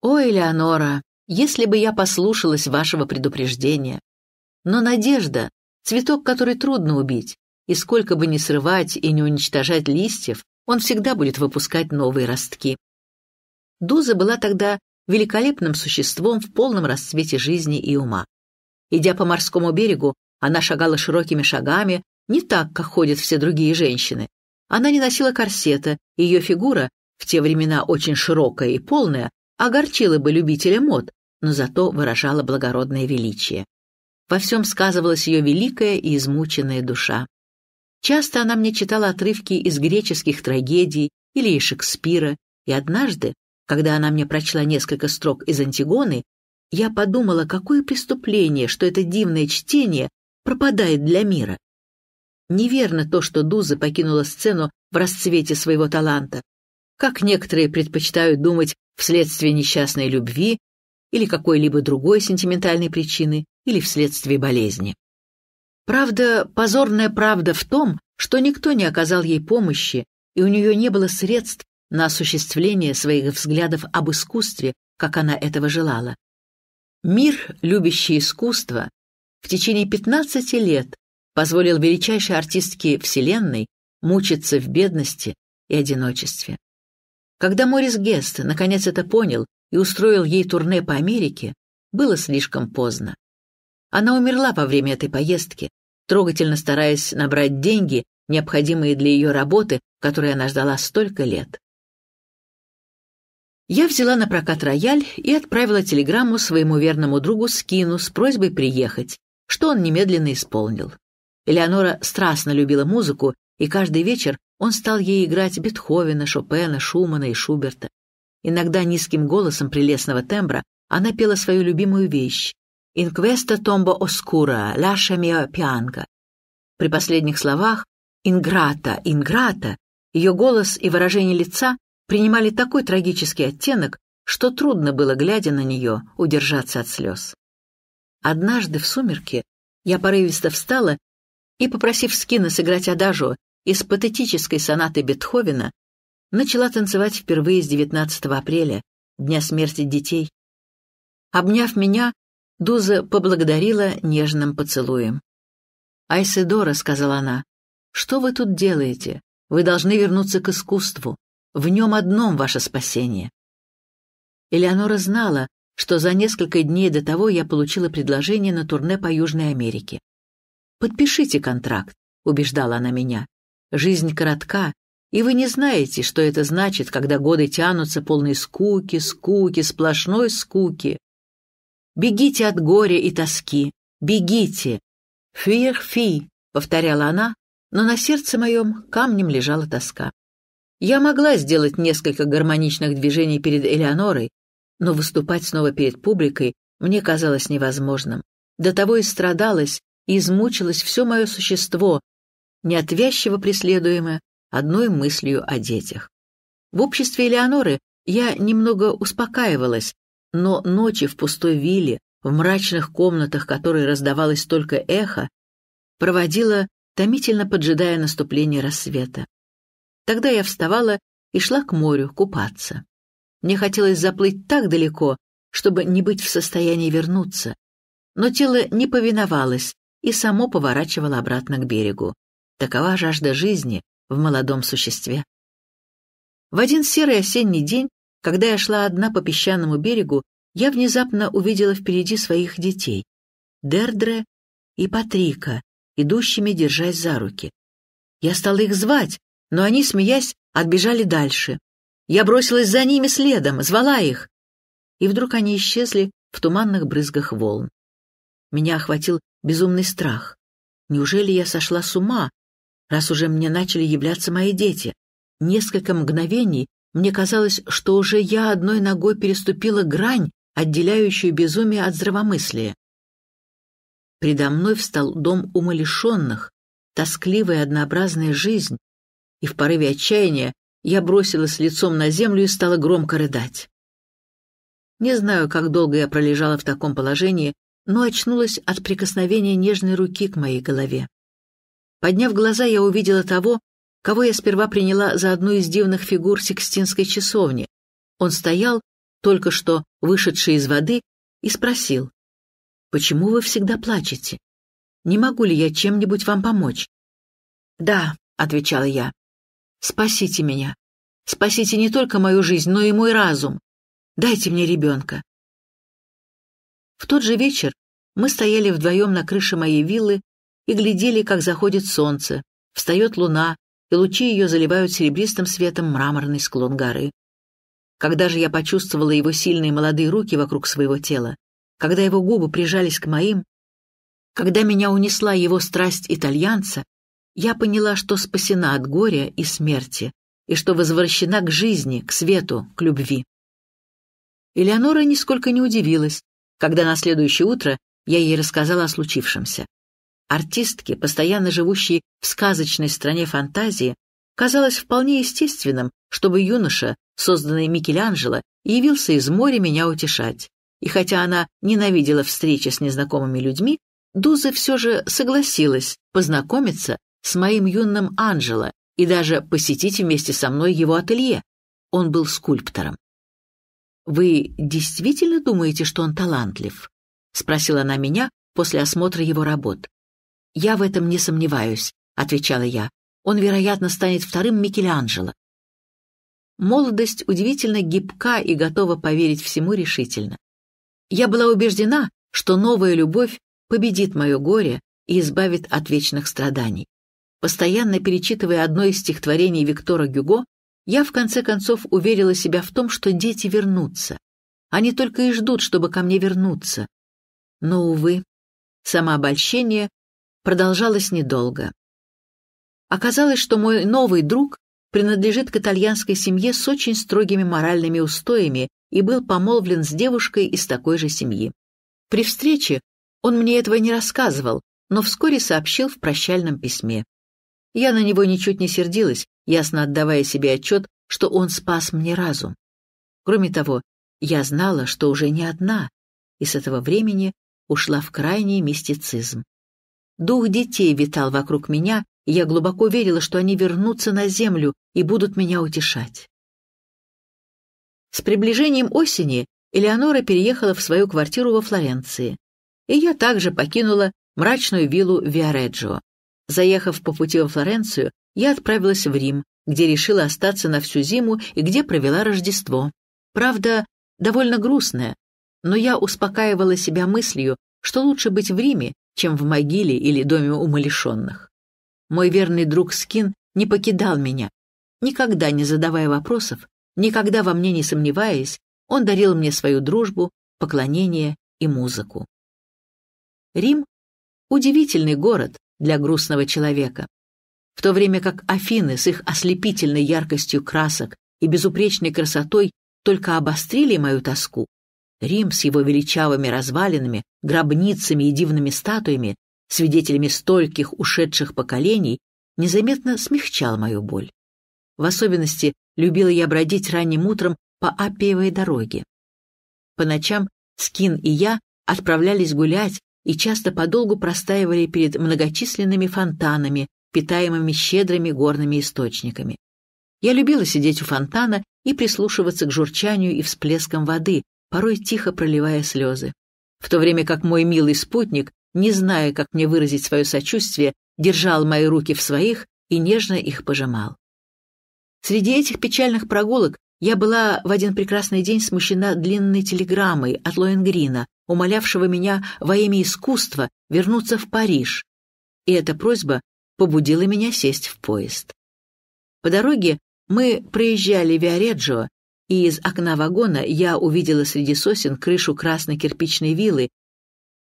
«О, Элеонора, если бы я послушалась вашего предупреждения! Но надежда — цветок, который трудно убить и сколько бы ни срывать и не уничтожать листьев, он всегда будет выпускать новые ростки. Дуза была тогда великолепным существом в полном расцвете жизни и ума. Идя по морскому берегу, она шагала широкими шагами, не так, как ходят все другие женщины. Она не носила корсета, и ее фигура, в те времена очень широкая и полная, огорчила бы любителя мод, но зато выражала благородное величие. Во всем сказывалась ее великая и измученная душа. Часто она мне читала отрывки из греческих трагедий или из Шекспира, и однажды, когда она мне прочла несколько строк из «Антигоны», я подумала, какое преступление, что это дивное чтение пропадает для мира. Неверно то, что Дуза покинула сцену в расцвете своего таланта. Как некоторые предпочитают думать вследствие несчастной любви или какой-либо другой сентиментальной причины, или вследствие болезни. Правда, позорная правда в том, что никто не оказал ей помощи, и у нее не было средств на осуществление своих взглядов об искусстве, как она этого желала. Мир, любящий искусство, в течение 15 лет позволил величайшей артистке Вселенной мучиться в бедности и одиночестве. Когда Морис Гест наконец это понял и устроил ей турне по Америке, было слишком поздно. Она умерла во время этой поездки, трогательно стараясь набрать деньги, необходимые для ее работы, которой она ждала столько лет. Я взяла на прокат рояль и отправила телеграмму своему верному другу Скину с просьбой приехать, что он немедленно исполнил. Элеонора страстно любила музыку, и каждый вечер он стал ей играть Бетховена, Шопена, Шумана и Шуберта. Иногда низким голосом прелестного тембра она пела свою любимую вещь, «In questa tomba oscura, lascia mia pianga». При последних словах «Инграта, Инграта» ее голос и выражение лица принимали такой трагический оттенок, что трудно было, глядя на нее, удержаться от слез. Однажды в сумерке я порывисто встала и, попросив Скина сыграть адажу из патетической сонаты Бетховена, начала танцевать впервые с 19 апреля, дня смерти детей. Обняв меня, Дуза поблагодарила нежным поцелуем. «Айседора», — сказала она, — «что вы тут делаете? Вы должны вернуться к искусству. В нем одном ваше спасение». Элеонора знала, что за несколько дней до того я получила предложение на турне по Южной Америке. «Подпишите контракт», — убеждала она меня. «Жизнь коротка, и вы не знаете, что это значит, когда годы тянутся полные скуки, скуки, сплошной скуки. Бегите от горя и тоски, бегите! Фир фи, повторяла она, но на сердце моем камнем лежала тоска. Я могла сделать несколько гармоничных движений перед Элеонорой, но выступать снова перед публикой мне казалось невозможным. До того и страдалось, и измучилось все мое существо, неотвязчиво преследуемое одной мыслью о детях. В обществе Элеоноры я немного успокаивалась, но ночи в пустой вилле, в мрачных комнатах, которой раздавалось только эхо, проводила, томительно поджидая наступление рассвета. Тогда я вставала и шла к морю купаться. Мне хотелось заплыть так далеко, чтобы не быть в состоянии вернуться, но тело не повиновалось и само поворачивало обратно к берегу. Такова жажда жизни в молодом существе. В один серый осенний день когда я шла одна по песчаному берегу, я внезапно увидела впереди своих детей — Дердре и Патрика, идущими, держась за руки. Я стала их звать, но они, смеясь, отбежали дальше. Я бросилась за ними следом, звала их. И вдруг они исчезли в туманных брызгах волн. Меня охватил безумный страх. Неужели я сошла с ума, раз уже мне начали являться мои дети? Несколько мгновений мне казалось, что уже я одной ногой переступила грань, отделяющую безумие от здравомыслия. Предо мной встал дом умалишенных, тоскливая однообразная жизнь, и в порыве отчаяния я бросилась лицом на землю и стала громко рыдать. Не знаю, как долго я пролежала в таком положении, но очнулась от прикосновения нежной руки к моей голове. Подняв глаза, я увидела того, кого я сперва приняла за одну из дивных фигур Сикстинской часовни. Он стоял, только что вышедший из воды, и спросил, «Почему вы всегда плачете? Не могу ли я чем-нибудь вам помочь?» «Да», — отвечала я, — «спасите меня. Спасите не только мою жизнь, но и мой разум. Дайте мне ребенка». В тот же вечер мы стояли вдвоем на крыше моей виллы и глядели, как заходит солнце, встает луна, и лучи ее заливают серебристым светом мраморный склон горы. Когда же я почувствовала его сильные молодые руки вокруг своего тела, когда его губы прижались к моим, когда меня унесла его страсть итальянца, я поняла, что спасена от горя и смерти, и что возвращена к жизни, к свету, к любви. Элеонора нисколько не удивилась, когда на следующее утро я ей рассказала о случившемся. Артистки, постоянно живущие в сказочной стране фантазии, казалось вполне естественным, чтобы юноша, созданный Микеланджело, явился из моря меня утешать. И хотя она ненавидела встречи с незнакомыми людьми, Дуза все же согласилась познакомиться с моим юным Анжело и даже посетить вместе со мной его ателье. Он был скульптором. «Вы действительно думаете, что он талантлив?» — спросила она меня после осмотра его работ. «Я в этом не сомневаюсь», — отвечала я. «Он, вероятно, станет вторым Микеланджело». Молодость удивительно гибка и готова поверить всему решительно. Я была убеждена, что новая любовь победит мое горе и избавит от вечных страданий. Постоянно перечитывая одно из стихотворений Виктора Гюго, я в конце концов уверила себя в том, что дети вернутся. Они только и ждут, чтобы ко мне вернуться. Но, увы, самообольщение продолжалось недолго. Оказалось, что мой новый друг принадлежит к итальянской семье с очень строгими моральными устоями и был помолвлен с девушкой из такой же семьи. При встрече он мне этого не рассказывал, но вскоре сообщил в прощальном письме. Я на него ничуть не сердилась, ясно отдавая себе отчет, что он спас мне разум. Кроме того, я знала, что уже не одна, и с этого времени ушла в крайний мистицизм. Дух детей витал вокруг меня, и я глубоко верила, что они вернутся на землю и будут меня утешать. С приближением осени Элеонора переехала в свою квартиру во Флоренции, и я также покинула мрачную виллу Виареджио. Заехав по пути во Флоренцию, я отправилась в Рим, где решила остаться на всю зиму и где провела Рождество. Правда, довольно грустное, но я успокаивала себя мыслью, что лучше быть в Риме, чем в могиле или доме умалишенных. Мой верный друг Скин не покидал меня. Никогда не задавая вопросов, никогда во мне не сомневаясь, он дарил мне свою дружбу, поклонение и музыку. Рим — удивительный город для грустного человека. В то время как Афины с их ослепительной яркостью красок и безупречной красотой только обострили мою тоску, Рим с его величавыми развалинами, гробницами и дивными статуями, свидетелями стольких ушедших поколений, незаметно смягчал мою боль. В особенности любила я бродить ранним утром по Аппиевой дороге. По ночам Скин и я отправлялись гулять и часто подолгу простаивали перед многочисленными фонтанами, питаемыми щедрыми горными источниками. Я любила сидеть у фонтана и прислушиваться к журчанию и всплескам воды, порой тихо проливая слезы. В то время как мой милый спутник, не зная, как мне выразить свое сочувствие, держал мои руки в своих и нежно их пожимал. Среди этих печальных прогулок я была в один прекрасный день смущена длинной телеграммой от Лоенгрина, умолявшего меня во имя искусства вернуться в Париж. И эта просьба побудила меня сесть в поезд. По дороге мы проезжали Виареджио и из окна вагона я увидела среди сосен крышу красной кирпичной виллы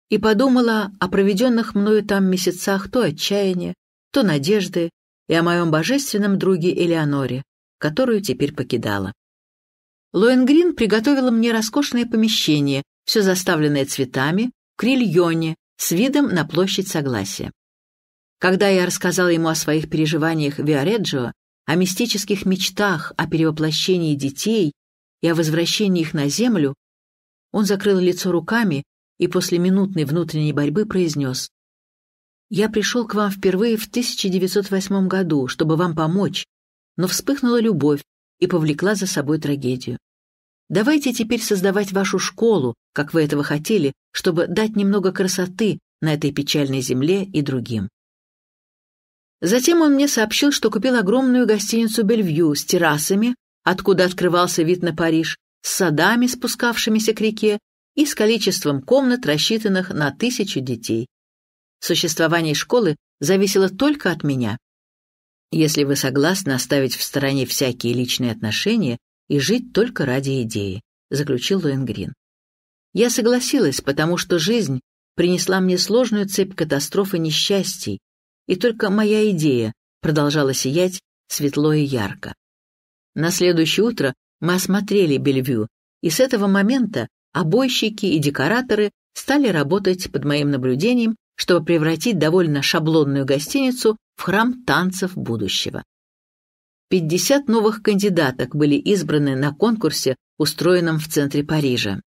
и подумала о проведенных мною там месяцах то отчаяния, то надежды и о моем божественном друге Элеоноре, которую теперь покидала. Лоенгрин приготовила мне роскошное помещение, все заставленное цветами, в крильоне, с видом на площадь Согласия. Когда я рассказала ему о своих переживаниях в Виареджио, о мистических мечтах о перевоплощении детей и о возвращении их на землю, он закрыл лицо руками и после минутной внутренней борьбы произнес «Я пришел к вам впервые в 1908 году, чтобы вам помочь, но вспыхнула любовь и повлекла за собой трагедию. Давайте теперь создавать вашу школу, как вы этого хотели, чтобы дать немного красоты на этой печальной земле и другим. Затем он мне сообщил, что купил огромную гостиницу «Бельвью» с террасами, откуда открывался вид на Париж, с садами, спускавшимися к реке, и с количеством комнат, рассчитанных на тысячу детей. Существование школы зависело только от меня. Если вы согласны оставить в стороне всякие личные отношения и жить только ради идеи, заключил Лоенгрин. Я согласилась, потому что жизнь принесла мне сложную цепь катастроф и несчастий, и только моя идея продолжала сиять светло и ярко. На следующее утро мы осмотрели Бельвю, и с этого момента обойщики и декораторы стали работать под моим наблюдением, чтобы превратить довольно шаблонную гостиницу в храм танцев будущего. 50 новых кандидаток были избраны на конкурсе, устроенном в центре Парижа.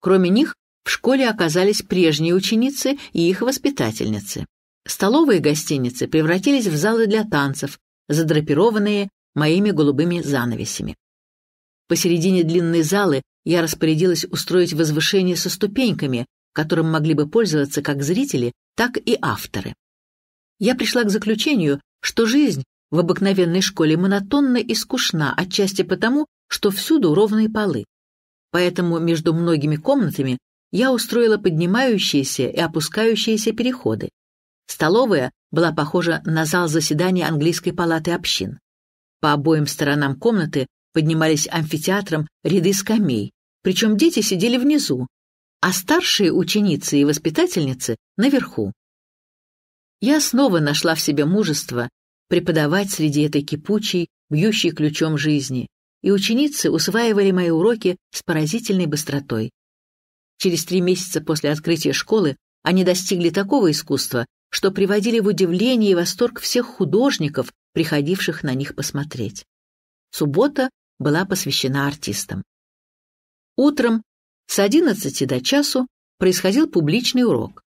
Кроме них, в школе оказались прежние ученицы и их воспитательницы. Столовые гостиницы превратились в залы для танцев, задрапированные моими голубыми занавесями. Посередине длинной залы я распорядилась устроить возвышение со ступеньками, которым могли бы пользоваться как зрители, так и авторы. Я пришла к заключению, что жизнь в обыкновенной школе монотонна и скучна, отчасти потому, что всюду ровные полы. Поэтому между многими комнатами я устроила поднимающиеся и опускающиеся переходы. Столовая была похожа на зал заседания английской палаты общин. По обоим сторонам комнаты поднимались амфитеатром ряды скамей, причем дети сидели внизу, а старшие ученицы и воспитательницы — наверху. Я снова нашла в себе мужество преподавать среди этой кипучей, бьющей ключом жизни, и ученицы усваивали мои уроки с поразительной быстротой. Через три месяца после открытия школы они достигли такого искусства, что приводили в удивление и восторг всех художников, приходивших на них посмотреть. Суббота была посвящена артистам. Утром с 11 до часу происходил публичный урок,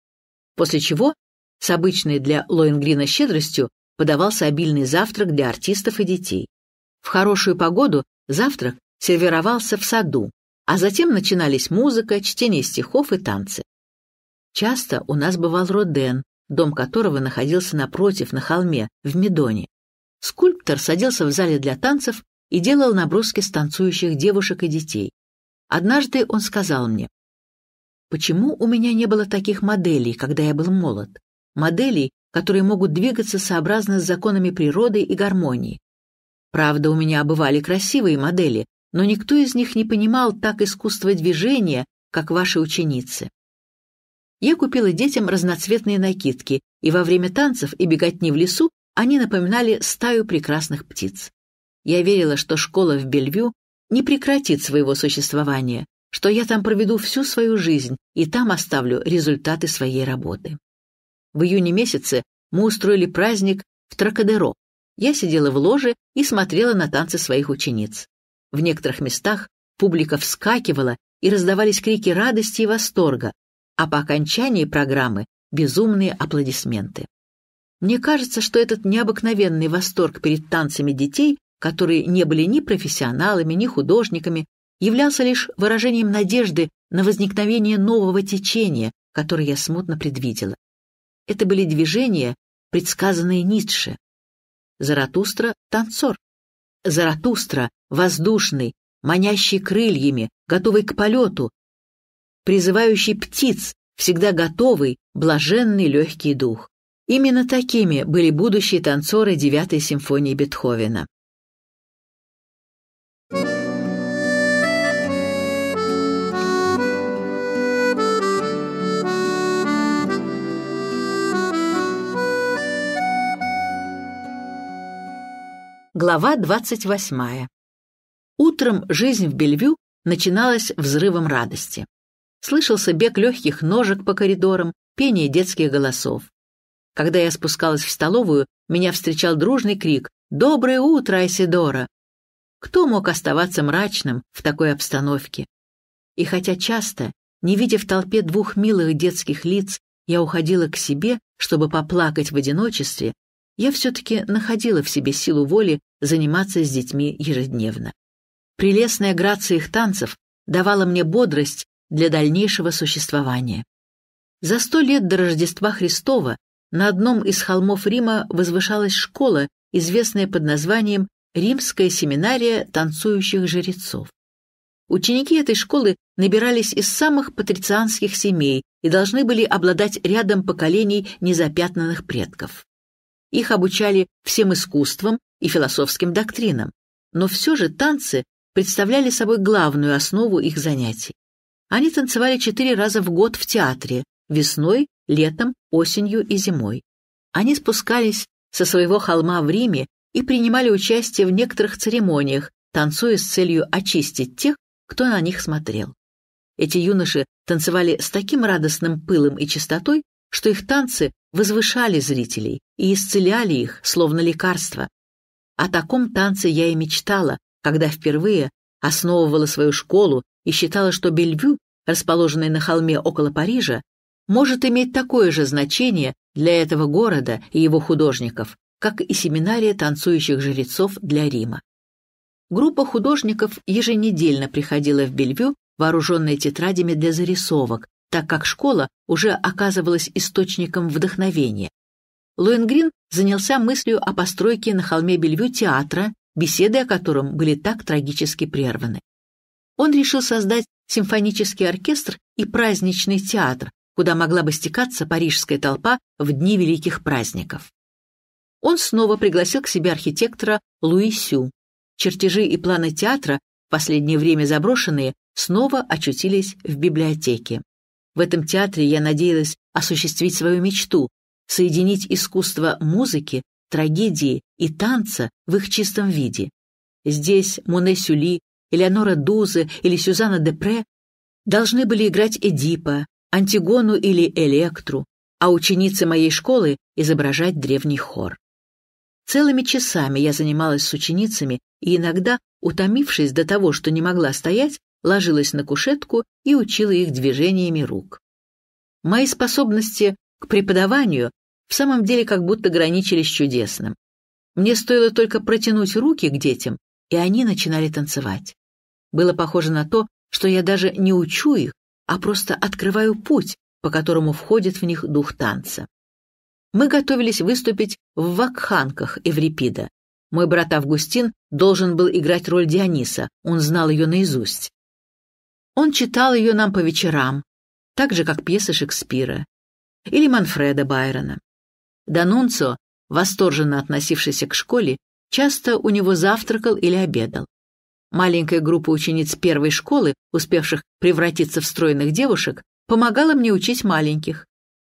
после чего с обычной для Лоингрина щедростью подавался обильный завтрак для артистов и детей. В хорошую погоду завтрак сервировался в саду, а затем начинались музыка, чтение стихов и танцы. Часто у нас бывал Роден, дом которого находился напротив, на холме, в Медоне. Скульптор садился в зале для танцев и делал наброски танцующих девушек и детей. Однажды он сказал мне, «Почему у меня не было таких моделей, когда я был молод? Моделей, которые могут двигаться сообразно с законами природы и гармонии. Правда, у меня бывали красивые модели, но никто из них не понимал так искусство движения, как ваши ученицы. Я купила детям разноцветные накидки, и во время танцев и беготни в лесу они напоминали стаю прекрасных птиц. Я верила, что школа в Бельвю не прекратит своего существования, что я там проведу всю свою жизнь и там оставлю результаты своей работы. В июне месяце мы устроили праздник в Тракадеро. Я сидела в ложе и смотрела на танцы своих учениц. В некоторых местах публика вскакивала, и раздавались крики радости и восторга, а по окончании программы безумные аплодисменты. Мне кажется, что этот необыкновенный восторг перед танцами детей, которые не были ни профессионалами, ни художниками, являлся лишь выражением надежды на возникновение нового течения, которое я смутно предвидела. Это были движения, предсказанные Ницше. Заратустра — танцор. Заратустра — воздушный, манящий крыльями, готовый к полету, призывающий птиц, всегда готовый, блаженный легкий дух. Именно такими были будущие танцоры девятой симфонии Бетховена. Глава 28. Утром жизнь в Бельвю начиналась взрывом радости. Слышался бег легких ножек по коридорам, пение детских голосов. Когда я спускалась в столовую, меня встречал дружный крик «Доброе утро, Айсидора!». Кто мог оставаться мрачным в такой обстановке? И хотя часто, не видя в толпе двух милых детских лиц, я уходила к себе, чтобы поплакать в одиночестве, я все-таки находила в себе силу воли заниматься с детьми ежедневно. Прелестная грация их танцев давала мне бодрость для дальнейшего существования. За сто лет до Рождества Христова на одном из холмов Рима возвышалась школа, известная под названием «Римская семинария танцующих жрецов». Ученики этой школы набирались из самых патрицианских семей и должны были обладать рядом поколений незапятнанных предков. Их обучали всем искусствам и философским доктринам, но все же танцы представляли собой главную основу их занятий. Они танцевали четыре раза в год в театре, весной, летом, осенью и зимой. Они спускались со своего холма в Риме и принимали участие в некоторых церемониях, танцуя с целью очистить тех, кто на них смотрел. Эти юноши танцевали с таким радостным пылом и чистотой, что их танцы возвышали зрителей и исцеляли их, словно лекарство. О таком танце я и мечтала, когда впервые основывала свою школу и считала, что Бельвю, расположенный на холме около Парижа, может иметь такое же значение для этого города и его художников, как и семинария танцующих жрецов для Рима. Группа художников еженедельно приходила в Бельвю, вооруженная тетрадями для зарисовок, так как школа уже оказывалась источником вдохновения. Луингрин занялся мыслью о постройке на холме Бельвю театра беседы о котором были так трагически прерваны. Он решил создать симфонический оркестр и праздничный театр, куда могла бы стекаться парижская толпа в дни великих праздников. Он снова пригласил к себе архитектора Луи Сю. Чертежи и планы театра, в последнее время заброшенные, снова очутились в библиотеке. В этом театре я надеялась осуществить свою мечту, соединить искусство музыки трагедии и танца в их чистом виде. Здесь Моне Сюли, Элеонора Дузе или Сюзанна Депре должны были играть Эдипа, Антигону или Электру, а ученицы моей школы изображать древний хор. Целыми часами я занималась с ученицами и иногда, утомившись до того, что не могла стоять, ложилась на кушетку и учила их движениями рук. Мои способности к преподаванию в самом деле как будто граничили чудесным. Мне стоило только протянуть руки к детям, и они начинали танцевать. Было похоже на то, что я даже не учу их, а просто открываю путь, по которому входит в них дух танца. Мы готовились выступить в вакханках Эврипида. Мой брат Августин должен был играть роль Диониса, он знал ее наизусть. Он читал ее нам по вечерам, так же, как пьесы Шекспира или Манфреда Байрона. Данунцо, восторженно относившийся к школе, часто у него завтракал или обедал. Маленькая группа учениц первой школы, успевших превратиться в стройных девушек, помогала мне учить маленьких.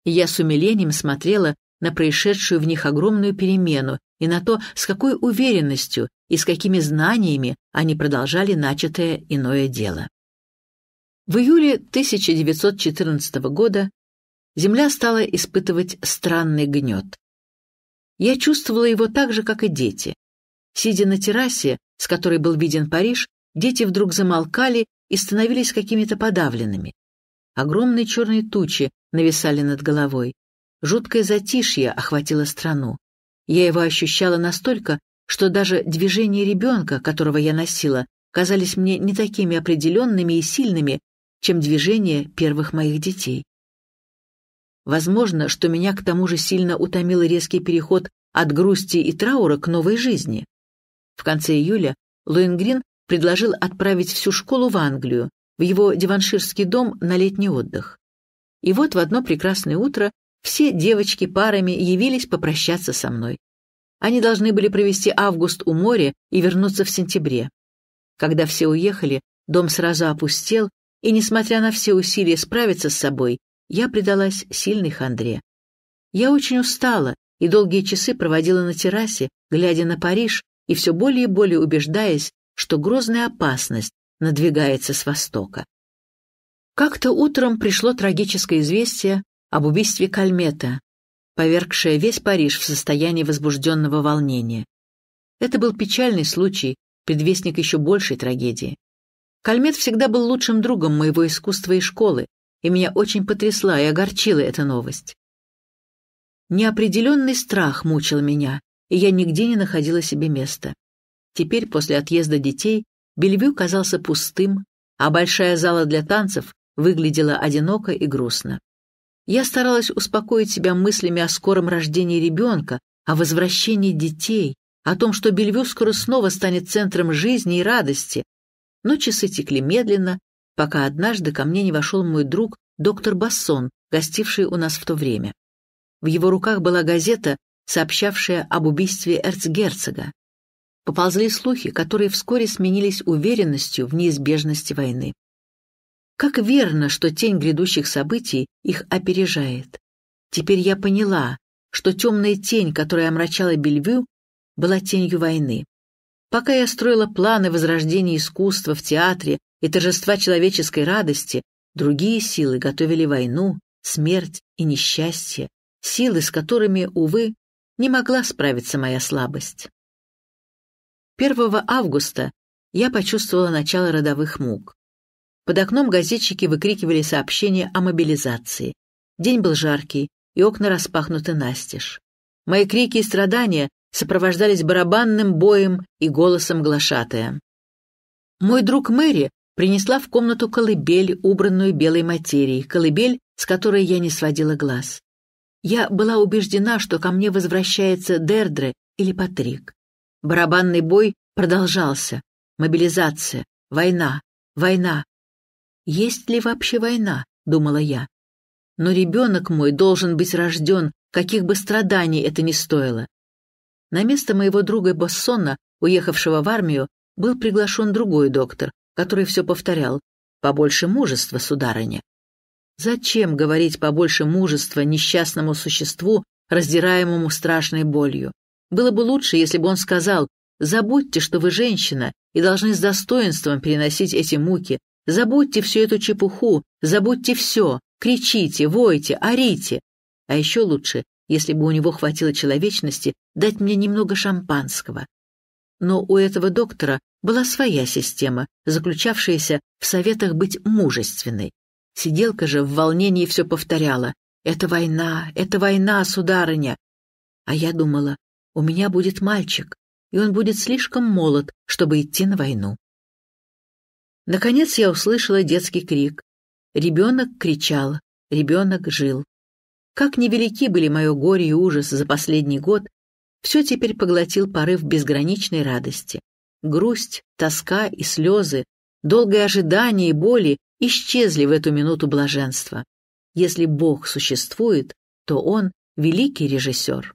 И я с умилением смотрела на происшедшую в них огромную перемену и на то, с какой уверенностью и с какими знаниями они продолжали начатое иное дело. В июле 1914 года земля стала испытывать странный гнет. Я чувствовала его так же, как и дети. Сидя на террасе, с которой был виден Париж, дети вдруг замолкали и становились какими-то подавленными. Огромные черные тучи нависали над головой. Жуткое затишье охватило страну. Я его ощущала настолько, что даже движения ребенка, которого я носила, казались мне не такими определенными и сильными, чем движения первых моих детей. Возможно, что меня к тому же сильно утомил резкий переход от грусти и траура к новой жизни. В конце июля Луингрин предложил отправить всю школу в Англию, в его диванширский дом на летний отдых. И вот в одно прекрасное утро все девочки парами явились попрощаться со мной. Они должны были провести август у моря и вернуться в сентябре. Когда все уехали, дом сразу опустел, и, несмотря на все усилия справиться с собой, я предалась сильной хандре. Я очень устала и долгие часы проводила на террасе, глядя на Париж и все более и более убеждаясь, что грозная опасность надвигается с востока. Как-то утром пришло трагическое известие об убийстве Кальмета, повергшее весь Париж в состояние возбужденного волнения. Это был печальный случай, предвестник еще большей трагедии. Кальмет всегда был лучшим другом моего искусства и школы, и меня очень потрясла и огорчила эта новость. Неопределенный страх мучил меня, и я нигде не находила себе места. Теперь, после отъезда детей, Бельвю казался пустым, а большая зала для танцев выглядела одиноко и грустно. Я старалась успокоить себя мыслями о скором рождении ребенка, о возвращении детей, о том, что Бельвю скоро снова станет центром жизни и радости. Но часы текли медленно, пока однажды ко мне не вошел мой друг доктор Бассон, гостивший у нас в то время. В его руках была газета, сообщавшая об убийстве эрцгерцога. Поползли слухи, которые вскоре сменились уверенностью в неизбежности войны. Как верно, что тень грядущих событий их опережает. Теперь я поняла, что темная тень, которая омрачала Бельвю, была тенью войны. Пока я строила планы возрождения искусства в театре, и торжества человеческой радости, другие силы готовили войну, смерть и несчастье, силы, с которыми, увы, не могла справиться моя слабость. 1 августа я почувствовала начало родовых мук. Под окном газетчики выкрикивали сообщения о мобилизации. День был жаркий, и окна распахнуты настежь. Мои крики и страдания сопровождались барабанным боем и голосом глашатая. Мой друг Мэри принесла в комнату колыбель, убранную белой материей, колыбель, с которой я не сводила глаз. Я была убеждена, что ко мне возвращается Дердре или Патрик. Барабанный бой продолжался. Мобилизация, война, война. «Есть ли вообще война?» — думала я. «Но ребенок мой должен быть рожден, каких бы страданий это ни стоило». На место моего друга Боссона, уехавшего в армию, был приглашен другой доктор, который все повторял «Побольше мужества, сударыня». Зачем говорить побольше мужества несчастному существу, раздираемому страшной болью? Было бы лучше, если бы он сказал «Забудьте, что вы женщина, и должны с достоинством переносить эти муки. Забудьте всю эту чепуху, забудьте все, кричите, войте, орите. А еще лучше, если бы у него хватило человечности, дать мне немного шампанского. Но у этого доктора была своя система, заключавшаяся в советах быть мужественной. Сиделка же в волнении все повторяла. «Это война, это война, сударыня!» А я думала, у меня будет мальчик, и он будет слишком молод, чтобы идти на войну. Наконец я услышала детский крик. Ребенок кричал, ребенок жил. Как невелики были мое горе и ужас за последний год, все теперь поглотил порыв безграничной радости. Грусть, тоска и слезы, долгое ожидание и боли исчезли в эту минуту блаженства. Если Бог существует, то Он — великий режиссер.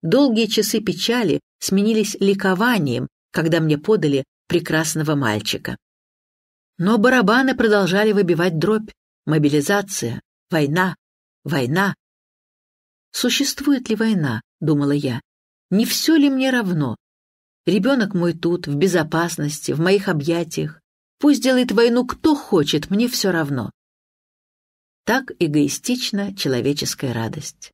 Долгие часы печали сменились ликованием, когда мне подали прекрасного мальчика. Но барабаны продолжали выбивать дробь. Мобилизация, война, война. «Существует ли война?» — думала я. «Не все ли мне равно? Ребенок мой тут, в безопасности, в моих объятиях. Пусть делает войну кто хочет, мне все равно. Так эгоистична человеческая радость.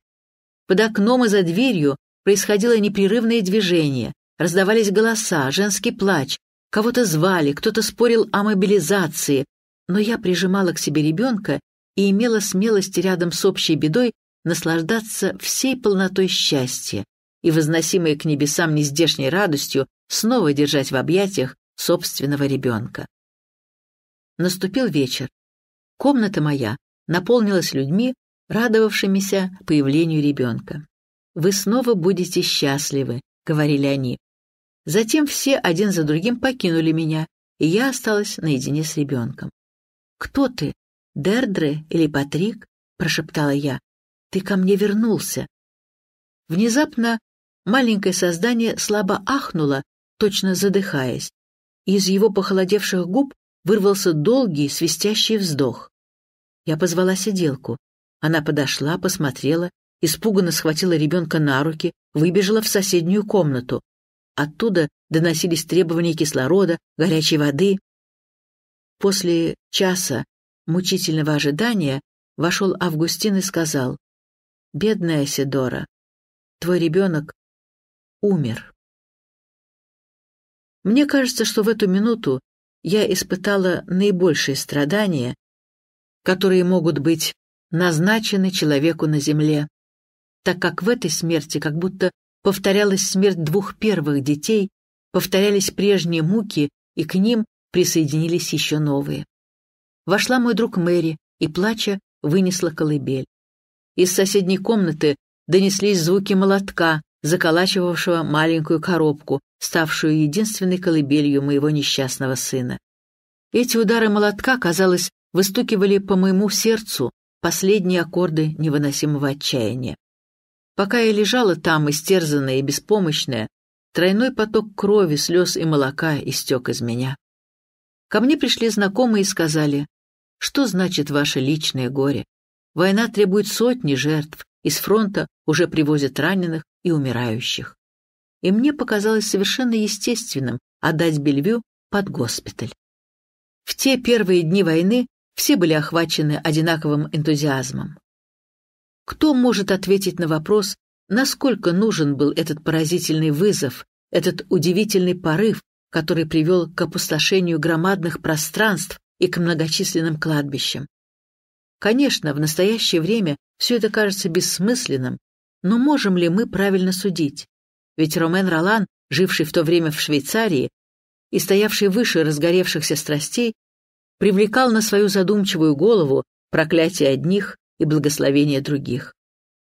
Под окном и за дверью происходило непрерывное движение, раздавались голоса, женский плач, кого-то звали, кто-то спорил о мобилизации, но я прижимала к себе ребенка и имела смелость рядом с общей бедой наслаждаться всей полнотой счастья, и возносимые к небесам нездешней радостью снова держать в объятиях собственного ребенка. Наступил вечер. Комната моя наполнилась людьми, радовавшимися появлению ребенка. «Вы снова будете счастливы», — говорили они. Затем все один за другим покинули меня, и я осталась наедине с ребенком. «Кто ты, Дердре или Патрик?» — прошептала я. «Ты ко мне вернулся». Внезапно Маленькое создание слабо ахнуло, точно задыхаясь. Из его похолодевших губ вырвался долгий, свистящий вздох. Я позвала сиделку. Она подошла, посмотрела, испуганно схватила ребенка на руки, выбежала в соседнюю комнату. Оттуда доносились требования кислорода, горячей воды. После часа мучительного ожидания вошел Августин и сказал, «Бедная Сидора, твой ребенок умер. Мне кажется, что в эту минуту я испытала наибольшие страдания, которые могут быть назначены человеку на земле, так как в этой смерти как будто повторялась смерть двух первых детей, повторялись прежние муки, и к ним присоединились еще новые. Вошла мой друг Мэри и, плача, вынесла колыбель. Из соседней комнаты донеслись звуки молотка, заколачивавшего маленькую коробку, ставшую единственной колыбелью моего несчастного сына. Эти удары молотка, казалось, выстукивали по моему сердцу последние аккорды невыносимого отчаяния. Пока я лежала там, истерзанная и беспомощная, тройной поток крови, слез и молока истек из меня. Ко мне пришли знакомые и сказали, что значит ваше личное горе. Война требует сотни жертв, из фронта уже привозят раненых и умирающих. И мне показалось совершенно естественным отдать Бельвю под госпиталь. В те первые дни войны все были охвачены одинаковым энтузиазмом. Кто может ответить на вопрос, насколько нужен был этот поразительный вызов, этот удивительный порыв, который привел к опустошению громадных пространств и к многочисленным кладбищам? Конечно, в настоящее время все это кажется бессмысленным, но можем ли мы правильно судить? Ведь Ромен Ролан, живший в то время в Швейцарии и стоявший выше разгоревшихся страстей, привлекал на свою задумчивую голову проклятие одних и благословение других.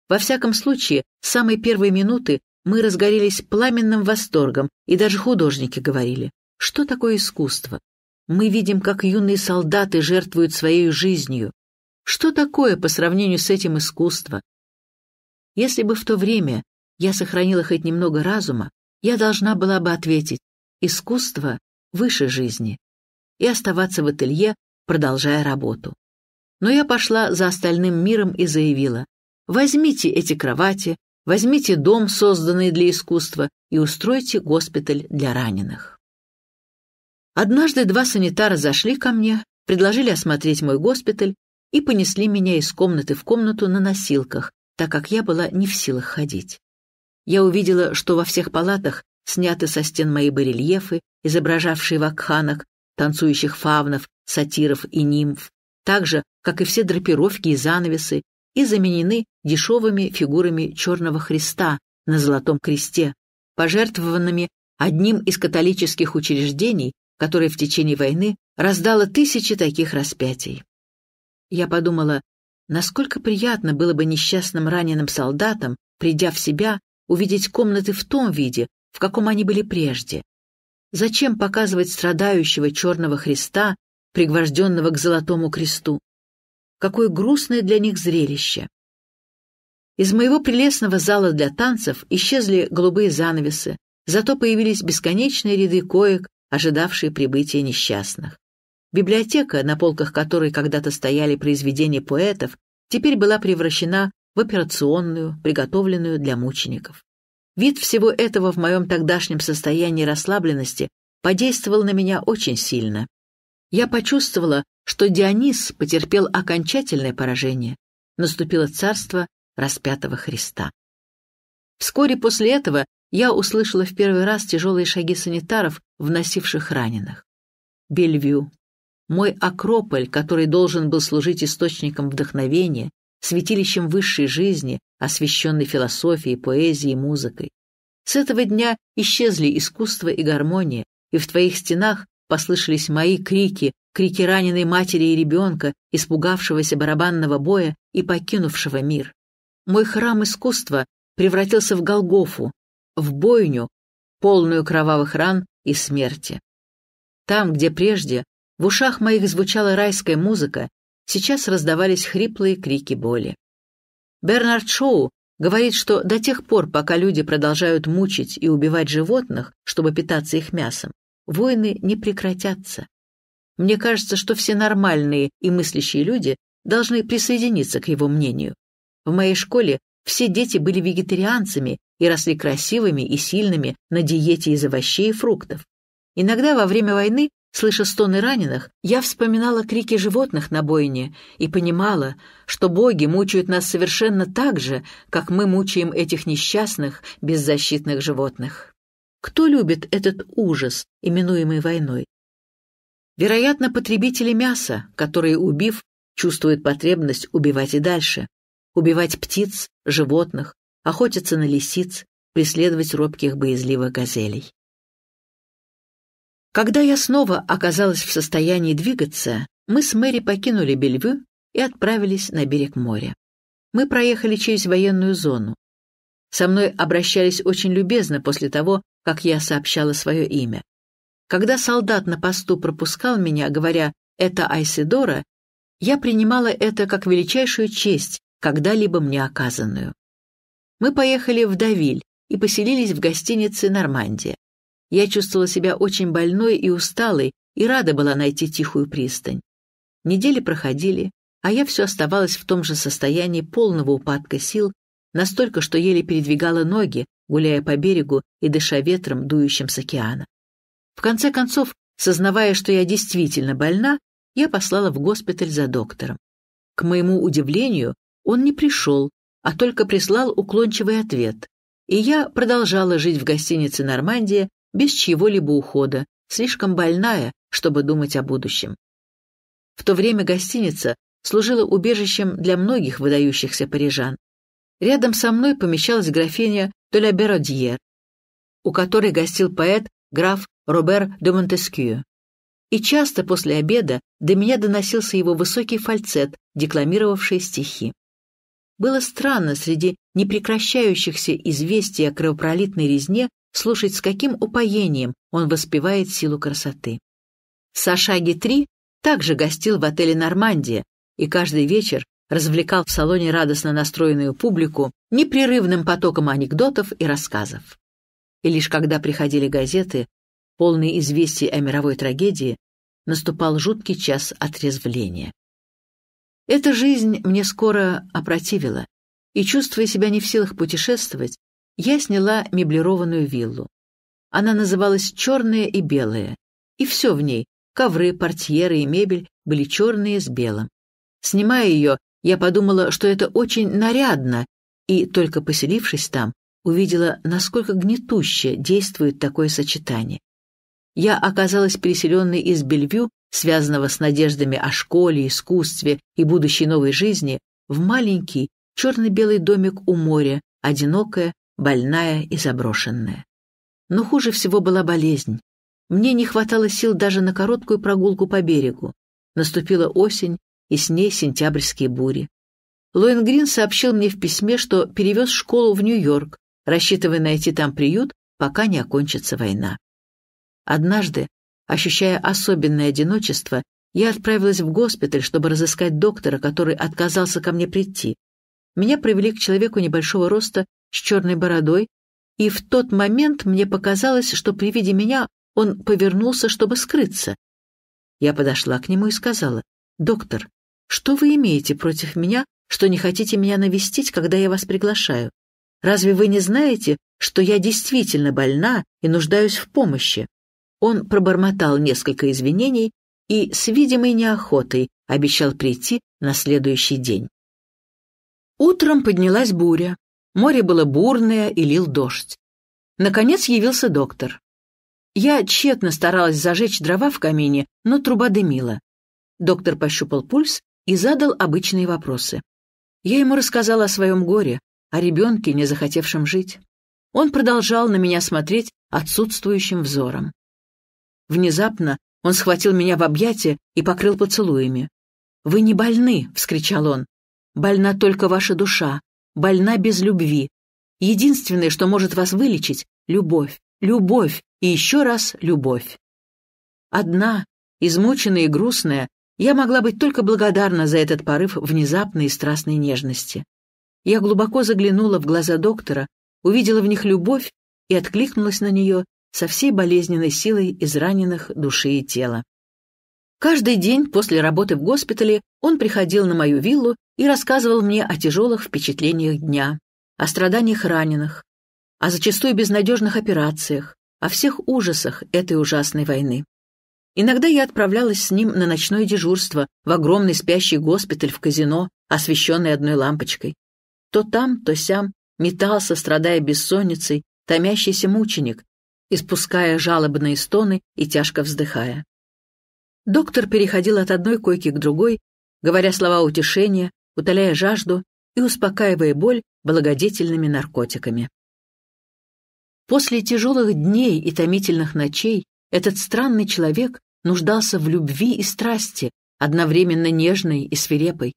Во всяком случае, с самой первой минуты мы разгорелись пламенным восторгом, и даже художники говорили, что такое искусство. Мы видим, как юные солдаты жертвуют своей жизнью, что такое по сравнению с этим искусство? Если бы в то время я сохранила хоть немного разума, я должна была бы ответить «искусство выше жизни» и оставаться в ателье, продолжая работу. Но я пошла за остальным миром и заявила «возьмите эти кровати, возьмите дом, созданный для искусства, и устройте госпиталь для раненых». Однажды два санитара зашли ко мне, предложили осмотреть мой госпиталь и понесли меня из комнаты в комнату на носилках, так как я была не в силах ходить. Я увидела, что во всех палатах сняты со стен мои барельефы, изображавшие вакханок, танцующих фавнов, сатиров и нимф, так же, как и все драпировки и занавесы, и заменены дешевыми фигурами Черного Христа на Золотом Кресте, пожертвованными одним из католических учреждений, которое в течение войны раздало тысячи таких распятий. Я подумала, насколько приятно было бы несчастным раненым солдатам, придя в себя, увидеть комнаты в том виде, в каком они были прежде. Зачем показывать страдающего черного Христа, пригвожденного к золотому кресту? Какое грустное для них зрелище! Из моего прелестного зала для танцев исчезли голубые занавесы, зато появились бесконечные ряды коек, ожидавшие прибытия несчастных. Библиотека, на полках которой когда-то стояли произведения поэтов, теперь была превращена в операционную, приготовленную для мучеников. Вид всего этого в моем тогдашнем состоянии расслабленности подействовал на меня очень сильно. Я почувствовала, что Дионис потерпел окончательное поражение. Наступило царство распятого Христа. Вскоре после этого я услышала в первый раз тяжелые шаги санитаров, вносивших раненых. Бельвью. Мой Акрополь, который должен был служить источником вдохновения, святилищем высшей жизни, освященной философией, поэзией, музыкой. С этого дня исчезли искусство и гармония, и в твоих стенах послышались мои крики, крики раненой матери и ребенка, испугавшегося барабанного боя и покинувшего мир. Мой храм искусства превратился в Голгофу, в бойню, полную кровавых ран и смерти. Там, где прежде в ушах моих звучала райская музыка, сейчас раздавались хриплые крики боли. Бернард Шоу говорит, что до тех пор, пока люди продолжают мучить и убивать животных, чтобы питаться их мясом, войны не прекратятся. Мне кажется, что все нормальные и мыслящие люди должны присоединиться к его мнению. В моей школе все дети были вегетарианцами и росли красивыми и сильными на диете из овощей и фруктов. Иногда во время войны Слыша стоны раненых, я вспоминала крики животных на бойне и понимала, что боги мучают нас совершенно так же, как мы мучаем этих несчастных, беззащитных животных. Кто любит этот ужас, именуемый войной? Вероятно, потребители мяса, которые, убив, чувствуют потребность убивать и дальше. Убивать птиц, животных, охотиться на лисиц, преследовать робких боязливых газелей. Когда я снова оказалась в состоянии двигаться, мы с Мэри покинули Бельвю и отправились на берег моря. Мы проехали через военную зону. Со мной обращались очень любезно после того, как я сообщала свое имя. Когда солдат на посту пропускал меня, говоря «это Айседора», я принимала это как величайшую честь, когда-либо мне оказанную. Мы поехали в Давиль и поселились в гостинице «Нормандия». Я чувствовала себя очень больной и усталой, и рада была найти тихую пристань. Недели проходили, а я все оставалась в том же состоянии полного упадка сил, настолько, что еле передвигала ноги, гуляя по берегу и дыша ветром, дующим с океана. В конце концов, сознавая, что я действительно больна, я послала в госпиталь за доктором. К моему удивлению, он не пришел, а только прислал уклончивый ответ, и я продолжала жить в гостинице «Нормандия», без чьего-либо ухода, слишком больная, чтобы думать о будущем. В то время гостиница служила убежищем для многих выдающихся парижан. Рядом со мной помещалась графиня Толя ла Беродьер, у которой гостил поэт граф Робер де Монтескью. И часто после обеда до меня доносился его высокий фальцет, декламировавший стихи. Было странно среди непрекращающихся известий о кровопролитной резне слушать, с каким упоением он воспевает силу красоты. Сашаги 3 также гостил в отеле «Нормандия» и каждый вечер развлекал в салоне радостно настроенную публику непрерывным потоком анекдотов и рассказов. И лишь когда приходили газеты, полные известий о мировой трагедии, наступал жуткий час отрезвления. Эта жизнь мне скоро опротивила, и, чувствуя себя не в силах путешествовать, я сняла меблированную виллу. Она называлась «Черная и белая», и все в ней — ковры, портьеры и мебель — были черные с белым. Снимая ее, я подумала, что это очень нарядно, и, только поселившись там, увидела, насколько гнетуще действует такое сочетание. Я оказалась переселенной из Бельвю, связанного с надеждами о школе, искусстве и будущей новой жизни, в маленький черно-белый домик у моря, одинокая, больная и заброшенная. Но хуже всего была болезнь. Мне не хватало сил даже на короткую прогулку по берегу. Наступила осень, и с ней сентябрьские бури. Лоенгрин сообщил мне в письме, что перевез школу в Нью-Йорк, рассчитывая найти там приют, пока не окончится война. Однажды, ощущая особенное одиночество, я отправилась в госпиталь, чтобы разыскать доктора, который отказался ко мне прийти. Меня привели к человеку небольшого роста с черной бородой, и в тот момент мне показалось, что при виде меня он повернулся, чтобы скрыться. Я подошла к нему и сказала, «Доктор, что вы имеете против меня, что не хотите меня навестить, когда я вас приглашаю? Разве вы не знаете, что я действительно больна и нуждаюсь в помощи?» Он пробормотал несколько извинений и с видимой неохотой обещал прийти на следующий день. Утром поднялась буря, Море было бурное и лил дождь. Наконец явился доктор. Я тщетно старалась зажечь дрова в камине, но труба дымила. Доктор пощупал пульс и задал обычные вопросы. Я ему рассказала о своем горе, о ребенке, не захотевшем жить. Он продолжал на меня смотреть отсутствующим взором. Внезапно он схватил меня в объятия и покрыл поцелуями. «Вы не больны!» — вскричал он. «Больна только ваша душа, больна без любви. Единственное, что может вас вылечить — любовь, любовь и еще раз любовь. Одна, измученная и грустная, я могла быть только благодарна за этот порыв внезапной и страстной нежности. Я глубоко заглянула в глаза доктора, увидела в них любовь и откликнулась на нее со всей болезненной силой израненных души и тела. Каждый день после работы в госпитале он приходил на мою виллу и рассказывал мне о тяжелых впечатлениях дня, о страданиях раненых, о зачастую безнадежных операциях, о всех ужасах этой ужасной войны. Иногда я отправлялась с ним на ночное дежурство в огромный спящий госпиталь в казино, освещенный одной лампочкой. То там, то сям метался, страдая бессонницей, томящийся мученик, испуская жалобные стоны и тяжко вздыхая. Доктор переходил от одной койки к другой, говоря слова утешения, утоляя жажду и успокаивая боль благодетельными наркотиками. После тяжелых дней и томительных ночей этот странный человек нуждался в любви и страсти, одновременно нежной и свирепой.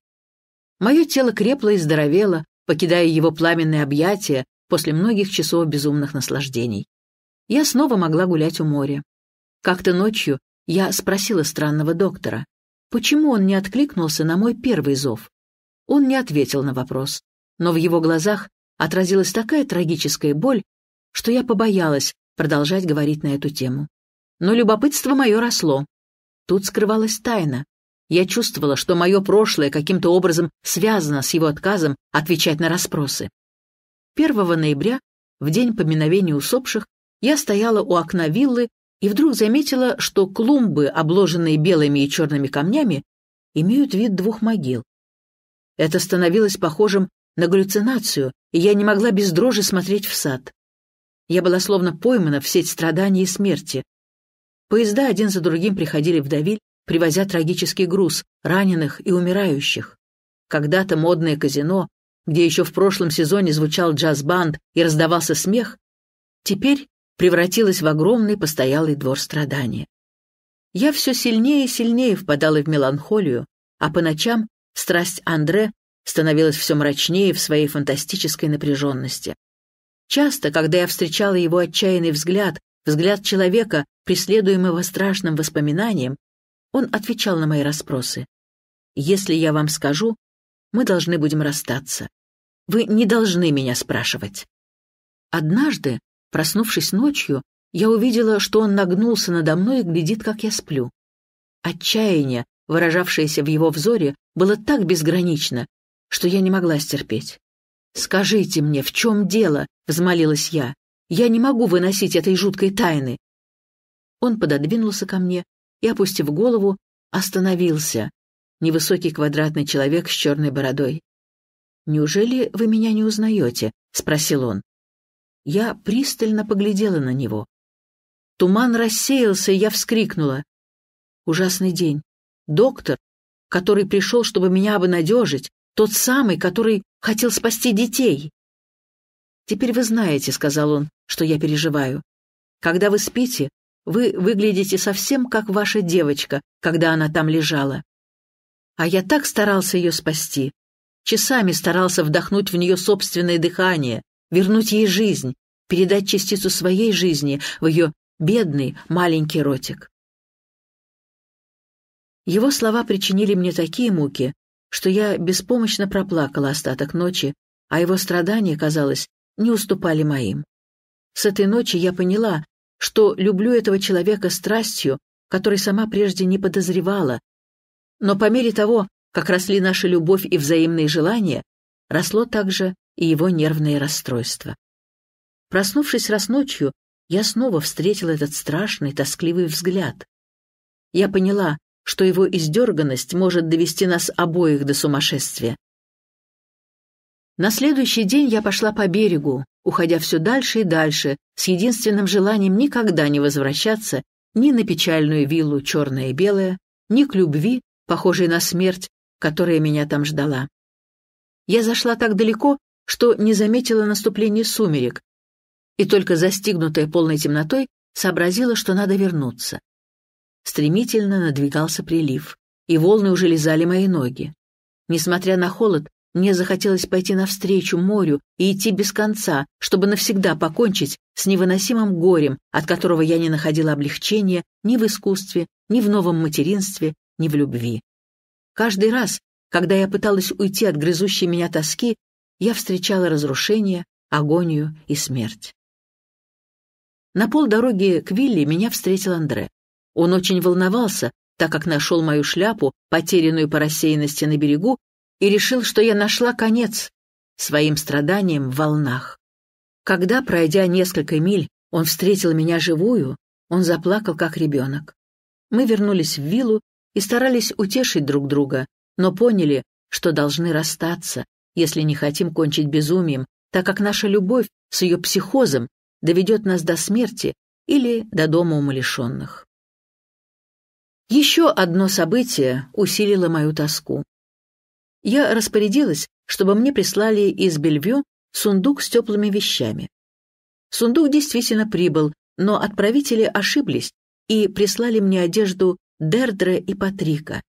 Мое тело крепло и здоровело, покидая его пламенные объятия после многих часов безумных наслаждений. Я снова могла гулять у моря. Как-то ночью я спросила странного доктора, почему он не откликнулся на мой первый зов. Он не ответил на вопрос, но в его глазах отразилась такая трагическая боль, что я побоялась продолжать говорить на эту тему. Но любопытство мое росло. Тут скрывалась тайна. Я чувствовала, что мое прошлое каким-то образом связано с его отказом отвечать на расспросы. 1 ноября, в день поминовения усопших, я стояла у окна виллы и вдруг заметила, что клумбы, обложенные белыми и черными камнями, имеют вид двух могил. Это становилось похожим на галлюцинацию, и я не могла без дрожи смотреть в сад. Я была словно поймана в сеть страданий и смерти. Поезда один за другим приходили в Давиль, привозя трагический груз, раненых и умирающих. Когда-то модное казино, где еще в прошлом сезоне звучал джаз-банд и раздавался смех, теперь превратилась в огромный постоялый двор страдания. Я все сильнее и сильнее впадала в меланхолию, а по ночам страсть Андре становилась все мрачнее в своей фантастической напряженности. Часто, когда я встречала его отчаянный взгляд, взгляд человека, преследуемого страшным воспоминанием, он отвечал на мои расспросы. «Если я вам скажу, мы должны будем расстаться. Вы не должны меня спрашивать». Однажды Проснувшись ночью, я увидела, что он нагнулся надо мной и глядит, как я сплю. Отчаяние, выражавшееся в его взоре, было так безгранично, что я не могла стерпеть. «Скажите мне, в чем дело?» — взмолилась я. «Я не могу выносить этой жуткой тайны». Он пододвинулся ко мне и, опустив голову, остановился. Невысокий квадратный человек с черной бородой. «Неужели вы меня не узнаете?» — спросил он. Я пристально поглядела на него. Туман рассеялся, и я вскрикнула. Ужасный день. Доктор, который пришел, чтобы меня обнадежить, тот самый, который хотел спасти детей. «Теперь вы знаете», — сказал он, — «что я переживаю. Когда вы спите, вы выглядите совсем как ваша девочка, когда она там лежала. А я так старался ее спасти. Часами старался вдохнуть в нее собственное дыхание, вернуть ей жизнь, передать частицу своей жизни в ее бедный маленький ротик. Его слова причинили мне такие муки, что я беспомощно проплакала остаток ночи, а его страдания, казалось, не уступали моим. С этой ночи я поняла, что люблю этого человека страстью, которой сама прежде не подозревала. Но по мере того, как росли наша любовь и взаимные желания, росло также и его нервные расстройства. Проснувшись раз ночью, я снова встретила этот страшный, тоскливый взгляд. Я поняла, что его издерганность может довести нас обоих до сумасшествия. На следующий день я пошла по берегу, уходя все дальше и дальше, с единственным желанием никогда не возвращаться ни на печальную виллу «Черное и белое», ни к любви, похожей на смерть, которая меня там ждала. Я зашла так далеко, что не заметила наступления сумерек и только застигнутая полной темнотой сообразила, что надо вернуться. Стремительно надвигался прилив, и волны уже лизали мои ноги. Несмотря на холод, мне захотелось пойти навстречу морю и идти без конца, чтобы навсегда покончить с невыносимым горем, от которого я не находила облегчения ни в искусстве, ни в новом материнстве, ни в любви. Каждый раз, когда я пыталась уйти от грызущей меня тоски, я встречала разрушение, агонию и смерть. На полдороги к Вилли меня встретил Андре. Он очень волновался, так как нашел мою шляпу, потерянную по рассеянности на берегу, и решил, что я нашла конец своим страданиям в волнах. Когда, пройдя несколько миль, он встретил меня живую, он заплакал, как ребенок. Мы вернулись в виллу и старались утешить друг друга, но поняли, что должны расстаться, если не хотим кончить безумием, так как наша любовь с ее психозом доведет нас до смерти или до дома умалишенных. Еще одно событие усилило мою тоску. Я распорядилась, чтобы мне прислали из Бельвю сундук с теплыми вещами. Сундук действительно прибыл, но отправители ошиблись и прислали мне одежду Дердре и Патрика.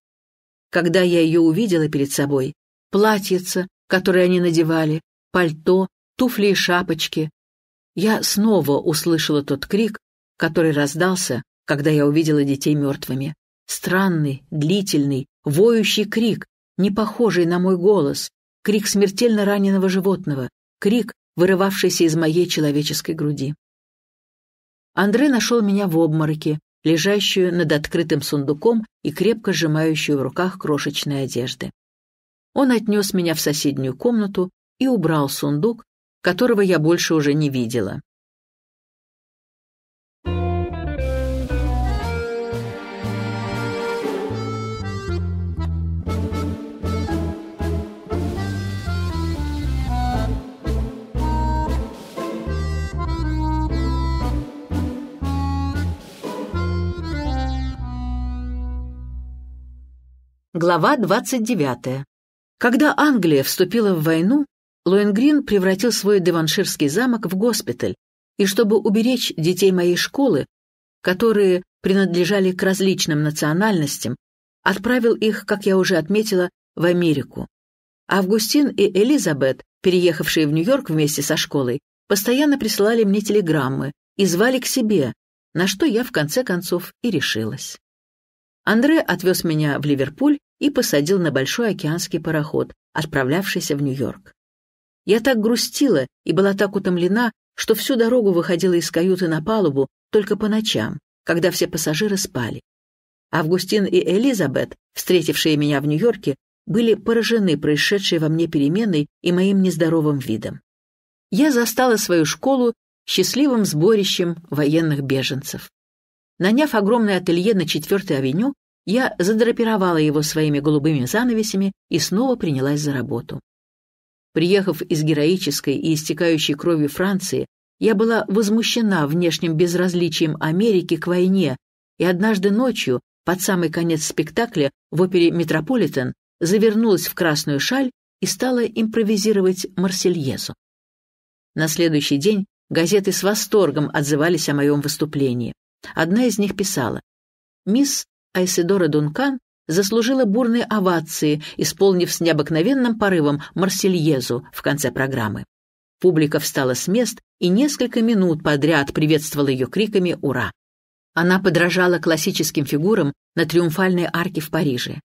Когда я ее увидела перед собой, платьица, которые они надевали, пальто, туфли и шапочки. Я снова услышала тот крик, который раздался, когда я увидела детей мертвыми. Странный, длительный, воющий крик, не похожий на мой голос, крик смертельно раненого животного, крик, вырывавшийся из моей человеческой груди. Андрей нашел меня в обмороке, лежащую над открытым сундуком и крепко сжимающую в руках крошечные одежды. Он отнес меня в соседнюю комнату и убрал сундук, которого я больше уже не видела. Глава двадцать 29. Когда Англия вступила в войну, Лоенгрин превратил свой деванширский замок в госпиталь, и чтобы уберечь детей моей школы, которые принадлежали к различным национальностям, отправил их, как я уже отметила, в Америку. Августин и Элизабет, переехавшие в Нью-Йорк вместе со школой, постоянно присылали мне телеграммы и звали к себе, на что я в конце концов и решилась. Андре отвез меня в Ливерпуль, и посадил на большой океанский пароход, отправлявшийся в Нью-Йорк. Я так грустила и была так утомлена, что всю дорогу выходила из каюты на палубу только по ночам, когда все пассажиры спали. Августин и Элизабет, встретившие меня в Нью-Йорке, были поражены происшедшей во мне переменой и моим нездоровым видом. Я застала свою школу счастливым сборищем военных беженцев. Наняв огромное ателье на 4-й авеню, я задрапировала его своими голубыми занавесями и снова принялась за работу. Приехав из героической и истекающей крови Франции, я была возмущена внешним безразличием Америки к войне, и однажды ночью, под самый конец спектакля, в опере «Метрополитен» завернулась в красную шаль и стала импровизировать Марсельезу. На следующий день газеты с восторгом отзывались о моем выступлении. Одна из них писала «Мисс Айседора Дункан заслужила бурные овации, исполнив с необыкновенным порывом «Марсельезу» в конце программы. Публика встала с мест и несколько минут подряд приветствовала ее криками «Ура!». Она подражала классическим фигурам на Триумфальной арке в Париже.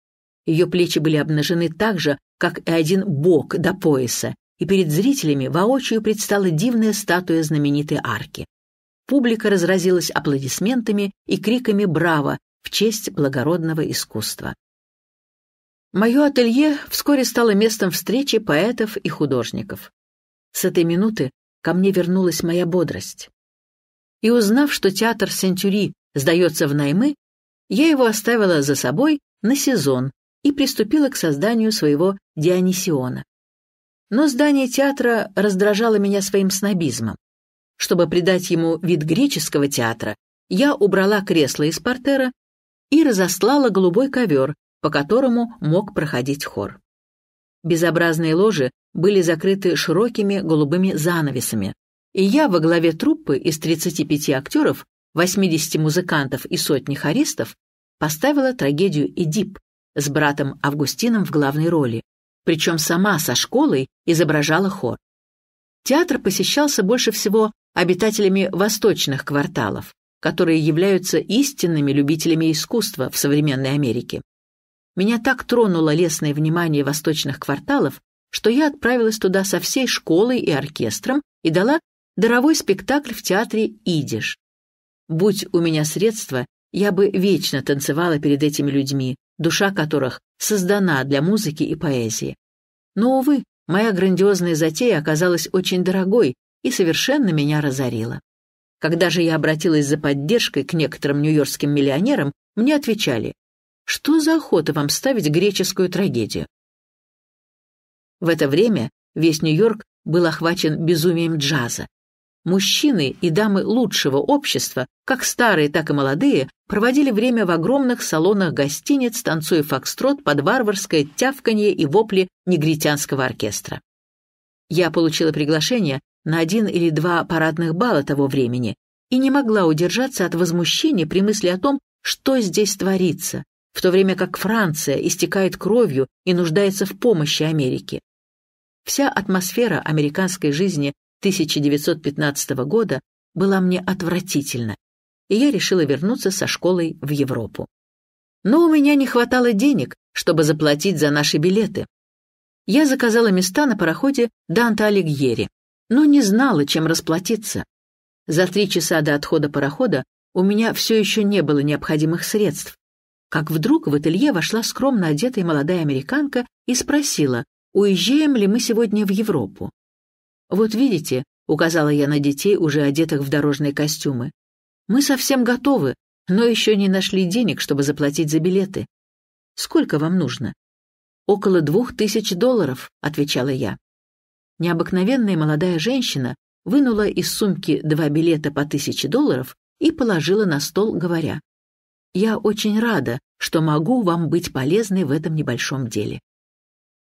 Ее плечи были обнажены так же, как и один бок до пояса, и перед зрителями воочию предстала дивная статуя знаменитой арки. Публика разразилась аплодисментами и криками «Браво!», в честь благородного искусства. Мое ателье вскоре стало местом встречи поэтов и художников. С этой минуты ко мне вернулась моя бодрость. И узнав, что театр «Сентюри» сдается в наймы, я его оставила за собой на сезон и приступила к созданию своего «Дионисиона». Но здание театра раздражало меня своим снобизмом. Чтобы придать ему вид греческого театра, я убрала кресло из портера и разослала голубой ковер, по которому мог проходить хор. Безобразные ложи были закрыты широкими голубыми занавесами, и я во главе труппы из 35 актеров, 80 музыкантов и сотни хористов поставила трагедию «Эдип» с братом Августином в главной роли, причем сама со школой изображала хор. Театр посещался больше всего обитателями восточных кварталов, которые являются истинными любителями искусства в современной Америке. Меня так тронуло лесное внимание восточных кварталов, что я отправилась туда со всей школой и оркестром и дала даровой спектакль в театре «Идиш». Будь у меня средства, я бы вечно танцевала перед этими людьми, душа которых создана для музыки и поэзии. Но, увы, моя грандиозная затея оказалась очень дорогой и совершенно меня разорила. Когда же я обратилась за поддержкой к некоторым нью-йоркским миллионерам, мне отвечали, что за охота вам ставить греческую трагедию? В это время весь Нью-Йорк был охвачен безумием джаза. Мужчины и дамы лучшего общества, как старые, так и молодые, проводили время в огромных салонах гостиниц, танцуя фокстрот под варварское тявканье и вопли негритянского оркестра. Я получила приглашение на один или два парадных бала того времени и не могла удержаться от возмущения при мысли о том, что здесь творится, в то время как Франция истекает кровью и нуждается в помощи Америки. Вся атмосфера американской жизни 1915 года была мне отвратительна, и я решила вернуться со школой в Европу. Но у меня не хватало денег, чтобы заплатить за наши билеты. Я заказала места на пароходе до Анталигьери но не знала, чем расплатиться. За три часа до отхода парохода у меня все еще не было необходимых средств. Как вдруг в ателье вошла скромно одетая молодая американка и спросила, уезжаем ли мы сегодня в Европу. «Вот видите», — указала я на детей, уже одетых в дорожные костюмы, «мы совсем готовы, но еще не нашли денег, чтобы заплатить за билеты. Сколько вам нужно?» «Около двух тысяч долларов», — отвечала я. Необыкновенная молодая женщина вынула из сумки два билета по тысяче долларов и положила на стол, говоря, «Я очень рада, что могу вам быть полезной в этом небольшом деле».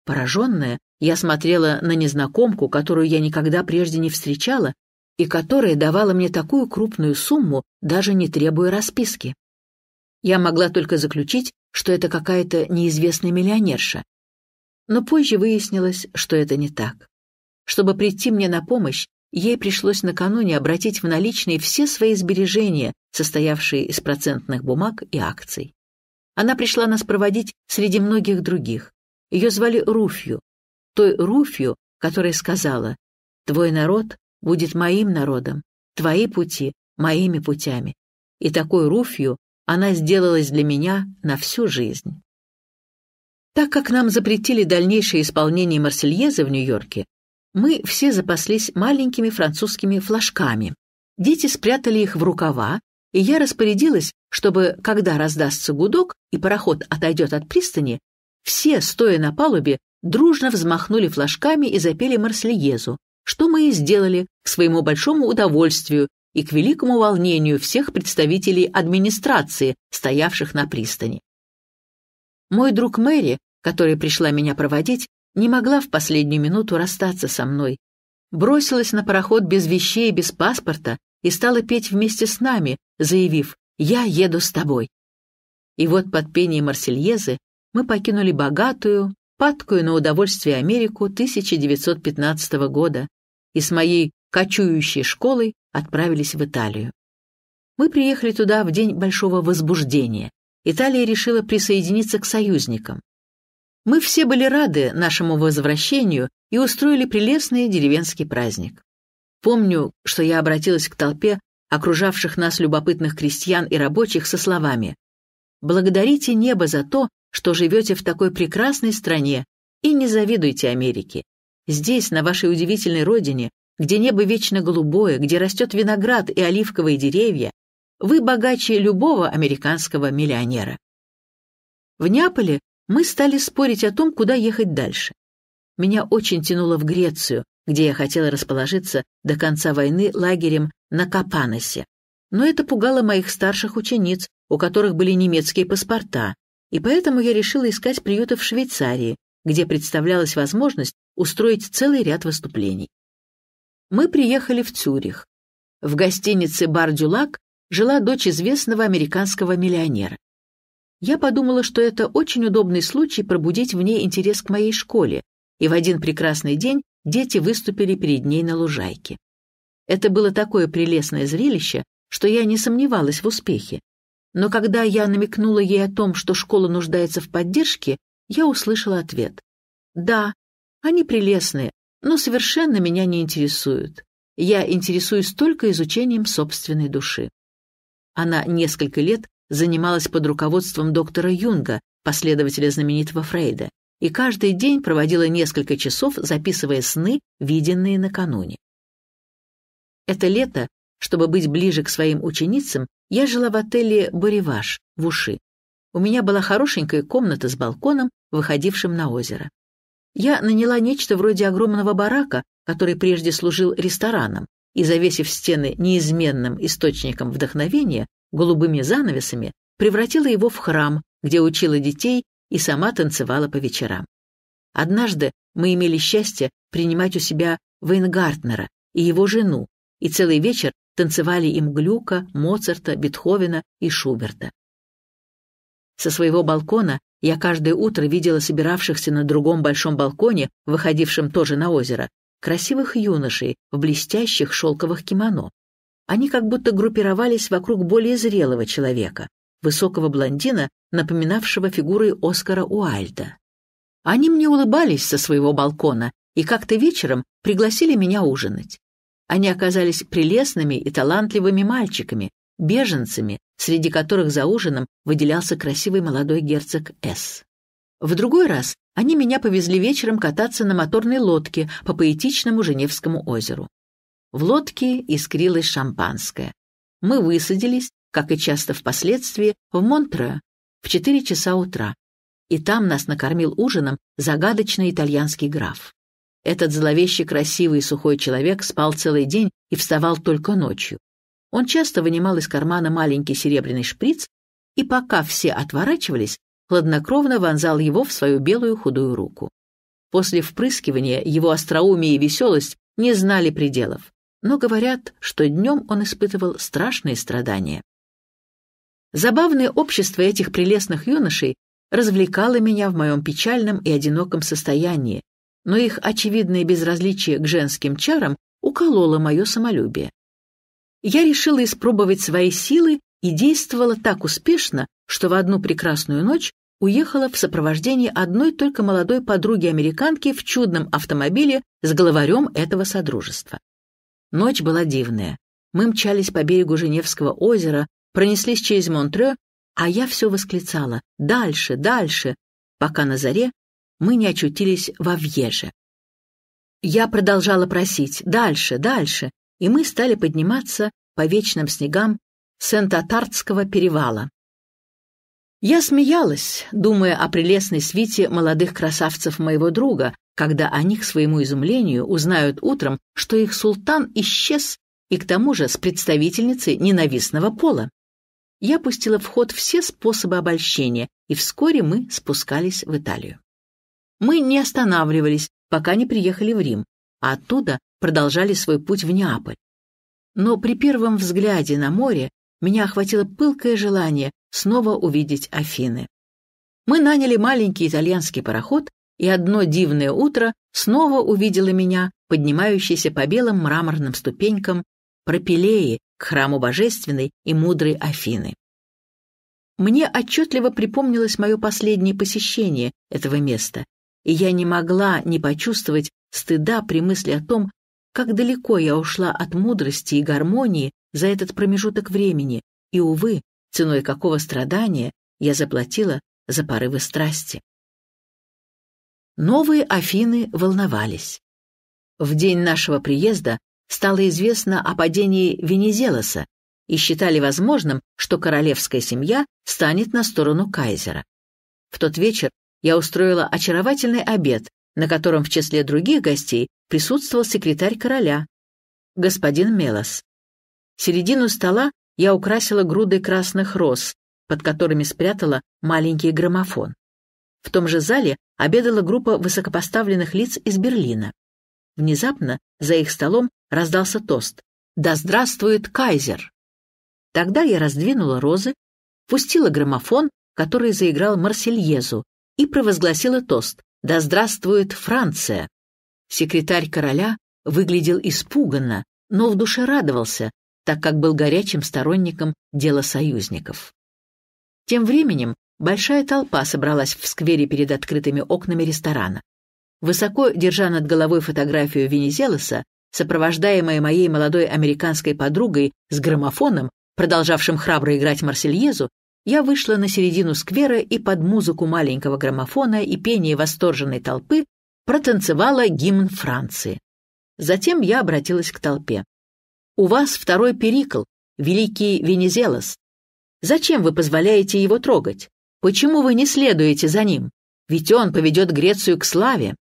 Пораженная, я смотрела на незнакомку, которую я никогда прежде не встречала, и которая давала мне такую крупную сумму, даже не требуя расписки. Я могла только заключить, что это какая-то неизвестная миллионерша. Но позже выяснилось, что это не так. Чтобы прийти мне на помощь, ей пришлось накануне обратить в наличные все свои сбережения, состоявшие из процентных бумаг и акций. Она пришла нас проводить среди многих других. Ее звали Руфью, той Руфью, которая сказала «Твой народ будет моим народом, твои пути — моими путями». И такой Руфью она сделалась для меня на всю жизнь. Так как нам запретили дальнейшее исполнение Марсельезы в Нью-Йорке, мы все запаслись маленькими французскими флажками. Дети спрятали их в рукава, и я распорядилась, чтобы, когда раздастся гудок и пароход отойдет от пристани, все, стоя на палубе, дружно взмахнули флажками и запели Марсельезу, что мы и сделали к своему большому удовольствию и к великому волнению всех представителей администрации, стоявших на пристани. Мой друг Мэри, которая пришла меня проводить, не могла в последнюю минуту расстаться со мной. Бросилась на пароход без вещей и без паспорта и стала петь вместе с нами, заявив «Я еду с тобой». И вот под пение Марсельезы мы покинули богатую, падкую на удовольствие Америку 1915 года и с моей кочующей школой отправились в Италию. Мы приехали туда в день большого возбуждения. Италия решила присоединиться к союзникам. Мы все были рады нашему возвращению и устроили прелестный деревенский праздник. Помню, что я обратилась к толпе окружавших нас любопытных крестьян и рабочих со словами «Благодарите небо за то, что живете в такой прекрасной стране, и не завидуйте Америке. Здесь, на вашей удивительной родине, где небо вечно голубое, где растет виноград и оливковые деревья, вы богаче любого американского миллионера». В Неаполе мы стали спорить о том, куда ехать дальше. Меня очень тянуло в Грецию, где я хотела расположиться до конца войны лагерем на Капаносе. Но это пугало моих старших учениц, у которых были немецкие паспорта, и поэтому я решила искать приюты в Швейцарии, где представлялась возможность устроить целый ряд выступлений. Мы приехали в Цюрих. В гостинице «Бар Дюлак» жила дочь известного американского миллионера. Я подумала, что это очень удобный случай пробудить в ней интерес к моей школе, и в один прекрасный день дети выступили перед ней на лужайке. Это было такое прелестное зрелище, что я не сомневалась в успехе. Но когда я намекнула ей о том, что школа нуждается в поддержке, я услышала ответ. «Да, они прелестные, но совершенно меня не интересуют. Я интересуюсь только изучением собственной души». Она несколько лет занималась под руководством доктора Юнга, последователя знаменитого Фрейда, и каждый день проводила несколько часов, записывая сны, виденные накануне. Это лето, чтобы быть ближе к своим ученицам, я жила в отеле Бореваш в Уши. У меня была хорошенькая комната с балконом, выходившим на озеро. Я наняла нечто вроде огромного барака, который прежде служил рестораном, и, завесив стены неизменным источником вдохновения, голубыми занавесами превратила его в храм, где учила детей и сама танцевала по вечерам. Однажды мы имели счастье принимать у себя Вейнгартнера и его жену, и целый вечер танцевали им Глюка, Моцарта, Бетховена и Шуберта. Со своего балкона я каждое утро видела собиравшихся на другом большом балконе, выходившем тоже на озеро, красивых юношей в блестящих шелковых кимоно, они как будто группировались вокруг более зрелого человека, высокого блондина, напоминавшего фигурой Оскара Уальда. Они мне улыбались со своего балкона и как-то вечером пригласили меня ужинать. Они оказались прелестными и талантливыми мальчиками, беженцами, среди которых за ужином выделялся красивый молодой герцог С. В другой раз они меня повезли вечером кататься на моторной лодке по поэтичному Женевскому озеру. В лодке искрилось шампанское. Мы высадились, как и часто впоследствии, в Монтре в 4 часа утра. И там нас накормил ужином загадочный итальянский граф. Этот зловеще красивый и сухой человек спал целый день и вставал только ночью. Он часто вынимал из кармана маленький серебряный шприц и, пока все отворачивались, хладнокровно вонзал его в свою белую худую руку. После впрыскивания его остроумие и веселость не знали пределов но говорят, что днем он испытывал страшные страдания. Забавное общество этих прелестных юношей развлекало меня в моем печальном и одиноком состоянии, но их очевидное безразличие к женским чарам укололо мое самолюбие. Я решила испробовать свои силы и действовала так успешно, что в одну прекрасную ночь уехала в сопровождении одной только молодой подруги-американки в чудном автомобиле с главарем этого содружества. Ночь была дивная. Мы мчались по берегу Женевского озера, пронеслись через Монтре, а я все восклицала «Дальше, дальше!», пока на заре мы не очутились во Вьеже. Я продолжала просить «Дальше, дальше!», и мы стали подниматься по вечным снегам Сент-Атартского перевала. Я смеялась, думая о прелестной свите молодых красавцев моего друга, когда они, к своему изумлению, узнают утром, что их султан исчез и к тому же с представительницей ненавистного пола. Я пустила в ход все способы обольщения, и вскоре мы спускались в Италию. Мы не останавливались, пока не приехали в Рим, а оттуда продолжали свой путь в Неаполь. Но при первом взгляде на море меня охватило пылкое желание снова увидеть Афины. Мы наняли маленький итальянский пароход и одно дивное утро снова увидела меня, поднимающейся по белым мраморным ступенькам пропилеи к храму божественной и мудрой Афины. Мне отчетливо припомнилось мое последнее посещение этого места, и я не могла не почувствовать стыда при мысли о том, как далеко я ушла от мудрости и гармонии за этот промежуток времени, и, увы, ценой какого страдания я заплатила за порывы страсти. Новые Афины волновались. В день нашего приезда стало известно о падении Венезелоса и считали возможным, что королевская семья станет на сторону кайзера. В тот вечер я устроила очаровательный обед, на котором в числе других гостей присутствовал секретарь короля, господин Мелос. Середину стола я украсила грудой красных роз, под которыми спрятала маленький граммофон. В том же зале обедала группа высокопоставленных лиц из Берлина. Внезапно за их столом раздался тост «Да здравствует кайзер!». Тогда я раздвинула розы, пустила граммофон, который заиграл Марсельезу, и провозгласила тост «Да здравствует Франция!». Секретарь короля выглядел испуганно, но в душе радовался, так как был горячим сторонником дела союзников. Тем временем Большая толпа собралась в сквере перед открытыми окнами ресторана. Высоко держа над головой фотографию Венизелоса, сопровождаемая моей молодой американской подругой с граммофоном, продолжавшим храбро играть Марсельезу, я вышла на середину сквера и под музыку маленького граммофона и пение восторженной толпы протанцевала гимн Франции. Затем я обратилась к толпе. «У вас второй перикл, великий Венезелос. Зачем вы позволяете его трогать? Почему вы не следуете за ним? Ведь он поведет Грецию к славе».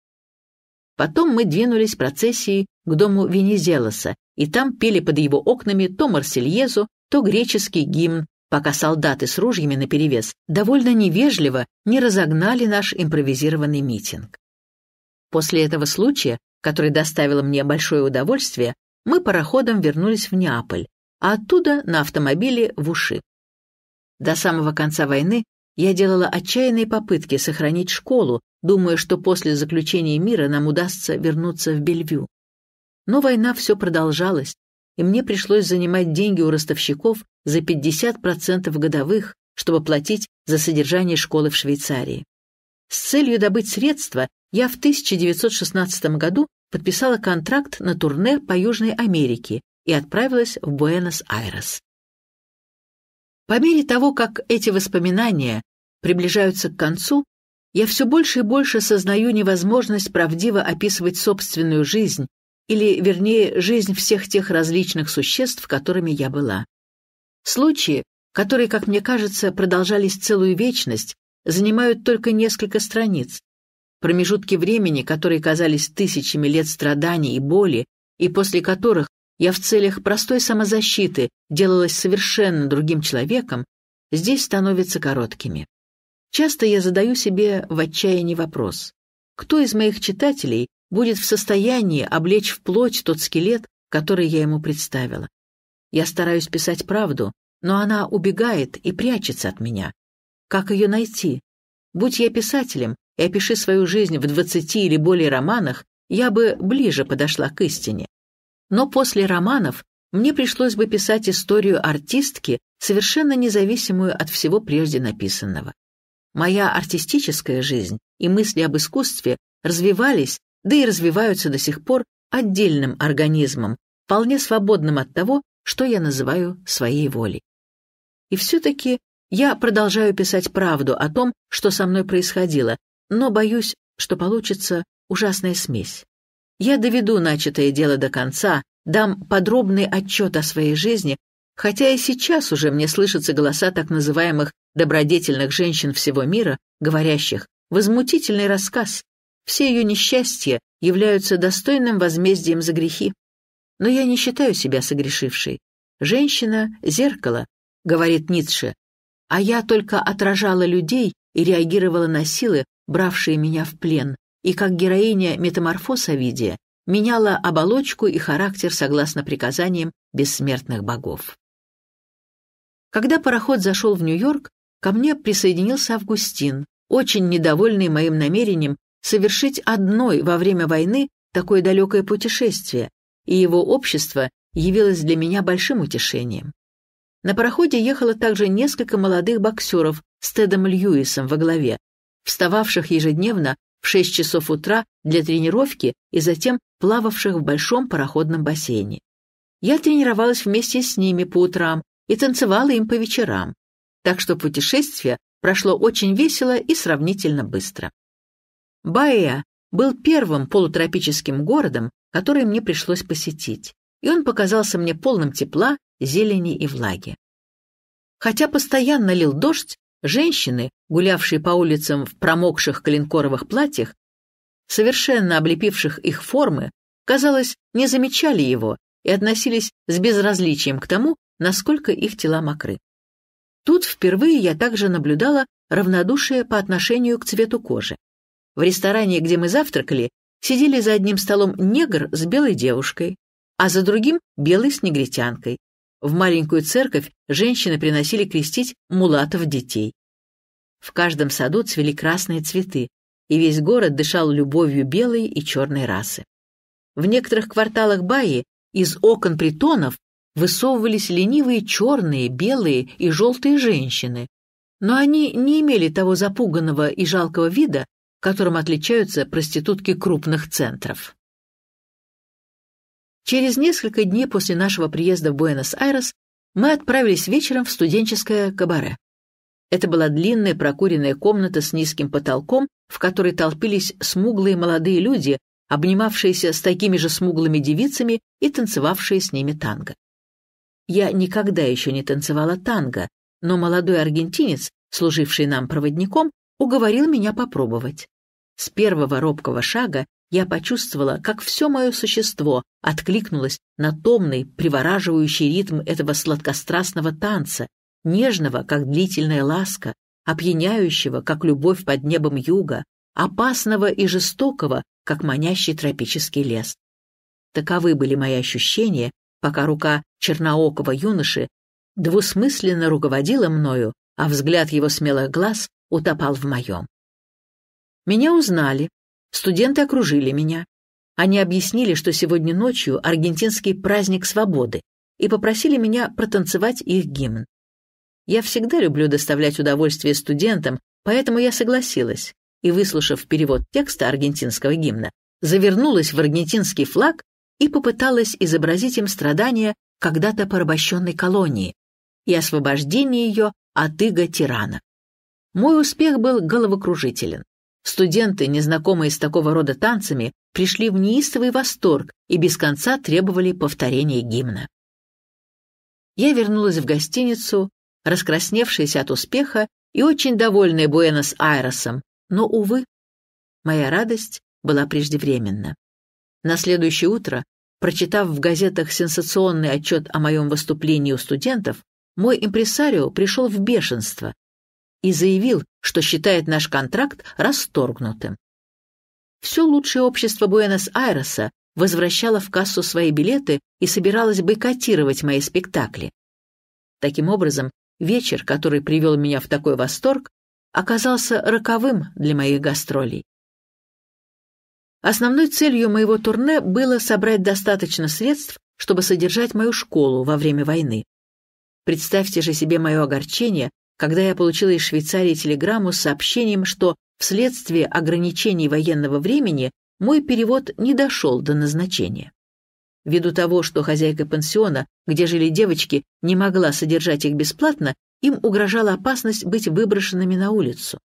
Потом мы двинулись процессией к дому Венизелоса, и там пели под его окнами то Марсельезу, то греческий гимн, пока солдаты с ружьями наперевес довольно невежливо не разогнали наш импровизированный митинг. После этого случая, который доставил мне большое удовольствие, мы пароходом вернулись в Неаполь, а оттуда на автомобиле в Уши. До самого конца войны я делала отчаянные попытки сохранить школу, думая, что после заключения мира нам удастся вернуться в Бельвю. Но война все продолжалась, и мне пришлось занимать деньги у ростовщиков за 50% годовых, чтобы платить за содержание школы в Швейцарии. С целью добыть средства я в 1916 году подписала контракт на турне по Южной Америке и отправилась в Буэнос-Айрес. По мере того, как эти воспоминания приближаются к концу, я все больше и больше сознаю невозможность правдиво описывать собственную жизнь, или, вернее, жизнь всех тех различных существ, которыми я была. Случаи, которые, как мне кажется, продолжались целую вечность, занимают только несколько страниц. Промежутки времени, которые казались тысячами лет страданий и боли, и после которых я в целях простой самозащиты делалась совершенно другим человеком, здесь становятся короткими. Часто я задаю себе в отчаянии вопрос, кто из моих читателей будет в состоянии облечь в плоть тот скелет, который я ему представила. Я стараюсь писать правду, но она убегает и прячется от меня. Как ее найти? Будь я писателем и опиши свою жизнь в двадцати или более романах, я бы ближе подошла к истине но после романов мне пришлось бы писать историю артистки, совершенно независимую от всего прежде написанного. Моя артистическая жизнь и мысли об искусстве развивались, да и развиваются до сих пор отдельным организмом, вполне свободным от того, что я называю своей волей. И все-таки я продолжаю писать правду о том, что со мной происходило, но боюсь, что получится ужасная смесь. Я доведу начатое дело до конца, дам подробный отчет о своей жизни, хотя и сейчас уже мне слышатся голоса так называемых добродетельных женщин всего мира, говорящих «возмутительный рассказ». Все ее несчастья являются достойным возмездием за грехи. Но я не считаю себя согрешившей. «Женщина — зеркало», — говорит Ницше, а я только отражала людей и реагировала на силы, бравшие меня в плен и как героиня метаморфоз Овидия меняла оболочку и характер согласно приказаниям бессмертных богов. Когда пароход зашел в Нью-Йорк, ко мне присоединился Августин, очень недовольный моим намерением совершить одной во время войны такое далекое путешествие, и его общество явилось для меня большим утешением. На пароходе ехало также несколько молодых боксеров с Тедом Льюисом во главе, встававших ежедневно в 6 часов утра для тренировки и затем плававших в большом пароходном бассейне. Я тренировалась вместе с ними по утрам и танцевала им по вечерам, так что путешествие прошло очень весело и сравнительно быстро. Баэа был первым полутропическим городом, который мне пришлось посетить, и он показался мне полным тепла, зелени и влаги. Хотя постоянно лил дождь, Женщины, гулявшие по улицам в промокших клинкоровых платьях, совершенно облепивших их формы, казалось, не замечали его и относились с безразличием к тому, насколько их тела мокры. Тут впервые я также наблюдала равнодушие по отношению к цвету кожи. В ресторане, где мы завтракали, сидели за одним столом негр с белой девушкой, а за другим — белый с негритянкой. В маленькую церковь женщины приносили крестить мулатов детей. В каждом саду цвели красные цветы, и весь город дышал любовью белой и черной расы. В некоторых кварталах Баи из окон притонов высовывались ленивые черные, белые и желтые женщины, но они не имели того запуганного и жалкого вида, которым отличаются проститутки крупных центров. Через несколько дней после нашего приезда в Буэнос-Айрес мы отправились вечером в студенческое кабаре. Это была длинная прокуренная комната с низким потолком, в которой толпились смуглые молодые люди, обнимавшиеся с такими же смуглыми девицами и танцевавшие с ними танго. Я никогда еще не танцевала танго, но молодой аргентинец, служивший нам проводником, уговорил меня попробовать. С первого робкого шага я почувствовала, как все мое существо откликнулось на томный, привораживающий ритм этого сладкострастного танца, нежного, как длительная ласка, опьяняющего, как любовь под небом юга, опасного и жестокого, как манящий тропический лес. Таковы были мои ощущения, пока рука черноокого юноши двусмысленно руководила мною, а взгляд его смелых глаз утопал в моем. Меня узнали, Студенты окружили меня. Они объяснили, что сегодня ночью аргентинский праздник свободы, и попросили меня протанцевать их гимн. Я всегда люблю доставлять удовольствие студентам, поэтому я согласилась и, выслушав перевод текста аргентинского гимна, завернулась в аргентинский флаг и попыталась изобразить им страдания когда-то порабощенной колонии и освобождение ее от иго тирана. Мой успех был головокружителен. Студенты, незнакомые с такого рода танцами, пришли в неистовый восторг и без конца требовали повторения гимна. Я вернулась в гостиницу, раскрасневшаяся от успеха и очень довольная Буэнос-Айресом, но, увы, моя радость была преждевременна. На следующее утро, прочитав в газетах сенсационный отчет о моем выступлении у студентов, мой импресарио пришел в бешенство и заявил, что считает наш контракт расторгнутым. Все лучшее общество Буэнос-Айреса возвращало в кассу свои билеты и собиралось бойкотировать мои спектакли. Таким образом, вечер, который привел меня в такой восторг, оказался роковым для моих гастролей. Основной целью моего турне было собрать достаточно средств, чтобы содержать мою школу во время войны. Представьте же себе мое огорчение, когда я получила из Швейцарии телеграмму с сообщением, что вследствие ограничений военного времени мой перевод не дошел до назначения. Ввиду того, что хозяйка пансиона, где жили девочки, не могла содержать их бесплатно, им угрожала опасность быть выброшенными на улицу.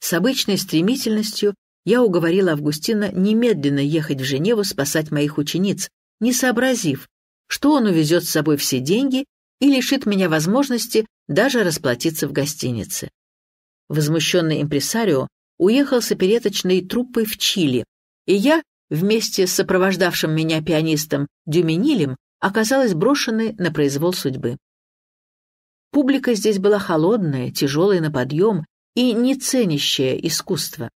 С обычной стремительностью я уговорила Августина немедленно ехать в Женеву спасать моих учениц, не сообразив, что он увезет с собой все деньги и лишит меня возможности даже расплатиться в гостинице. Возмущенный импресарио уехал с опереточной труппой в Чили, и я, вместе с сопровождавшим меня пианистом Дюминилем, оказалась брошенной на произвол судьбы. Публика здесь была холодная, тяжелая на подъем и не ценящая искусство.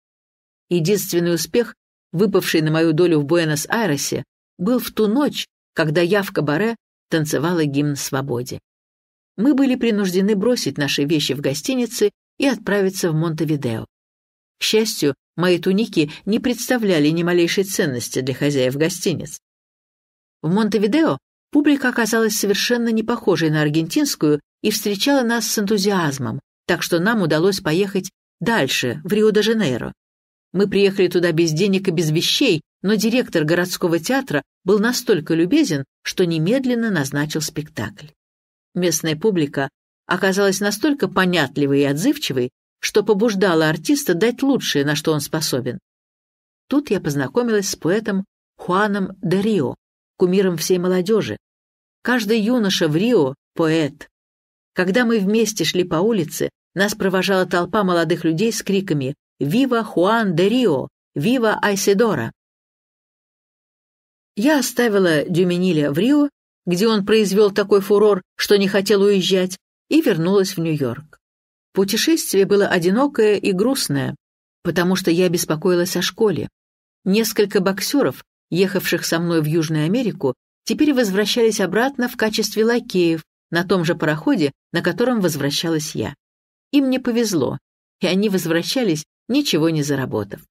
Единственный успех, выпавший на мою долю в Буэнос-Айресе, был в ту ночь, когда я в кабаре танцевала гимн свободе. Мы были принуждены бросить наши вещи в гостинице и отправиться в Монтевидео. К счастью, мои туники не представляли ни малейшей ценности для хозяев гостиниц. В Монтевидео публика оказалась совершенно не похожей на аргентинскую и встречала нас с энтузиазмом, так что нам удалось поехать дальше, в Рио-де-Жанейро. Мы приехали туда без денег и без вещей, но директор городского театра был настолько любезен, что немедленно назначил спектакль. Местная публика оказалась настолько понятливой и отзывчивой, что побуждала артиста дать лучшее, на что он способен. Тут я познакомилась с поэтом Хуаном де Рио, кумиром всей молодежи. Каждый юноша в Рио — поэт. Когда мы вместе шли по улице, нас провожала толпа молодых людей с криками «Вива Хуан де Рио! Вива Айседора!» Я оставила Дюмениля в Рио, где он произвел такой фурор, что не хотел уезжать, и вернулась в Нью-Йорк. Путешествие было одинокое и грустное, потому что я беспокоилась о школе. Несколько боксеров, ехавших со мной в Южную Америку, теперь возвращались обратно в качестве лакеев на том же пароходе, на котором возвращалась я. Им не повезло, и они возвращались, ничего не заработав.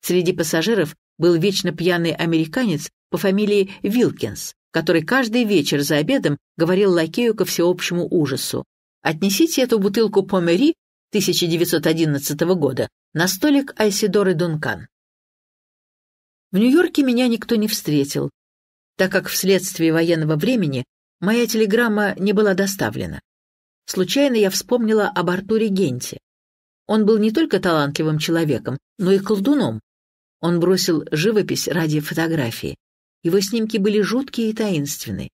Среди пассажиров был вечно пьяный американец по фамилии Вилкинс, который каждый вечер за обедом говорил лакею ко всеобщему ужасу. «Отнесите эту бутылку Помери 1911 года на столик Айсидоры Дункан». В Нью-Йорке меня никто не встретил, так как вследствие военного времени моя телеграмма не была доставлена. Случайно я вспомнила об Артуре Генте. Он был не только талантливым человеком, но и колдуном. Он бросил живопись ради фотографии. Его снимки были жуткие и таинственные,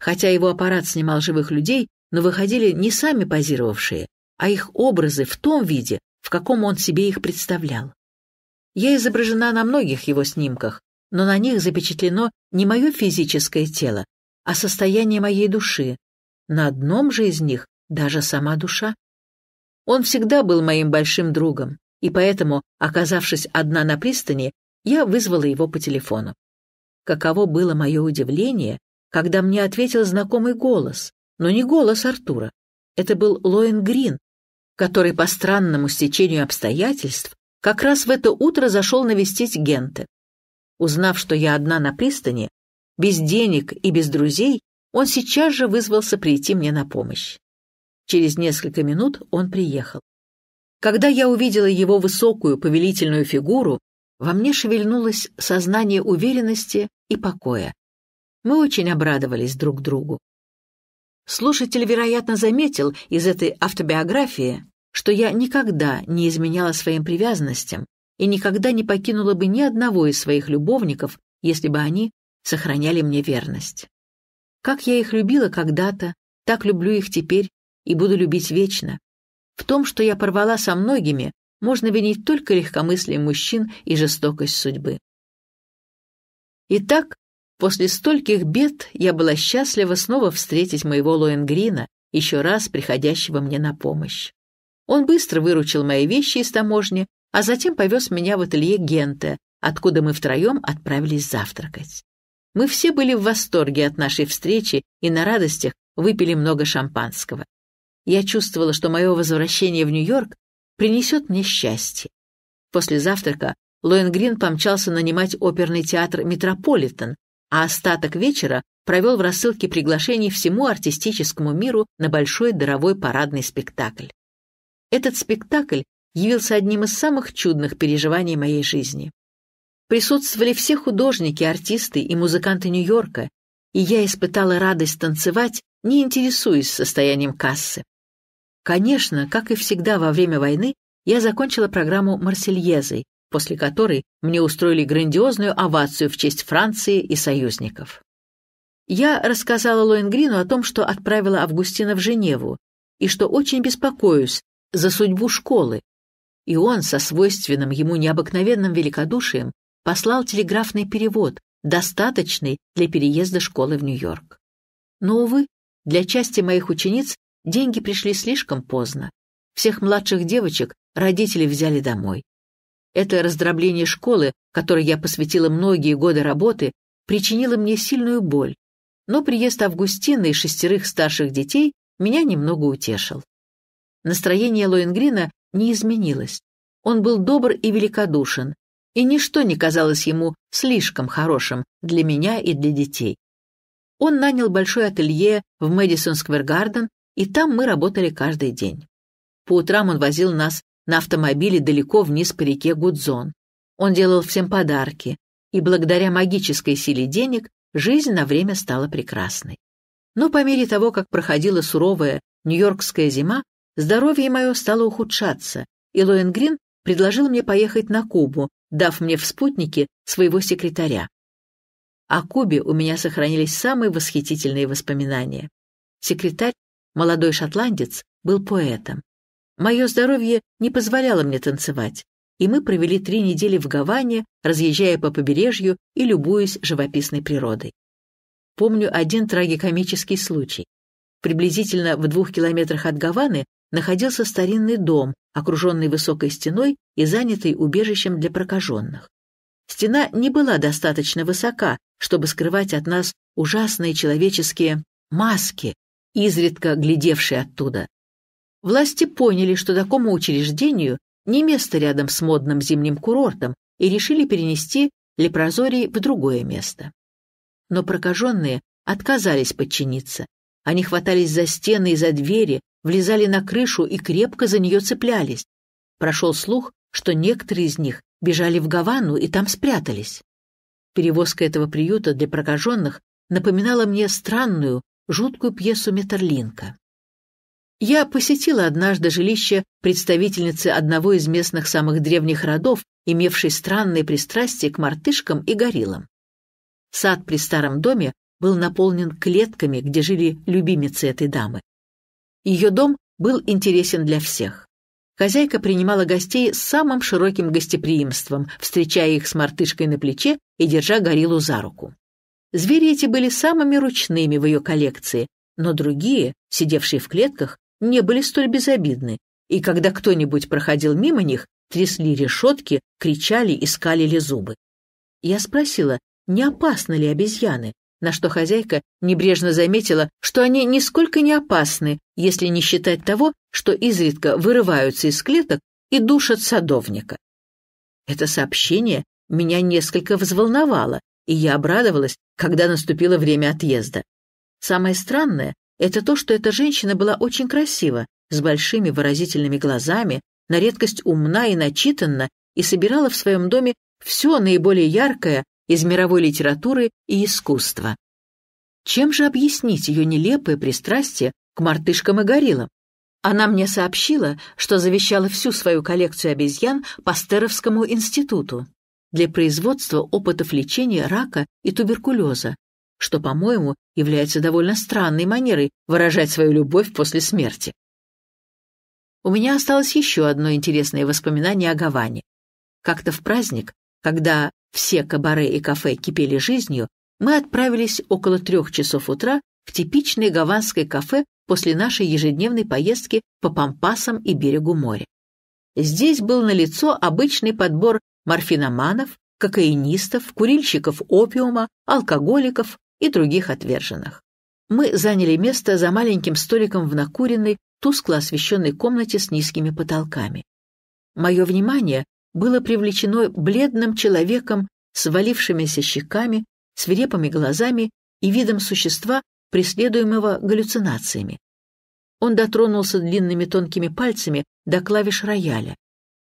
Хотя его аппарат снимал живых людей, но выходили не сами позировавшие, а их образы в том виде, в каком он себе их представлял. Я изображена на многих его снимках, но на них запечатлено не мое физическое тело, а состояние моей души. На одном же из них даже сама душа. Он всегда был моим большим другом, и поэтому, оказавшись одна на пристани, я вызвала его по телефону. Каково было мое удивление, когда мне ответил знакомый голос, но не голос Артура. Это был Лоэн Грин, который по странному стечению обстоятельств как раз в это утро зашел навестить Гента. Узнав, что я одна на пристани, без денег и без друзей, он сейчас же вызвался прийти мне на помощь. Через несколько минут он приехал. Когда я увидела его высокую повелительную фигуру во мне шевельнулось сознание уверенности и покоя. Мы очень обрадовались друг другу. Слушатель, вероятно, заметил из этой автобиографии, что я никогда не изменяла своим привязанностям и никогда не покинула бы ни одного из своих любовников, если бы они сохраняли мне верность. Как я их любила когда-то, так люблю их теперь и буду любить вечно. В том, что я порвала со многими, можно винить только легкомыслие мужчин и жестокость судьбы. Итак, после стольких бед я была счастлива снова встретить моего Лоэнгрина еще раз приходящего мне на помощь. Он быстро выручил мои вещи из таможни, а затем повез меня в ателье Гента, откуда мы втроем отправились завтракать. Мы все были в восторге от нашей встречи и на радостях выпили много шампанского. Я чувствовала, что мое возвращение в Нью-Йорк принесет мне счастье. После завтрака Лоенгрин помчался нанимать оперный театр «Метрополитен», а остаток вечера провел в рассылке приглашений всему артистическому миру на большой даровой парадный спектакль. Этот спектакль явился одним из самых чудных переживаний моей жизни. Присутствовали все художники, артисты и музыканты Нью-Йорка, и я испытала радость танцевать, не интересуясь состоянием кассы. Конечно, как и всегда во время войны, я закончила программу «Марсельезой», после которой мне устроили грандиозную овацию в честь Франции и союзников. Я рассказала Лоенгрину о том, что отправила Августина в Женеву, и что очень беспокоюсь за судьбу школы. И он со свойственным ему необыкновенным великодушием послал телеграфный перевод, достаточный для переезда школы в Нью-Йорк. Но, увы, для части моих учениц Деньги пришли слишком поздно. Всех младших девочек родители взяли домой. Это раздробление школы, которой я посвятила многие годы работы, причинило мне сильную боль. Но приезд Августина и шестерых старших детей меня немного утешил. Настроение Лоингрина не изменилось. Он был добр и великодушен, и ничто не казалось ему слишком хорошим для меня и для детей. Он нанял большое ателье в Мэдисон-Сквер-Гарден и там мы работали каждый день. По утрам он возил нас на автомобиле далеко вниз по реке Гудзон. Он делал всем подарки, и благодаря магической силе денег жизнь на время стала прекрасной. Но по мере того, как проходила суровая нью-йоркская зима, здоровье мое стало ухудшаться, и Лоэн Грин предложил мне поехать на Кубу, дав мне в спутнике своего секретаря. О Кубе у меня сохранились самые восхитительные воспоминания. Секретарь Молодой шотландец был поэтом. Мое здоровье не позволяло мне танцевать, и мы провели три недели в Гаване, разъезжая по побережью и любуясь живописной природой. Помню один трагикомический случай. Приблизительно в двух километрах от Гаваны находился старинный дом, окруженный высокой стеной и занятый убежищем для прокаженных. Стена не была достаточно высока, чтобы скрывать от нас ужасные человеческие маски, изредка глядевший оттуда. Власти поняли, что такому учреждению не место рядом с модным зимним курортом и решили перенести лепрозорий в другое место. Но прокаженные отказались подчиниться. Они хватались за стены и за двери, влезали на крышу и крепко за нее цеплялись. Прошел слух, что некоторые из них бежали в Гавану и там спрятались. Перевозка этого приюта для прокаженных напоминала мне странную, жуткую пьесу Метерлинка. Я посетила однажды жилище представительницы одного из местных самых древних родов, имевшей странные пристрастия к мартышкам и гориллам. Сад при старом доме был наполнен клетками, где жили любимицы этой дамы. Ее дом был интересен для всех. Хозяйка принимала гостей с самым широким гостеприимством, встречая их с мартышкой на плече и держа гориллу за руку. Звери эти были самыми ручными в ее коллекции, но другие, сидевшие в клетках, не были столь безобидны, и когда кто-нибудь проходил мимо них, трясли решетки, кричали и скалили зубы. Я спросила, не опасны ли обезьяны, на что хозяйка небрежно заметила, что они нисколько не опасны, если не считать того, что изредка вырываются из клеток и душат садовника. Это сообщение меня несколько взволновало, и я обрадовалась, когда наступило время отъезда. Самое странное — это то, что эта женщина была очень красива, с большими выразительными глазами, на редкость умна и начитанна, и собирала в своем доме все наиболее яркое из мировой литературы и искусства. Чем же объяснить ее нелепое пристрастие к мартышкам и гориллам? Она мне сообщила, что завещала всю свою коллекцию обезьян Пастеровскому институту для производства опытов лечения рака и туберкулеза, что, по-моему, является довольно странной манерой выражать свою любовь после смерти. У меня осталось еще одно интересное воспоминание о Гаване. Как-то в праздник, когда все кабаре и кафе кипели жизнью, мы отправились около трех часов утра в типичное гаванское кафе после нашей ежедневной поездки по пампасам и берегу моря. Здесь был налицо обычный подбор морфиноманов, кокаинистов, курильщиков опиума, алкоголиков и других отверженных. Мы заняли место за маленьким столиком в накуренной, тускло освещенной комнате с низкими потолками. Мое внимание было привлечено бледным человеком с валившимися щеками, свирепыми глазами и видом существа, преследуемого галлюцинациями. Он дотронулся длинными тонкими пальцами до клавиш рояля,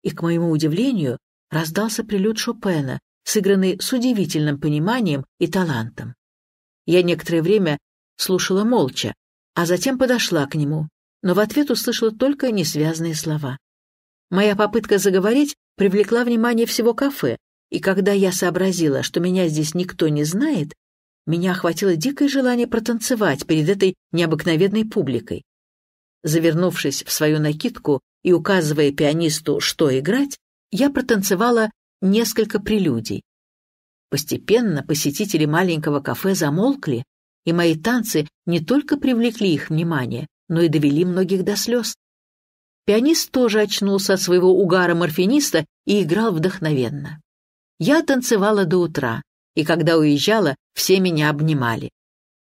и, к моему удивлению, раздался прилет Шопена, сыгранный с удивительным пониманием и талантом. Я некоторое время слушала молча, а затем подошла к нему, но в ответ услышала только несвязные слова. Моя попытка заговорить привлекла внимание всего кафе, и когда я сообразила, что меня здесь никто не знает, меня охватило дикое желание протанцевать перед этой необыкновенной публикой. Завернувшись в свою накидку и указывая пианисту, что играть, я протанцевала несколько прелюдий. Постепенно посетители маленького кафе замолкли, и мои танцы не только привлекли их внимание, но и довели многих до слез. Пианист тоже очнулся от своего угара морфиниста и играл вдохновенно. Я танцевала до утра, и когда уезжала, все меня обнимали.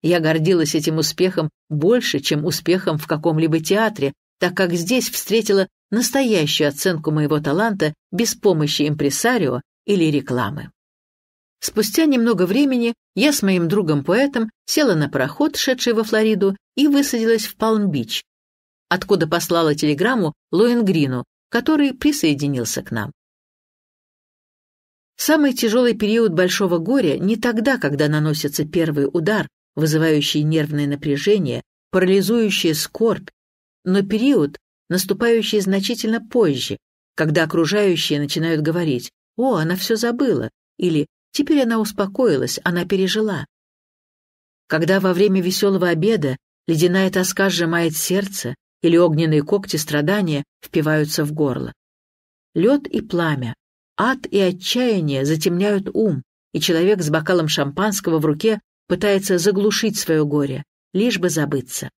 Я гордилась этим успехом больше, чем успехом в каком-либо театре, так как здесь встретила настоящую оценку моего таланта без помощи импресарио или рекламы. Спустя немного времени я с моим другом-поэтом села на пароход, шедший во Флориду, и высадилась в Палм-Бич, откуда послала телеграмму Лоэнгрину, который присоединился к нам. Самый тяжелый период большого горя не тогда, когда наносится первый удар, вызывающий нервное напряжение, парализующий скорбь, но период, наступающий значительно позже, когда окружающие начинают говорить «О, она все забыла» или «Теперь она успокоилась, она пережила». Когда во время веселого обеда ледяная тоска сжимает сердце или огненные когти страдания впиваются в горло. Лед и пламя, ад и отчаяние затемняют ум, и человек с бокалом шампанского в руке пытается заглушить свое горе, лишь бы забыться.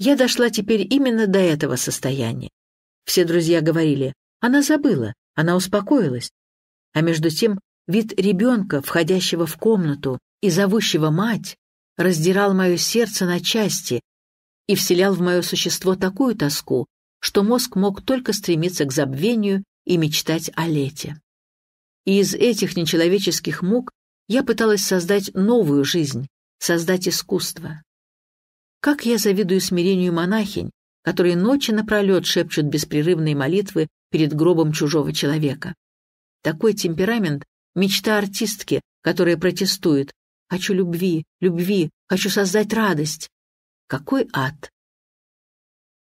Я дошла теперь именно до этого состояния. Все друзья говорили, она забыла, она успокоилась. А между тем вид ребенка, входящего в комнату и зовущего мать, раздирал мое сердце на части и вселял в мое существо такую тоску, что мозг мог только стремиться к забвению и мечтать о лете. И из этих нечеловеческих мук я пыталась создать новую жизнь, создать искусство. Как я завидую смирению монахинь, которые ночи напролет шепчут беспрерывные молитвы перед гробом чужого человека. Такой темперамент — мечта артистки, которая протестует. «Хочу любви, любви, хочу создать радость». Какой ад!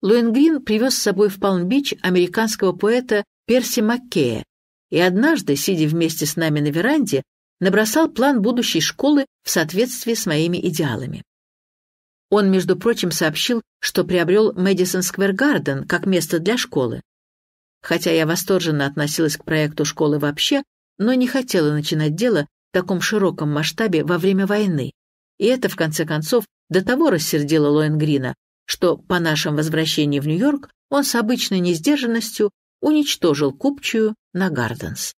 Луэнгрин привез с собой в Палм-Бич американского поэта Перси Маккея и однажды, сидя вместе с нами на веранде, набросал план будущей школы в соответствии с моими идеалами. Он, между прочим, сообщил, что приобрел Мэдисон Сквер Гарден как место для школы. Хотя я восторженно относилась к проекту школы вообще, но не хотела начинать дело в таком широком масштабе во время войны. И это, в конце концов, до того рассердило Лоенгрина, что по нашем возвращении в Нью-Йорк он с обычной несдержанностью уничтожил купчую на Гарденс.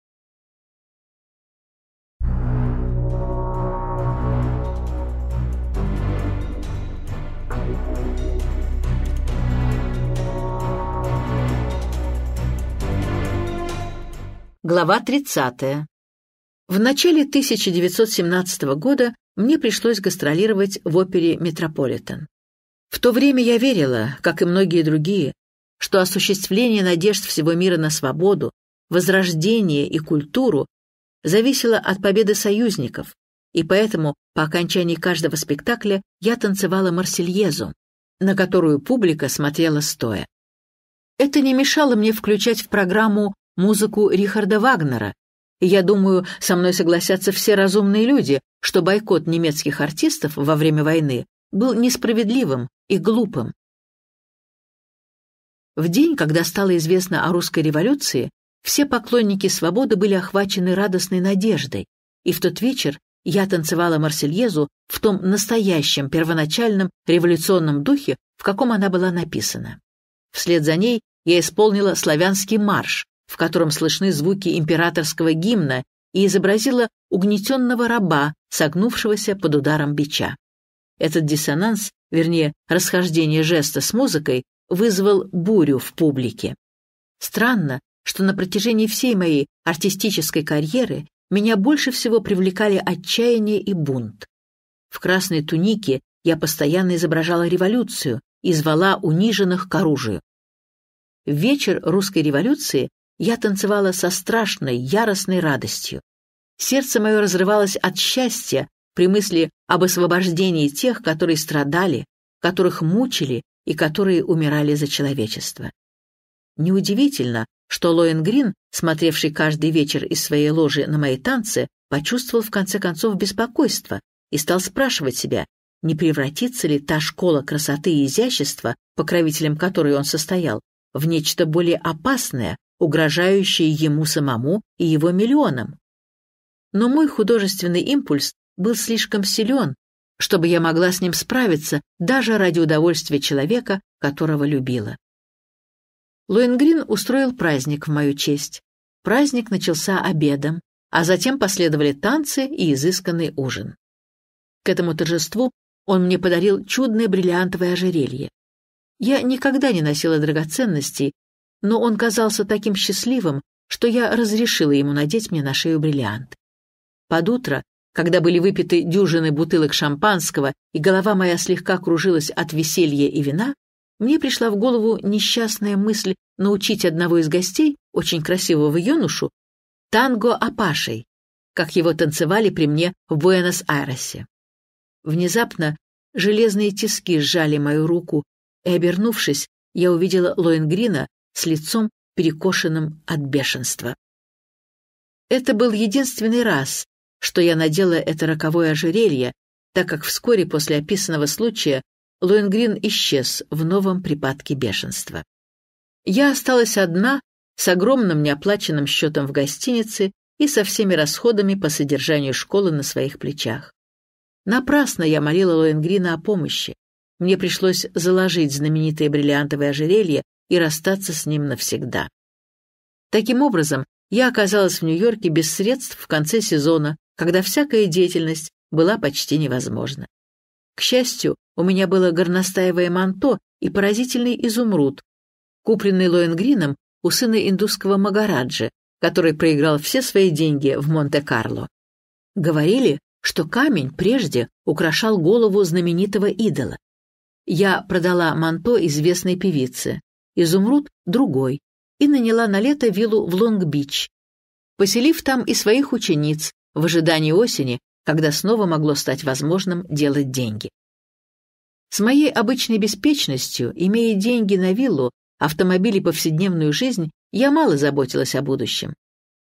Глава 30. В начале 1917 года мне пришлось гастролировать в опере «Метрополитен». В то время я верила, как и многие другие, что осуществление надежд всего мира на свободу, возрождение и культуру зависело от победы союзников, и поэтому по окончании каждого спектакля я танцевала «Марсельезу», на которую публика смотрела стоя. Это не мешало мне включать в программу музыку Рихарда Вагнера. я думаю, со мной согласятся все разумные люди, что бойкот немецких артистов во время войны был несправедливым и глупым. В день, когда стало известно о русской революции, все поклонники свободы были охвачены радостной надеждой, и в тот вечер я танцевала Марсельезу в том настоящем первоначальном революционном духе, в каком она была написана. Вслед за ней я исполнила славянский марш, в котором слышны звуки императорского гимна, и изобразила угнетенного раба, согнувшегося под ударом бича. Этот диссонанс, вернее, расхождение жеста с музыкой, вызвал бурю в публике. Странно, что на протяжении всей моей артистической карьеры меня больше всего привлекали отчаяние и бунт. В красной тунике я постоянно изображала революцию и звала униженных к оружию. В вечер русской революции я танцевала со страшной, яростной радостью. Сердце мое разрывалось от счастья при мысли об освобождении тех, которые страдали, которых мучили и которые умирали за человечество. Неудивительно, что Лоэн Грин, смотревший каждый вечер из своей ложи на мои танцы, почувствовал в конце концов беспокойство и стал спрашивать себя, не превратится ли та школа красоты и изящества, покровителем которой он состоял, в нечто более опасное, угрожающее ему самому и его миллионам. Но мой художественный импульс был слишком силен, чтобы я могла с ним справиться даже ради удовольствия человека, которого любила. Луингрин устроил праздник в мою честь. Праздник начался обедом, а затем последовали танцы и изысканный ужин. К этому торжеству он мне подарил чудное бриллиантовое ожерелье. Я никогда не носила драгоценностей, но он казался таким счастливым, что я разрешила ему надеть мне на шею бриллиант. Под утро, когда были выпиты дюжины бутылок шампанского и голова моя слегка кружилась от веселья и вина, мне пришла в голову несчастная мысль научить одного из гостей, очень красивого юношу, танго апашей, как его танцевали при мне в Буэнос-Айресе. Внезапно железные тиски сжали мою руку, и, обернувшись, я увидела Лоенгрина с лицом, перекошенным от бешенства. Это был единственный раз, что я надела это роковое ожерелье, так как вскоре после описанного случая Лоенгрин исчез в новом припадке бешенства. Я осталась одна с огромным неоплаченным счетом в гостинице и со всеми расходами по содержанию школы на своих плечах. Напрасно я молила Лоенгрина о помощи. Мне пришлось заложить знаменитое бриллиантовое ожерелье и расстаться с ним навсегда. Таким образом, я оказалась в Нью-Йорке без средств в конце сезона, когда всякая деятельность была почти невозможна. К счастью, у меня было горностаевое манто и поразительный изумруд, купленный Лоенгрином у сына индусского Магараджи, который проиграл все свои деньги в Монте-Карло. Говорили, что камень прежде украшал голову знаменитого идола. Я продала манто известной певице, изумруд — другой, и наняла на лето виллу в Лонг-Бич, поселив там и своих учениц в ожидании осени, когда снова могло стать возможным делать деньги. С моей обычной беспечностью, имея деньги на виллу, автомобиль и повседневную жизнь, я мало заботилась о будущем.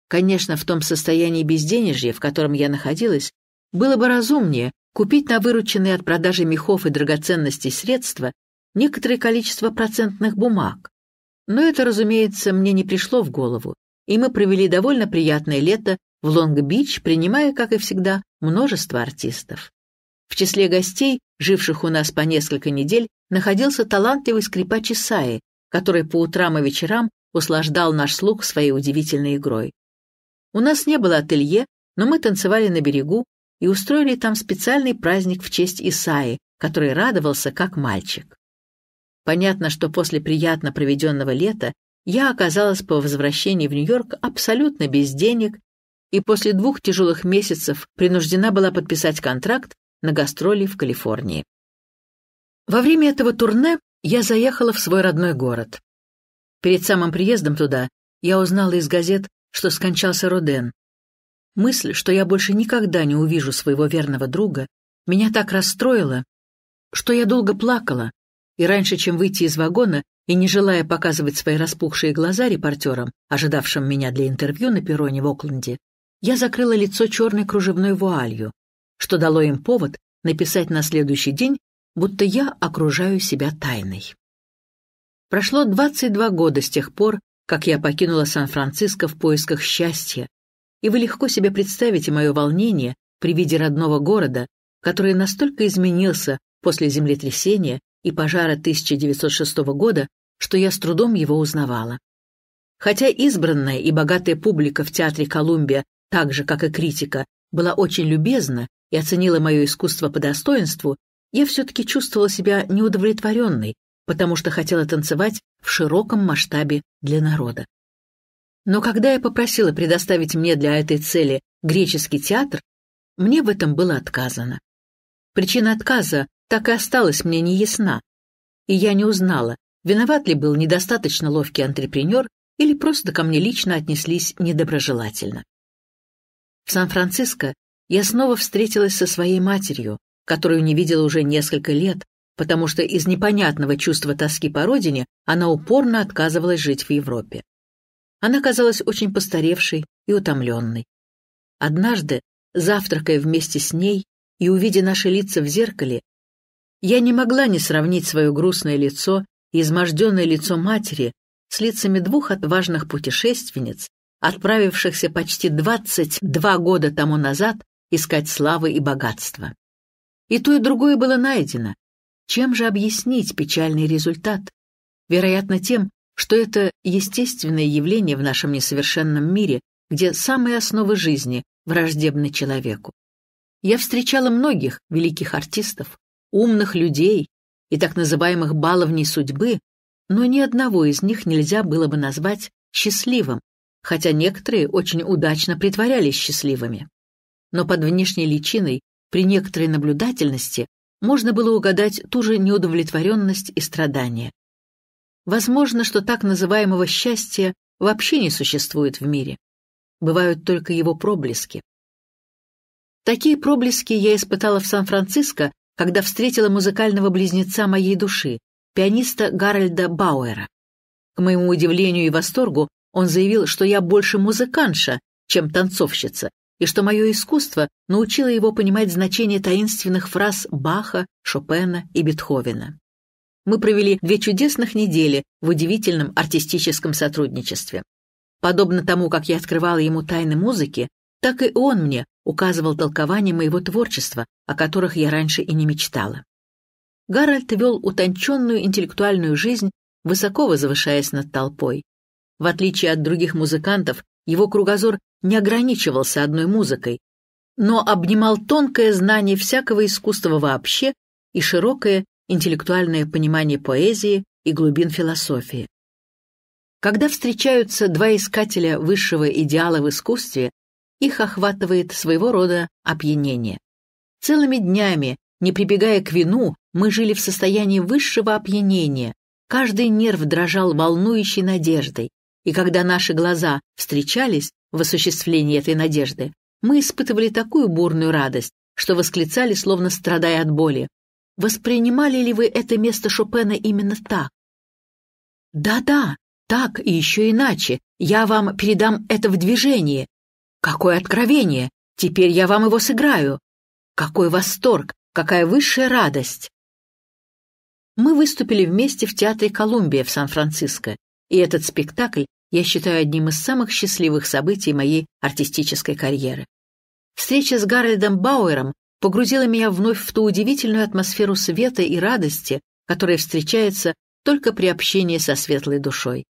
Конечно, в том состоянии безденежья, в котором я находилась, было бы разумнее купить на вырученные от продажи мехов и драгоценностей средства некоторое количество процентных бумаг. Но это, разумеется, мне не пришло в голову, и мы провели довольно приятное лето в Лонг-Бич, принимая, как и всегда, множество артистов. В числе гостей, живших у нас по несколько недель, находился талантливый скрипач Исаи, который по утрам и вечерам услаждал наш слух своей удивительной игрой. У нас не было ателье, но мы танцевали на берегу, и устроили там специальный праздник в честь Исаи, который радовался как мальчик. Понятно, что после приятно проведенного лета я оказалась по возвращении в Нью-Йорк абсолютно без денег и после двух тяжелых месяцев принуждена была подписать контракт на гастроли в Калифорнии. Во время этого турне я заехала в свой родной город. Перед самым приездом туда я узнала из газет, что скончался Роден, Мысль, что я больше никогда не увижу своего верного друга, меня так расстроила, что я долго плакала, и раньше, чем выйти из вагона и не желая показывать свои распухшие глаза репортерам, ожидавшим меня для интервью на перроне в Окленде, я закрыла лицо черной кружевной вуалью, что дало им повод написать на следующий день, будто я окружаю себя тайной. Прошло 22 года с тех пор, как я покинула Сан-Франциско в поисках счастья, и вы легко себе представите мое волнение при виде родного города, который настолько изменился после землетрясения и пожара 1906 года, что я с трудом его узнавала. Хотя избранная и богатая публика в Театре Колумбия, так же, как и критика, была очень любезна и оценила мое искусство по достоинству, я все-таки чувствовала себя неудовлетворенной, потому что хотела танцевать в широком масштабе для народа. Но когда я попросила предоставить мне для этой цели греческий театр, мне в этом было отказано. Причина отказа так и осталась мне неясна. И я не узнала, виноват ли был недостаточно ловкий антрепренер или просто ко мне лично отнеслись недоброжелательно. В Сан-Франциско я снова встретилась со своей матерью, которую не видела уже несколько лет, потому что из непонятного чувства тоски по родине она упорно отказывалась жить в Европе. Она казалась очень постаревшей и утомленной. Однажды, завтракая вместе с ней и увидя наши лица в зеркале, я не могла не сравнить свое грустное лицо и изможденное лицо матери с лицами двух отважных путешественниц, отправившихся почти 22 года тому назад искать славы и богатства. И то, и другое было найдено. Чем же объяснить печальный результат? Вероятно, тем, что это естественное явление в нашем несовершенном мире, где самые основы жизни враждебны человеку. Я встречала многих великих артистов, умных людей и так называемых баловней судьбы, но ни одного из них нельзя было бы назвать счастливым, хотя некоторые очень удачно притворялись счастливыми. Но под внешней личиной, при некоторой наблюдательности, можно было угадать ту же неудовлетворенность и страдания. Возможно, что так называемого счастья вообще не существует в мире. Бывают только его проблески. Такие проблески я испытала в Сан-Франциско, когда встретила музыкального близнеца моей души, пианиста Гарольда Бауэра. К моему удивлению и восторгу он заявил, что я больше музыканша, чем танцовщица, и что мое искусство научило его понимать значение таинственных фраз Баха, Шопена и Бетховена мы провели две чудесных недели в удивительном артистическом сотрудничестве. Подобно тому, как я открывала ему тайны музыки, так и он мне указывал толкование моего творчества, о которых я раньше и не мечтала. Гарольд вел утонченную интеллектуальную жизнь, высоко возвышаясь над толпой. В отличие от других музыкантов, его кругозор не ограничивался одной музыкой, но обнимал тонкое знание всякого искусства вообще и широкое интеллектуальное понимание поэзии и глубин философии. Когда встречаются два искателя высшего идеала в искусстве, их охватывает своего рода опьянение. Целыми днями, не прибегая к вину, мы жили в состоянии высшего опьянения, каждый нерв дрожал волнующей надеждой, и когда наши глаза встречались в осуществлении этой надежды, мы испытывали такую бурную радость, что восклицали, словно страдая от боли. Воспринимали ли вы это место Шопена именно так? Да-да, так и еще иначе. Я вам передам это в движении. Какое откровение! Теперь я вам его сыграю. Какой восторг! Какая высшая радость! Мы выступили вместе в Театре Колумбия в Сан-Франциско, и этот спектакль я считаю одним из самых счастливых событий моей артистической карьеры. Встреча с Гарольдом Бауэром погрузила меня вновь в ту удивительную атмосферу света и радости, которая встречается только при общении со светлой душой.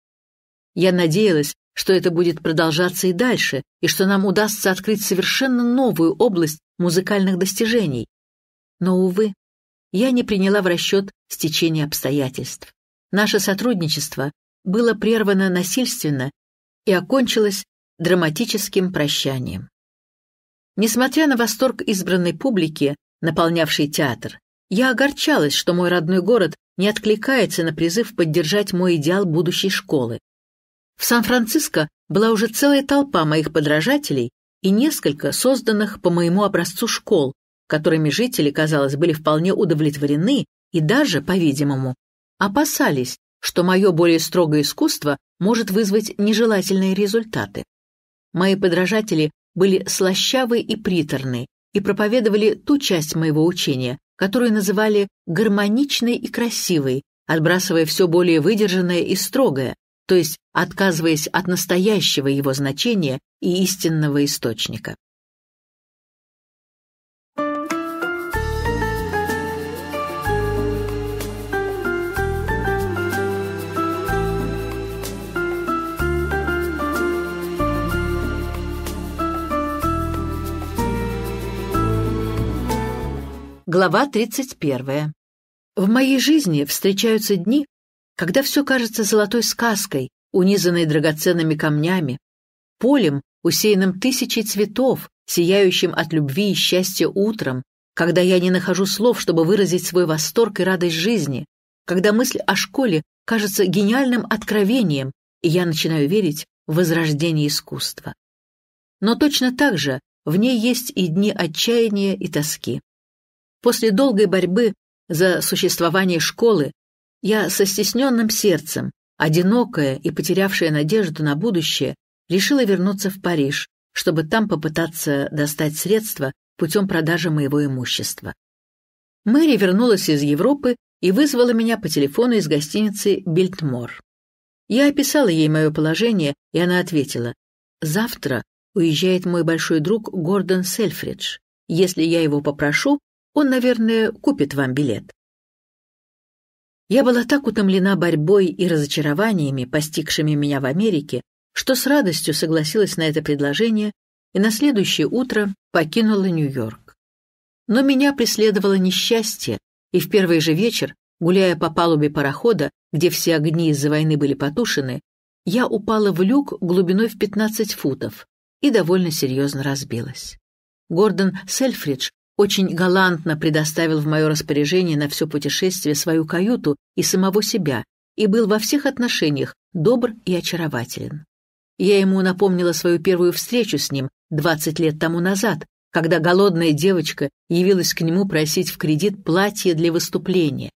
Я надеялась, что это будет продолжаться и дальше, и что нам удастся открыть совершенно новую область музыкальных достижений. Но, увы, я не приняла в расчет стечение обстоятельств. Наше сотрудничество было прервано насильственно и окончилось драматическим прощанием. Несмотря на восторг избранной публики, наполнявшей театр, я огорчалась, что мой родной город не откликается на призыв поддержать мой идеал будущей школы. В Сан-Франциско была уже целая толпа моих подражателей и несколько созданных по моему образцу школ, которыми жители, казалось, были вполне удовлетворены и даже, по-видимому, опасались, что мое более строгое искусство может вызвать нежелательные результаты. Мои подражатели были слащавы и приторны и проповедовали ту часть моего учения, которую называли гармоничной и красивой, отбрасывая все более выдержанное и строгое, то есть отказываясь от настоящего его значения и истинного источника. Глава 31. В моей жизни встречаются дни, когда все кажется золотой сказкой, унизанной драгоценными камнями, полем, усеянным тысячей цветов, сияющим от любви и счастья утром, когда я не нахожу слов, чтобы выразить свой восторг и радость жизни, когда мысль о школе кажется гениальным откровением, и я начинаю верить в возрождение искусства. Но точно так же в ней есть и дни отчаяния и тоски. После долгой борьбы за существование школы я со стесненным сердцем, одинокая и потерявшая надежду на будущее, решила вернуться в Париж, чтобы там попытаться достать средства путем продажи моего имущества. Мэри вернулась из Европы и вызвала меня по телефону из гостиницы «Бильтмор». Я описала ей мое положение, и она ответила, «Завтра уезжает мой большой друг Гордон Сельфридж. Если я его попрошу, он, наверное, купит вам билет. Я была так утомлена борьбой и разочарованиями, постигшими меня в Америке, что с радостью согласилась на это предложение и на следующее утро покинула Нью-Йорк. Но меня преследовало несчастье, и в первый же вечер, гуляя по палубе парохода, где все огни из-за войны были потушены, я упала в люк глубиной в 15 футов и довольно серьезно разбилась. Гордон Сельфридж очень галантно предоставил в мое распоряжение на все путешествие свою каюту и самого себя, и был во всех отношениях добр и очарователен. Я ему напомнила свою первую встречу с ним 20 лет тому назад, когда голодная девочка явилась к нему просить в кредит платье для выступления.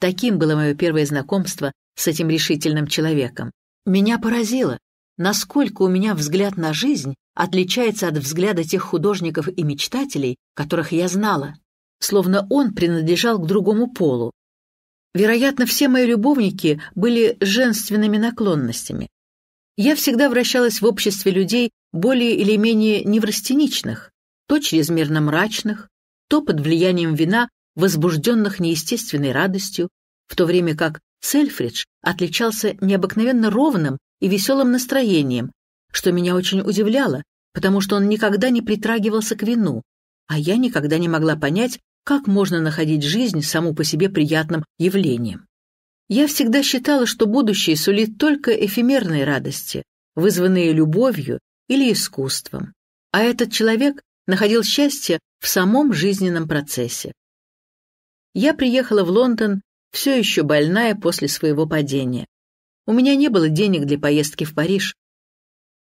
Таким было мое первое знакомство с этим решительным человеком. Меня поразило, насколько у меня взгляд на жизнь отличается от взгляда тех художников и мечтателей, которых я знала, словно он принадлежал к другому полу. Вероятно, все мои любовники были женственными наклонностями. Я всегда вращалась в обществе людей более или менее неврастеничных, то чрезмерно мрачных, то под влиянием вина, возбужденных неестественной радостью, в то время как Сельфридж отличался необыкновенно ровным и веселым настроением, что меня очень удивляло, потому что он никогда не притрагивался к вину, а я никогда не могла понять, как можно находить жизнь саму по себе приятным явлением. Я всегда считала, что будущее сулит только эфемерные радости, вызванные любовью или искусством, а этот человек находил счастье в самом жизненном процессе. Я приехала в Лондон все еще больная после своего падения. У меня не было денег для поездки в Париж,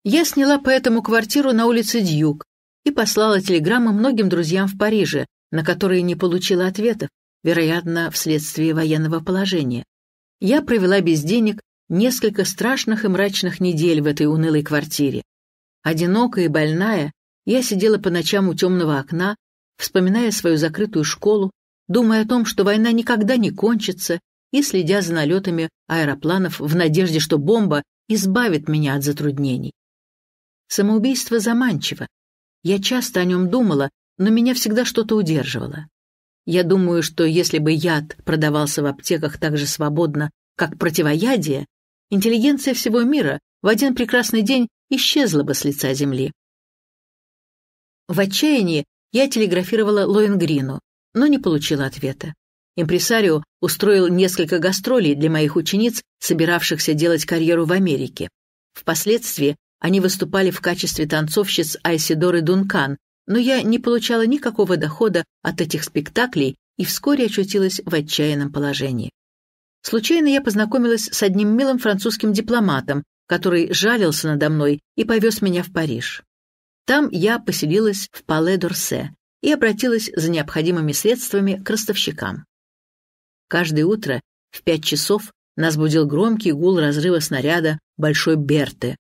я сняла поэтому квартиру на улице Дьюк и послала телеграммы многим друзьям в Париже, на которые не получила ответов, вероятно, вследствие военного положения. Я провела без денег несколько страшных и мрачных недель в этой унылой квартире. Одинокая и больная, я сидела по ночам у темного окна, вспоминая свою закрытую школу, думая о том, что война никогда не кончится, и следя за налетами аэропланов в надежде, что бомба избавит меня от затруднений. Самоубийство заманчиво. Я часто о нем думала, но меня всегда что-то удерживало. Я думаю, что если бы яд продавался в аптеках так же свободно, как противоядие, интеллигенция всего мира в один прекрасный день исчезла бы с лица земли. В отчаянии я телеграфировала Лоенгрину, но не получила ответа. Импресарио устроил несколько гастролей для моих учениц, собиравшихся делать карьеру в Америке. Впоследствии они выступали в качестве танцовщиц Айсидоры Дункан, но я не получала никакого дохода от этих спектаклей и вскоре очутилась в отчаянном положении. Случайно я познакомилась с одним милым французским дипломатом, который жалился надо мной и повез меня в Париж. Там я поселилась в Пале-Дорсе и обратилась за необходимыми средствами к ростовщикам. Каждое утро в пять часов нас будил громкий гул разрыва снаряда большой Берты,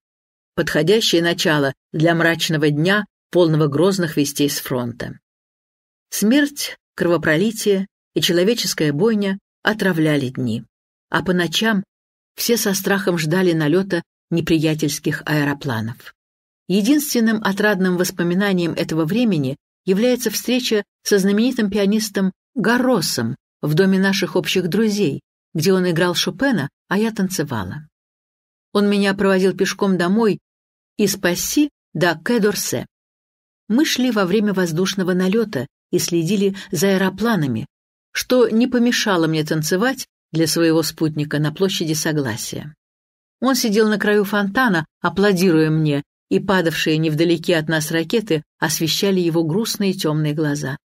подходящее начало для мрачного дня, полного грозных вестей с фронта. Смерть, кровопролитие и человеческая бойня отравляли дни, а по ночам все со страхом ждали налета неприятельских аэропланов. Единственным отрадным воспоминанием этого времени является встреча со знаменитым пианистом Гаросом в доме наших общих друзей, где он играл Шопена, а я танцевала. Он меня проводил пешком домой и спаси до Кэдорсе. Мы шли во время воздушного налета и следили за аэропланами, что не помешало мне танцевать для своего спутника на площади Согласия. Он сидел на краю фонтана, аплодируя мне, и падавшие невдалеке от нас ракеты освещали его грустные темные глаза.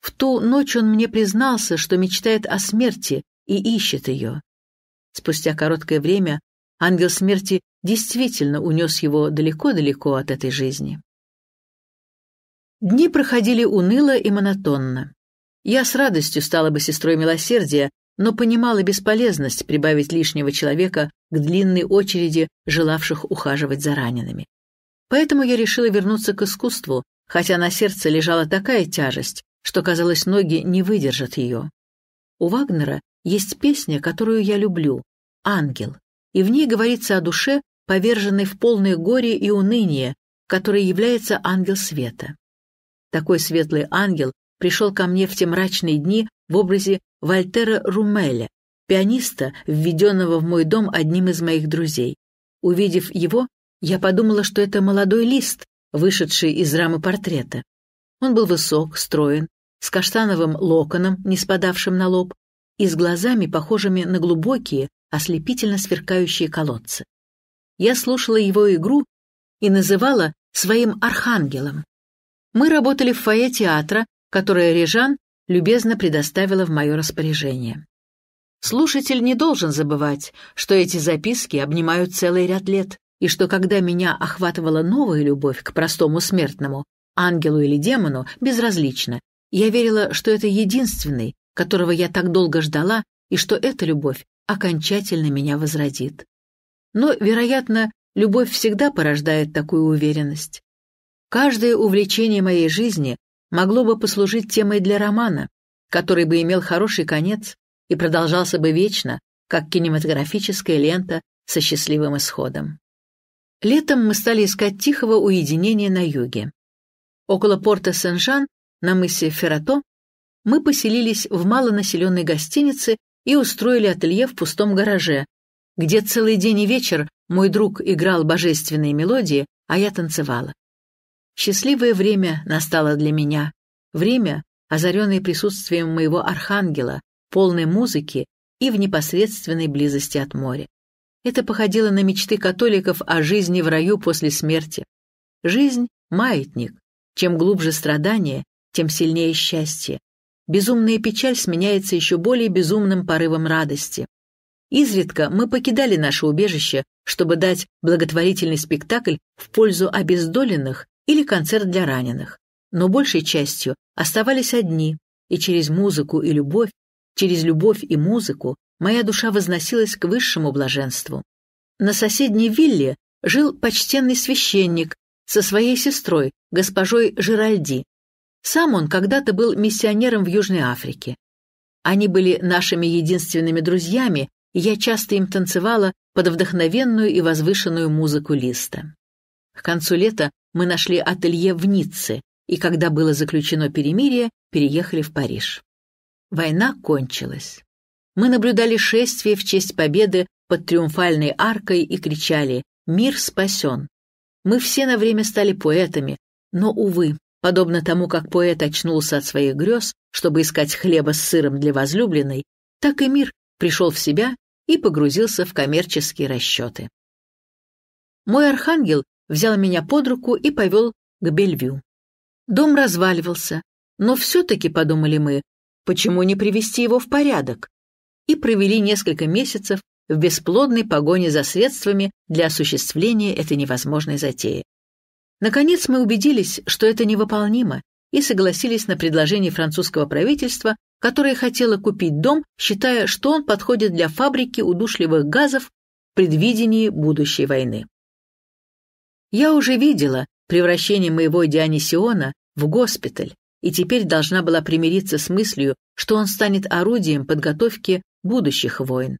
В ту ночь он мне признался, что мечтает о смерти и ищет ее. Спустя короткое время Ангел смерти действительно унес его далеко-далеко от этой жизни. Дни проходили уныло и монотонно. Я с радостью стала бы сестрой милосердия, но понимала бесполезность прибавить лишнего человека к длинной очереди желавших ухаживать за ранеными. Поэтому я решила вернуться к искусству, хотя на сердце лежала такая тяжесть, что, казалось, ноги не выдержат ее. У Вагнера есть песня, которую я люблю — «Ангел» и в ней говорится о душе, поверженной в полное горе и уныние, которой является ангел света. Такой светлый ангел пришел ко мне в те мрачные дни в образе Вольтера Румеля, пианиста, введенного в мой дом одним из моих друзей. Увидев его, я подумала, что это молодой лист, вышедший из рамы портрета. Он был высок, строен, с каштановым локоном, не спадавшим на лоб, и с глазами, похожими на глубокие, ослепительно сверкающие колодцы. Я слушала его игру и называла своим архангелом. Мы работали в фойе театра, которое Режан любезно предоставила в мое распоряжение. Слушатель не должен забывать, что эти записки обнимают целый ряд лет, и что когда меня охватывала новая любовь к простому смертному, ангелу или демону, безразлично, я верила, что это единственный, которого я так долго ждала, и что эта любовь окончательно меня возродит. Но, вероятно, любовь всегда порождает такую уверенность. Каждое увлечение моей жизни могло бы послужить темой для романа, который бы имел хороший конец и продолжался бы вечно, как кинематографическая лента со счастливым исходом. Летом мы стали искать тихого уединения на юге. Около порта Сен-Жан, на мысе Ферато мы поселились в малонаселенной гостинице и устроили ателье в пустом гараже, где целый день и вечер мой друг играл божественные мелодии, а я танцевала. Счастливое время настало для меня. Время, озаренное присутствием моего архангела, полной музыки и в непосредственной близости от моря. Это походило на мечты католиков о жизни в раю после смерти. Жизнь — маятник. Чем глубже страдания, тем сильнее счастье. Безумная печаль сменяется еще более безумным порывом радости. Изредка мы покидали наше убежище, чтобы дать благотворительный спектакль в пользу обездоленных или концерт для раненых. Но большей частью оставались одни, и через музыку и любовь, через любовь и музыку моя душа возносилась к высшему блаженству. На соседней вилле жил почтенный священник со своей сестрой, госпожой Жиральди. Сам он когда-то был миссионером в Южной Африке. Они были нашими единственными друзьями, и я часто им танцевала под вдохновенную и возвышенную музыку Листа. К концу лета мы нашли ателье в Ницце, и когда было заключено перемирие, переехали в Париж. Война кончилась. Мы наблюдали шествие в честь победы под триумфальной аркой и кричали «Мир спасен!». Мы все на время стали поэтами, но, увы, Подобно тому, как поэт очнулся от своих грез, чтобы искать хлеба с сыром для возлюбленной, так и мир пришел в себя и погрузился в коммерческие расчеты. Мой архангел взял меня под руку и повел к Бельвю. Дом разваливался, но все-таки, подумали мы, почему не привести его в порядок? И провели несколько месяцев в бесплодной погоне за средствами для осуществления этой невозможной затеи. Наконец мы убедились, что это невыполнимо, и согласились на предложение французского правительства, которое хотело купить дом, считая, что он подходит для фабрики удушливых газов в предвидении будущей войны. Я уже видела превращение моего Дионисиона в госпиталь и теперь должна была примириться с мыслью, что он станет орудием подготовки будущих войн.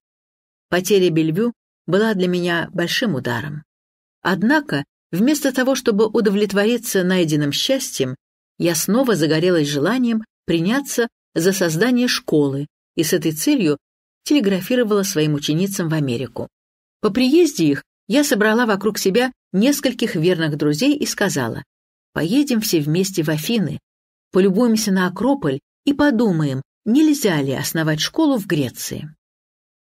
Потеря Бельвю была для меня большим ударом. Однако Вместо того, чтобы удовлетвориться найденным счастьем, я снова загорелась желанием приняться за создание школы и с этой целью телеграфировала своим ученицам в Америку. По приезде их я собрала вокруг себя нескольких верных друзей и сказала, «Поедем все вместе в Афины, полюбуемся на Акрополь и подумаем, нельзя ли основать школу в Греции».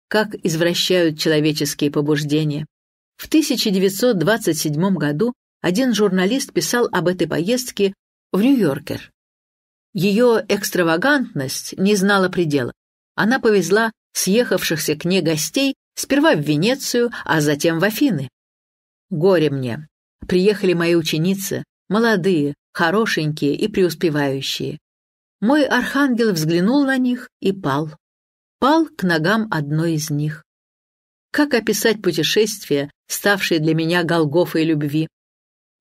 Как извращают человеческие побуждения. В 1927 году один журналист писал об этой поездке в Нью-Йоркер. Ее экстравагантность не знала предела. Она повезла съехавшихся к ней гостей сперва в Венецию, а затем в Афины. Горе мне. Приехали мои ученицы, молодые, хорошенькие и преуспевающие. Мой архангел взглянул на них и пал. Пал к ногам одной из них. Как описать путешествие, ставшее для меня Голгофой любви?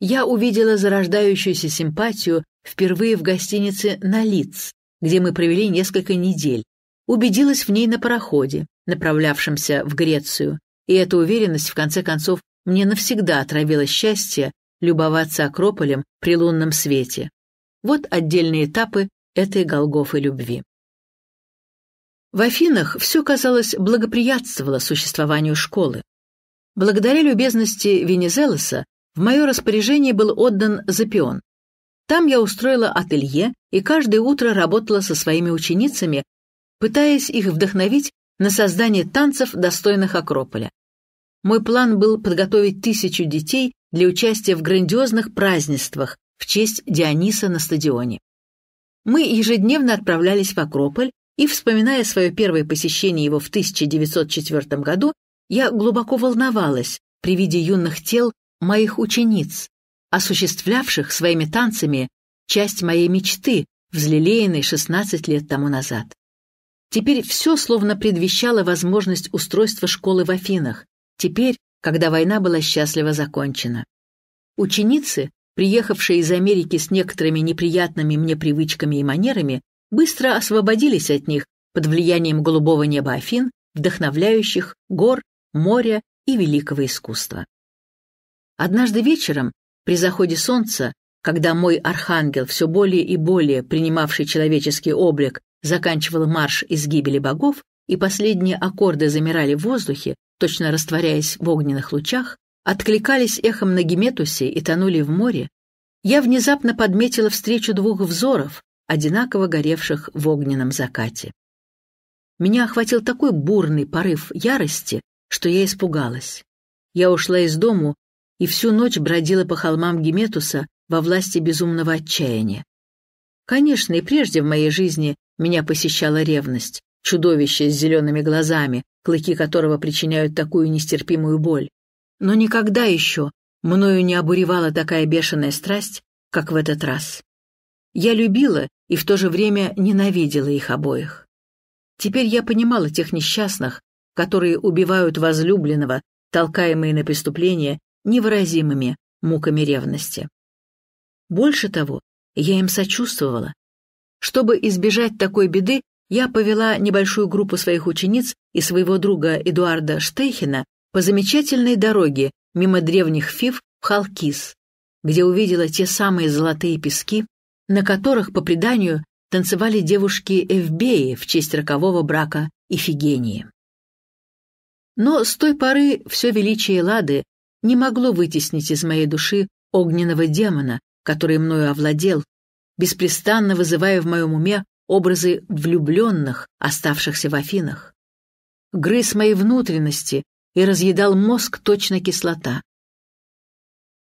Я увидела зарождающуюся симпатию впервые в гостинице на Лиц, где мы провели несколько недель. Убедилась в ней на пароходе, направлявшемся в Грецию, и эта уверенность, в конце концов, мне навсегда отравила счастье любоваться Акрополем при лунном свете. Вот отдельные этапы этой Голгофы любви. В Афинах все, казалось, благоприятствовало существованию школы. Благодаря любезности Венизелоса в мое распоряжение был отдан Запион. Там я устроила ателье и каждое утро работала со своими ученицами, пытаясь их вдохновить на создание танцев, достойных Акрополя. Мой план был подготовить тысячу детей для участия в грандиозных празднествах в честь Диониса на стадионе. Мы ежедневно отправлялись в Акрополь и, вспоминая свое первое посещение его в 1904 году, я глубоко волновалась при виде юных тел моих учениц, осуществлявших своими танцами часть моей мечты, взлелеянной 16 лет тому назад. Теперь все словно предвещало возможность устройства школы в Афинах, теперь, когда война была счастливо закончена. Ученицы, приехавшие из Америки с некоторыми неприятными мне привычками и манерами, быстро освободились от них под влиянием голубого неба Афин, вдохновляющих гор, моря и великого искусства. Однажды вечером, при заходе солнца, когда мой архангел, все более и более принимавший человеческий облик, заканчивал марш из гибели богов, и последние аккорды замирали в воздухе, точно растворяясь в огненных лучах, откликались эхом на Гиметусе и тонули в море, я внезапно подметила встречу двух взоров, одинаково горевших в огненном закате. Меня охватил такой бурный порыв ярости, что я испугалась. Я ушла из дому и всю ночь бродила по холмам Геметуса во власти безумного отчаяния. Конечно, и прежде в моей жизни меня посещала ревность, чудовище с зелеными глазами, клыки которого причиняют такую нестерпимую боль. Но никогда еще мною не обуревала такая бешеная страсть, как в этот раз. Я любила и в то же время ненавидела их обоих. Теперь я понимала тех несчастных, которые убивают возлюбленного, толкаемые на преступление невыразимыми муками ревности. Больше того, я им сочувствовала. Чтобы избежать такой беды, я повела небольшую группу своих учениц и своего друга Эдуарда Штейхена по замечательной дороге мимо древних фив в Халкис, где увидела те самые золотые пески, на которых, по преданию, танцевали девушки Эвбеи в честь рокового брака Ифигении. Но с той поры все величие Лады не могло вытеснить из моей души огненного демона, который мною овладел, беспрестанно вызывая в моем уме образы влюбленных, оставшихся в Афинах. Грыз мои внутренности и разъедал мозг точно кислота.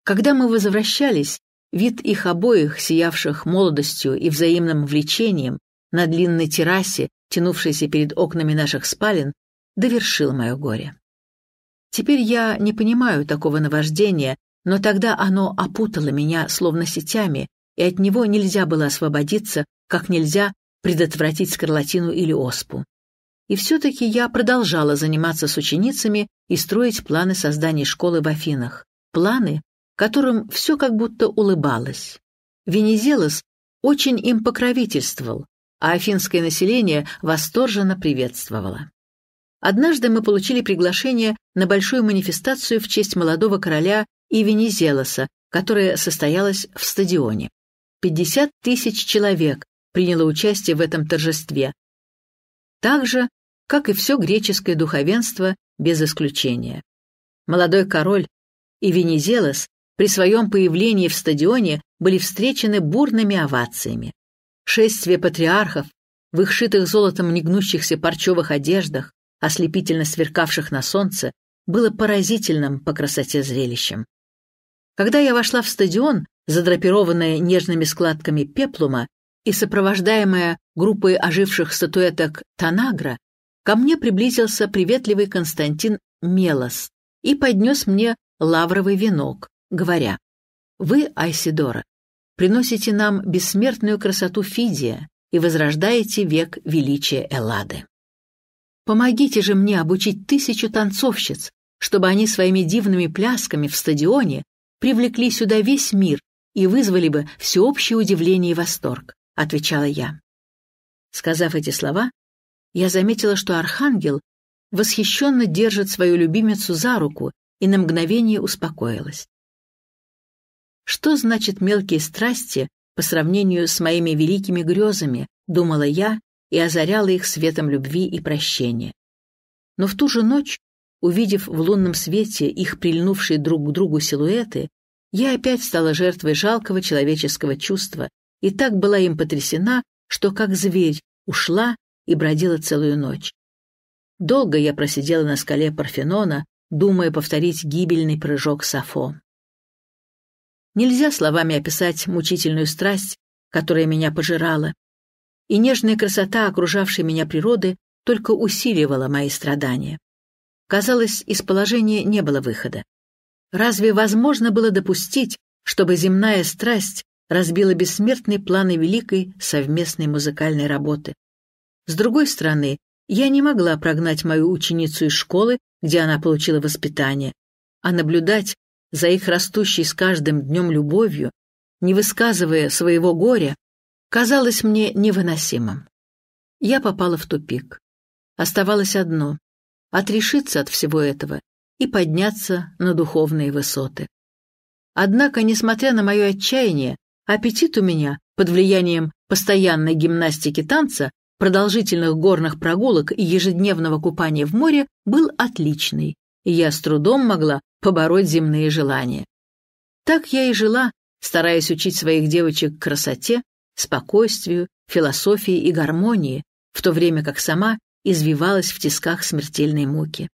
Когда мы возвращались, Вид их обоих, сиявших молодостью и взаимным влечением, на длинной террасе, тянувшейся перед окнами наших спален, довершил мое горе. Теперь я не понимаю такого наваждения, но тогда оно опутало меня словно сетями, и от него нельзя было освободиться, как нельзя предотвратить скарлатину или оспу. И все-таки я продолжала заниматься с ученицами и строить планы создания школы в Афинах. Планы, которым все как будто улыбалось. Венезелос очень им покровительствовал, а афинское население восторженно приветствовало. Однажды мы получили приглашение на большую манифестацию в честь молодого короля и Венезелоса, которая состоялась в стадионе. 50 тысяч человек приняло участие в этом торжестве, так же, как и все греческое духовенство без исключения. Молодой король и Венезелос при своем появлении в стадионе были встречены бурными овациями. Шествие патриархов в их шитых золотом негнущихся парчевых одеждах, ослепительно сверкавших на солнце, было поразительным по красоте зрелищем. Когда я вошла в стадион, задрапированная нежными складками пеплума и сопровождаемая группой оживших статуэток Танагра, ко мне приблизился приветливый Константин Мелос и поднес мне лавровый венок, говоря, «Вы, Айсидора, приносите нам бессмертную красоту Фидия и возрождаете век величия Эллады. Помогите же мне обучить тысячу танцовщиц, чтобы они своими дивными плясками в стадионе привлекли сюда весь мир и вызвали бы всеобщее удивление и восторг», — отвечала я. Сказав эти слова, я заметила, что архангел восхищенно держит свою любимицу за руку и на мгновение успокоилась. Что значит мелкие страсти по сравнению с моими великими грезами, думала я и озаряла их светом любви и прощения. Но в ту же ночь, увидев в лунном свете их прильнувшие друг к другу силуэты, я опять стала жертвой жалкого человеческого чувства и так была им потрясена, что как зверь ушла и бродила целую ночь. Долго я просидела на скале Парфенона, думая повторить гибельный прыжок Сафо. Нельзя словами описать мучительную страсть, которая меня пожирала. И нежная красота окружавшей меня природы только усиливала мои страдания. Казалось, из положения не было выхода. Разве возможно было допустить, чтобы земная страсть разбила бессмертные планы великой совместной музыкальной работы? С другой стороны, я не могла прогнать мою ученицу из школы, где она получила воспитание, а наблюдать, за их растущей с каждым днем любовью, не высказывая своего горя, казалось мне невыносимым. Я попала в тупик. Оставалось одно — отрешиться от всего этого и подняться на духовные высоты. Однако, несмотря на мое отчаяние, аппетит у меня под влиянием постоянной гимнастики танца, продолжительных горных прогулок и ежедневного купания в море был отличный, и я с трудом могла побороть земные желания. Так я и жила, стараясь учить своих девочек красоте, спокойствию, философии и гармонии, в то время как сама извивалась в тисках смертельной муки.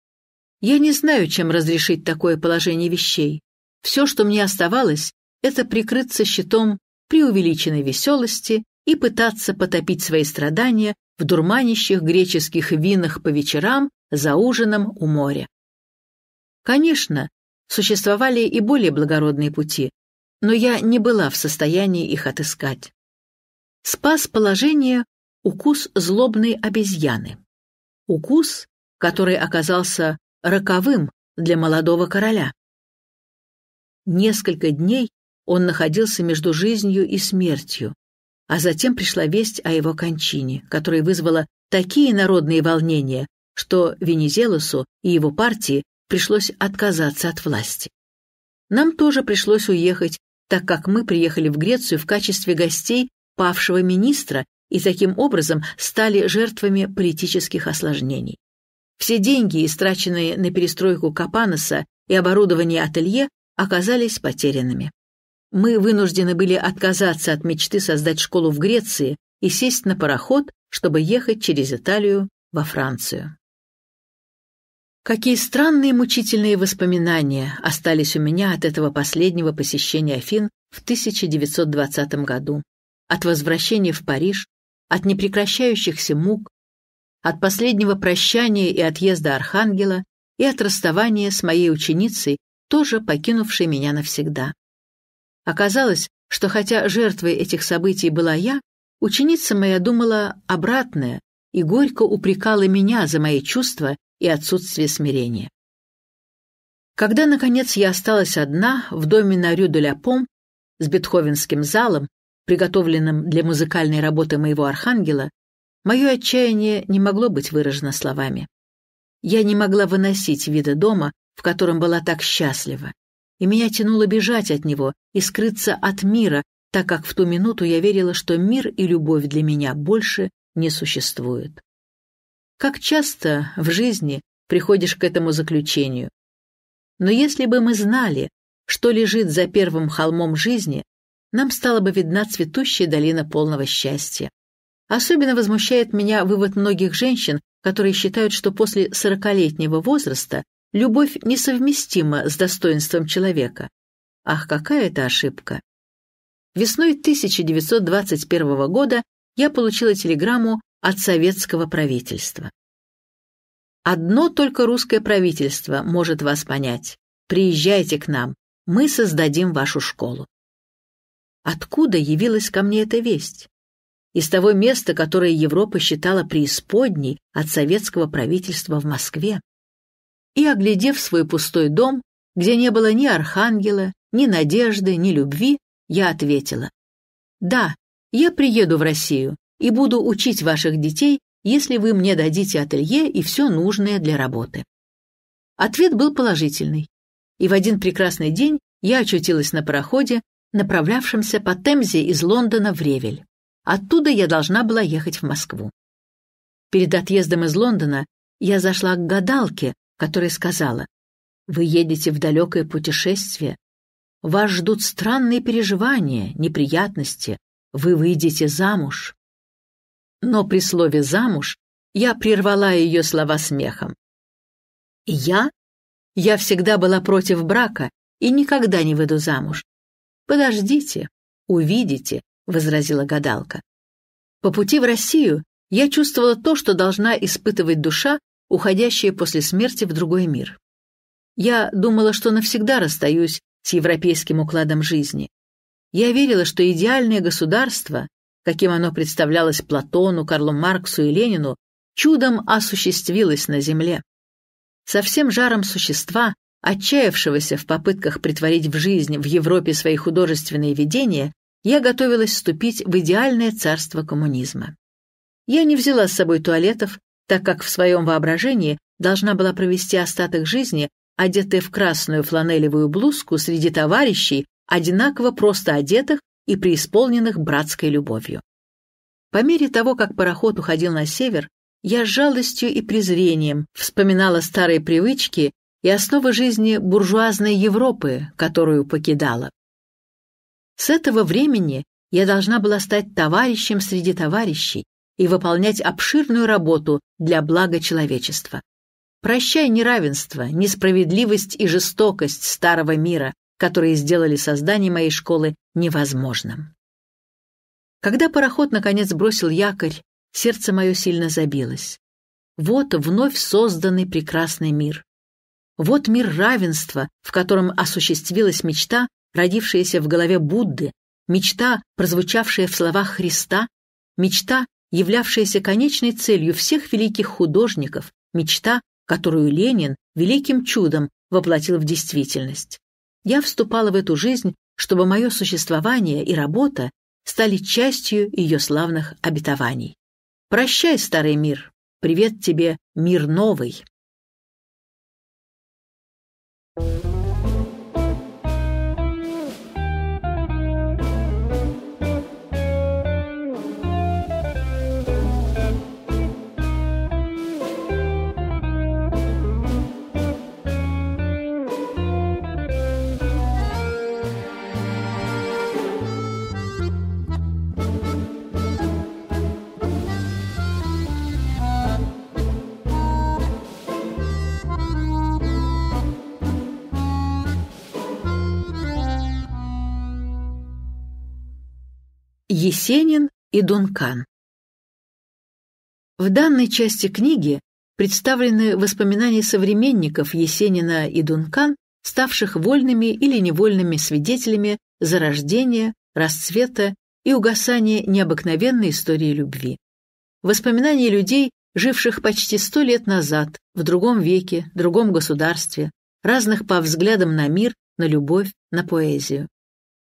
Я не знаю, чем разрешить такое положение вещей. Все, что мне оставалось, это прикрыться щитом преувеличенной веселости и пытаться потопить свои страдания в дурманящих греческих винах по вечерам за ужином у моря. Конечно, существовали и более благородные пути, но я не была в состоянии их отыскать. Спас положение укус злобной обезьяны. Укус, который оказался роковым для молодого короля. Несколько дней он находился между жизнью и смертью, а затем пришла весть о его кончине, которая вызвала такие народные волнения, что Венезелосу и его партии пришлось отказаться от власти. Нам тоже пришлось уехать, так как мы приехали в Грецию в качестве гостей павшего министра и таким образом стали жертвами политических осложнений. Все деньги, истраченные на перестройку Капаноса и оборудование ателье, оказались потерянными. Мы вынуждены были отказаться от мечты создать школу в Греции и сесть на пароход, чтобы ехать через Италию во Францию. Какие странные мучительные воспоминания остались у меня от этого последнего посещения Афин в 1920 году, от возвращения в Париж, от непрекращающихся мук, от последнего прощания и отъезда Архангела и от расставания с моей ученицей, тоже покинувшей меня навсегда. Оказалось, что хотя жертвой этих событий была я, ученица моя думала обратное и горько упрекала меня за мои чувства и отсутствие смирения. Когда, наконец, я осталась одна в доме на рю де ля Пом с бетховенским залом, приготовленным для музыкальной работы моего архангела, мое отчаяние не могло быть выражено словами. Я не могла выносить вида дома, в котором была так счастлива, и меня тянуло бежать от него и скрыться от мира, так как в ту минуту я верила, что мир и любовь для меня больше не существуют. Как часто в жизни приходишь к этому заключению? Но если бы мы знали, что лежит за первым холмом жизни, нам стала бы видна цветущая долина полного счастья. Особенно возмущает меня вывод многих женщин, которые считают, что после сорокалетнего возраста любовь несовместима с достоинством человека. Ах, какая это ошибка! Весной 1921 года я получила телеграмму от советского правительства. Одно только русское правительство может вас понять. Приезжайте к нам, мы создадим вашу школу. Откуда явилась ко мне эта весть? Из того места, которое Европа считала преисподней от советского правительства в Москве. И, оглядев свой пустой дом, где не было ни архангела, ни надежды, ни любви, я ответила. «Да, я приеду в Россию, и буду учить ваших детей, если вы мне дадите ателье и все нужное для работы». Ответ был положительный. И в один прекрасный день я очутилась на пароходе, направлявшемся по Темзе из Лондона в Ревель. Оттуда я должна была ехать в Москву. Перед отъездом из Лондона я зашла к гадалке, которая сказала, «Вы едете в далекое путешествие. Вас ждут странные переживания, неприятности. Вы выйдете замуж но при слове «замуж» я прервала ее слова смехом. «Я? Я всегда была против брака и никогда не выйду замуж». «Подождите, увидите», — возразила гадалка. По пути в Россию я чувствовала то, что должна испытывать душа, уходящая после смерти в другой мир. Я думала, что навсегда расстаюсь с европейским укладом жизни. Я верила, что идеальное государство каким оно представлялось Платону, Карлу Марксу и Ленину, чудом осуществилось на Земле. Со всем жаром существа, отчаявшегося в попытках притворить в жизнь в Европе свои художественные видения, я готовилась вступить в идеальное царство коммунизма. Я не взяла с собой туалетов, так как в своем воображении должна была провести остаток жизни, одетая в красную фланелевую блузку среди товарищей, одинаково просто одетых и преисполненных братской любовью. По мере того, как пароход уходил на север, я с жалостью и презрением вспоминала старые привычки и основы жизни буржуазной Европы, которую покидала. С этого времени я должна была стать товарищем среди товарищей и выполнять обширную работу для блага человечества. Прощай неравенство, несправедливость и жестокость старого мира, которые сделали создание моей школы невозможным. Когда пароход наконец бросил якорь, сердце мое сильно забилось. Вот вновь созданный прекрасный мир. Вот мир равенства, в котором осуществилась мечта, родившаяся в голове Будды, мечта, прозвучавшая в словах Христа, мечта, являвшаяся конечной целью всех великих художников, мечта, которую Ленин великим чудом воплотил в действительность. Я вступала в эту жизнь, чтобы мое существование и работа стали частью ее славных обетований. Прощай, старый мир, привет тебе, мир новый. Есенин и Дункан. В данной части книги представлены воспоминания современников Есенина и Дункан, ставших вольными или невольными свидетелями зарождения, расцвета и угасания необыкновенной истории любви. Воспоминания людей, живших почти сто лет назад, в другом веке, другом государстве, разных по взглядам на мир, на любовь, на поэзию.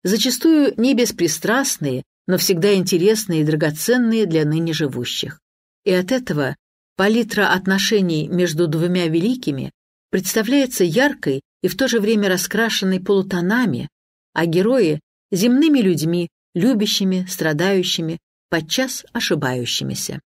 Зачастую не беспристрастные но всегда интересные и драгоценные для ныне живущих. И от этого палитра отношений между двумя великими представляется яркой и в то же время раскрашенной полутонами, а герои — земными людьми, любящими, страдающими, подчас ошибающимися.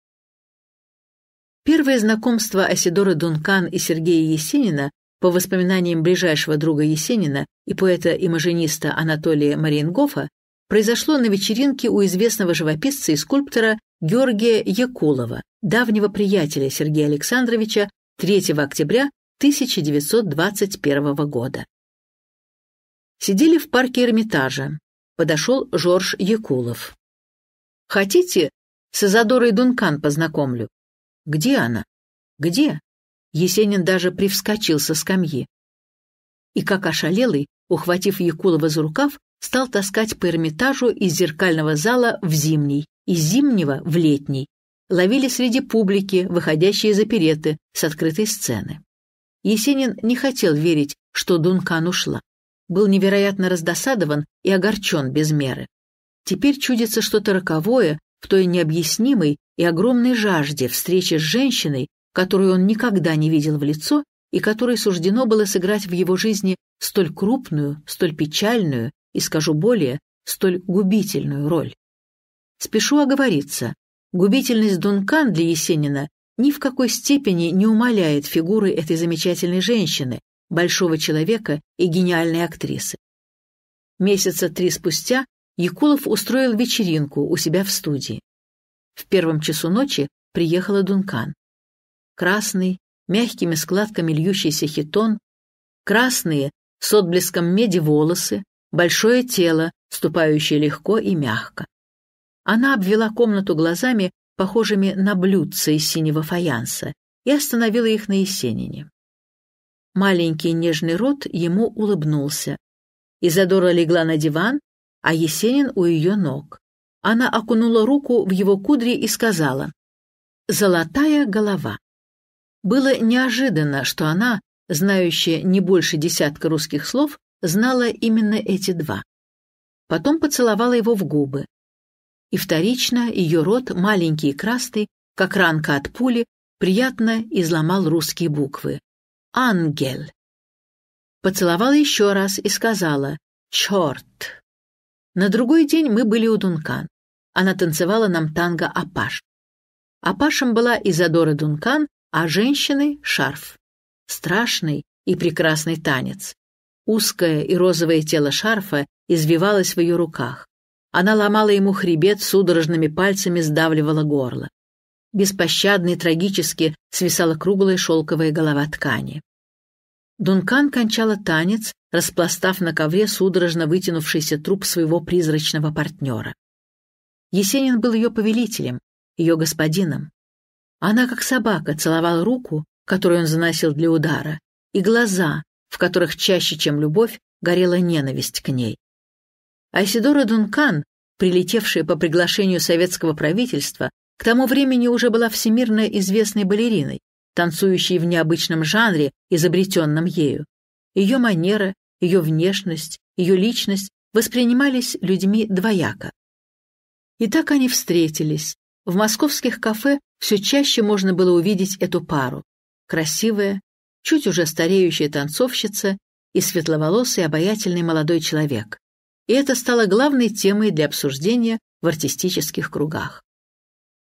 Первое знакомство Асидора Дункан и Сергея Есенина, по воспоминаниям ближайшего друга Есенина и поэта-имажиниста Анатолия Мариенгофа, произошло на вечеринке у известного живописца и скульптора Георгия Якулова, давнего приятеля Сергея Александровича, 3 октября 1921 года. Сидели в парке Эрмитажа. Подошел Жорж Якулов. «Хотите, с Изадорой Дункан познакомлю?» «Где она?» «Где?» Есенин даже привскочил со скамьи. И как ошалелый, ухватив Якулова за рукав, стал таскать по Эрмитажу из зеркального зала в зимний, из зимнего в летний. Ловили среди публики, выходящие из опереты, с открытой сцены. Есенин не хотел верить, что Дункан ушла. Был невероятно раздосадован и огорчен без меры. Теперь чудится что-то роковое в той необъяснимой и огромной жажде встречи с женщиной, которую он никогда не видел в лицо и которой суждено было сыграть в его жизни столь крупную, столь печальную и скажу более, столь губительную роль. Спешу оговориться, губительность Дункан для Есенина ни в какой степени не умаляет фигуры этой замечательной женщины, большого человека и гениальной актрисы. Месяца три спустя Якулов устроил вечеринку у себя в студии. В первом часу ночи приехала Дункан. Красный, мягкими складками льющийся хитон, красные с отблеском меди волосы, большое тело, ступающее легко и мягко. Она обвела комнату глазами, похожими на блюдца из синего фаянса, и остановила их на Есенине. Маленький нежный рот ему улыбнулся. Изодора легла на диван, а Есенин у ее ног. Она окунула руку в его кудри и сказала «Золотая голова». Было неожиданно, что она, знающая не больше десятка русских слов, знала именно эти два. Потом поцеловала его в губы. И вторично ее рот, маленький и красный, как ранка от пули, приятно изломал русские буквы. «Ангель». Поцеловала еще раз и сказала «Черт». На другой день мы были у Дункан. Она танцевала нам танго «Апаш». Апашем была Изадора Дункан, а женщиной — шарф. Страшный и прекрасный танец. Узкое и розовое тело шарфа извивалось в ее руках. Она ломала ему хребет, судорожными пальцами сдавливала горло. Беспощадно и трагически свисала круглая шелковая голова ткани. Дункан кончала танец, распластав на ковре судорожно вытянувшийся труп своего призрачного партнера. Есенин был ее повелителем, ее господином. Она, как собака, целовала руку, которую он заносил для удара, и глаза, в которых чаще, чем любовь, горела ненависть к ней. Айсидора Дункан, прилетевшая по приглашению советского правительства, к тому времени уже была всемирно известной балериной, танцующей в необычном жанре, изобретенном ею. Ее манера, ее внешность, ее личность воспринимались людьми двояко. И так они встретились. В московских кафе все чаще можно было увидеть эту пару. Красивая, чуть уже стареющая танцовщица и светловолосый обаятельный молодой человек. И это стало главной темой для обсуждения в артистических кругах.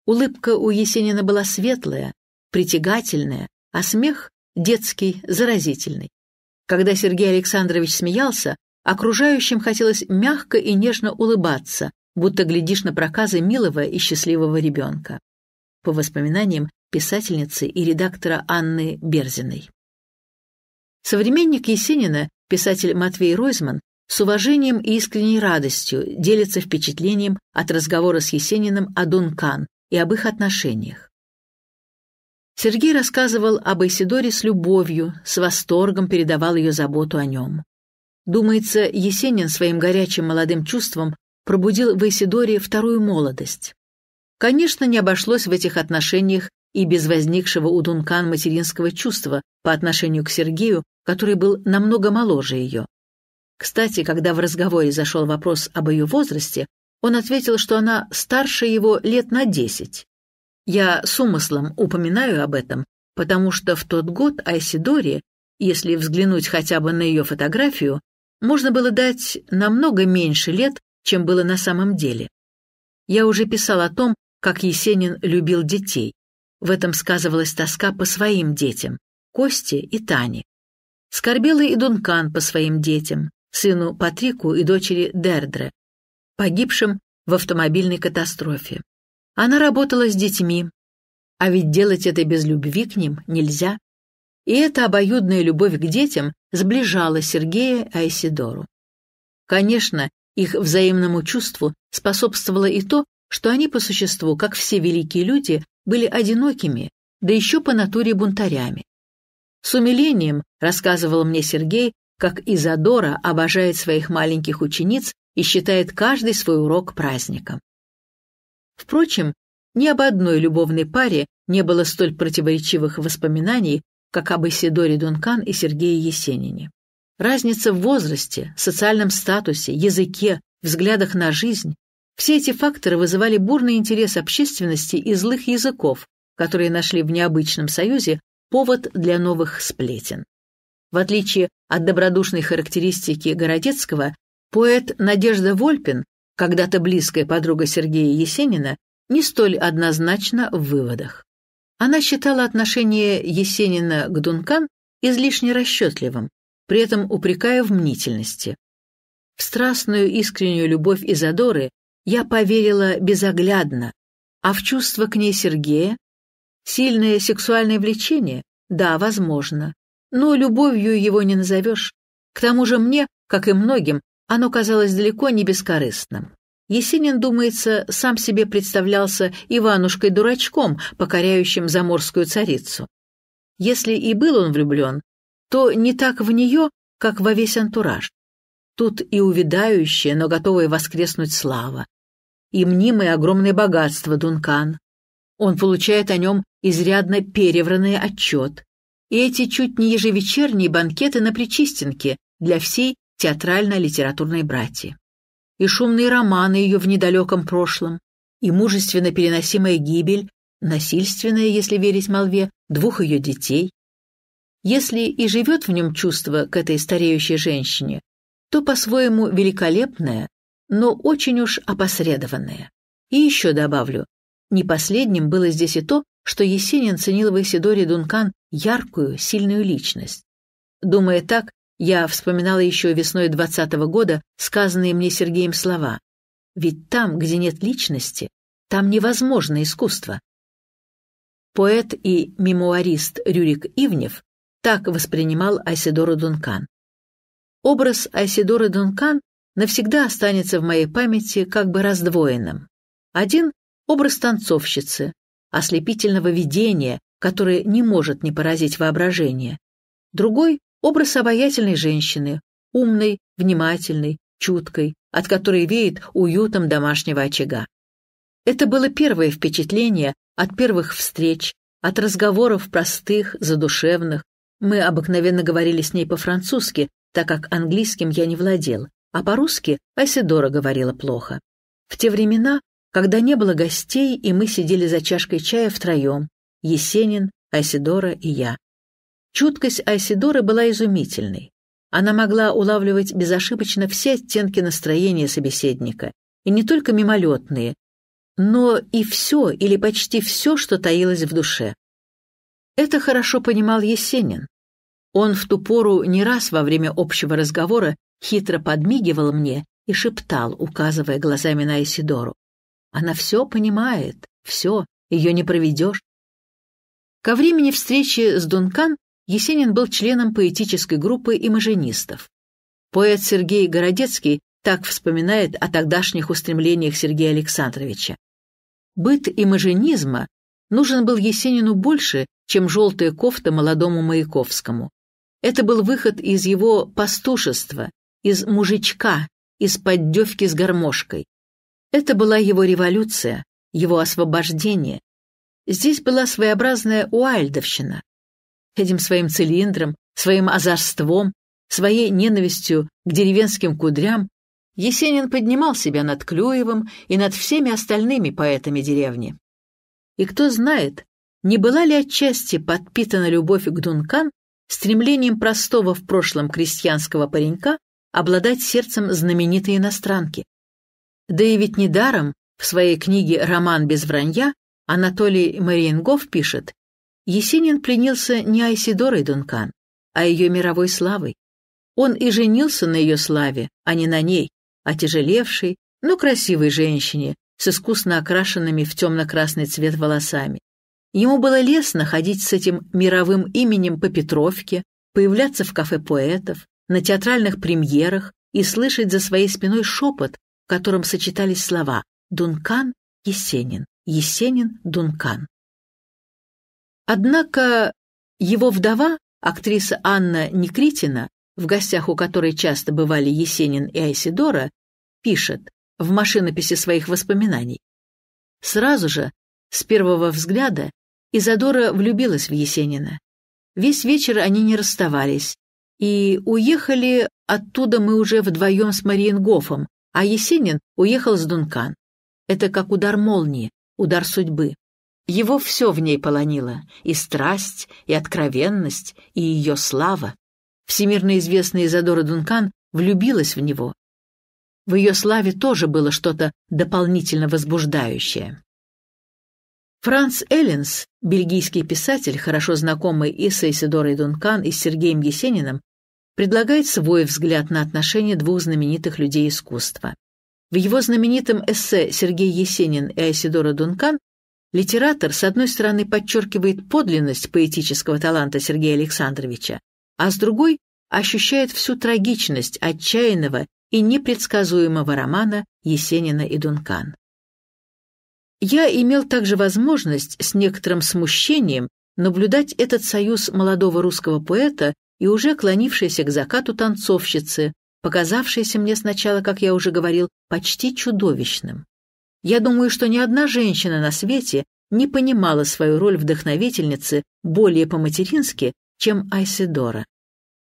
Улыбка у Есенина была светлая, притягательная, а смех — детский, заразительный. Когда Сергей Александрович смеялся, окружающим хотелось мягко и нежно улыбаться, будто глядишь на проказы милого и счастливого ребенка. По воспоминаниям писательницы и редактора Анны Берзиной. Современник Есенина, писатель Матвей Ройзман, с уважением и искренней радостью делится впечатлением от разговора с Есениным о Дункан и об их отношениях. Сергей рассказывал об Исидоре с любовью, с восторгом передавал ее заботу о нем. Думается, Есенин своим горячим молодым чувством пробудил в Исидоре вторую молодость. Конечно, не обошлось в этих отношениях и без возникшего у Дункан материнского чувства по отношению к Сергею, который был намного моложе ее. Кстати, когда в разговоре зашел вопрос об ее возрасте, он ответил, что она старше его лет на десять. Я с умыслом упоминаю об этом, потому что в тот год Айсидоре, если взглянуть хотя бы на ее фотографию, можно было дать намного меньше лет, чем было на самом деле. Я уже писал о том, как Есенин любил детей. В этом сказывалась тоска по своим детям, Косте и Тане. Скорбела и Дункан по своим детям, сыну Патрику и дочери Дердре, погибшим в автомобильной катастрофе. Она работала с детьми, а ведь делать это без любви к ним нельзя. И эта обоюдная любовь к детям сближала Сергея и Айсидору. Конечно, их взаимному чувству способствовало и то, что они по существу, как все великие люди, были одинокими, да еще по натуре бунтарями. С умилением рассказывал мне Сергей, как Изадора обожает своих маленьких учениц и считает каждый свой урок праздником. Впрочем, ни об одной любовной паре не было столь противоречивых воспоминаний, как об Исидоре Дункан и Сергее Есенине. Разница в возрасте, социальном статусе, языке, взглядах на жизнь все эти факторы вызывали бурный интерес общественности и злых языков, которые нашли в необычном союзе повод для новых сплетен. В отличие от добродушной характеристики Городецкого, поэт Надежда Вольпин, когда-то близкая подруга Сергея Есенина, не столь однозначна в выводах. Она считала отношение Есенина к Дункан излишне расчетливым, при этом упрекая в мнительности. В страстную искреннюю любовь Изодоры я поверила безоглядно, а в чувство к ней Сергея? Сильное сексуальное влечение? Да, возможно. Но любовью его не назовешь. К тому же мне, как и многим, оно казалось далеко не бескорыстным. Есенин, думается, сам себе представлялся Иванушкой-дурачком, покоряющим заморскую царицу. Если и был он влюблен, то не так в нее, как во весь антураж. Тут и увядающая, но готовая воскреснуть слава, и мнимое огромное богатство Дункан. Он получает о нем изрядно перевранный отчет. И эти чуть не ежевечерние банкеты на Причистенке для всей театрально-литературной братьи. И шумные романы ее в недалеком прошлом, и мужественно переносимая гибель, насильственная, если верить молве, двух ее детей. Если и живет в нем чувство к этой стареющей женщине, то по-своему великолепное, но очень уж опосредованное. И еще добавлю, не последним было здесь и то, что Есенин ценил в Исидоре Дункан яркую, сильную личность. Думая так, я вспоминала еще весной двадцатого года сказанные мне Сергеем слова. Ведь там, где нет личности, там невозможно искусство. Поэт и мемуарист Рюрик Ивнев так воспринимал Айседору Дункан. Образ Айсидоры Дункан навсегда останется в моей памяти как бы раздвоенным. Один — образ танцовщицы, ослепительного видения, которое не может не поразить воображение. Другой — образ обаятельной женщины, умной, внимательной, чуткой, от которой веет уютом домашнего очага. Это было первое впечатление от первых встреч, от разговоров простых, задушевных. Мы обыкновенно говорили с ней по-французски, так как английским я не владел, а по-русски Айседора говорила плохо. В те времена, когда не было гостей, и мы сидели за чашкой чая втроем, Есенин, Айседора и я. Чуткость Айседоры была изумительной. Она могла улавливать безошибочно все оттенки настроения собеседника, и не только мимолетные, но и все или почти все, что таилось в душе. Это хорошо понимал Есенин, он в ту пору не раз во время общего разговора хитро подмигивал мне и шептал, указывая глазами на Исидору. «Она все понимает, все, ее не проведешь». Ко времени встречи с Дункан Есенин был членом поэтической группы имажинистов. Поэт Сергей Городецкий так вспоминает о тогдашних устремлениях Сергея Александровича. Быт имажинизма нужен был Есенину больше, чем желтая кофта молодому Маяковскому. Это был выход из его пастушества, из мужичка, из поддевки с гармошкой. Это была его революция, его освобождение. Здесь была своеобразная уальдовщина. Этим своим цилиндром, своим озорством, своей ненавистью к деревенским кудрям Есенин поднимал себя над Клюевым и над всеми остальными поэтами деревни. И кто знает, не была ли отчасти подпитана любовь к Дункан стремлением простого в прошлом крестьянского паренька обладать сердцем знаменитой иностранки. Да и ведь недаром в своей книге «Роман без вранья» Анатолий Мариенгов пишет, Есенин пленился не Айсидорой Дункан, а ее мировой славой. Он и женился на ее славе, а не на ней, а тяжелевшей, но красивой женщине с искусно окрашенными в темно-красный цвет волосами. Ему было лестно ходить с этим мировым именем по Петровке, появляться в кафе поэтов, на театральных премьерах и слышать за своей спиной шепот, в котором сочетались слова «Дункан» — «Есенин», «Есенин» — «Дункан». Однако его вдова, актриса Анна Некритина, в гостях у которой часто бывали Есенин и Айсидора, пишет в машинописи своих воспоминаний. Сразу же, с первого взгляда, Изадора влюбилась в Есенина. Весь вечер они не расставались. И уехали оттуда мы уже вдвоем с Мариенгофом, а Есенин уехал с Дункан. Это как удар молнии, удар судьбы. Его все в ней полонило, и страсть, и откровенность, и ее слава. Всемирно известная Изадора Дункан влюбилась в него. В ее славе тоже было что-то дополнительно возбуждающее. Франц Эллинс, бельгийский писатель, хорошо знакомый и с Эйсидорой Дункан, и с Сергеем Есениным, предлагает свой взгляд на отношения двух знаменитых людей искусства. В его знаменитом эссе «Сергей Есенин и Айсидора Дункан» литератор, с одной стороны, подчеркивает подлинность поэтического таланта Сергея Александровича, а с другой ощущает всю трагичность отчаянного и непредсказуемого романа Есенина и Дункан. Я имел также возможность с некоторым смущением наблюдать этот союз молодого русского поэта и уже клонившейся к закату танцовщицы, показавшейся мне сначала, как я уже говорил, почти чудовищным. Я думаю, что ни одна женщина на свете не понимала свою роль вдохновительницы более по-матерински, чем Айседора.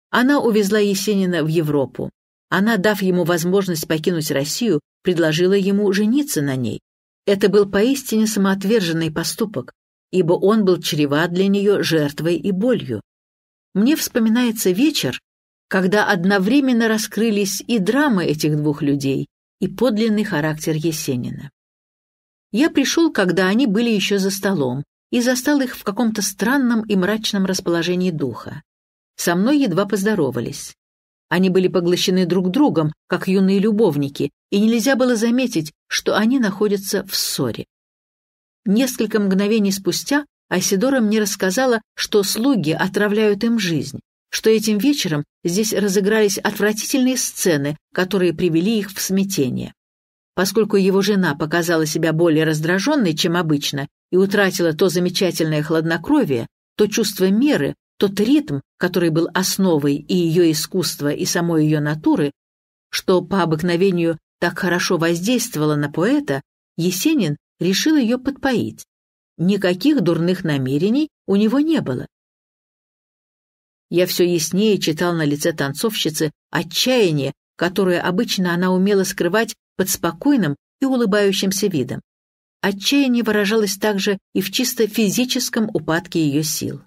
Она увезла Есенина в Европу. Она, дав ему возможность покинуть Россию, предложила ему жениться на ней. Это был поистине самоотверженный поступок, ибо он был чреват для нее жертвой и болью. Мне вспоминается вечер, когда одновременно раскрылись и драмы этих двух людей, и подлинный характер Есенина. Я пришел, когда они были еще за столом, и застал их в каком-то странном и мрачном расположении духа. Со мной едва поздоровались. Они были поглощены друг другом, как юные любовники, и нельзя было заметить, что они находятся в ссоре. Несколько мгновений спустя Айсидора мне рассказала, что слуги отравляют им жизнь, что этим вечером здесь разыгрались отвратительные сцены, которые привели их в смятение. Поскольку его жена показала себя более раздраженной, чем обычно, и утратила то замечательное хладнокровие, то чувство меры, тот ритм, который был основой и ее искусства, и самой ее натуры, что по обыкновению так хорошо воздействовало на поэта, Есенин решил ее подпоить. Никаких дурных намерений у него не было. Я все яснее читал на лице танцовщицы отчаяние, которое обычно она умела скрывать под спокойным и улыбающимся видом. Отчаяние выражалось также и в чисто физическом упадке ее сил.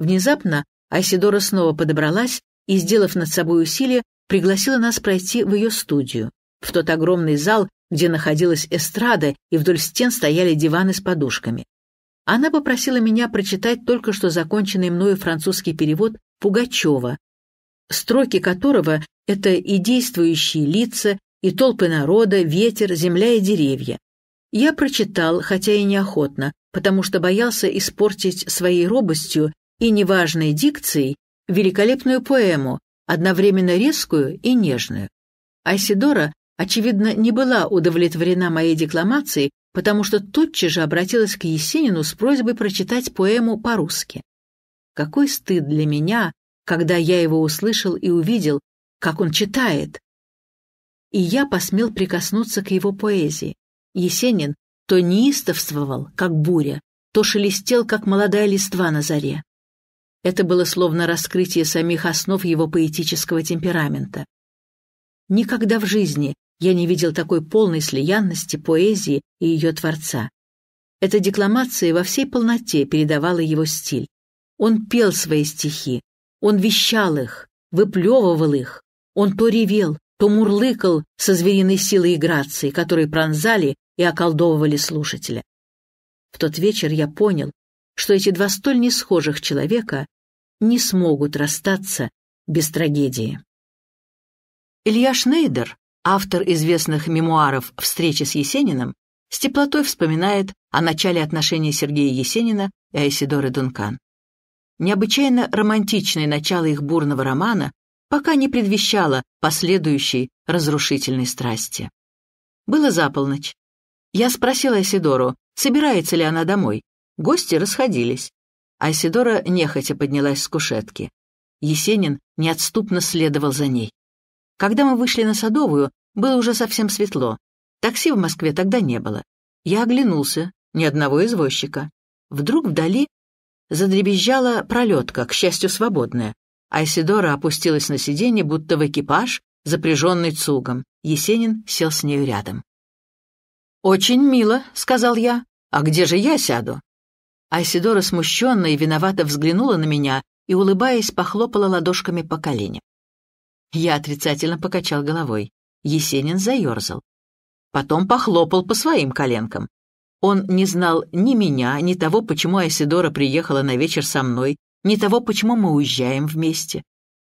Внезапно Айсидора снова подобралась и, сделав над собой усилие, пригласила нас пройти в ее студию, в тот огромный зал, где находилась эстрада, и вдоль стен стояли диваны с подушками. Она попросила меня прочитать только что законченный мною французский перевод Пугачева, строки которого — это и действующие лица, и толпы народа, ветер, земля и деревья. Я прочитал, хотя и неохотно, потому что боялся испортить своей робостью и неважной дикцией великолепную поэму, одновременно резкую и нежную. Айсидора, очевидно, не была удовлетворена моей декламацией, потому что тотчас же обратилась к Есенину с просьбой прочитать поэму по-русски. Какой стыд для меня, когда я его услышал и увидел, как он читает. И я посмел прикоснуться к его поэзии. Есенин то неистовствовал, как буря, то шелестел, как молодая листва на заре. Это было словно раскрытие самих основ его поэтического темперамента. Никогда в жизни я не видел такой полной слиянности поэзии и ее творца. Эта декламация во всей полноте передавала его стиль. Он пел свои стихи, он вещал их, выплевывал их, он то ревел, то мурлыкал со звериной силой и грацией, которые пронзали и околдовывали слушателя. В тот вечер я понял, что эти два столь несхожих человека не смогут расстаться без трагедии. Илья Шнейдер, автор известных мемуаров «Встреча с Есениным», с теплотой вспоминает о начале отношений Сергея Есенина и Айсидоры Дункан. Необычайно романтичное начало их бурного романа пока не предвещало последующей разрушительной страсти. Было за полночь. Я спросила Айсидору, собирается ли она домой, Гости расходились. Айсидора нехотя поднялась с кушетки. Есенин неотступно следовал за ней. Когда мы вышли на Садовую, было уже совсем светло. Такси в Москве тогда не было. Я оглянулся, ни одного извозчика. Вдруг вдали задребезжала пролетка, к счастью, свободная. Айсидора опустилась на сиденье, будто в экипаж, запряженный цугом. Есенин сел с нею рядом. «Очень мило», — сказал я. «А где же я сяду?» Айсидора смущенно и виновато взглянула на меня и, улыбаясь, похлопала ладошками по коленям. Я отрицательно покачал головой. Есенин заерзал. Потом похлопал по своим коленкам. Он не знал ни меня, ни того, почему Айсидора приехала на вечер со мной, ни того, почему мы уезжаем вместе.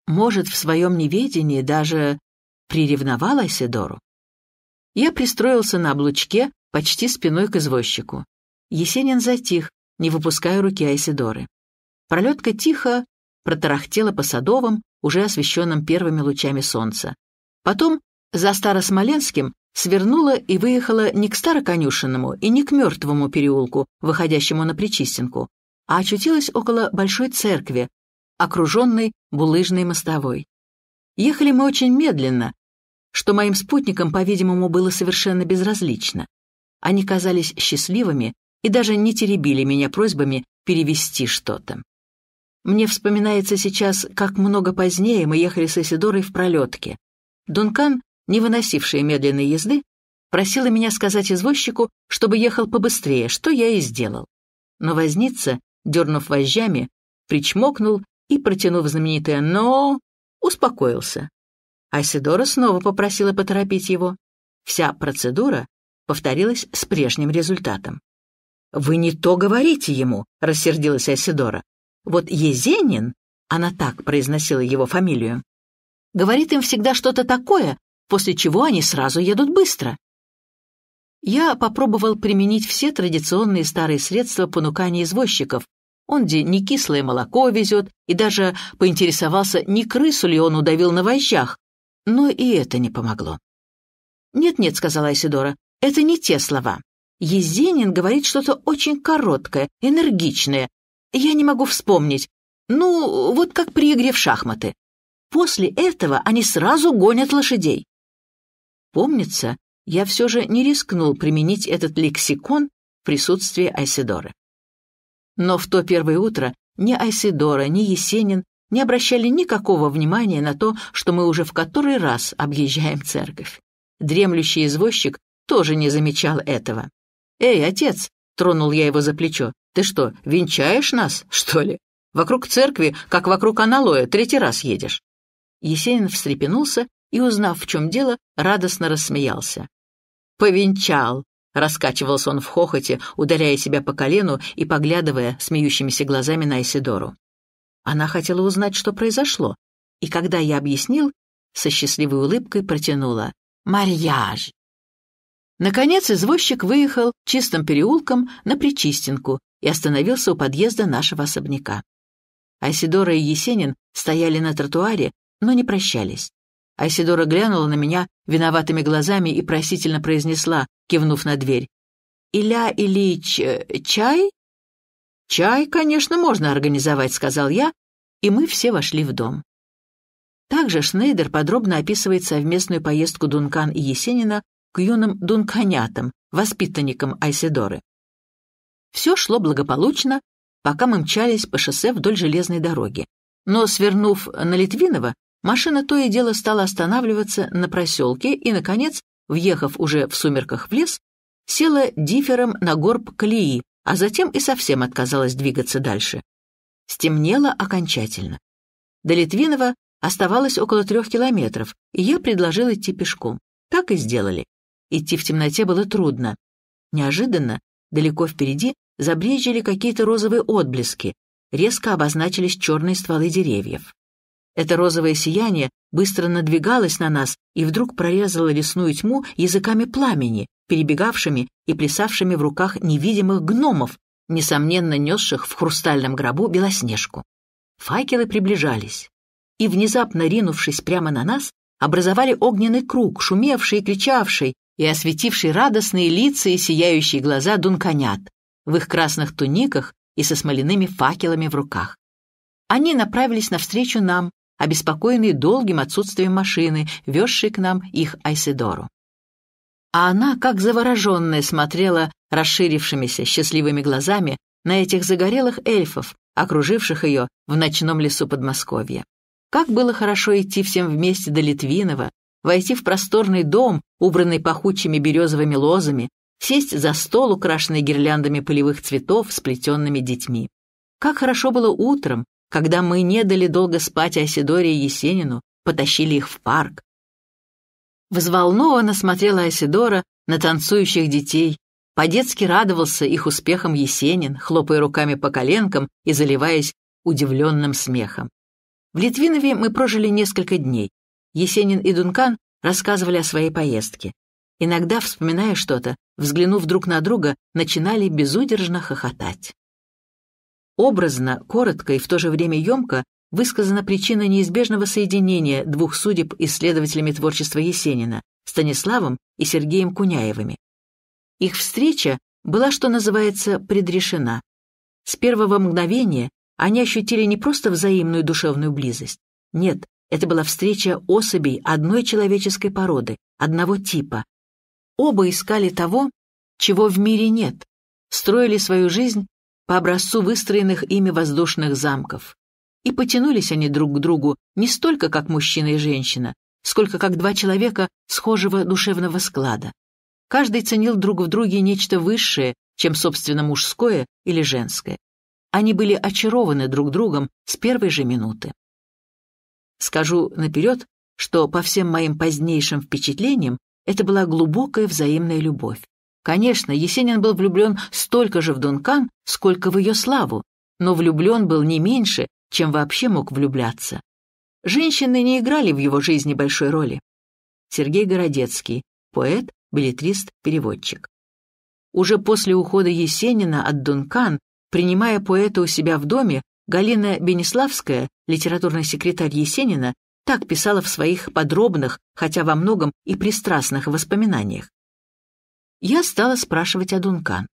Может, в своем неведении даже приревновал Айсидору? Я пристроился на облучке, почти спиной к извозчику. Есенин затих, не выпуская руки Айседоры, Пролетка тихо протарахтела по садовым, уже освещенным первыми лучами солнца. Потом за Старосмоленским свернула и выехала не к Староконюшенному и не к Мертвому переулку, выходящему на Причистенку, а очутилась около большой церкви, окруженной булыжной мостовой. Ехали мы очень медленно, что моим спутникам, по-видимому, было совершенно безразлично. Они казались счастливыми и даже не теребили меня просьбами перевести что-то. Мне вспоминается сейчас, как много позднее мы ехали с Эсидорой в пролетке. Дункан, не выносившая медленной езды, просила меня сказать извозчику, чтобы ехал побыстрее, что я и сделал. Но возница, дернув вожжами, причмокнул и, протянув знаменитое «но», успокоился. Асидора снова попросила поторопить его. Вся процедура повторилась с прежним результатом. «Вы не то говорите ему», — рассердилась Асидора. «Вот Езенин», — она так произносила его фамилию, «говорит им всегда что-то такое, после чего они сразу едут быстро». Я попробовал применить все традиционные старые средства понукания извозчиков. Он где не кислое молоко везет, и даже поинтересовался, не крысу ли он удавил на вожжах. Но и это не помогло. «Нет-нет», — сказала Исидора, — «это не те слова. Езенин говорит что-то очень короткое, энергичное. Я не могу вспомнить. Ну, вот как при игре в шахматы. После этого они сразу гонят лошадей. Помнится, я все же не рискнул применить этот лексикон в присутствии Айседоры. Но в то первое утро ни Айседора, ни Есенин не обращали никакого внимания на то, что мы уже в который раз объезжаем церковь. Дремлющий извозчик тоже не замечал этого. «Эй, отец!» — тронул я его за плечо. «Ты что, венчаешь нас, что ли? Вокруг церкви, как вокруг аналоя, третий раз едешь». Есенин встрепенулся и, узнав, в чем дело, радостно рассмеялся. «Повенчал!» — раскачивался он в хохоте, ударяя себя по колену и поглядывая смеющимися глазами на Исидору. Она хотела узнать, что произошло, и когда я объяснил, со счастливой улыбкой протянула «Марьяж!» Наконец извозчик выехал чистым переулком на причистинку и остановился у подъезда нашего особняка. Айсидора и Есенин стояли на тротуаре, но не прощались. Айсидора глянула на меня виноватыми глазами и просительно произнесла, кивнув на дверь. «Иля Ильич, э, чай?» «Чай, конечно, можно организовать», — сказал я, и мы все вошли в дом. Также Шнейдер подробно описывает совместную поездку Дункан и Есенина к юным дунканятам, воспитанникам Айседоры. Все шло благополучно, пока мы мчались по шоссе вдоль железной дороги. Но, свернув на Литвинова, машина то и дело стала останавливаться на проселке и, наконец, въехав уже в сумерках в лес, села дифером на горб колеи, а затем и совсем отказалась двигаться дальше. Стемнело окончательно. До Литвинова оставалось около трех километров, и я предложил идти пешком. Так и сделали. Идти в темноте было трудно. Неожиданно, далеко впереди, забрежили какие-то розовые отблески, резко обозначились черные стволы деревьев. Это розовое сияние быстро надвигалось на нас и вдруг прорезало лесную тьму языками пламени, перебегавшими и плясавшими в руках невидимых гномов, несомненно несших в хрустальном гробу белоснежку. Факелы приближались, и, внезапно ринувшись прямо на нас, образовали огненный круг, шумевший и кричавший, и осветивший радостные лица и сияющие глаза дунконят в их красных туниках и со смоляными факелами в руках. Они направились навстречу нам, обеспокоенные долгим отсутствием машины, везшей к нам их Айседору. А она, как завороженная, смотрела расширившимися счастливыми глазами на этих загорелых эльфов, окруживших ее в ночном лесу Подмосковья. Как было хорошо идти всем вместе до Литвинова, войти в просторный дом, убранный пахучими березовыми лозами, сесть за стол, украшенный гирляндами полевых цветов, с плетенными детьми. Как хорошо было утром, когда мы не дали долго спать Айсидоре и Есенину, потащили их в парк. Взволнованно смотрела Айсидора на танцующих детей, по-детски радовался их успехам Есенин, хлопая руками по коленкам и заливаясь удивленным смехом. В Литвинове мы прожили несколько дней. Есенин и Дункан рассказывали о своей поездке. Иногда, вспоминая что-то, взглянув друг на друга, начинали безудержно хохотать. Образно, коротко и в то же время емко высказана причина неизбежного соединения двух судеб исследователями творчества Есенина, Станиславом и Сергеем Куняевыми. Их встреча была, что называется, предрешена. С первого мгновения они ощутили не просто взаимную душевную близость, нет, это была встреча особей одной человеческой породы, одного типа. Оба искали того, чего в мире нет, строили свою жизнь по образцу выстроенных ими воздушных замков. И потянулись они друг к другу не столько как мужчина и женщина, сколько как два человека схожего душевного склада. Каждый ценил друг в друге нечто высшее, чем, собственно, мужское или женское. Они были очарованы друг другом с первой же минуты. Скажу наперед, что по всем моим позднейшим впечатлениям это была глубокая взаимная любовь. Конечно, Есенин был влюблен столько же в Дункан, сколько в ее славу, но влюблен был не меньше, чем вообще мог влюбляться. Женщины не играли в его жизни большой роли. Сергей Городецкий, поэт, билетрист, переводчик. Уже после ухода Есенина от Дункан, принимая поэта у себя в доме, Галина Бенеславская, литературный секретарь Есенина, так писала в своих подробных, хотя во многом и пристрастных воспоминаниях. Я стала спрашивать о Дункан.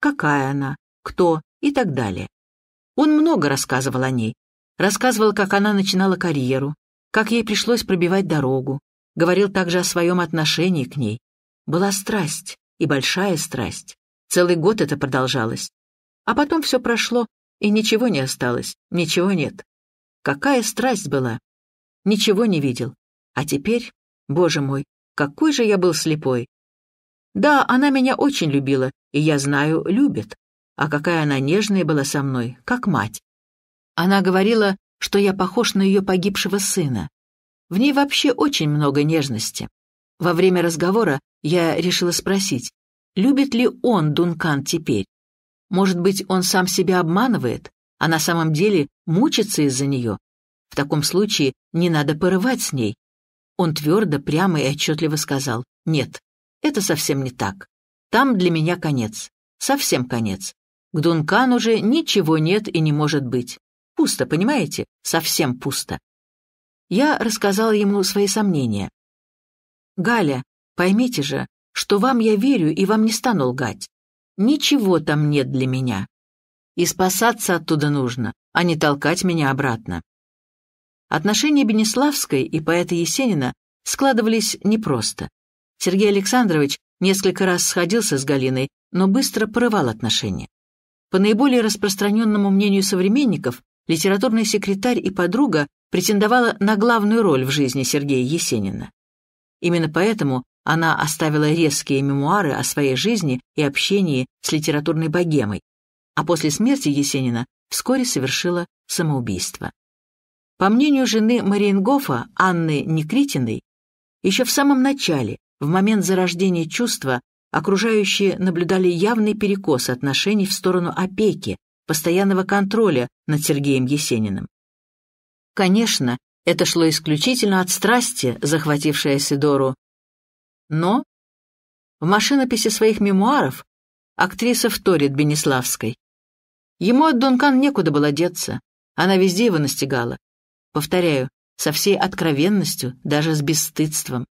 Какая она, кто и так далее. Он много рассказывал о ней. Рассказывал, как она начинала карьеру, как ей пришлось пробивать дорогу. Говорил также о своем отношении к ней. Была страсть, и большая страсть. Целый год это продолжалось. А потом все прошло, и ничего не осталось, ничего нет. Какая страсть была! Ничего не видел. А теперь, боже мой, какой же я был слепой! Да, она меня очень любила, и я знаю, любит. А какая она нежная была со мной, как мать. Она говорила, что я похож на ее погибшего сына. В ней вообще очень много нежности. Во время разговора я решила спросить, любит ли он Дункан теперь. Может быть, он сам себя обманывает, а на самом деле мучится из-за нее? В таком случае не надо порывать с ней. Он твердо, прямо и отчетливо сказал, «Нет, это совсем не так. Там для меня конец. Совсем конец. К Дункан уже ничего нет и не может быть. Пусто, понимаете? Совсем пусто». Я рассказал ему свои сомнения. «Галя, поймите же, что вам я верю и вам не стану лгать. Ничего там нет для меня. И спасаться оттуда нужно, а не толкать меня обратно. Отношения Бенеславской и поэта Есенина складывались непросто. Сергей Александрович несколько раз сходился с Галиной, но быстро порывал отношения. По наиболее распространенному мнению современников, литературный секретарь и подруга претендовала на главную роль в жизни Сергея Есенина. Именно поэтому она оставила резкие мемуары о своей жизни и общении с литературной богемой, а после смерти Есенина вскоре совершила самоубийство. По мнению жены Мариенгофа, Анны Некритиной, еще в самом начале, в момент зарождения чувства, окружающие наблюдали явный перекос отношений в сторону опеки, постоянного контроля над Сергеем Есениным. Конечно, это шло исключительно от страсти, захватившей Сидору но в машинописи своих мемуаров актриса вторит Бенеславской. Ему от Дункан некуда было деться, она везде его настигала. Повторяю, со всей откровенностью, даже с бесстыдством.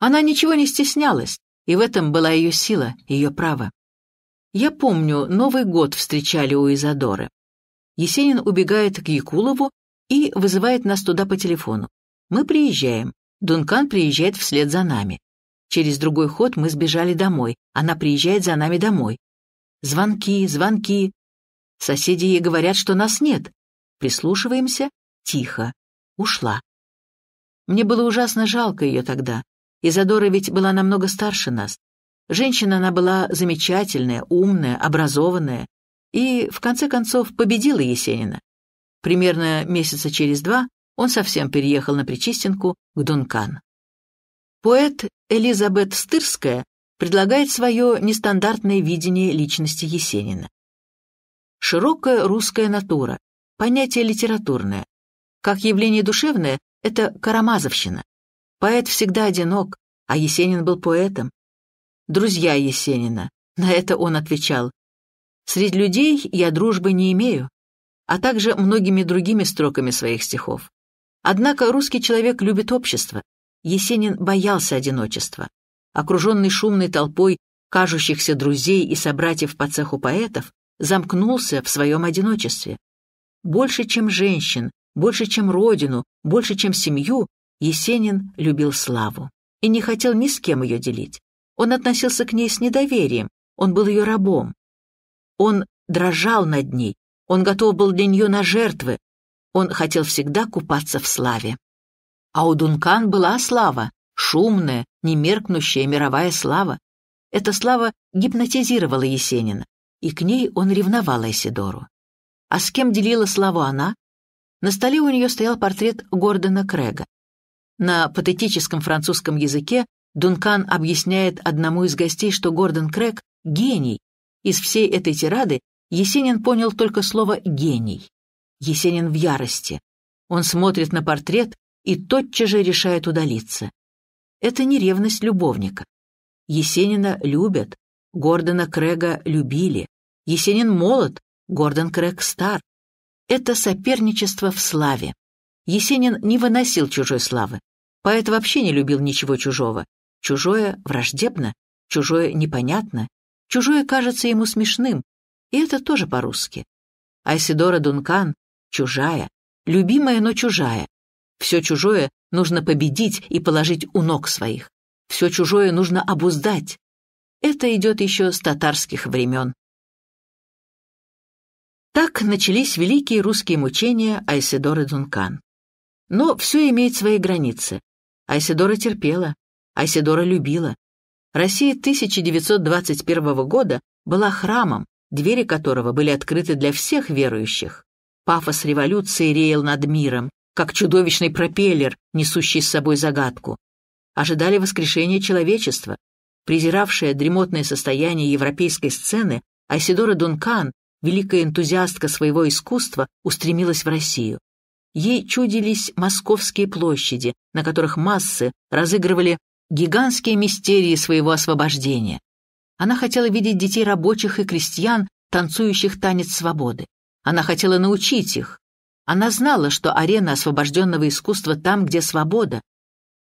Она ничего не стеснялась, и в этом была ее сила, ее право. Я помню, Новый год встречали у Изодоры. Есенин убегает к Якулову и вызывает нас туда по телефону. Мы приезжаем. Дункан приезжает вслед за нами. Через другой ход мы сбежали домой. Она приезжает за нами домой. Звонки, звонки. Соседи ей говорят, что нас нет. Прислушиваемся. Тихо. Ушла. Мне было ужасно жалко ее тогда. Изадора ведь была намного старше нас. Женщина она была замечательная, умная, образованная. И, в конце концов, победила Есенина. Примерно месяца через два он совсем переехал на Причистенку к Дункан. Поэт Элизабет Стырская предлагает свое нестандартное видение личности Есенина. Широкая русская натура, понятие литературное. Как явление душевное – это карамазовщина. Поэт всегда одинок, а Есенин был поэтом. Друзья Есенина, на это он отвечал. Среди людей я дружбы не имею, а также многими другими строками своих стихов. Однако русский человек любит общество. Есенин боялся одиночества. Окруженный шумной толпой кажущихся друзей и собратьев по цеху поэтов, замкнулся в своем одиночестве. Больше, чем женщин, больше, чем родину, больше, чем семью, Есенин любил славу и не хотел ни с кем ее делить. Он относился к ней с недоверием, он был ее рабом. Он дрожал над ней, он готов был для нее на жертвы, он хотел всегда купаться в славе. А у Дункан была слава, шумная, немеркнущая мировая слава. Эта слава гипнотизировала Есенина, и к ней он ревновал Эсидору. А с кем делила славу она? На столе у нее стоял портрет Гордона Крэга. На патетическом французском языке Дункан объясняет одному из гостей, что Гордон Крэг — гений. Из всей этой тирады Есенин понял только слово «гений». Есенин в ярости. Он смотрит на портрет и тотчас же решает удалиться. Это не ревность любовника. Есенина любят, Гордона Крэга любили. Есенин молод, Гордон Крэг стар. Это соперничество в славе. Есенин не выносил чужой славы. Поэт вообще не любил ничего чужого. Чужое враждебно, чужое непонятно, чужое кажется ему смешным. И это тоже по-русски. Айсидора Дункан чужая, любимая, но чужая. Все чужое нужно победить и положить у ног своих. Все чужое нужно обуздать. Это идет еще с татарских времен. Так начались великие русские мучения Айседоры Дункан. Но все имеет свои границы. Айседора терпела, Айседора любила. Россия 1921 года была храмом, двери которого были открыты для всех верующих. Пафос революции реял над миром, как чудовищный пропеллер, несущий с собой загадку. Ожидали воскрешения человечества. Презиравшая дремотное состояние европейской сцены, Айсидора Дункан, великая энтузиастка своего искусства, устремилась в Россию. Ей чудились московские площади, на которых массы разыгрывали гигантские мистерии своего освобождения. Она хотела видеть детей рабочих и крестьян, танцующих танец свободы. Она хотела научить их. Она знала, что арена освобожденного искусства там, где свобода.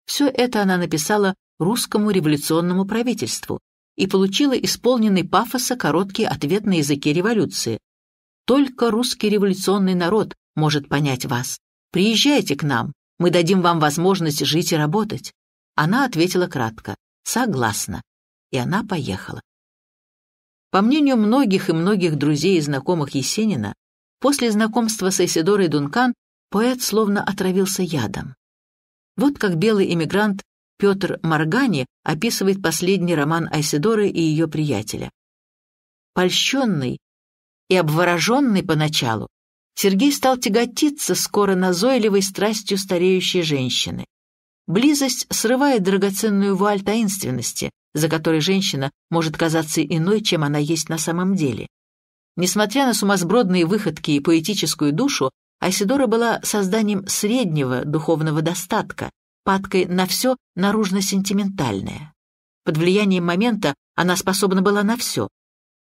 Все это она написала русскому революционному правительству и получила исполненный пафоса короткий ответ на языке революции. «Только русский революционный народ может понять вас. Приезжайте к нам, мы дадим вам возможность жить и работать». Она ответила кратко «Согласна». И она поехала. По мнению многих и многих друзей и знакомых Есенина, После знакомства с Эсидорой Дункан поэт словно отравился ядом. Вот как белый эмигрант Петр Маргани описывает последний роман Айсидоры и ее приятеля. Польщенный и обвороженный поначалу, Сергей стал тяготиться скоро назойливой страстью стареющей женщины. Близость срывает драгоценную вуаль таинственности, за которой женщина может казаться иной, чем она есть на самом деле. Несмотря на сумасбродные выходки и поэтическую душу, Асидора была созданием среднего духовного достатка, падкой на все наружно-сентиментальное. Под влиянием момента она способна была на все,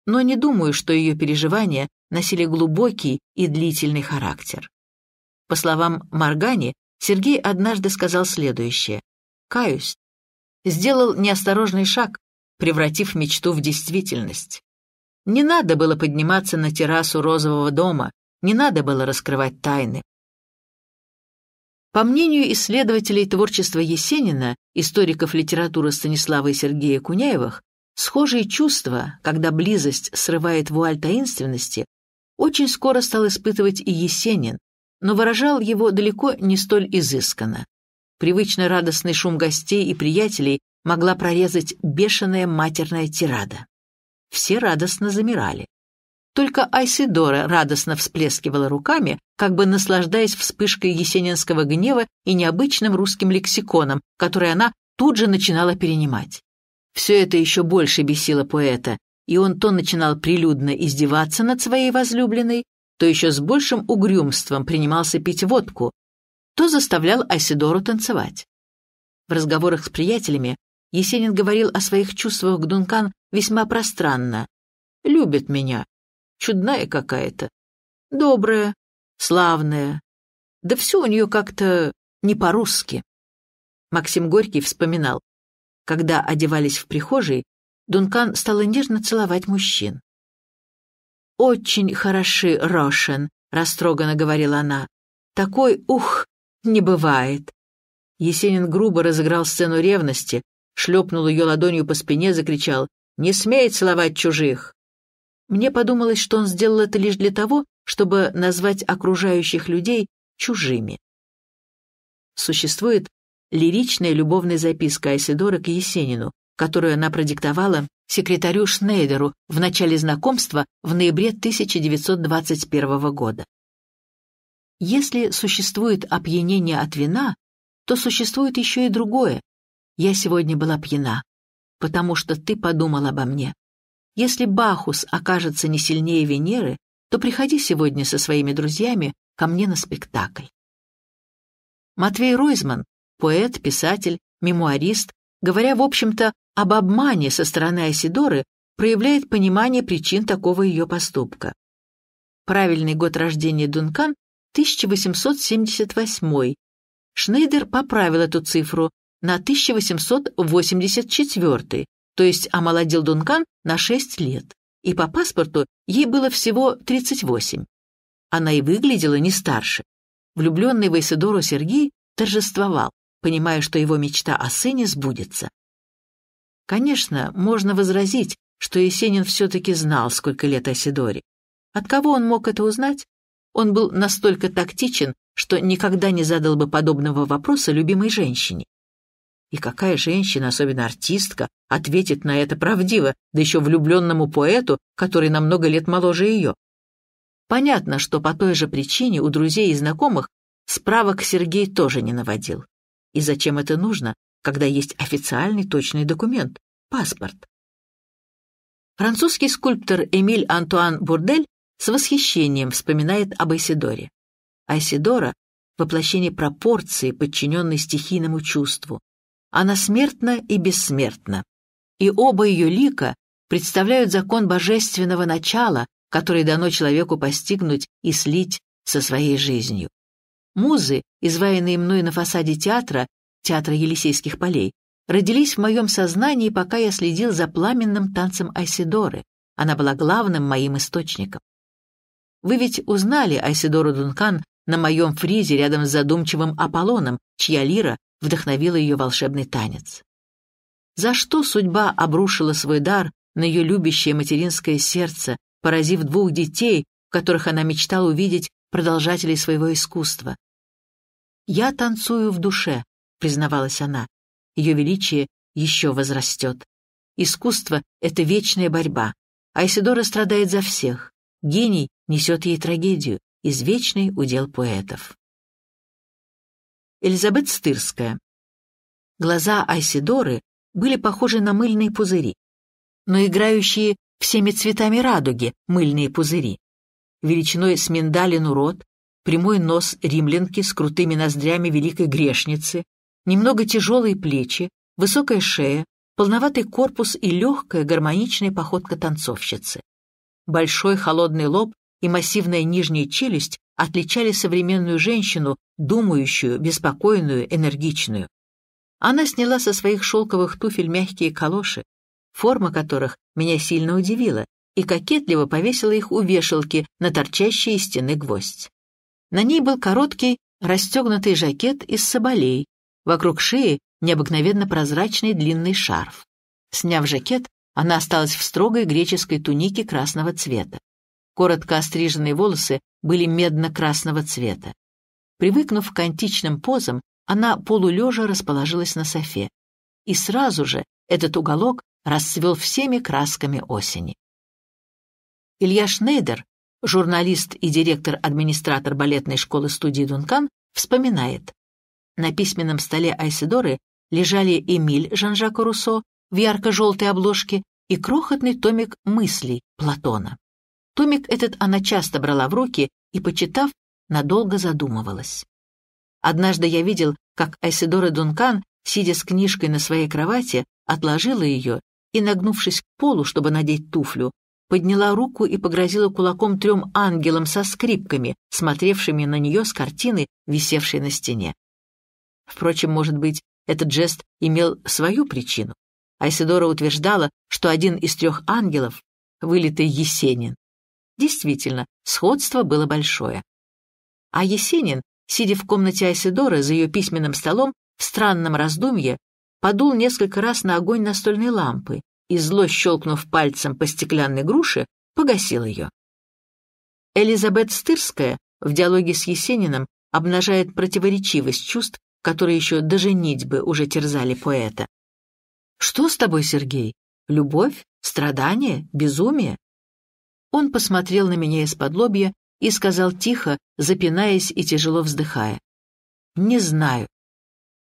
но не думаю, что ее переживания носили глубокий и длительный характер. По словам Маргани, Сергей однажды сказал следующее. «Каюсь. Сделал неосторожный шаг, превратив мечту в действительность. Не надо было подниматься на террасу розового дома, не надо было раскрывать тайны. По мнению исследователей творчества Есенина, историков литературы Станислава и Сергея Куняевых, схожие чувства, когда близость срывает вуаль таинственности, очень скоро стал испытывать и Есенин, но выражал его далеко не столь изысканно. Привычно радостный шум гостей и приятелей могла прорезать бешеная матерная тирада. Все радостно замирали. Только Айсидора радостно всплескивала руками, как бы наслаждаясь вспышкой есенинского гнева и необычным русским лексиконом, который она тут же начинала перенимать. Все это еще больше бесило поэта, и он то начинал прилюдно издеваться над своей возлюбленной, то еще с большим угрюмством принимался пить водку, то заставлял Айсидору танцевать. В разговорах с приятелями Есенин говорил о своих чувствах к Дункан весьма пространно. «Любит меня. Чудная какая-то. Добрая, славная. Да все у нее как-то не по-русски». Максим Горький вспоминал. Когда одевались в прихожей, Дункан стала нежно целовать мужчин. «Очень хороши, Рошен», — растроганно говорила она. «Такой, ух, не бывает». Есенин грубо разыграл сцену ревности, шлепнул ее ладонью по спине, закричал «Не смей целовать чужих!» Мне подумалось, что он сделал это лишь для того, чтобы назвать окружающих людей чужими. Существует лиричная любовная записка Айседора к Есенину, которую она продиктовала секретарю Шнейдеру в начале знакомства в ноябре 1921 года. Если существует опьянение от вина, то существует еще и другое, я сегодня была пьяна, потому что ты подумал обо мне. Если Бахус окажется не сильнее Венеры, то приходи сегодня со своими друзьями ко мне на спектакль. Матвей Ройзман, поэт, писатель, мемуарист, говоря, в общем-то, об обмане со стороны Асидоры, проявляет понимание причин такого ее поступка. Правильный год рождения Дункан – 1878. Шнейдер поправил эту цифру на 1884, то есть омолодил Дункан на 6 лет, и по паспорту ей было всего 38. Она и выглядела не старше. Влюбленный в Исидору Сергей торжествовал, понимая, что его мечта о сыне сбудется. Конечно, можно возразить, что Есенин все-таки знал, сколько лет Асидоре. От кого он мог это узнать? Он был настолько тактичен, что никогда не задал бы подобного вопроса любимой женщине. И какая женщина, особенно артистка, ответит на это правдиво, да еще влюбленному поэту, который на много лет моложе ее? Понятно, что по той же причине у друзей и знакомых справок Сергей тоже не наводил. И зачем это нужно, когда есть официальный точный документ – паспорт? Французский скульптор Эмиль Антуан Бурдель с восхищением вспоминает об Айсидоре. Айсидора – воплощение пропорции, подчиненной стихийному чувству, она смертна и бессмертна. И оба ее лика представляют закон божественного начала, который дано человеку постигнуть и слить со своей жизнью. Музы, изваянные мной на фасаде театра, театра Елисейских полей, родились в моем сознании, пока я следил за пламенным танцем Айсидоры. Она была главным моим источником. Вы ведь узнали Айсидору Дункан на моем фризе рядом с задумчивым Аполлоном, чья лира вдохновила ее волшебный танец. За что судьба обрушила свой дар на ее любящее материнское сердце, поразив двух детей, которых она мечтала увидеть продолжателей своего искусства? «Я танцую в душе», — признавалась она. «Ее величие еще возрастет. Искусство — это вечная борьба. Айсидора страдает за всех. Гений несет ей трагедию. Извечный удел поэтов. Элизабет Стырская. Глаза Айсидоры были похожи на мыльные пузыри, но играющие всеми цветами радуги мыльные пузыри. Величиной с миндалину рот, прямой нос римлянки с крутыми ноздрями великой грешницы, немного тяжелые плечи, высокая шея, полноватый корпус и легкая гармоничная походка танцовщицы. Большой холодный лоб и массивная нижняя челюсть отличали современную женщину, думающую, беспокойную, энергичную. Она сняла со своих шелковых туфель мягкие калоши, форма которых меня сильно удивила, и кокетливо повесила их у вешалки на торчащий из стены гвоздь. На ней был короткий, расстегнутый жакет из соболей, вокруг шеи необыкновенно прозрачный длинный шарф. Сняв жакет, она осталась в строгой греческой тунике красного цвета. Коротко остриженные волосы были медно-красного цвета. Привыкнув к античным позам, она полулежа расположилась на софе. И сразу же этот уголок расцвел всеми красками осени. Илья Шнейдер, журналист и директор-администратор балетной школы-студии «Дункан», вспоминает. На письменном столе Айседоры лежали Эмиль Жан-Жака Руссо в ярко-желтой обложке и крохотный томик мыслей Платона. Томик этот она часто брала в руки и, почитав, надолго задумывалась. Однажды я видел, как Айседора Дункан, сидя с книжкой на своей кровати, отложила ее и, нагнувшись к полу, чтобы надеть туфлю, подняла руку и погрозила кулаком трем ангелам со скрипками, смотревшими на нее с картины, висевшей на стене. Впрочем, может быть, этот жест имел свою причину. Айседора утверждала, что один из трех ангелов — вылитый Есенин. Действительно, сходство было большое. А Есенин, сидя в комнате Айседоры за ее письменным столом, в странном раздумье, подул несколько раз на огонь настольной лампы и, зло щелкнув пальцем по стеклянной груше, погасил ее. Элизабет Стырская в диалоге с Есениным обнажает противоречивость чувств, которые еще до бы уже терзали поэта. «Что с тобой, Сергей? Любовь? Страдание? Безумие? Он посмотрел на меня из-под лобья и сказал тихо, запинаясь и тяжело вздыхая. «Не знаю.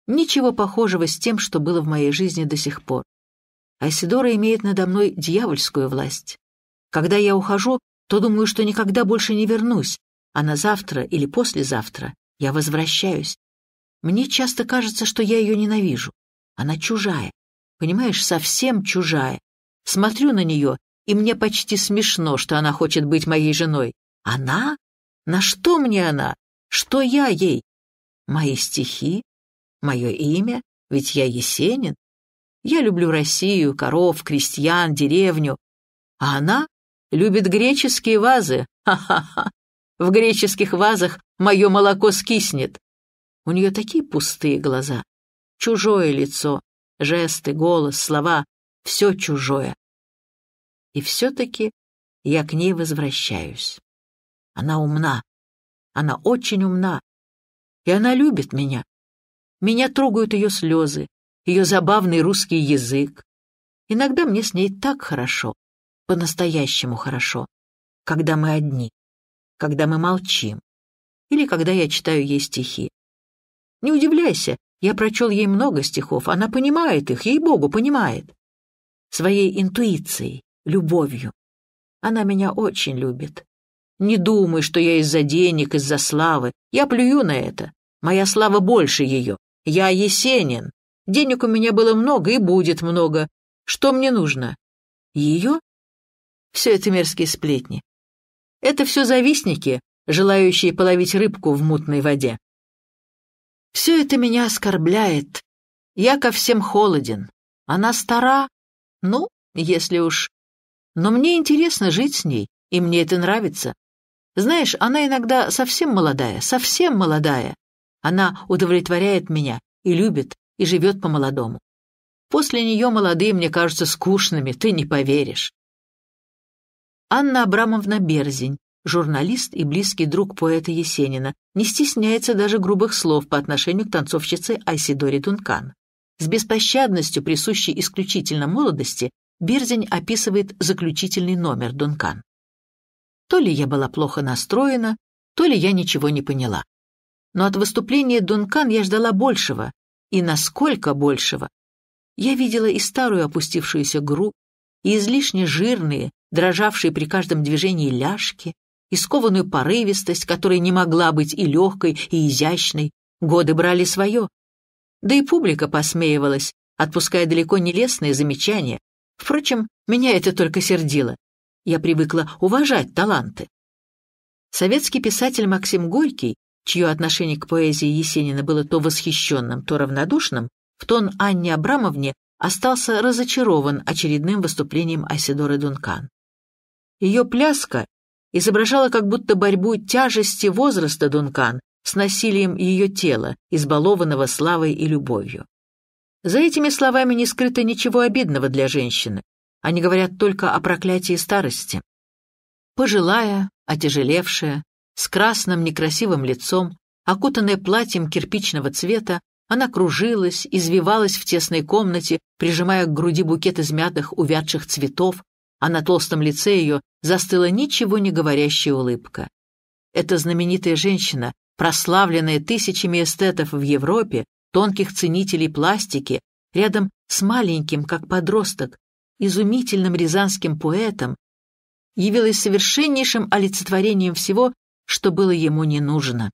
Ничего похожего с тем, что было в моей жизни до сих пор. Асидора имеет надо мной дьявольскую власть. Когда я ухожу, то думаю, что никогда больше не вернусь, а на завтра или послезавтра я возвращаюсь. Мне часто кажется, что я ее ненавижу. Она чужая. Понимаешь, совсем чужая. Смотрю на нее и мне почти смешно, что она хочет быть моей женой. Она? На что мне она? Что я ей? Мои стихи? Мое имя? Ведь я Есенин. Я люблю Россию, коров, крестьян, деревню. А она любит греческие вазы. Ха-ха-ха. В греческих вазах мое молоко скиснет. У нее такие пустые глаза. Чужое лицо, жесты, голос, слова — все чужое. И все-таки я к ней возвращаюсь. Она умна. Она очень умна. И она любит меня. Меня трогают ее слезы, ее забавный русский язык. Иногда мне с ней так хорошо, по-настоящему хорошо, когда мы одни, когда мы молчим или когда я читаю ей стихи. Не удивляйся, я прочел ей много стихов, она понимает их, ей-богу, понимает. Своей интуицией любовью. Она меня очень любит. Не думай, что я из-за денег, из-за славы. Я плюю на это. Моя слава больше ее. Я Есенин. Денег у меня было много и будет много. Что мне нужно? Ее? Все это мерзкие сплетни. Это все завистники, желающие половить рыбку в мутной воде. Все это меня оскорбляет. Я ко всем холоден. Она стара. Ну, если уж но мне интересно жить с ней, и мне это нравится. Знаешь, она иногда совсем молодая, совсем молодая. Она удовлетворяет меня и любит, и живет по-молодому. После нее молодые мне кажутся скучными, ты не поверишь. Анна Абрамовна Берзень, журналист и близкий друг поэта Есенина, не стесняется даже грубых слов по отношению к танцовщице Айсидоре Тункан. С беспощадностью, присущей исключительно молодости, Бирзень описывает заключительный номер Дункан. То ли я была плохо настроена, то ли я ничего не поняла. Но от выступления Дункан я ждала большего, и насколько большего. Я видела и старую опустившуюся гру, и излишне жирные, дрожавшие при каждом движении ляжки, и скованную порывистость, которая не могла быть и легкой, и изящной. Годы брали свое. Да и публика посмеивалась, отпуская далеко не лестные замечания, Впрочем, меня это только сердило. Я привыкла уважать таланты. Советский писатель Максим Горький, чье отношение к поэзии Есенина было то восхищенным, то равнодушным, в тон Анне Абрамовне остался разочарован очередным выступлением Асидоры Дункан. Ее пляска изображала как будто борьбу тяжести возраста Дункан с насилием ее тела, избалованного славой и любовью. За этими словами не скрыто ничего обидного для женщины. Они говорят только о проклятии старости. Пожилая, отяжелевшая, с красным некрасивым лицом, окутанная платьем кирпичного цвета, она кружилась, извивалась в тесной комнате, прижимая к груди букет из мятых увядших цветов, а на толстом лице ее застыла ничего не говорящая улыбка. Эта знаменитая женщина, прославленная тысячами эстетов в Европе, тонких ценителей пластики, рядом с маленьким, как подросток, изумительным рязанским поэтом, явилось совершеннейшим олицетворением всего, что было ему не нужно.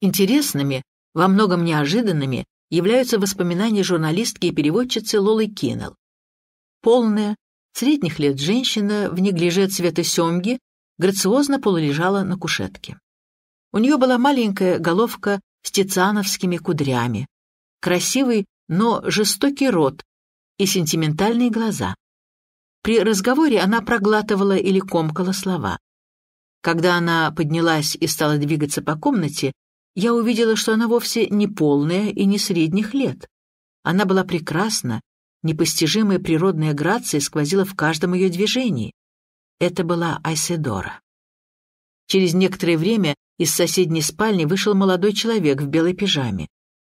Интересными, во многом неожиданными, являются воспоминания журналистки и переводчицы Лолы Киннелл. Полная, средних лет женщина в неглиже цвета семги грациозно полулежала на кушетке. У нее была маленькая головка с тициановскими кудрями, красивый, но жестокий рот и сентиментальные глаза. При разговоре она проглатывала или комкала слова. Когда она поднялась и стала двигаться по комнате, я увидела, что она вовсе не полная и не средних лет. Она была прекрасна, непостижимая природная грация сквозила в каждом ее движении. Это была Айседора. Через некоторое время из соседней спальни вышел молодой человек в белой пижаме.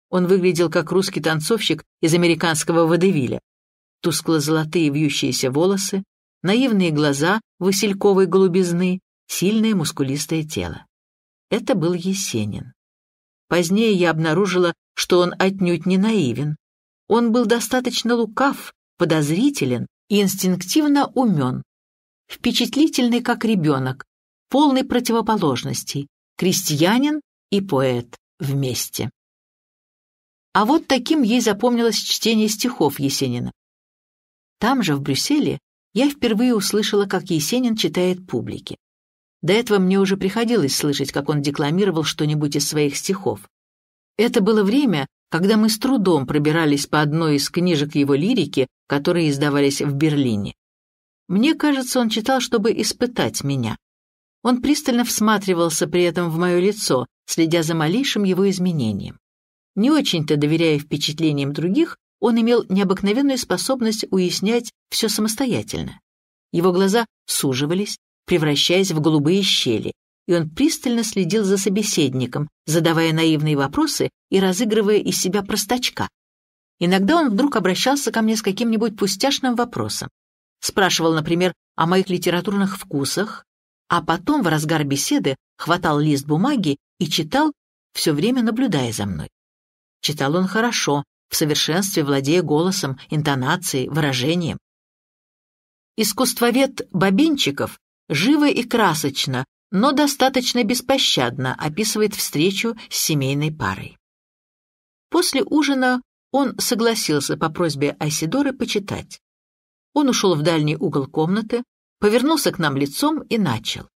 Он выглядел как русский танцовщик из американского водевиля. Тускло-золотые вьющиеся волосы, наивные глаза васильковой голубизны, сильное мускулистое тело. Это был Есенин. Позднее я обнаружила, что он отнюдь не наивен. Он был достаточно лукав, подозрителен и инстинктивно умен. Впечатлительный, как ребенок, полный противоположностей, крестьянин и поэт вместе. А вот таким ей запомнилось чтение стихов Есенина. Там же, в Брюсселе, я впервые услышала, как Есенин читает публике. До этого мне уже приходилось слышать, как он декламировал что-нибудь из своих стихов. Это было время, когда мы с трудом пробирались по одной из книжек его лирики, которые издавались в Берлине. Мне кажется, он читал, чтобы испытать меня. Он пристально всматривался при этом в мое лицо, следя за малейшим его изменением. Не очень-то доверяя впечатлениям других, он имел необыкновенную способность уяснять все самостоятельно. Его глаза суживались, превращаясь в голубые щели, и он пристально следил за собеседником, задавая наивные вопросы и разыгрывая из себя простачка. Иногда он вдруг обращался ко мне с каким-нибудь пустяшным вопросом. Спрашивал, например, о моих литературных вкусах а потом в разгар беседы хватал лист бумаги и читал, все время наблюдая за мной. Читал он хорошо, в совершенстве владея голосом, интонацией, выражением. Искусствовед Бабинчиков живо и красочно, но достаточно беспощадно описывает встречу с семейной парой. После ужина он согласился по просьбе Айсидоры почитать. Он ушел в дальний угол комнаты, повернулся к нам лицом и начал.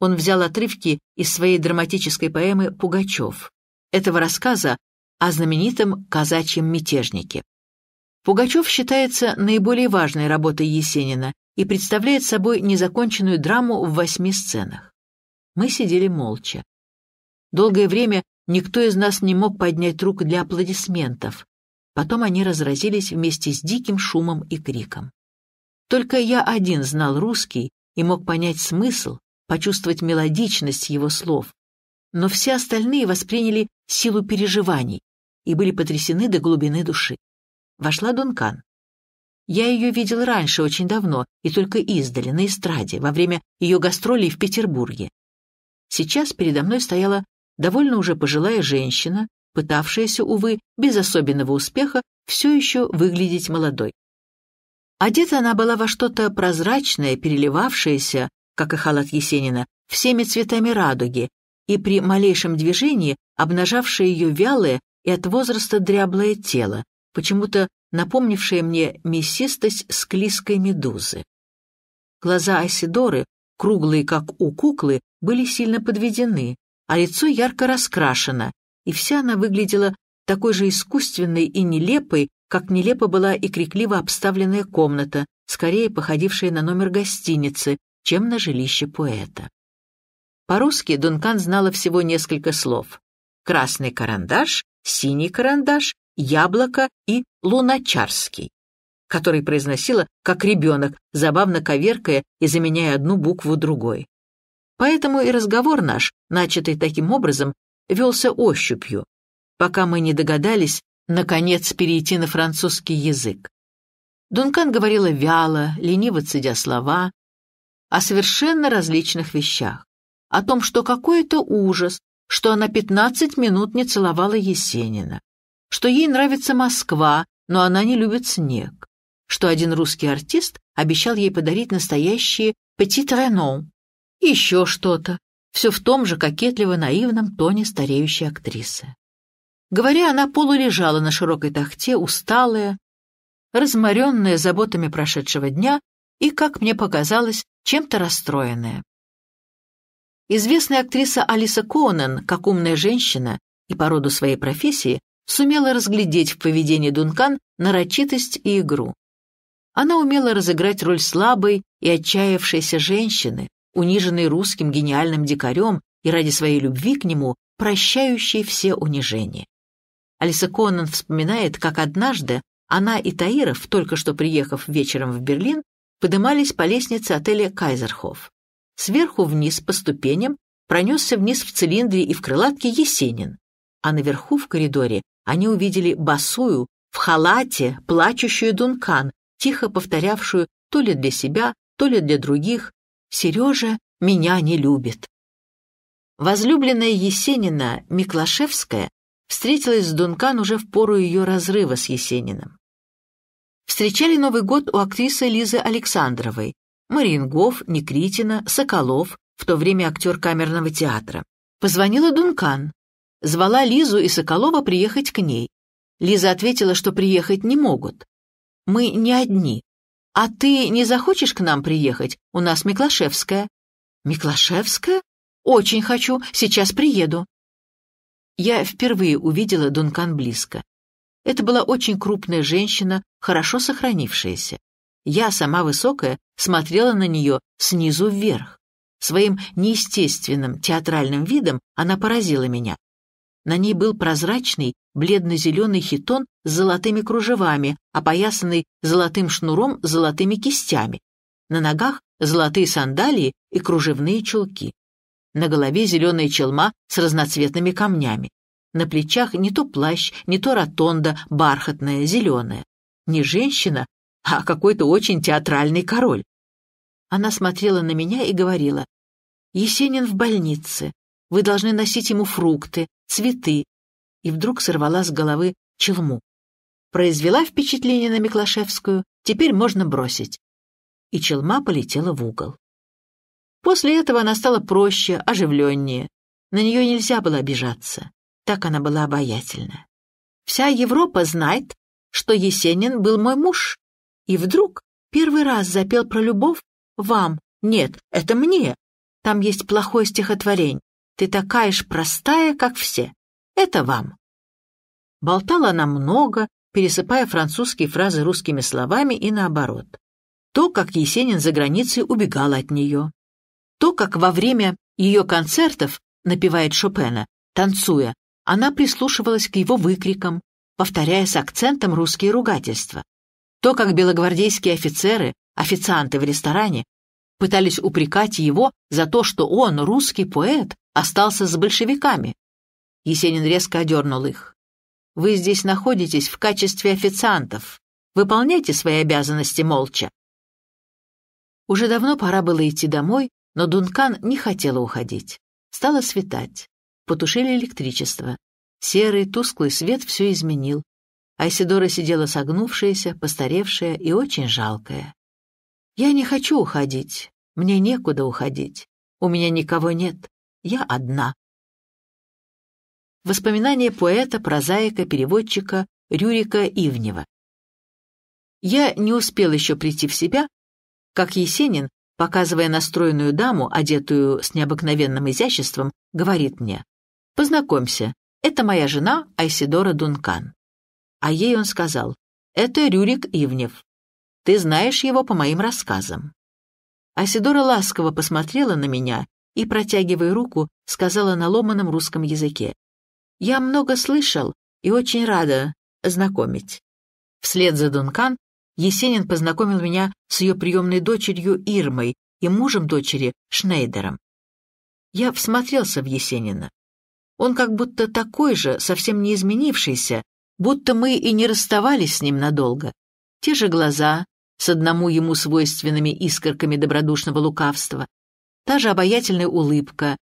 Он взял отрывки из своей драматической поэмы «Пугачев», этого рассказа о знаменитом казачьем мятежнике. Пугачев считается наиболее важной работой Есенина и представляет собой незаконченную драму в восьми сценах. Мы сидели молча. Долгое время никто из нас не мог поднять рук для аплодисментов. Потом они разразились вместе с диким шумом и криком. Только я один знал русский и мог понять смысл, почувствовать мелодичность его слов. Но все остальные восприняли силу переживаний и были потрясены до глубины души. Вошла Дункан. Я ее видел раньше, очень давно, и только издали, на эстраде, во время ее гастролей в Петербурге. Сейчас передо мной стояла довольно уже пожилая женщина, пытавшаяся, увы, без особенного успеха, все еще выглядеть молодой. Одета она была во что-то прозрачное, переливавшееся, как и халат Есенина, всеми цветами радуги, и при малейшем движении обнажавшее ее вялое и от возраста дряблое тело, почему-то напомнившее мне мясистость склизкой медузы. Глаза Асидоры, круглые, как у куклы, были сильно подведены, а лицо ярко раскрашено, и вся она выглядела такой же искусственной и нелепой, как нелепо была и крикливо обставленная комната, скорее походившая на номер гостиницы, чем на жилище поэта. По-русски Дункан знала всего несколько слов. «Красный карандаш», «Синий карандаш», «Яблоко» и «Луначарский», который произносила как ребенок, забавно коверкая и заменяя одну букву другой. Поэтому и разговор наш, начатый таким образом, велся ощупью, пока мы не догадались, наконец, перейти на французский язык. Дункан говорила вяло, лениво цедя слова, о совершенно различных вещах. О том, что какой-то ужас, что она пятнадцать минут не целовала Есенина, что ей нравится Москва, но она не любит снег, что один русский артист обещал ей подарить настоящие «Petit Renault» и еще что-то, все в том же кокетливо-наивном тоне стареющей актрисы. Говоря, она полулежала на широкой тахте, усталая, разморенная заботами прошедшего дня и, как мне показалось, чем-то расстроенная. Известная актриса Алиса Конан, как умная женщина и по роду своей профессии, сумела разглядеть в поведении Дункан нарочитость и игру. Она умела разыграть роль слабой и отчаявшейся женщины, униженной русским гениальным дикарем и ради своей любви к нему прощающей все унижения. Алиса Конан вспоминает, как однажды она и Таиров, только что приехав вечером в Берлин, подымались по лестнице отеля «Кайзерхоф». Сверху вниз по ступеням пронесся вниз в цилиндре и в крылатке Есенин, а наверху в коридоре они увидели Басую в халате, плачущую Дункан, тихо повторявшую то ли для себя, то ли для других «Сережа меня не любит». Возлюбленная Есенина Миклашевская встретилась с Дункан уже в пору ее разрыва с Есениным. Встречали Новый год у актрисы Лизы Александровой, Марингов, Некритина, Соколов, в то время актер камерного театра. Позвонила Дункан. Звала Лизу и Соколова приехать к ней. Лиза ответила, что приехать не могут. «Мы не одни. А ты не захочешь к нам приехать? У нас Миклашевская». «Миклашевская? Очень хочу, сейчас приеду» я впервые увидела Дункан близко. Это была очень крупная женщина, хорошо сохранившаяся. Я, сама высокая, смотрела на нее снизу вверх. Своим неестественным театральным видом она поразила меня. На ней был прозрачный, бледно-зеленый хитон с золотыми кружевами, опоясанный золотым шнуром с золотыми кистями. На ногах золотые сандалии и кружевные чулки. На голове зеленая челма с разноцветными камнями. На плечах не то плащ, не то ротонда, бархатная, зеленая. Не женщина, а какой-то очень театральный король. Она смотрела на меня и говорила, «Есенин в больнице. Вы должны носить ему фрукты, цветы». И вдруг сорвала с головы челму. Произвела впечатление на Миклашевскую, теперь можно бросить. И челма полетела в угол. После этого она стала проще, оживленнее. На нее нельзя было обижаться. Так она была обаятельна. Вся Европа знает, что Есенин был мой муж. И вдруг первый раз запел про любовь вам. Нет, это мне. Там есть плохое стихотворение. Ты такая ж простая, как все. Это вам. Болтала она много, пересыпая французские фразы русскими словами и наоборот. То, как Есенин за границей убегал от нее. То, как во время ее концертов, напевает Шопена, танцуя, она прислушивалась к его выкрикам, повторяя с акцентом русские ругательства. То, как белогвардейские офицеры, официанты в ресторане, пытались упрекать его за то, что он, русский поэт, остался с большевиками. Есенин резко одернул их. «Вы здесь находитесь в качестве официантов. Выполняйте свои обязанности молча». Уже давно пора было идти домой, но Дункан не хотела уходить. Стало светать. Потушили электричество. Серый, тусклый свет все изменил. Айсидора сидела согнувшаяся, постаревшая и очень жалкая. «Я не хочу уходить. Мне некуда уходить. У меня никого нет. Я одна». Воспоминания поэта, прозаика, переводчика Рюрика Ивнева. Я не успел еще прийти в себя, как Есенин показывая настроенную даму, одетую с необыкновенным изяществом, говорит мне, «Познакомься, это моя жена Айсидора Дункан». А ей он сказал, «Это Рюрик Ивнев. Ты знаешь его по моим рассказам». Асидора ласково посмотрела на меня и, протягивая руку, сказала на ломаном русском языке. «Я много слышал и очень рада знакомить». Вслед за Дункан Есенин познакомил меня с ее приемной дочерью Ирмой и мужем дочери Шнейдером. Я всмотрелся в Есенина. Он как будто такой же, совсем не изменившийся, будто мы и не расставались с ним надолго. Те же глаза, с одному ему свойственными искорками добродушного лукавства, та же обаятельная улыбка,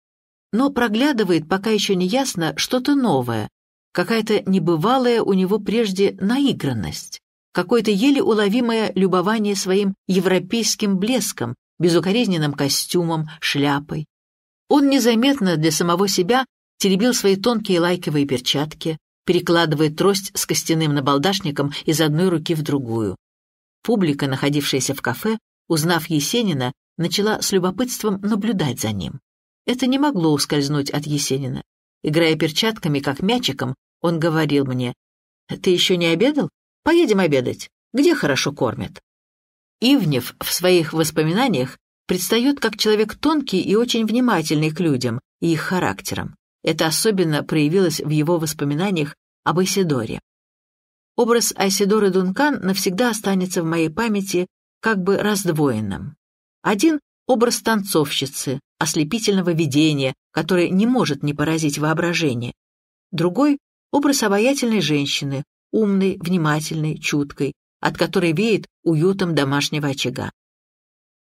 но проглядывает пока еще не ясно что-то новое, какая-то небывалая у него прежде наигранность какое-то еле уловимое любование своим европейским блеском, безукоризненным костюмом, шляпой. Он незаметно для самого себя теребил свои тонкие лайковые перчатки, перекладывая трость с костяным набалдашником из одной руки в другую. Публика, находившаяся в кафе, узнав Есенина, начала с любопытством наблюдать за ним. Это не могло ускользнуть от Есенина. Играя перчатками, как мячиком, он говорил мне, «Ты еще не обедал? Поедем обедать. Где хорошо кормят?» Ивнев в своих воспоминаниях предстает как человек тонкий и очень внимательный к людям и их характерам. Это особенно проявилось в его воспоминаниях об Исидоре. Образ Айсидоры Дункан навсегда останется в моей памяти как бы раздвоенным. Один — образ танцовщицы, ослепительного видения, который не может не поразить воображение. Другой — образ обаятельной женщины, умной, внимательной, чуткой, от которой веет уютом домашнего очага.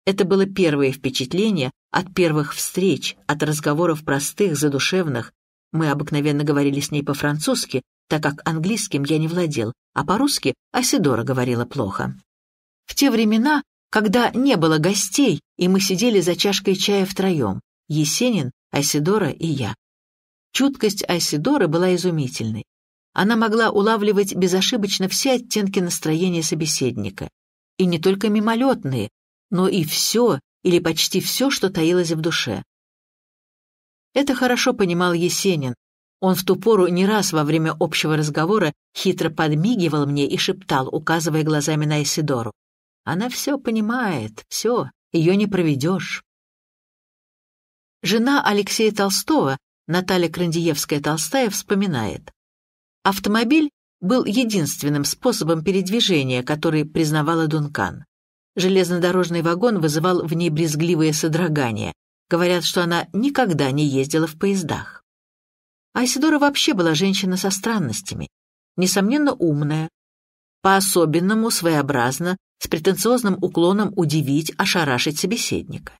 Это было первое впечатление от первых встреч, от разговоров простых, задушевных. Мы обыкновенно говорили с ней по-французски, так как английским я не владел, а по-русски Асидора говорила плохо. В те времена, когда не было гостей, и мы сидели за чашкой чая втроем, Есенин, Асидора и я. Чуткость Асидоры была изумительной она могла улавливать безошибочно все оттенки настроения собеседника. И не только мимолетные, но и все или почти все, что таилось в душе. Это хорошо понимал Есенин. Он в ту пору не раз во время общего разговора хитро подмигивал мне и шептал, указывая глазами на Исидору. «Она все понимает, все, ее не проведешь». Жена Алексея Толстого, Наталья Крандиевская-Толстая, вспоминает. Автомобиль был единственным способом передвижения, который признавала Дункан. Железнодорожный вагон вызывал в ней брезгливые содрогания. Говорят, что она никогда не ездила в поездах. Айсидора вообще была женщина со странностями. Несомненно, умная. По-особенному, своеобразно, с претенциозным уклоном удивить, ошарашить собеседника.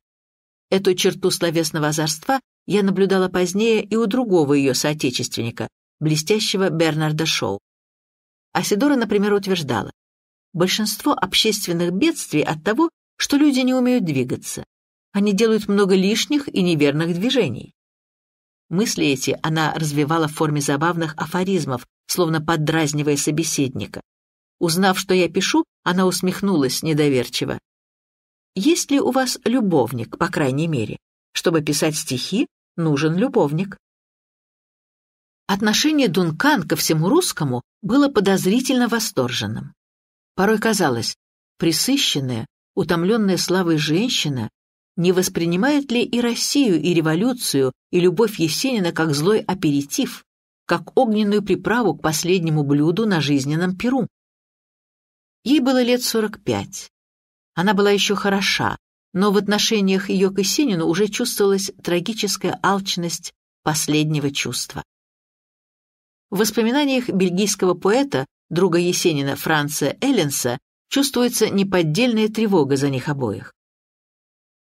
Эту черту словесного озорства я наблюдала позднее и у другого ее соотечественника, блестящего Бернарда Шоу. Асидора, например, утверждала, большинство общественных бедствий от того, что люди не умеют двигаться. Они делают много лишних и неверных движений. Мысли эти она развивала в форме забавных афоризмов, словно поддразнивая собеседника. Узнав, что я пишу, она усмехнулась недоверчиво. «Есть ли у вас любовник, по крайней мере? Чтобы писать стихи, нужен любовник». Отношение Дункан ко всему русскому было подозрительно восторженным. Порой казалось, присыщенная, утомленная славой женщина не воспринимает ли и Россию, и революцию, и любовь Есенина как злой аперитив, как огненную приправу к последнему блюду на жизненном перу? Ей было лет сорок пять. Она была еще хороша, но в отношениях ее к Есенину уже чувствовалась трагическая алчность последнего чувства. В воспоминаниях бельгийского поэта, друга Есенина Франца Элленса, чувствуется неподдельная тревога за них обоих.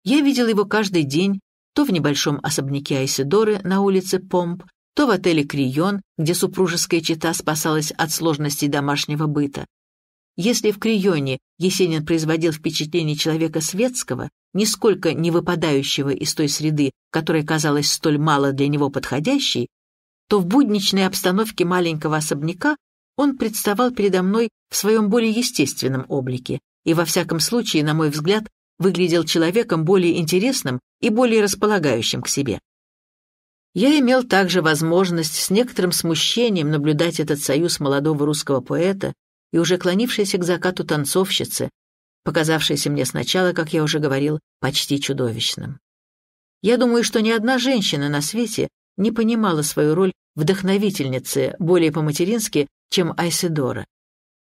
Я видел его каждый день, то в небольшом особняке Айседоры на улице Помп, то в отеле «Крион», где супружеская чита спасалась от сложностей домашнего быта. Если в «Крионе» Есенин производил впечатление человека светского, нисколько не выпадающего из той среды, которая казалась столь мало для него подходящей, то в будничной обстановке маленького особняка он представал передо мной в своем более естественном облике и, во всяком случае, на мой взгляд, выглядел человеком более интересным и более располагающим к себе. Я имел также возможность с некоторым смущением наблюдать этот союз молодого русского поэта и уже клонившейся к закату танцовщицы, показавшейся мне сначала, как я уже говорил, почти чудовищным. Я думаю, что ни одна женщина на свете не понимала свою роль вдохновительницы более по-матерински, чем Айседора.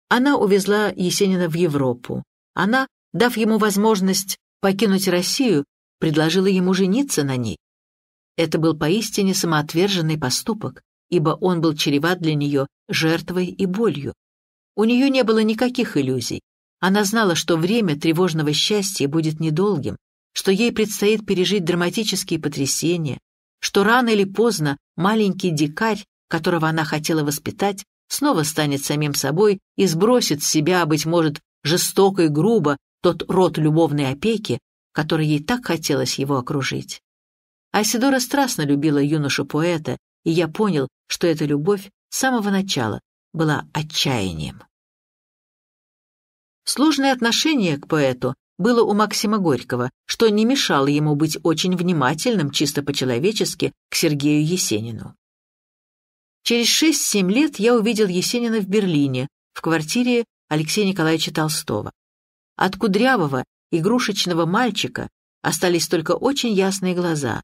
Она увезла Есенина в Европу. Она, дав ему возможность покинуть Россию, предложила ему жениться на ней. Это был поистине самоотверженный поступок, ибо он был чреват для нее жертвой и болью. У нее не было никаких иллюзий. Она знала, что время тревожного счастья будет недолгим, что ей предстоит пережить драматические потрясения, что рано или поздно маленький дикарь, которого она хотела воспитать, снова станет самим собой и сбросит с себя, а, быть может, жестоко и грубо тот род любовной опеки, которой ей так хотелось его окружить. Асидора страстно любила юношу-поэта, и я понял, что эта любовь с самого начала была отчаянием. Сложные отношения к поэту было у Максима Горького, что не мешало ему быть очень внимательным, чисто по-человечески, к Сергею Есенину. Через 6-7 лет я увидел Есенина в Берлине, в квартире Алексея Николаевича Толстого. От кудрявого, игрушечного мальчика остались только очень ясные глаза,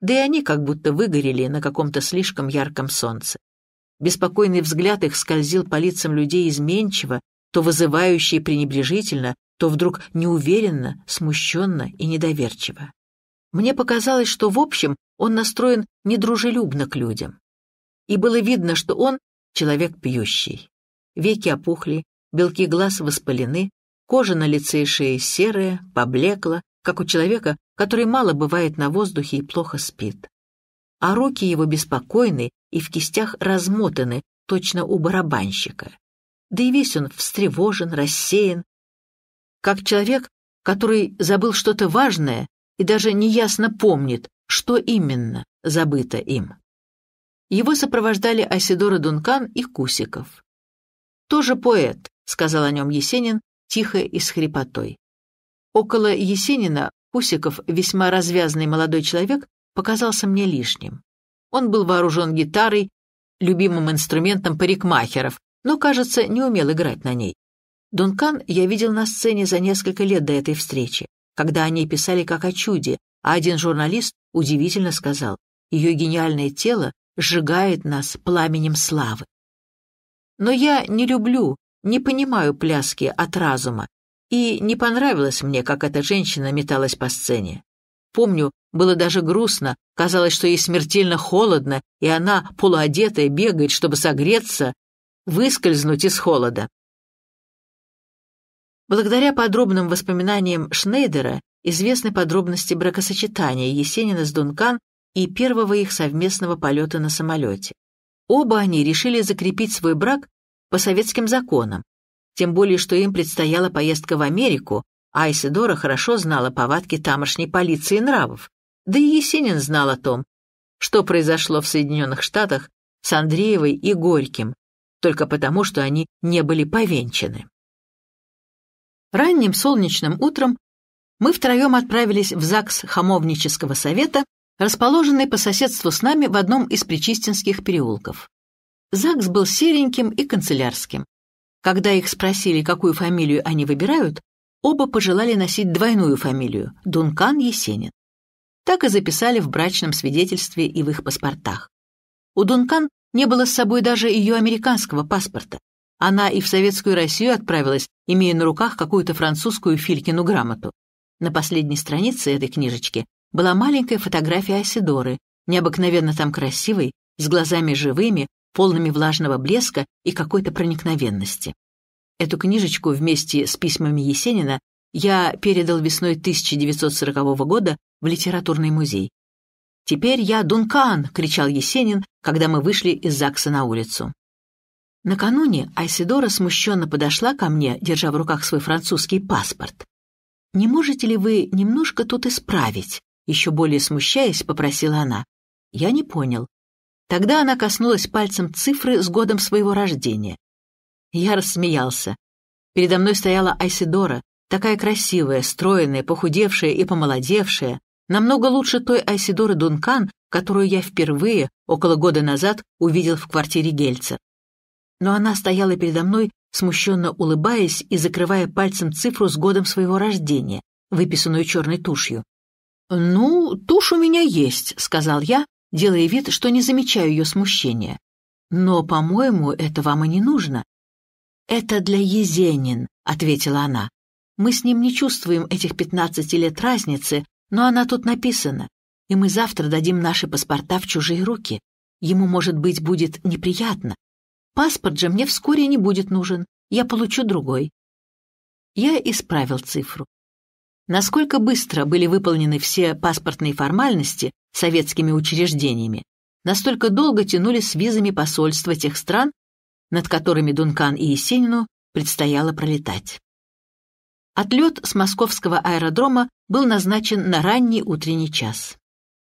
да и они как будто выгорели на каком-то слишком ярком солнце. Беспокойный взгляд их скользил по лицам людей изменчиво, то вызывающе и пренебрежительно, то вдруг неуверенно, смущенно и недоверчиво. Мне показалось, что в общем он настроен недружелюбно к людям. И было видно, что он человек пьющий. Веки опухли, белки глаз воспалены, кожа на лице и шее серая, поблекла, как у человека, который мало бывает на воздухе и плохо спит. А руки его беспокойны и в кистях размотаны, точно у барабанщика. Да и весь он встревожен, рассеян, как человек, который забыл что-то важное и даже неясно помнит, что именно забыто им. Его сопровождали Асидора Дункан и Кусиков. «Тоже поэт», — сказал о нем Есенин, тихо и с хрипотой. Около Есенина Кусиков, весьма развязный молодой человек, показался мне лишним. Он был вооружен гитарой, любимым инструментом парикмахеров, но, кажется, не умел играть на ней. Дункан я видел на сцене за несколько лет до этой встречи, когда они писали как о чуде, а один журналист удивительно сказал, ее гениальное тело сжигает нас пламенем славы. Но я не люблю, не понимаю пляски от разума, и не понравилось мне, как эта женщина металась по сцене. Помню, было даже грустно, казалось, что ей смертельно холодно, и она, полуодетая, бегает, чтобы согреться, выскользнуть из холода. Благодаря подробным воспоминаниям Шнейдера известны подробности бракосочетания Есенина с Дункан и первого их совместного полета на самолете. Оба они решили закрепить свой брак по советским законам, тем более что им предстояла поездка в Америку, а Исидора хорошо знала повадки тамошней полиции нравов, да и Есенин знал о том, что произошло в Соединенных Штатах с Андреевой и Горьким, только потому, что они не были повенчаны. Ранним солнечным утром мы втроем отправились в ЗАГС Хамовнического совета, расположенный по соседству с нами в одном из причистинских переулков. ЗАГС был сереньким и канцелярским. Когда их спросили, какую фамилию они выбирают, оба пожелали носить двойную фамилию – Дункан Есенин. Так и записали в брачном свидетельстве и в их паспортах. У Дункан не было с собой даже ее американского паспорта. Она и в Советскую Россию отправилась, имея на руках какую-то французскую Филькину грамоту. На последней странице этой книжечки была маленькая фотография Асидоры, необыкновенно там красивой, с глазами живыми, полными влажного блеска и какой-то проникновенности. Эту книжечку вместе с письмами Есенина я передал весной 1940 года в литературный музей. «Теперь я Дункан!» — кричал Есенин, когда мы вышли из ЗАГСа на улицу. Накануне Айседора смущенно подошла ко мне, держа в руках свой французский паспорт. «Не можете ли вы немножко тут исправить?» Еще более смущаясь, попросила она. Я не понял. Тогда она коснулась пальцем цифры с годом своего рождения. Я рассмеялся. Передо мной стояла Айседора, такая красивая, стройная, похудевшая и помолодевшая, намного лучше той Айседоры Дункан, которую я впервые около года назад увидел в квартире Гельца но она стояла передо мной, смущенно улыбаясь и закрывая пальцем цифру с годом своего рождения, выписанную черной тушью. «Ну, тушь у меня есть», — сказал я, делая вид, что не замечаю ее смущения. «Но, по-моему, это вам и не нужно». «Это для Езенин», — ответила она. «Мы с ним не чувствуем этих пятнадцати лет разницы, но она тут написана, и мы завтра дадим наши паспорта в чужие руки. Ему, может быть, будет неприятно, Паспорт же мне вскоре не будет нужен, я получу другой. Я исправил цифру. Насколько быстро были выполнены все паспортные формальности советскими учреждениями, настолько долго тянули с визами посольства тех стран, над которыми Дункан и Есенину предстояло пролетать. Отлет с московского аэродрома был назначен на ранний утренний час.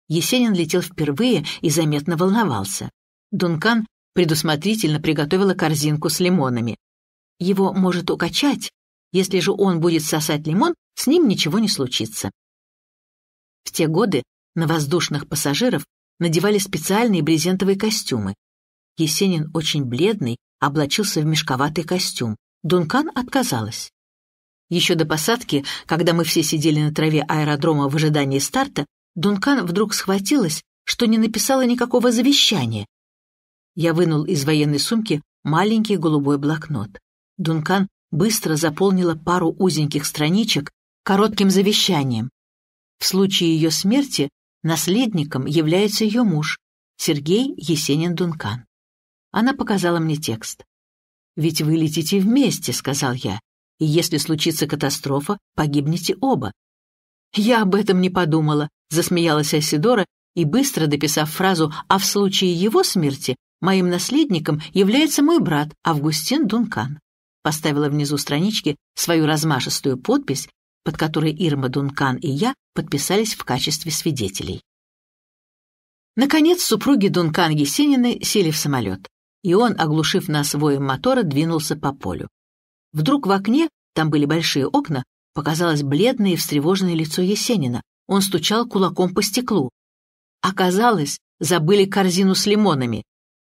Есенин летел впервые и заметно волновался. Дункан предусмотрительно приготовила корзинку с лимонами. Его может укачать, если же он будет сосать лимон, с ним ничего не случится. В те годы на воздушных пассажиров надевали специальные брезентовые костюмы. Есенин, очень бледный, облачился в мешковатый костюм. Дункан отказалась. Еще до посадки, когда мы все сидели на траве аэродрома в ожидании старта, Дункан вдруг схватилась, что не написала никакого завещания, я вынул из военной сумки маленький голубой блокнот. Дункан быстро заполнила пару узеньких страничек коротким завещанием. В случае ее смерти наследником является ее муж, Сергей Есенин-Дункан. Она показала мне текст. «Ведь вы летите вместе», — сказал я, «и если случится катастрофа, погибнете оба». «Я об этом не подумала», — засмеялась Асидора и, быстро дописав фразу «а в случае его смерти», Моим наследником является мой брат Августин Дункан. Поставила внизу странички свою размашистую подпись, под которой Ирма Дункан и я подписались в качестве свидетелей. Наконец, супруги Дункан Есенины сели в самолет, и он, оглушив нас воем мотора, двинулся по полю. Вдруг в окне, там были большие окна, показалось бледное и встревоженное лицо Есенина. Он стучал кулаком по стеклу. Оказалось, забыли корзину с лимонами,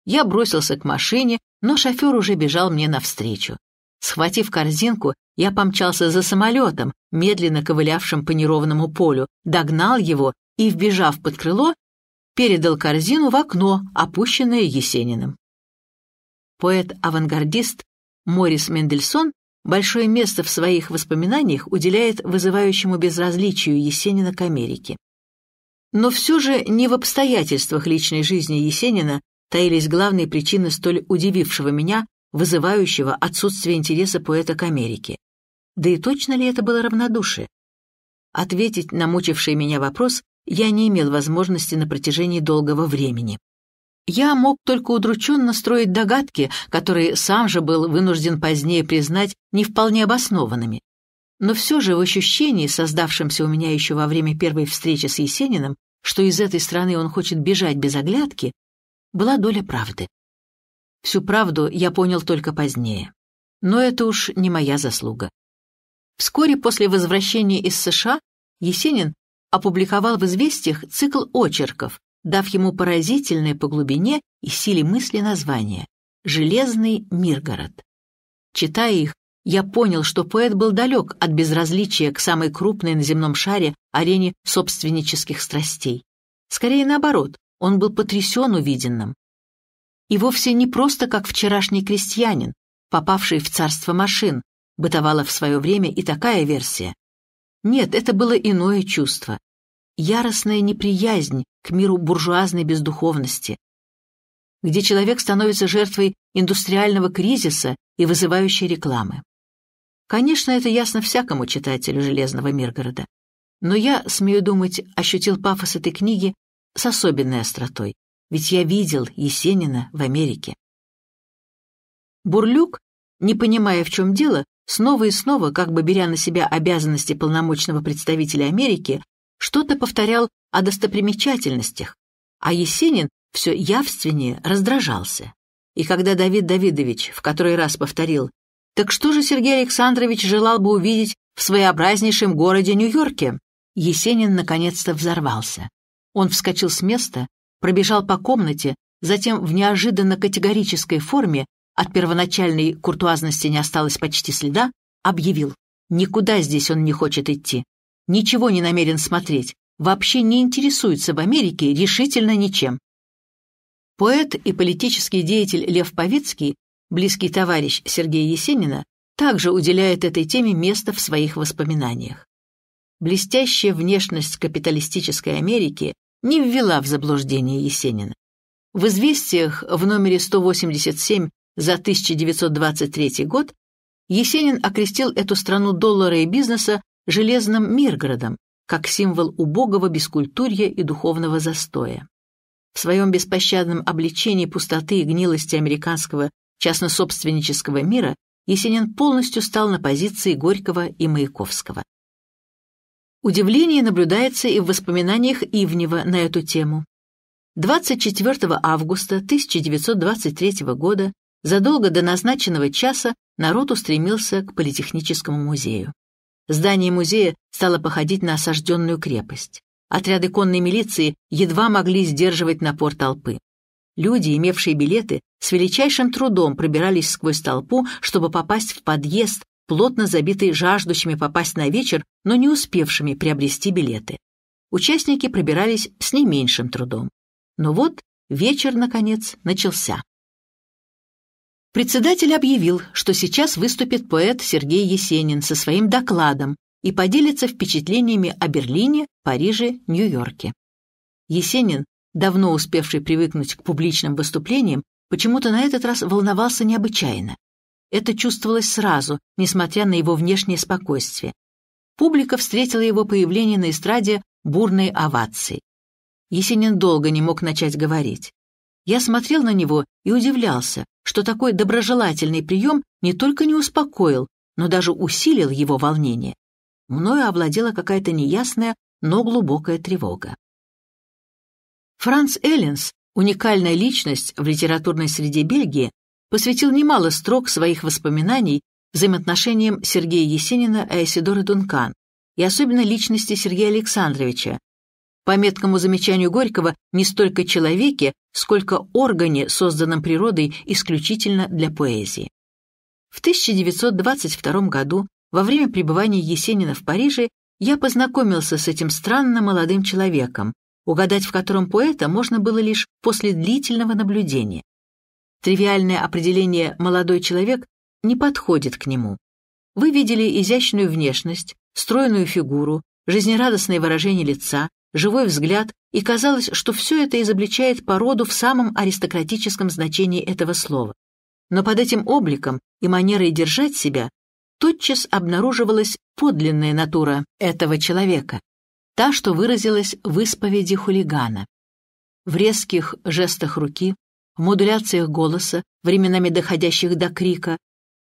я бросился к машине, но шофер уже бежал мне навстречу. Схватив корзинку, я помчался за самолетом, медленно ковылявшим по неровному полю, догнал его и, вбежав под крыло, передал корзину в окно, опущенное Есениным. Поэт-авангардист Морис Мендельсон большое место в своих воспоминаниях уделяет вызывающему безразличию Есенина к Америке. Но все же не в обстоятельствах личной жизни Есенина таились главные причины столь удивившего меня, вызывающего отсутствие интереса поэта к Америке. Да и точно ли это было равнодушие? Ответить на мучивший меня вопрос я не имел возможности на протяжении долгого времени. Я мог только удрученно строить догадки, которые сам же был вынужден позднее признать не вполне обоснованными. Но все же в ощущении, создавшемся у меня еще во время первой встречи с Есениным, что из этой страны он хочет бежать без оглядки, была доля правды. Всю правду я понял только позднее. Но это уж не моя заслуга. Вскоре после возвращения из США Есенин опубликовал в «Известиях» цикл очерков, дав ему поразительное по глубине и силе мысли название «Железный Миргород». Читая их, я понял, что поэт был далек от безразличия к самой крупной на земном шаре арене собственнических страстей. Скорее наоборот, он был потрясен увиденным. И вовсе не просто как вчерашний крестьянин, попавший в царство машин, бытовала в свое время и такая версия. Нет, это было иное чувство. Яростная неприязнь к миру буржуазной бездуховности, где человек становится жертвой индустриального кризиса и вызывающей рекламы. Конечно, это ясно всякому читателю «Железного Миргорода». Но я, смею думать, ощутил пафос этой книги с особенной остротой, ведь я видел Есенина в Америке. Бурлюк, не понимая, в чем дело, снова и снова, как бы беря на себя обязанности полномочного представителя Америки, что-то повторял о достопримечательностях, а Есенин все явственнее раздражался. И когда Давид Давидович в который раз повторил «Так что же Сергей Александрович желал бы увидеть в своеобразнейшем городе Нью-Йорке?» Есенин наконец-то взорвался. Он вскочил с места, пробежал по комнате, затем в неожиданно категорической форме, от первоначальной куртуазности не осталось почти следа, объявил. Никуда здесь он не хочет идти. Ничего не намерен смотреть. Вообще не интересуется в Америке решительно ничем. Поэт и политический деятель Лев Повицкий, близкий товарищ Сергея Есенина, также уделяет этой теме место в своих воспоминаниях. Блестящая внешность капиталистической Америки не ввела в заблуждение Есенина. В «Известиях» в номере 187 за 1923 год Есенин окрестил эту страну доллара и бизнеса «железным Миргородом», как символ убогого бескультурья и духовного застоя. В своем беспощадном обличении пустоты и гнилости американского частнособственнического мира Есенин полностью стал на позиции Горького и Маяковского. Удивление наблюдается и в воспоминаниях Ивнева на эту тему. 24 августа 1923 года, задолго до назначенного часа, народ устремился к Политехническому музею. Здание музея стало походить на осажденную крепость. Отряды конной милиции едва могли сдерживать напор толпы. Люди, имевшие билеты, с величайшим трудом пробирались сквозь толпу, чтобы попасть в подъезд, плотно забитые жаждущими попасть на вечер, но не успевшими приобрести билеты. Участники пробирались с не меньшим трудом. Но вот вечер, наконец, начался. Председатель объявил, что сейчас выступит поэт Сергей Есенин со своим докладом и поделится впечатлениями о Берлине, Париже, Нью-Йорке. Есенин, давно успевший привыкнуть к публичным выступлениям, почему-то на этот раз волновался необычайно. Это чувствовалось сразу, несмотря на его внешнее спокойствие. Публика встретила его появление на эстраде бурной овацией. Есенин долго не мог начать говорить. Я смотрел на него и удивлялся, что такой доброжелательный прием не только не успокоил, но даже усилил его волнение. Мною овладела какая-то неясная, но глубокая тревога. Франц Эллинс, уникальная личность в литературной среде Бельгии, посвятил немало строк своих воспоминаний взаимоотношениям Сергея Есенина и Айсидоры Дункан, и особенно личности Сергея Александровича. По меткому замечанию Горького не столько человеке, сколько органе, созданном природой исключительно для поэзии. В 1922 году, во время пребывания Есенина в Париже, я познакомился с этим странно молодым человеком, угадать в котором поэта можно было лишь после длительного наблюдения. Тривиальное определение «молодой человек» не подходит к нему. Вы видели изящную внешность, стройную фигуру, жизнерадостное выражение лица, живой взгляд, и казалось, что все это изобличает породу в самом аристократическом значении этого слова. Но под этим обликом и манерой держать себя тотчас обнаруживалась подлинная натура этого человека, та, что выразилась в исповеди хулигана. В резких жестах руки, в модуляциях голоса, временами доходящих до крика,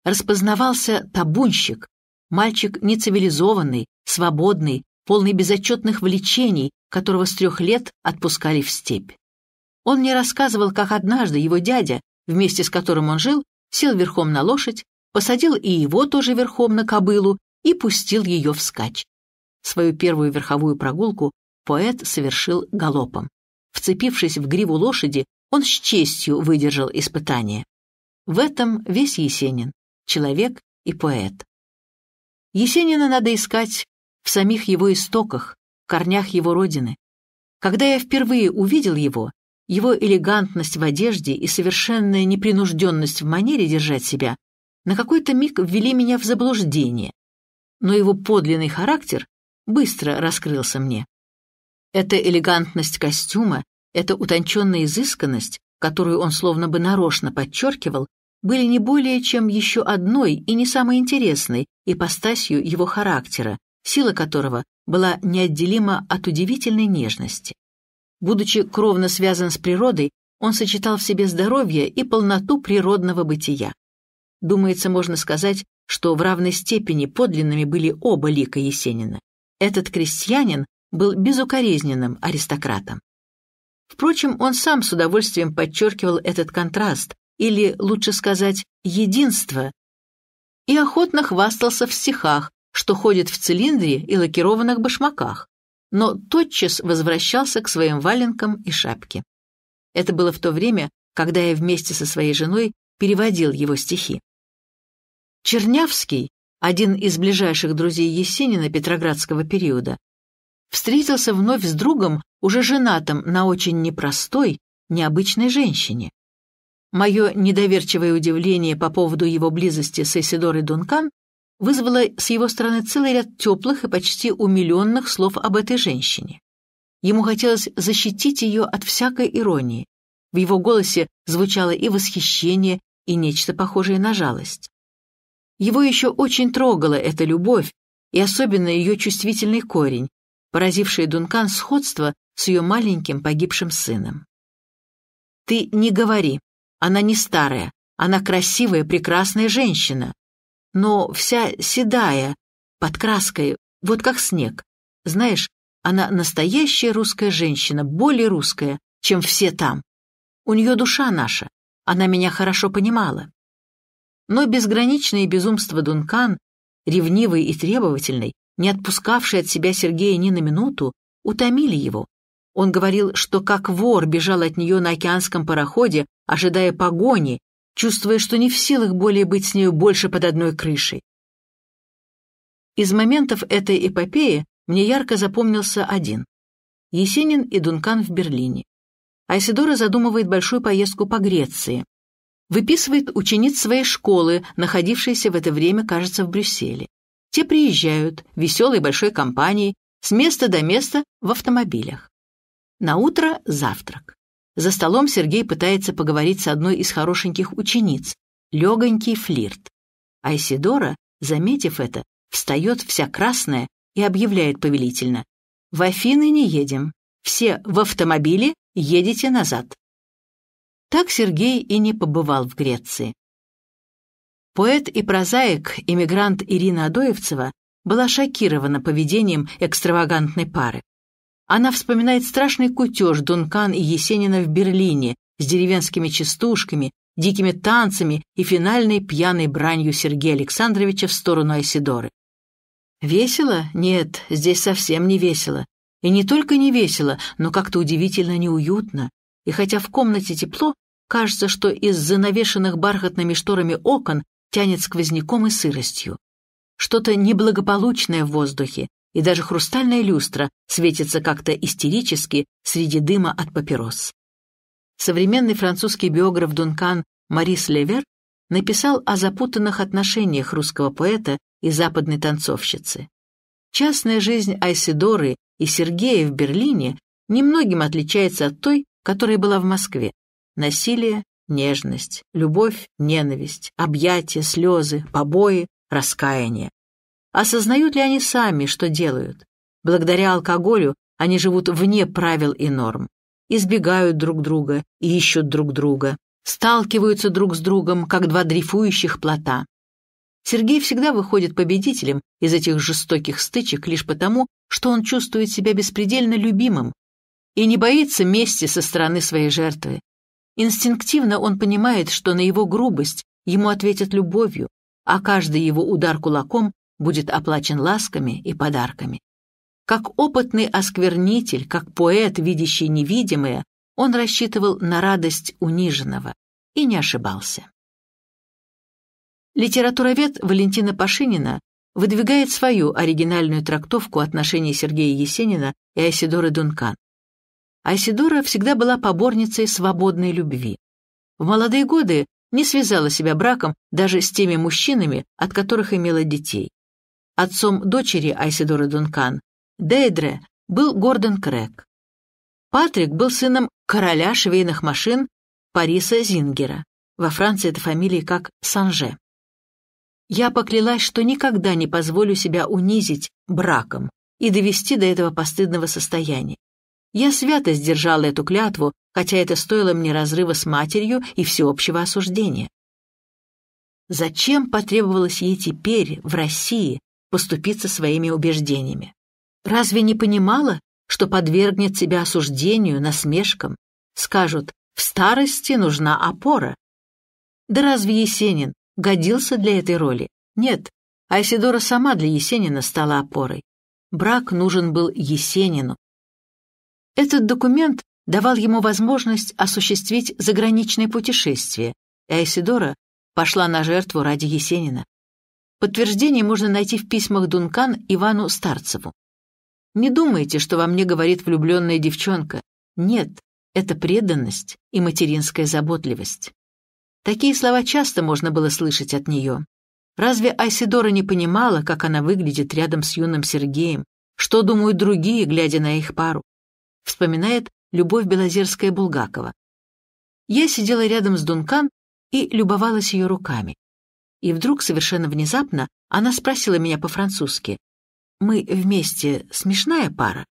распознавался табунщик, мальчик нецивилизованный, свободный, полный безотчетных влечений, которого с трех лет отпускали в степь. Он мне рассказывал, как однажды его дядя, вместе с которым он жил, сел верхом на лошадь, посадил и его тоже верхом на кобылу и пустил ее вскачь. Свою первую верховую прогулку поэт совершил галопом. Вцепившись в гриву лошади, он с честью выдержал испытание. В этом весь Есенин, человек и поэт. Есенина надо искать в самих его истоках, в корнях его родины. Когда я впервые увидел его, его элегантность в одежде и совершенная непринужденность в манере держать себя на какой-то миг ввели меня в заблуждение, но его подлинный характер быстро раскрылся мне. Эта элегантность костюма эта утонченная изысканность, которую он словно бы нарочно подчеркивал, были не более чем еще одной и не самой интересной ипостасью его характера, сила которого была неотделима от удивительной нежности. Будучи кровно связан с природой, он сочетал в себе здоровье и полноту природного бытия. Думается, можно сказать, что в равной степени подлинными были оба лика Есенина. Этот крестьянин был безукоризненным аристократом. Впрочем, он сам с удовольствием подчеркивал этот контраст, или, лучше сказать, единство, и охотно хвастался в стихах, что ходит в цилиндре и лакированных башмаках, но тотчас возвращался к своим валенкам и шапке. Это было в то время, когда я вместе со своей женой переводил его стихи. Чернявский, один из ближайших друзей Есенина петроградского периода, встретился вновь с другом уже женатым на очень непростой, необычной женщине. Мое недоверчивое удивление по поводу его близости с Эсидорой Дункан вызвало с его стороны целый ряд теплых и почти умиленных слов об этой женщине. Ему хотелось защитить ее от всякой иронии. В его голосе звучало и восхищение, и нечто похожее на жалость. Его еще очень трогала эта любовь, и особенно ее чувствительный корень, поразивший Дункан сходство с ее маленьким погибшим сыном. «Ты не говори. Она не старая. Она красивая, прекрасная женщина. Но вся седая, под краской, вот как снег. Знаешь, она настоящая русская женщина, более русская, чем все там. У нее душа наша. Она меня хорошо понимала». Но безграничное безумство Дункан, ревнивый и требовательный, не отпускавший от себя Сергея ни на минуту, утомили его, он говорил, что как вор бежал от нее на океанском пароходе, ожидая погони, чувствуя, что не в силах более быть с нею больше под одной крышей. Из моментов этой эпопеи мне ярко запомнился один. Есенин и Дункан в Берлине. Айсидора задумывает большую поездку по Греции. Выписывает учениц своей школы, находившейся в это время, кажется, в Брюсселе. Те приезжают, веселой большой компанией, с места до места в автомобилях. На утро завтрак. За столом Сергей пытается поговорить с одной из хорошеньких учениц. Легонький флирт. Айсидора, заметив это, встает вся красная и объявляет повелительно. «В Афины не едем. Все в автомобиле, едете назад». Так Сергей и не побывал в Греции. Поэт и прозаик, иммигрант Ирина Адоевцева, была шокирована поведением экстравагантной пары. Она вспоминает страшный кутеж Дункан и Есенина в Берлине с деревенскими частушками, дикими танцами и финальной пьяной бранью Сергея Александровича в сторону Айсидоры. Весело? Нет, здесь совсем не весело. И не только не весело, но как-то удивительно неуютно. И хотя в комнате тепло, кажется, что из занавешенных бархатными шторами окон тянет сквозняком и сыростью. Что-то неблагополучное в воздухе, и даже хрустальная люстра светится как-то истерически среди дыма от папирос. Современный французский биограф Дункан Марис Левер написал о запутанных отношениях русского поэта и западной танцовщицы. Частная жизнь Айседоры и Сергея в Берлине немногим отличается от той, которая была в Москве. Насилие, нежность, любовь, ненависть, объятия, слезы, побои, раскаяние. Осознают ли они сами, что делают? Благодаря алкоголю они живут вне правил и норм. Избегают друг друга и ищут друг друга. Сталкиваются друг с другом, как два дрейфующих плота. Сергей всегда выходит победителем из этих жестоких стычек лишь потому, что он чувствует себя беспредельно любимым и не боится мести со стороны своей жертвы. Инстинктивно он понимает, что на его грубость ему ответят любовью, а каждый его удар кулаком будет оплачен ласками и подарками. Как опытный осквернитель, как поэт, видящий невидимое, он рассчитывал на радость униженного и не ошибался. Литературовед Валентина Пашинина выдвигает свою оригинальную трактовку отношений Сергея Есенина и Айсидоры Дункан. Айсидора всегда была поборницей свободной любви. В молодые годы не связала себя браком даже с теми мужчинами, от которых имела детей. Отцом дочери Айсидоры Дункан, Дейдре, был Гордон Крэг. Патрик был сыном короля швейных машин Париса Зингера. Во Франции это фамилия как Санже. Я поклялась, что никогда не позволю себя унизить браком и довести до этого постыдного состояния. Я свято сдержала эту клятву, хотя это стоило мне разрыва с матерью и всеобщего осуждения. Зачем потребовалось ей теперь, в России, поступиться своими убеждениями. Разве не понимала, что подвергнет себя осуждению, насмешкам? Скажут, в старости нужна опора. Да разве Есенин годился для этой роли? Нет, Айсидора сама для Есенина стала опорой. Брак нужен был Есенину. Этот документ давал ему возможность осуществить заграничное путешествие, и Айсидора пошла на жертву ради Есенина. Подтверждение можно найти в письмах Дункан Ивану Старцеву. «Не думайте, что во мне говорит влюбленная девчонка. Нет, это преданность и материнская заботливость». Такие слова часто можно было слышать от нее. Разве Айсидора не понимала, как она выглядит рядом с юным Сергеем, что думают другие, глядя на их пару? Вспоминает Любовь Белозерская-Булгакова. Я сидела рядом с Дункан и любовалась ее руками. И вдруг, совершенно внезапно, она спросила меня по-французски. «Мы вместе смешная пара?»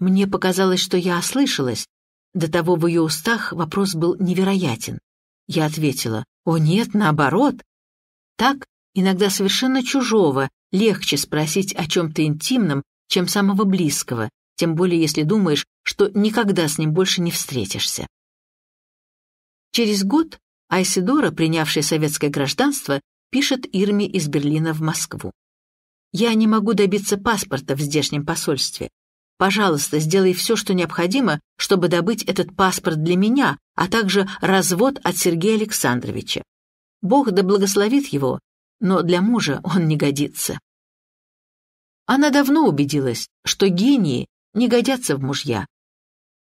Мне показалось, что я ослышалась. До того в ее устах вопрос был невероятен. Я ответила, «О нет, наоборот». Так иногда совершенно чужого легче спросить о чем-то интимном, чем самого близкого, тем более если думаешь, что никогда с ним больше не встретишься. Через год Айсидора, принявшая советское гражданство, пишет Ирме из Берлина в Москву. «Я не могу добиться паспорта в здешнем посольстве. Пожалуйста, сделай все, что необходимо, чтобы добыть этот паспорт для меня, а также развод от Сергея Александровича. Бог да благословит его, но для мужа он не годится». Она давно убедилась, что гении не годятся в мужья.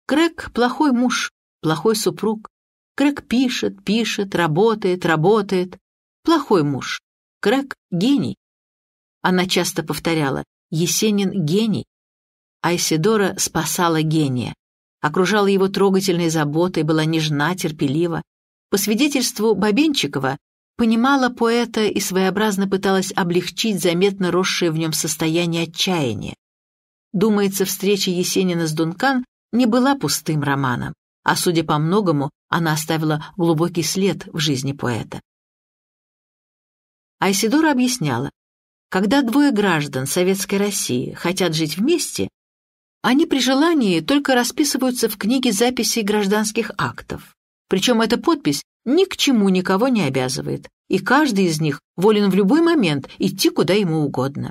Крэг – плохой муж, плохой супруг, Крэг пишет, пишет, работает, работает. Плохой муж. Крэг — гений. Она часто повторяла «Есенин — гений». Айсидора спасала гения, окружала его трогательной заботой, была нежна, терпелива. По свидетельству Бабенчикова, понимала поэта и своеобразно пыталась облегчить заметно росшее в нем состояние отчаяния. Думается, встреча Есенина с Дункан не была пустым романом а, судя по многому, она оставила глубокий след в жизни поэта. Айсидора объясняла, когда двое граждан Советской России хотят жить вместе, они при желании только расписываются в книге записей гражданских актов. Причем эта подпись ни к чему никого не обязывает, и каждый из них волен в любой момент идти куда ему угодно.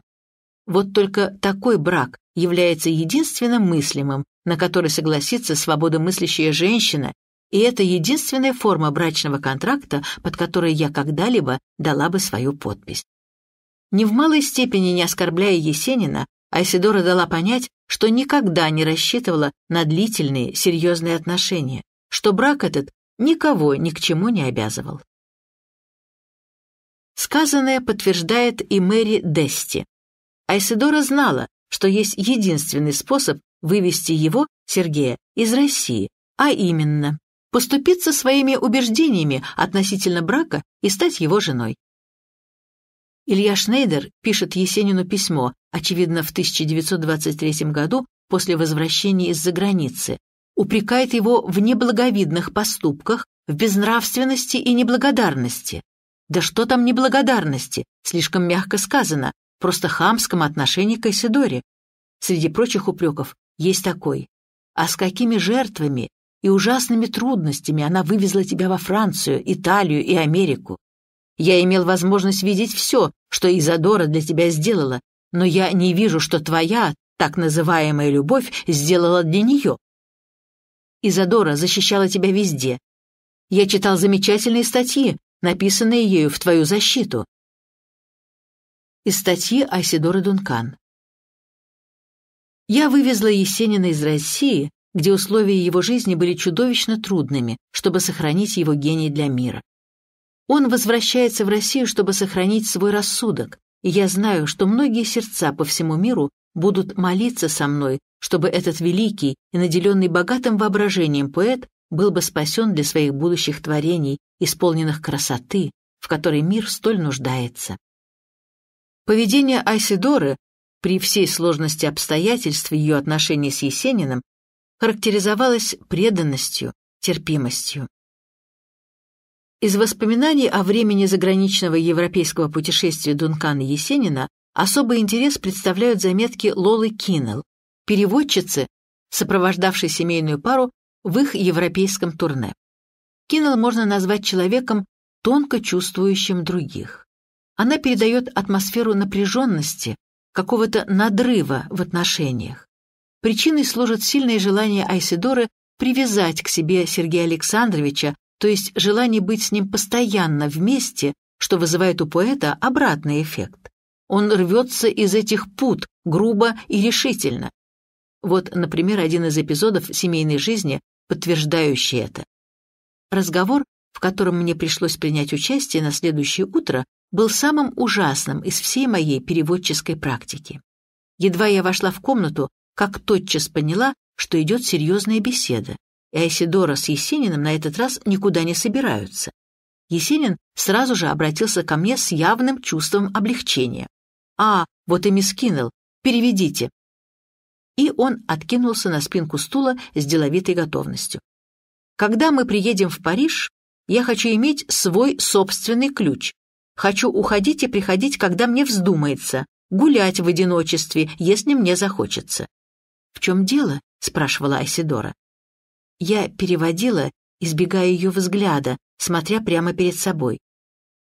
Вот только такой брак является единственным мыслимым, на который согласится свободомыслящая женщина, и это единственная форма брачного контракта, под которой я когда-либо дала бы свою подпись. Не в малой степени не оскорбляя Есенина, Айседора дала понять, что никогда не рассчитывала на длительные, серьезные отношения, что брак этот никого ни к чему не обязывал. Сказанное подтверждает и Мэри Дести, Айседора знала, что есть единственный способ вывести его, Сергея, из России, а именно поступиться своими убеждениями относительно брака и стать его женой. Илья Шнейдер пишет Есенину письмо, очевидно, в 1923 году после возвращения из-за границы, упрекает его в неблаговидных поступках, в безнравственности и неблагодарности. Да что там неблагодарности, слишком мягко сказано, просто хамском отношении к Исидоре. Среди прочих упреков есть такой. А с какими жертвами и ужасными трудностями она вывезла тебя во Францию, Италию и Америку? Я имел возможность видеть все, что Изодора для тебя сделала, но я не вижу, что твоя, так называемая любовь, сделала для нее. Изодора защищала тебя везде. Я читал замечательные статьи, написанные ею в твою защиту из статьи Айсидоры Дункан. «Я вывезла Есенина из России, где условия его жизни были чудовищно трудными, чтобы сохранить его гений для мира. Он возвращается в Россию, чтобы сохранить свой рассудок, и я знаю, что многие сердца по всему миру будут молиться со мной, чтобы этот великий и наделенный богатым воображением поэт был бы спасен для своих будущих творений, исполненных красоты, в которой мир столь нуждается. Поведение Айсидоры при всей сложности обстоятельств ее отношений с Есениным характеризовалось преданностью, терпимостью. Из воспоминаний о времени заграничного европейского путешествия Дункана Есенина особый интерес представляют заметки Лолы Киннелл, переводчицы, сопровождавшей семейную пару в их европейском турне. Киннелл можно назвать человеком, тонко чувствующим других. Она передает атмосферу напряженности, какого-то надрыва в отношениях. Причиной служит сильное желание Айседоры привязать к себе Сергея Александровича, то есть желание быть с ним постоянно вместе, что вызывает у поэта обратный эффект. Он рвется из этих пут грубо и решительно. Вот, например, один из эпизодов семейной жизни, подтверждающий это. Разговор, в котором мне пришлось принять участие на следующее утро, был самым ужасным из всей моей переводческой практики. Едва я вошла в комнату, как тотчас поняла, что идет серьезная беседа, и Айсидора с Есениным на этот раз никуда не собираются. Есенин сразу же обратился ко мне с явным чувством облегчения. «А, вот и мисс Киннелл, переведите». И он откинулся на спинку стула с деловитой готовностью. «Когда мы приедем в Париж, я хочу иметь свой собственный ключ, Хочу уходить и приходить, когда мне вздумается, гулять в одиночестве, если мне захочется». «В чем дело?» — спрашивала Айсидора. Я переводила, избегая ее взгляда, смотря прямо перед собой.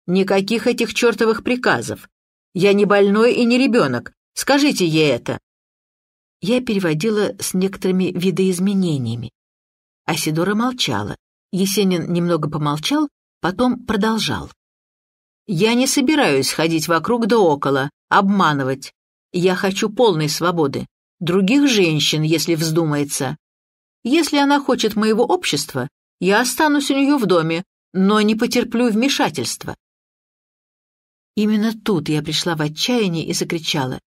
«Никаких этих чертовых приказов. Я не больной и не ребенок. Скажите ей это». Я переводила с некоторыми видоизменениями. Асидора молчала. Есенин немного помолчал, потом продолжал. Я не собираюсь ходить вокруг да около, обманывать. Я хочу полной свободы. Других женщин, если вздумается. Если она хочет моего общества, я останусь у нее в доме, но не потерплю вмешательства. Именно тут я пришла в отчаяние и закричала.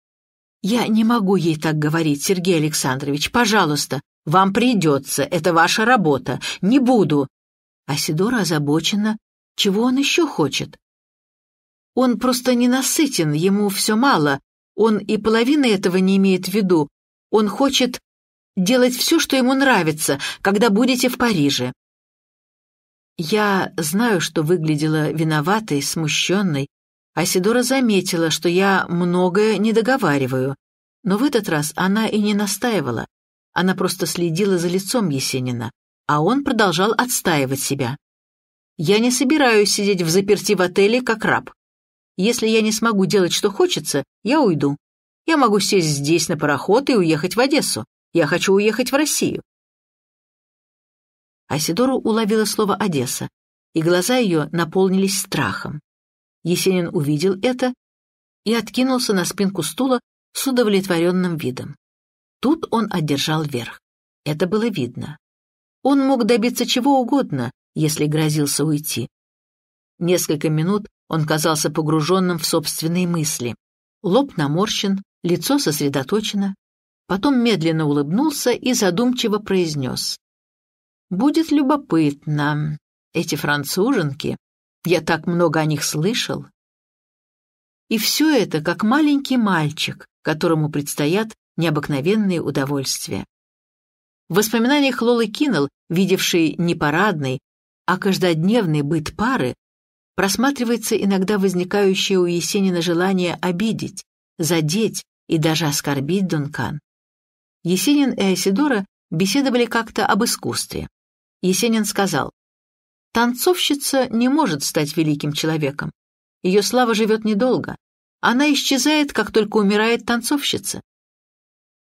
«Я не могу ей так говорить, Сергей Александрович, пожалуйста. Вам придется, это ваша работа. Не буду». А Сидора озабочена. Чего он еще хочет? Он просто ненасытен, ему все мало. Он и половины этого не имеет в виду. Он хочет делать все, что ему нравится, когда будете в Париже». Я знаю, что выглядела виноватой, смущенной, а заметила, что я многое не договариваю. Но в этот раз она и не настаивала. Она просто следила за лицом Есенина, а он продолжал отстаивать себя. «Я не собираюсь сидеть в заперти в отеле, как раб. Если я не смогу делать, что хочется, я уйду. Я могу сесть здесь на пароход и уехать в Одессу. Я хочу уехать в Россию. Асидору уловила слово «Одесса», и глаза ее наполнились страхом. Есенин увидел это и откинулся на спинку стула с удовлетворенным видом. Тут он одержал верх. Это было видно. Он мог добиться чего угодно, если грозился уйти, Несколько минут он казался погруженным в собственные мысли. Лоб наморщен, лицо сосредоточено. Потом медленно улыбнулся и задумчиво произнес. «Будет любопытно. Эти француженки. Я так много о них слышал». И все это как маленький мальчик, которому предстоят необыкновенные удовольствия. В воспоминаниях Лолы Киннелл, видевшей не парадный, а каждодневный быт пары, просматривается иногда возникающее у Есенина желание обидеть, задеть и даже оскорбить Дункан. Есенин и Айсидора беседовали как-то об искусстве. Есенин сказал, «Танцовщица не может стать великим человеком. Ее слава живет недолго. Она исчезает, как только умирает танцовщица».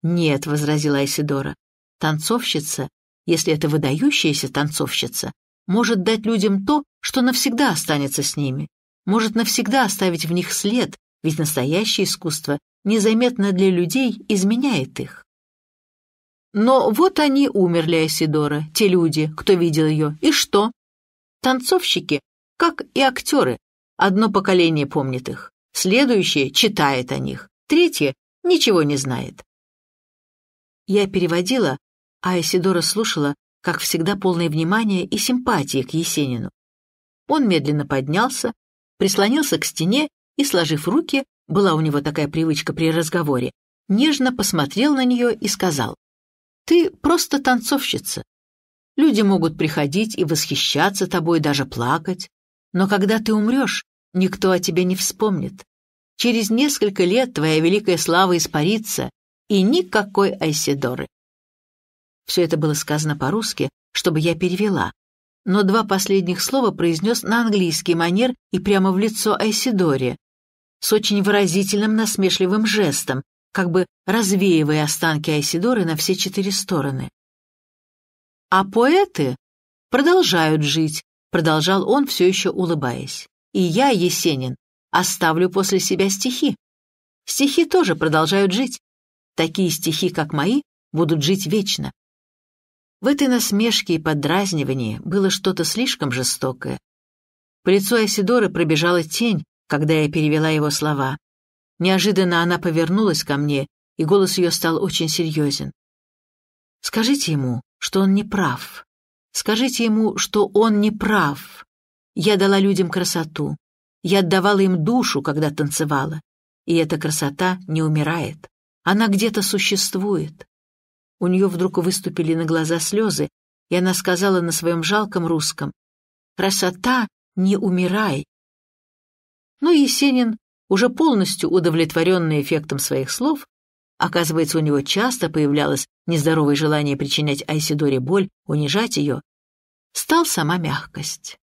«Нет», — возразила Айсидора, — «танцовщица, если это выдающаяся танцовщица, может дать людям то, что навсегда останется с ними, может навсегда оставить в них след, ведь настоящее искусство незаметно для людей изменяет их. Но вот они умерли, Асидора, те люди, кто видел ее, и что? Танцовщики, как и актеры, одно поколение помнит их, следующее читает о них, третье ничего не знает. Я переводила, а Асидора слушала, как всегда, полное внимание и симпатии к Есенину. Он медленно поднялся, прислонился к стене и, сложив руки, была у него такая привычка при разговоре, нежно посмотрел на нее и сказал, «Ты просто танцовщица. Люди могут приходить и восхищаться тобой, даже плакать, но когда ты умрешь, никто о тебе не вспомнит. Через несколько лет твоя великая слава испарится, и никакой Айседоры. Все это было сказано по-русски, чтобы я перевела. Но два последних слова произнес на английский манер и прямо в лицо Айсидоре, с очень выразительным насмешливым жестом, как бы развеивая останки Айсидоры на все четыре стороны. «А поэты продолжают жить», — продолжал он, все еще улыбаясь. «И я, Есенин, оставлю после себя стихи. Стихи тоже продолжают жить. Такие стихи, как мои, будут жить вечно. В этой насмешке и подразнивании было что-то слишком жестокое. По лицу Айсидоры пробежала тень, когда я перевела его слова. Неожиданно она повернулась ко мне, и голос ее стал очень серьезен. «Скажите ему, что он не прав. Скажите ему, что он не прав. Я дала людям красоту. Я отдавала им душу, когда танцевала. И эта красота не умирает. Она где-то существует. У нее вдруг выступили на глаза слезы, и она сказала на своем жалком русском «Красота, не умирай!». Но ну Есенин, уже полностью удовлетворенный эффектом своих слов, оказывается, у него часто появлялось нездоровое желание причинять Айсидоре боль, унижать ее, стал сама мягкость.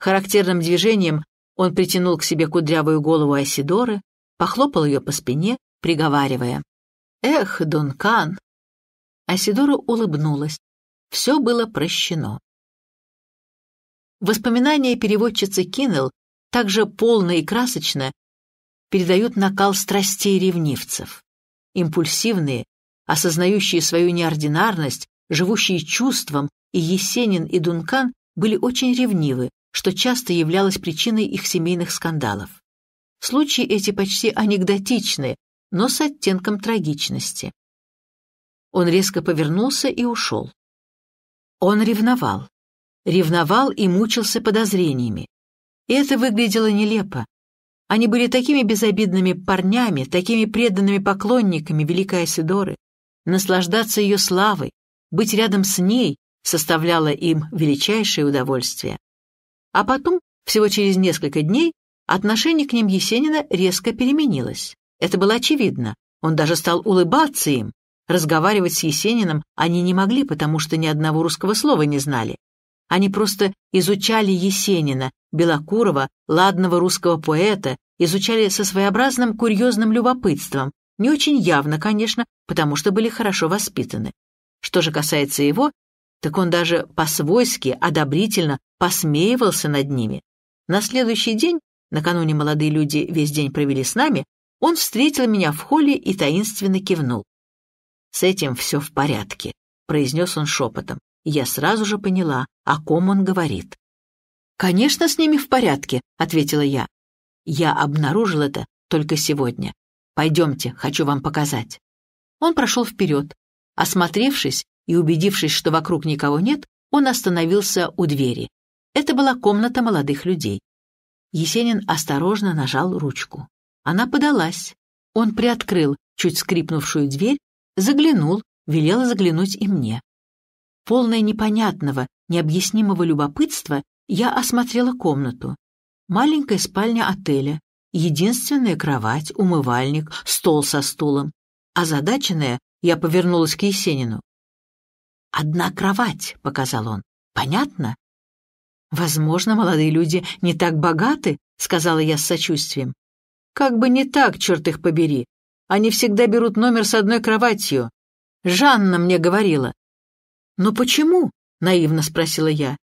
Характерным движением он притянул к себе кудрявую голову Айсидоры, похлопал ее по спине, приговаривая «Эх, Дункан, Асидора улыбнулась. Все было прощено. Воспоминания переводчицы Киннелл также полно и красочно передают накал страстей ревнивцев. Импульсивные, осознающие свою неординарность, живущие чувством, и Есенин, и Дункан были очень ревнивы, что часто являлось причиной их семейных скандалов. Случаи эти почти анекдотичны, но с оттенком трагичности. Он резко повернулся и ушел. Он ревновал. Ревновал и мучился подозрениями. И это выглядело нелепо. Они были такими безобидными парнями, такими преданными поклонниками великой Асидоры. Наслаждаться ее славой, быть рядом с ней составляло им величайшее удовольствие. А потом, всего через несколько дней, отношение к ним Есенина резко переменилось. Это было очевидно. Он даже стал улыбаться им, Разговаривать с Есениным они не могли, потому что ни одного русского слова не знали. Они просто изучали Есенина, Белокурова, ладного русского поэта, изучали со своеобразным курьезным любопытством, не очень явно, конечно, потому что были хорошо воспитаны. Что же касается его, так он даже по-свойски, одобрительно посмеивался над ними. На следующий день, накануне молодые люди весь день провели с нами, он встретил меня в холле и таинственно кивнул. «С этим все в порядке», — произнес он шепотом. Я сразу же поняла, о ком он говорит. «Конечно, с ними в порядке», — ответила я. «Я обнаружил это только сегодня. Пойдемте, хочу вам показать». Он прошел вперед. Осмотревшись и убедившись, что вокруг никого нет, он остановился у двери. Это была комната молодых людей. Есенин осторожно нажал ручку. Она подалась. Он приоткрыл чуть скрипнувшую дверь Заглянул, велела заглянуть и мне. Полное непонятного, необъяснимого любопытства я осмотрела комнату. Маленькая спальня отеля, единственная кровать, умывальник, стол со стулом. Озадаченная, я повернулась к Есенину. «Одна кровать», — показал он. «Понятно?» «Возможно, молодые люди не так богаты», — сказала я с сочувствием. «Как бы не так, черт их побери», они всегда берут номер с одной кроватью. Жанна мне говорила». «Но «Ну почему?» — наивно спросила я.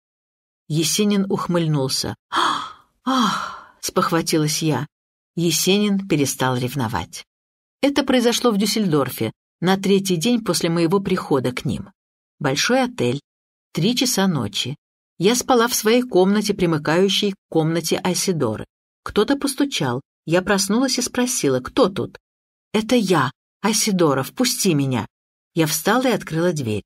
Есенин ухмыльнулся. «Ах!» — ах! спохватилась я. Есенин перестал ревновать. Это произошло в Дюссельдорфе на третий день после моего прихода к ним. Большой отель. Три часа ночи. Я спала в своей комнате, примыкающей к комнате Айсидоры. Кто-то постучал. Я проснулась и спросила, кто тут? «Это я! Асидора, впусти меня!» Я встала и открыла дверь.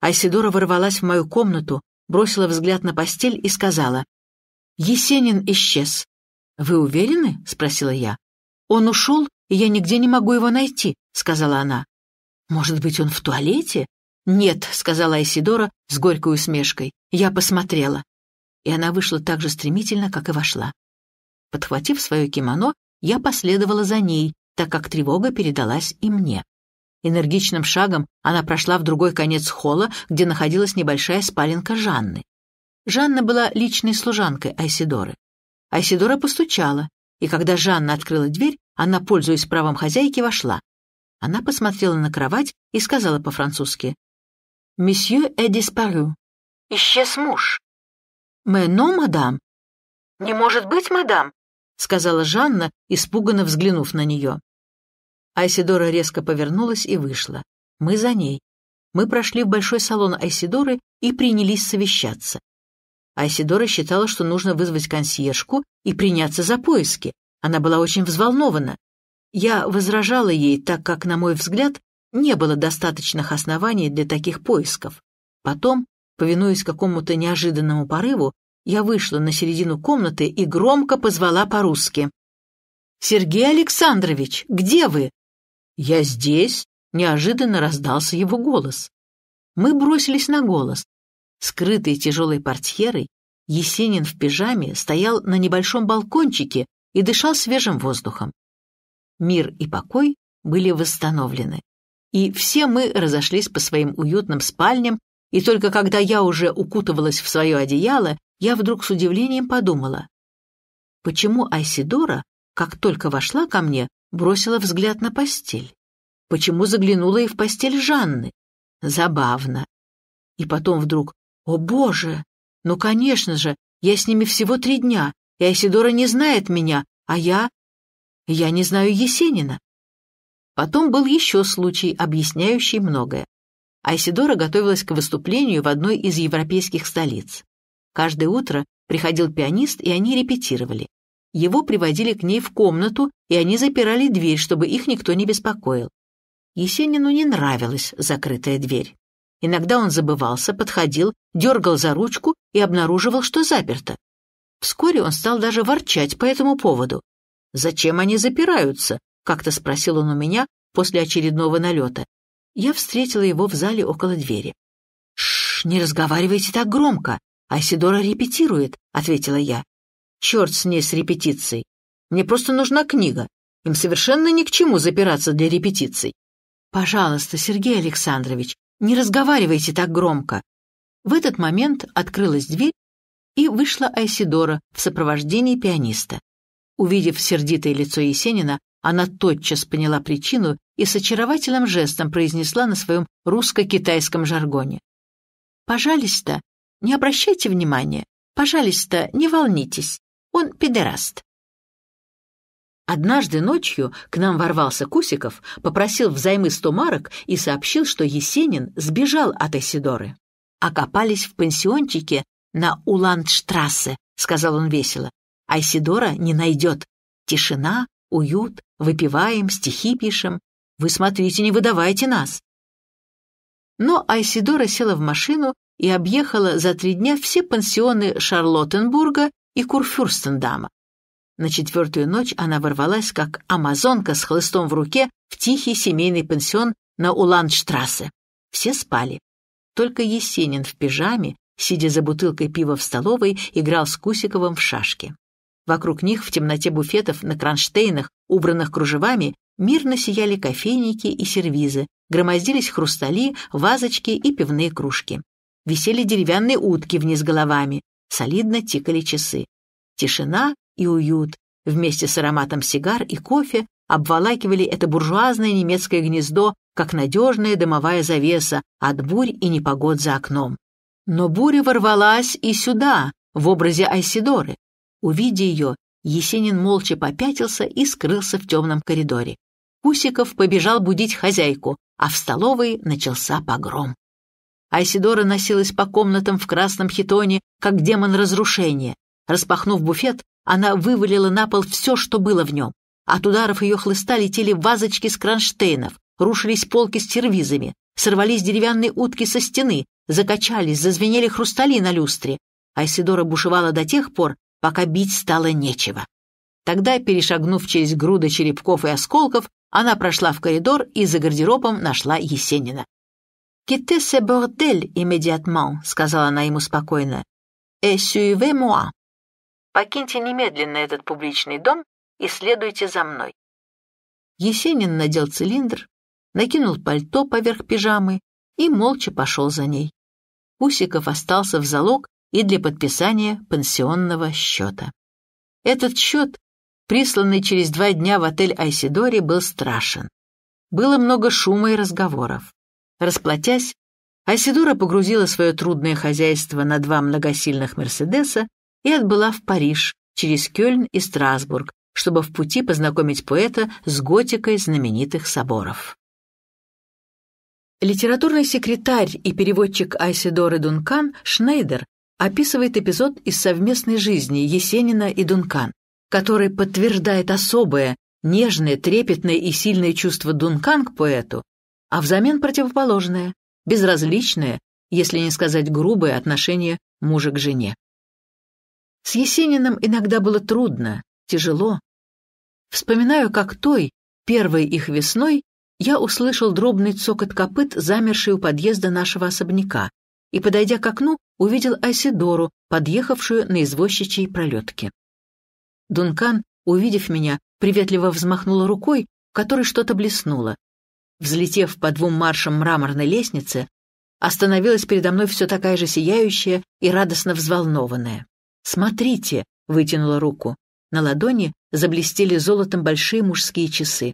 Айсидора ворвалась в мою комнату, бросила взгляд на постель и сказала. «Есенин исчез». «Вы уверены?» — спросила я. «Он ушел, и я нигде не могу его найти», — сказала она. «Может быть, он в туалете?» «Нет», — сказала Айсидора с горькой усмешкой. «Я посмотрела». И она вышла так же стремительно, как и вошла. Подхватив свое кимоно, я последовала за ней, так как тревога передалась и мне. Энергичным шагом она прошла в другой конец холла, где находилась небольшая спаленка Жанны. Жанна была личной служанкой Айсидоры. Айсидора постучала, и когда Жанна открыла дверь, она, пользуясь правом хозяйки, вошла. Она посмотрела на кровать и сказала по-французски. «Месье э диспарю». «Исчез муж». «Мэ но, мадам». «Не может быть, мадам», — сказала Жанна, испуганно взглянув на нее. Айсидора резко повернулась и вышла. Мы за ней. Мы прошли в большой салон Айсидоры и принялись совещаться. Айсидора считала, что нужно вызвать консьержку и приняться за поиски. Она была очень взволнована. Я возражала ей, так как, на мой взгляд, не было достаточных оснований для таких поисков. Потом, повинуясь какому-то неожиданному порыву, я вышла на середину комнаты и громко позвала по-русски. «Сергей Александрович, где вы? «Я здесь!» — неожиданно раздался его голос. Мы бросились на голос. Скрытый тяжелой портьерой, Есенин в пижаме стоял на небольшом балкончике и дышал свежим воздухом. Мир и покой были восстановлены, и все мы разошлись по своим уютным спальням, и только когда я уже укутывалась в свое одеяло, я вдруг с удивлением подумала, почему Айсидора как только вошла ко мне, бросила взгляд на постель. Почему заглянула и в постель Жанны? Забавно. И потом вдруг «О, Боже! Ну, конечно же, я с ними всего три дня, и Айсидора не знает меня, а я... Я не знаю Есенина». Потом был еще случай, объясняющий многое. Айсидора готовилась к выступлению в одной из европейских столиц. Каждое утро приходил пианист, и они репетировали. Его приводили к ней в комнату, и они запирали дверь, чтобы их никто не беспокоил. Есенину не нравилась закрытая дверь. Иногда он забывался, подходил, дергал за ручку и обнаруживал, что заперто. Вскоре он стал даже ворчать по этому поводу. «Зачем они запираются?» — как-то спросил он у меня после очередного налета. Я встретила его в зале около двери. «Шш, не разговаривайте так громко, Айсидора репетирует», — ответила я. Черт с ней с репетицией. Мне просто нужна книга. Им совершенно ни к чему запираться для репетиций. Пожалуйста, Сергей Александрович, не разговаривайте так громко. В этот момент открылась дверь, и вышла Айсидора в сопровождении пианиста. Увидев сердитое лицо Есенина, она тотчас поняла причину и с очаровательным жестом произнесла на своем русско-китайском жаргоне. «Пожалуйста, не обращайте внимания. Пожалуйста, не волнитесь. Он педераст. Однажды ночью к нам ворвался Кусиков, попросил взаймы сто марок и сообщил, что Есенин сбежал от Эсидоры. «Окопались в пансиончике на Уландштрассе», — сказал он весело. «А не найдет. Тишина, уют, выпиваем, стихи пишем. Вы смотрите, не выдавайте нас». Но Айсидора села в машину и объехала за три дня все пансионы Шарлоттенбурга и Курфюрстендама. На четвертую ночь она ворвалась, как амазонка с хлыстом в руке, в тихий семейный пансион на Уланштрассе. Все спали. Только Есенин в пижаме, сидя за бутылкой пива в столовой, играл с Кусиковым в шашки. Вокруг них, в темноте буфетов, на кронштейнах, убранных кружевами, мирно сияли кофейники и сервизы, громоздились хрустали, вазочки и пивные кружки. Висели деревянные утки вниз головами, солидно тикали часы. Тишина и уют вместе с ароматом сигар и кофе обволакивали это буржуазное немецкое гнездо, как надежная дымовая завеса от бурь и непогод за окном. Но буря ворвалась и сюда, в образе Айсидоры. Увидя ее, Есенин молча попятился и скрылся в темном коридоре. Кусиков побежал будить хозяйку, а в столовой начался погром. Айсидора носилась по комнатам в красном хитоне, как демон разрушения. Распахнув буфет, она вывалила на пол все, что было в нем. От ударов ее хлыста летели вазочки с кронштейнов, рушились полки с сервизами, сорвались деревянные утки со стены, закачались, зазвенели хрустали на люстре. Айсидора бушевала до тех пор, пока бить стало нечего. Тогда, перешагнув через груды черепков и осколков, она прошла в коридор и за гардеробом нашла Есенина. «Quittez ce bordel immédiatement», — сказала она ему спокойно. «Et suivez-moi». «Покиньте немедленно этот публичный дом и следуйте за мной». Есенин надел цилиндр, накинул пальто поверх пижамы и молча пошел за ней. Усиков остался в залог и для подписания пенсионного счета. Этот счет, присланный через два дня в отель Айсидори, был страшен. Было много шума и разговоров. Расплатясь, Асидора погрузила свое трудное хозяйство на два многосильных «Мерседеса» и отбыла в Париж через Кёльн и Страсбург, чтобы в пути познакомить поэта с готикой знаменитых соборов. Литературный секретарь и переводчик Айседоры Дункан Шнейдер описывает эпизод из совместной жизни Есенина и Дункан, который подтверждает особое, нежное, трепетное и сильное чувство Дункан к поэту а взамен противоположное, безразличное, если не сказать грубое отношение мужа к жене. С Есениным иногда было трудно, тяжело. Вспоминаю, как той, первой их весной, я услышал дробный цокот копыт, замерший у подъезда нашего особняка, и, подойдя к окну, увидел Айсидору, подъехавшую на извозчичьей пролетке. Дункан, увидев меня, приветливо взмахнула рукой, в которой что-то блеснуло, Взлетев по двум маршам мраморной лестницы, остановилась передо мной все такая же сияющая и радостно взволнованная. «Смотрите!» — вытянула руку. На ладони заблестели золотом большие мужские часы.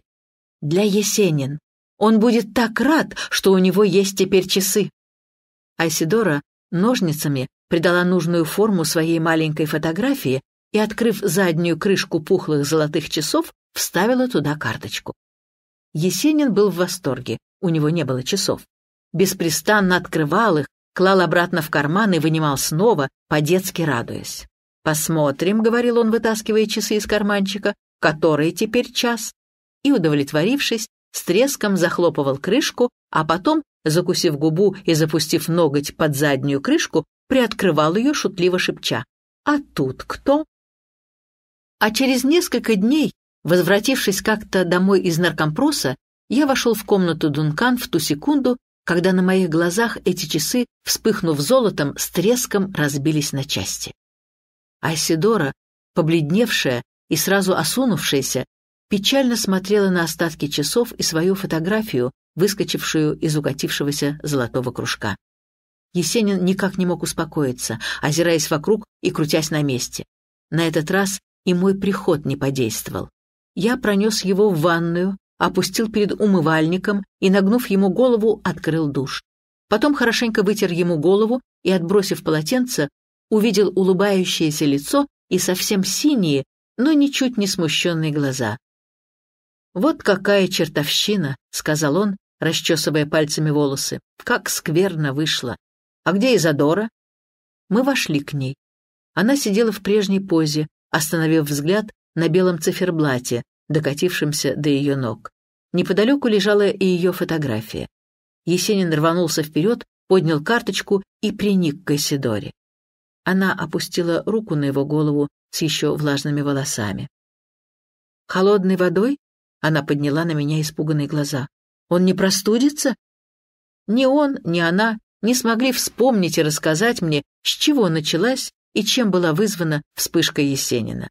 «Для Есенин! Он будет так рад, что у него есть теперь часы!» Айсидора ножницами придала нужную форму своей маленькой фотографии и, открыв заднюю крышку пухлых золотых часов, вставила туда карточку. Есенин был в восторге, у него не было часов. Беспрестанно открывал их, клал обратно в карман и вынимал снова, по-детски радуясь. «Посмотрим», — говорил он, вытаскивая часы из карманчика, — «который теперь час?» И, удовлетворившись, с треском захлопывал крышку, а потом, закусив губу и запустив ноготь под заднюю крышку, приоткрывал ее, шутливо шепча. «А тут кто?» А через несколько дней Возвратившись как-то домой из наркомпроса, я вошел в комнату Дункан в ту секунду, когда на моих глазах эти часы, вспыхнув золотом, с треском разбились на части. Айсидора, побледневшая и сразу осунувшаяся, печально смотрела на остатки часов и свою фотографию, выскочившую из укатившегося золотого кружка. Есенин никак не мог успокоиться, озираясь вокруг и крутясь на месте. На этот раз и мой приход не подействовал. Я пронес его в ванную, опустил перед умывальником и, нагнув ему голову, открыл душ. Потом хорошенько вытер ему голову и, отбросив полотенце, увидел улыбающееся лицо и совсем синие, но ничуть не смущенные глаза. «Вот какая чертовщина!» — сказал он, расчесывая пальцами волосы. «Как скверно вышло! А где Изадора?» Мы вошли к ней. Она сидела в прежней позе, остановив взгляд на белом циферблате, докатившемся до ее ног. Неподалеку лежала и ее фотография. Есенин рванулся вперед, поднял карточку и приник к Исидоре. Она опустила руку на его голову с еще влажными волосами. «Холодной водой?» Она подняла на меня испуганные глаза. «Он не простудится?» Ни он, ни она не смогли вспомнить и рассказать мне, с чего началась и чем была вызвана вспышка Есенина.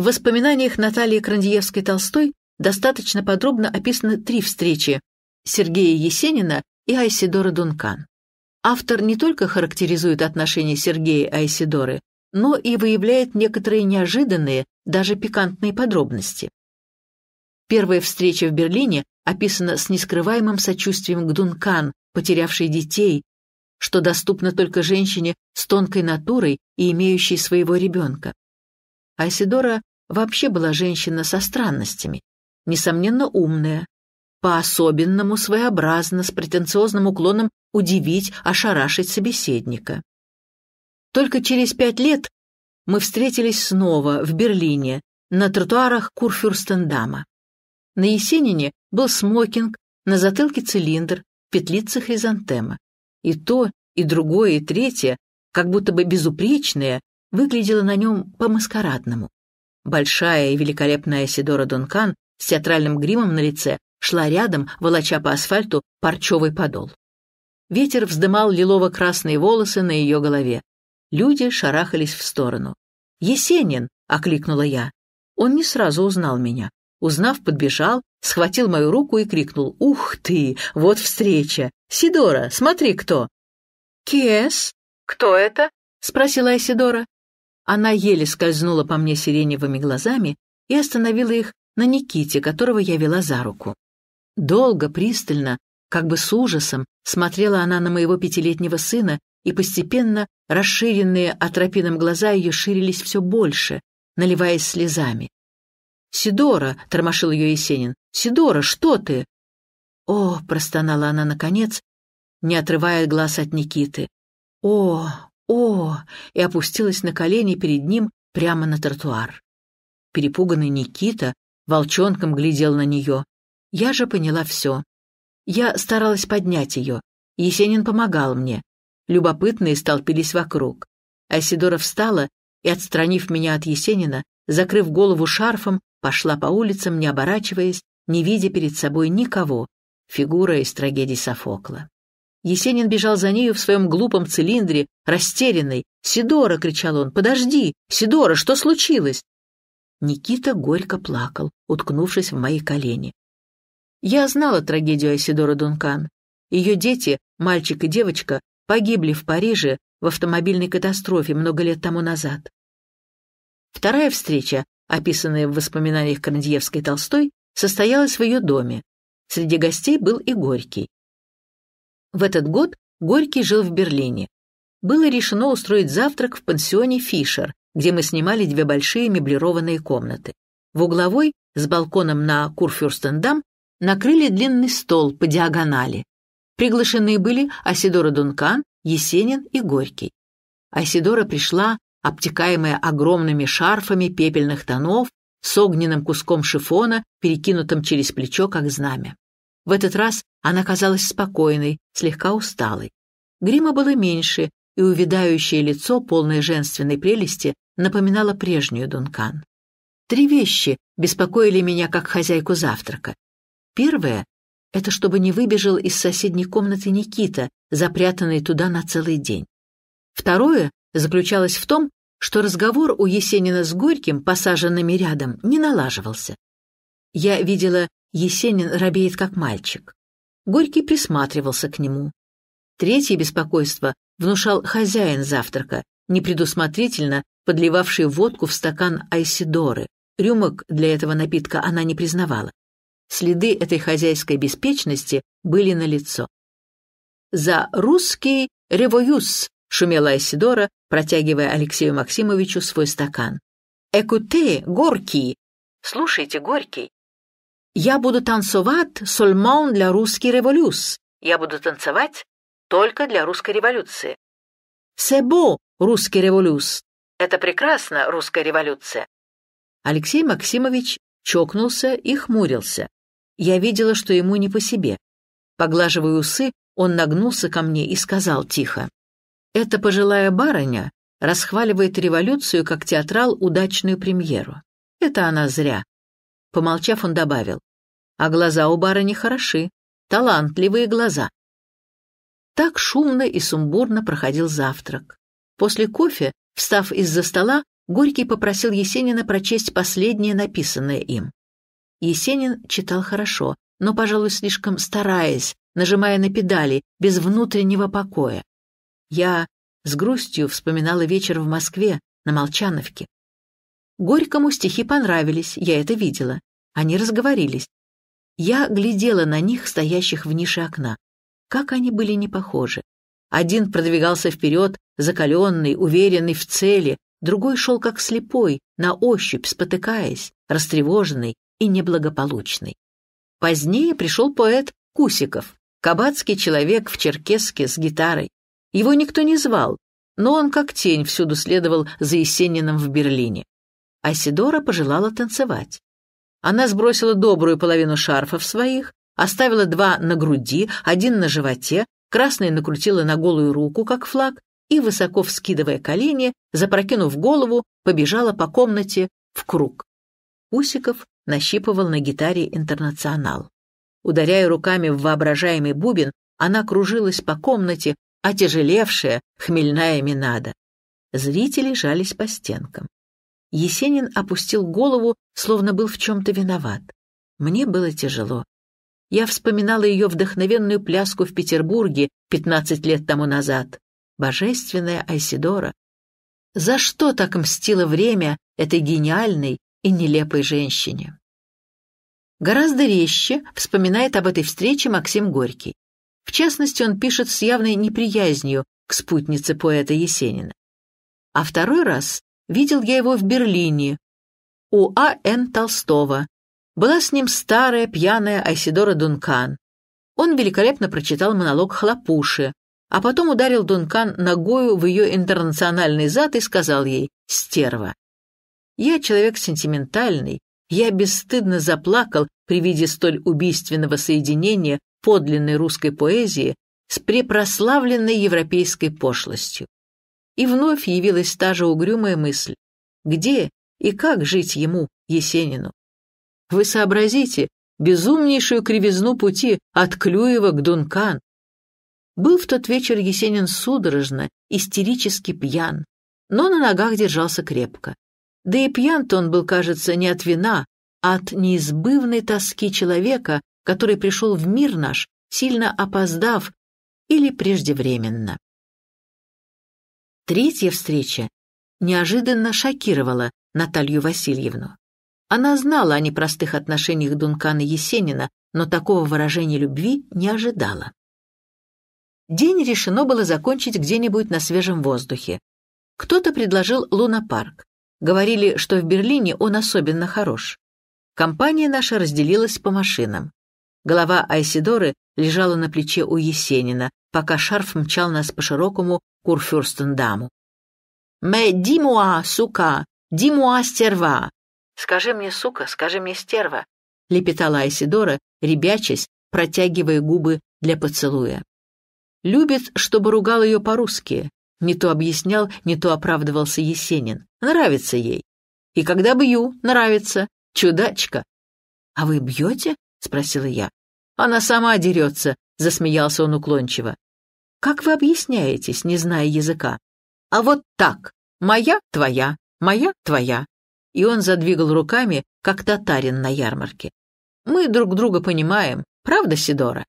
В воспоминаниях Натальи Крандиевской-Толстой достаточно подробно описаны три встречи Сергея Есенина и Айсидора Дункан. Автор не только характеризует отношения Сергея и Айсидоры, но и выявляет некоторые неожиданные, даже пикантные подробности. Первая встреча в Берлине описана с нескрываемым сочувствием к Дункан, потерявшей детей, что доступно только женщине с тонкой натурой и имеющей своего ребенка. Айсидора вообще была женщина со странностями, несомненно умная, по-особенному своеобразно, с претенциозным уклоном удивить, ошарашить собеседника. Только через пять лет мы встретились снова в Берлине на тротуарах Курфюрстендама. На Есенине был смокинг, на затылке цилиндр, петлица хризантема. И то, и другое, и третье, как будто бы безупречное, выглядело на нем по-маскарадному. Большая и великолепная Сидора Дункан с театральным гримом на лице шла рядом, волоча по асфальту парчевый подол. Ветер вздымал лилово-красные волосы на ее голове. Люди шарахались в сторону. «Есенин!» — окликнула я. Он не сразу узнал меня. Узнав, подбежал, схватил мою руку и крикнул. «Ух ты! Вот встреча! Сидора, смотри, кто!» «Кес? Кто это?» — спросила Сидора. Она еле скользнула по мне сиреневыми глазами и остановила их на Никите, которого я вела за руку. Долго, пристально, как бы с ужасом, смотрела она на моего пятилетнего сына, и постепенно расширенные атропином глаза ее ширились все больше, наливаясь слезами. «Сидора!» — тормошил ее Есенин. «Сидора, что ты?» «О!» — простонала она наконец, не отрывая глаз от Никиты. «О!» «О!» и опустилась на колени перед ним прямо на тротуар. Перепуганный Никита волчонком глядел на нее. Я же поняла все. Я старалась поднять ее. Есенин помогал мне. Любопытные столпились вокруг. Айсидора встала и, отстранив меня от Есенина, закрыв голову шарфом, пошла по улицам, не оборачиваясь, не видя перед собой никого, фигура из трагедии Софокла. Есенин бежал за нею в своем глупом цилиндре, растерянный. «Сидора!» — кричал он. «Подожди! Сидора, что случилось?» Никита горько плакал, уткнувшись в мои колени. Я знала трагедию Айсидора Дункан. Ее дети, мальчик и девочка, погибли в Париже в автомобильной катастрофе много лет тому назад. Вторая встреча, описанная в воспоминаниях Карандиевской Толстой, состоялась в ее доме. Среди гостей был и Горький. В этот год Горький жил в Берлине. Было решено устроить завтрак в пансионе «Фишер», где мы снимали две большие меблированные комнаты. В угловой, с балконом на Курфюрстендам, накрыли длинный стол по диагонали. Приглашены были Асидора Дункан, Есенин и Горький. Асидора пришла, обтекаемая огромными шарфами пепельных тонов, с огненным куском шифона, перекинутым через плечо, как знамя. В этот раз она казалась спокойной, слегка усталой. Грима было меньше, и увядающее лицо, полное женственной прелести, напоминало прежнюю Дункан. Три вещи беспокоили меня как хозяйку завтрака. Первое — это чтобы не выбежал из соседней комнаты Никита, запрятанный туда на целый день. Второе заключалось в том, что разговор у Есенина с Горьким, посаженными рядом, не налаживался. Я видела Есенин робеет как мальчик. Горький присматривался к нему. Третье беспокойство внушал хозяин завтрака, непредусмотрительно подливавший водку в стакан айсидоры. Рюмок для этого напитка она не признавала. Следы этой хозяйской беспечности были налицо. «За русский ревоюс шумела Айсидора, протягивая Алексею Максимовичу свой стакан. «Экуте, горький!» «Слушайте, горький!» Я буду танцевать сольмон для русской революс. Я буду танцевать только для русской революции. Себо, русский революс. Это прекрасно, русская революция. Алексей Максимович чокнулся и хмурился. Я видела, что ему не по себе. Поглаживая усы, он нагнулся ко мне и сказал тихо. «Эта пожилая барыня расхваливает революцию как театрал удачную премьеру. Это она зря. Помолчав, он добавил. А глаза у барыни хороши, талантливые глаза. Так шумно и сумбурно проходил завтрак. После кофе, встав из-за стола, Горький попросил Есенина прочесть последнее написанное им. Есенин читал хорошо, но, пожалуй, слишком стараясь, нажимая на педали, без внутреннего покоя. Я с грустью вспоминала вечер в Москве, на Молчановке. Горькому стихи понравились, я это видела. Они разговорились. Я глядела на них, стоящих в нише окна. Как они были не похожи. Один продвигался вперед, закаленный, уверенный в цели, другой шел как слепой, на ощупь спотыкаясь, растревоженный и неблагополучный. Позднее пришел поэт Кусиков, кабацкий человек в черкеске с гитарой. Его никто не звал, но он как тень всюду следовал за Есениным в Берлине. Асидора пожелала танцевать. Она сбросила добрую половину шарфов своих, оставила два на груди, один на животе, красный накрутила на голую руку, как флаг, и, высоко вскидывая колени, запрокинув голову, побежала по комнате в круг. Усиков нащипывал на гитаре «Интернационал». Ударяя руками в воображаемый бубен, она кружилась по комнате, отяжелевшая, хмельная минада. Зрители жались по стенкам. Есенин опустил голову, словно был в чем-то виноват. Мне было тяжело. Я вспоминала ее вдохновенную пляску в Петербурге 15 лет тому назад. Божественная Айсидора. За что так мстило время этой гениальной и нелепой женщине? Гораздо резче вспоминает об этой встрече Максим Горький. В частности, он пишет с явной неприязнью к спутнице поэта Есенина. А второй раз Видел я его в Берлине у А.Н. Толстого. Была с ним старая пьяная Айсидора Дункан. Он великолепно прочитал монолог Хлопуши, а потом ударил Дункан ногою в ее интернациональный зад и сказал ей «стерва». Я человек сентиментальный, я бесстыдно заплакал при виде столь убийственного соединения подлинной русской поэзии с препрославленной европейской пошлостью и вновь явилась та же угрюмая мысль. Где и как жить ему, Есенину? Вы сообразите безумнейшую кривизну пути от Клюева к Дункан. Был в тот вечер Есенин судорожно, истерически пьян, но на ногах держался крепко. Да и пьян-то он был, кажется, не от вина, а от неизбывной тоски человека, который пришел в мир наш, сильно опоздав или преждевременно. Третья встреча неожиданно шокировала Наталью Васильевну. Она знала о непростых отношениях Дункана и Есенина, но такого выражения любви не ожидала. День решено было закончить где-нибудь на свежем воздухе. Кто-то предложил лунопарк. Говорили, что в Берлине он особенно хорош. Компания наша разделилась по машинам. Голова Айсидоры лежала на плече у Есенина, пока шарф мчал нас по широкому Курфюрстендаму. «Мэ димуа, сука! Димуа, стерва!» «Скажи мне, сука, скажи мне, стерва!» — лепетала Айсидора, ребячась, протягивая губы для поцелуя. Любит, чтобы ругал ее по-русски. Не то объяснял, не то оправдывался Есенин. Нравится ей. И когда бью, нравится. Чудачка. «А вы бьете?» — спросила я. «Она сама дерется», засмеялся он уклончиво. Как вы объясняетесь, не зная языка? А вот так. Моя твоя, моя твоя. И он задвигал руками, как татарин на ярмарке. Мы друг друга понимаем, правда, Сидора?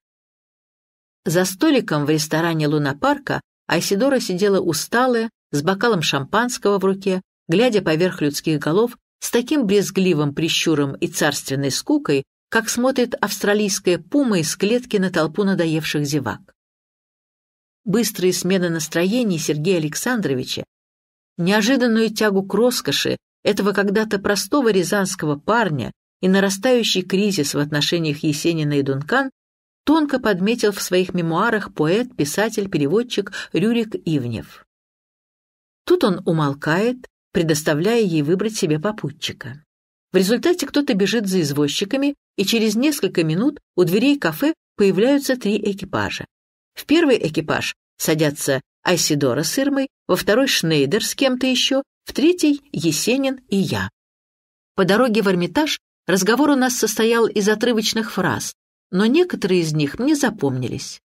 За столиком в ресторане Луна Парка Айсидора сидела усталая, с бокалом шампанского в руке, глядя поверх людских голов с таким брезгливым прищуром и царственной скукой, как смотрит австралийская пума из клетки на толпу надоевших зевак. Быстрые смены настроений Сергея Александровича, неожиданную тягу к роскоши этого когда-то простого рязанского парня и нарастающий кризис в отношениях Есенина и Дункан тонко подметил в своих мемуарах поэт, писатель, переводчик Рюрик Ивнев. Тут он умолкает, предоставляя ей выбрать себе попутчика. В результате кто-то бежит за извозчиками, и через несколько минут у дверей кафе появляются три экипажа. В первый экипаж садятся Айсидора с Ирмой, во второй Шнейдер с кем-то еще, в третий Есенин и я. По дороге в Эрмитаж разговор у нас состоял из отрывочных фраз, но некоторые из них мне запомнились.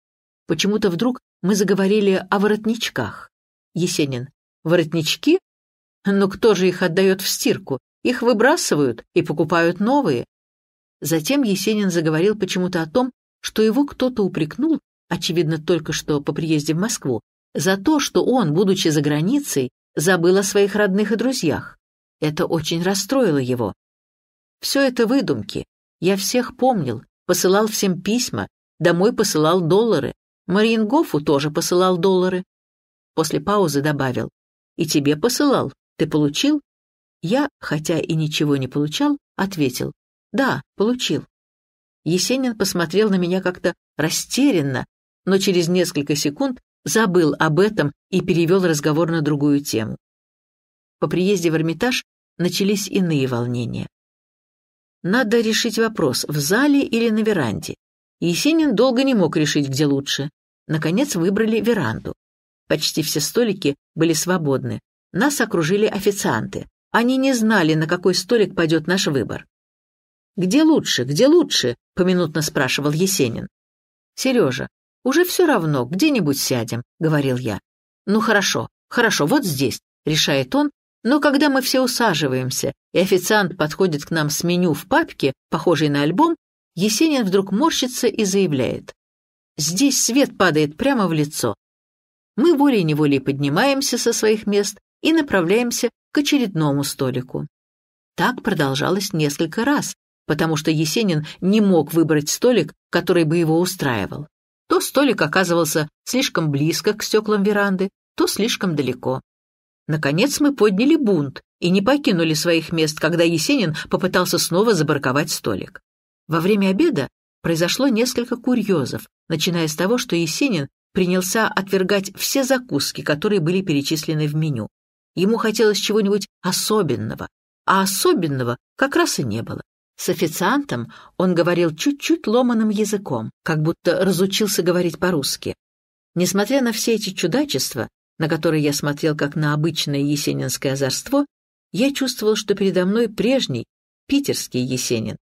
Почему-то вдруг мы заговорили о воротничках. Есенин. Воротнички? Но ну кто же их отдает в стирку? Их выбрасывают и покупают новые. Затем Есенин заговорил почему-то о том, что его кто-то упрекнул, очевидно, только что по приезде в Москву, за то, что он, будучи за границей, забыл о своих родных и друзьях. Это очень расстроило его. Все это выдумки. Я всех помнил, посылал всем письма, домой посылал доллары. Мариенгофу тоже посылал доллары. После паузы добавил. И тебе посылал. Ты получил? Я, хотя и ничего не получал, ответил «Да, получил». Есенин посмотрел на меня как-то растерянно, но через несколько секунд забыл об этом и перевел разговор на другую тему. По приезде в Эрмитаж начались иные волнения. Надо решить вопрос, в зале или на веранде. Есенин долго не мог решить, где лучше. Наконец выбрали веранду. Почти все столики были свободны. Нас окружили официанты. Они не знали, на какой столик пойдет наш выбор. «Где лучше, где лучше?» — поминутно спрашивал Есенин. «Сережа, уже все равно, где-нибудь сядем», — говорил я. «Ну хорошо, хорошо, вот здесь», — решает он, но когда мы все усаживаемся, и официант подходит к нам с меню в папке, похожей на альбом, Есенин вдруг морщится и заявляет. «Здесь свет падает прямо в лицо». Мы волей-неволей поднимаемся со своих мест и направляемся к очередному столику. Так продолжалось несколько раз, потому что Есенин не мог выбрать столик, который бы его устраивал. То столик оказывался слишком близко к стеклам веранды, то слишком далеко. Наконец мы подняли бунт и не покинули своих мест, когда Есенин попытался снова забарковать столик. Во время обеда произошло несколько курьезов, начиная с того, что Есенин принялся отвергать все закуски, которые были перечислены в меню. Ему хотелось чего-нибудь особенного, а особенного как раз и не было. С официантом он говорил чуть-чуть ломаным языком, как будто разучился говорить по-русски. Несмотря на все эти чудачества, на которые я смотрел как на обычное есенинское озорство, я чувствовал, что передо мной прежний, питерский Есенин.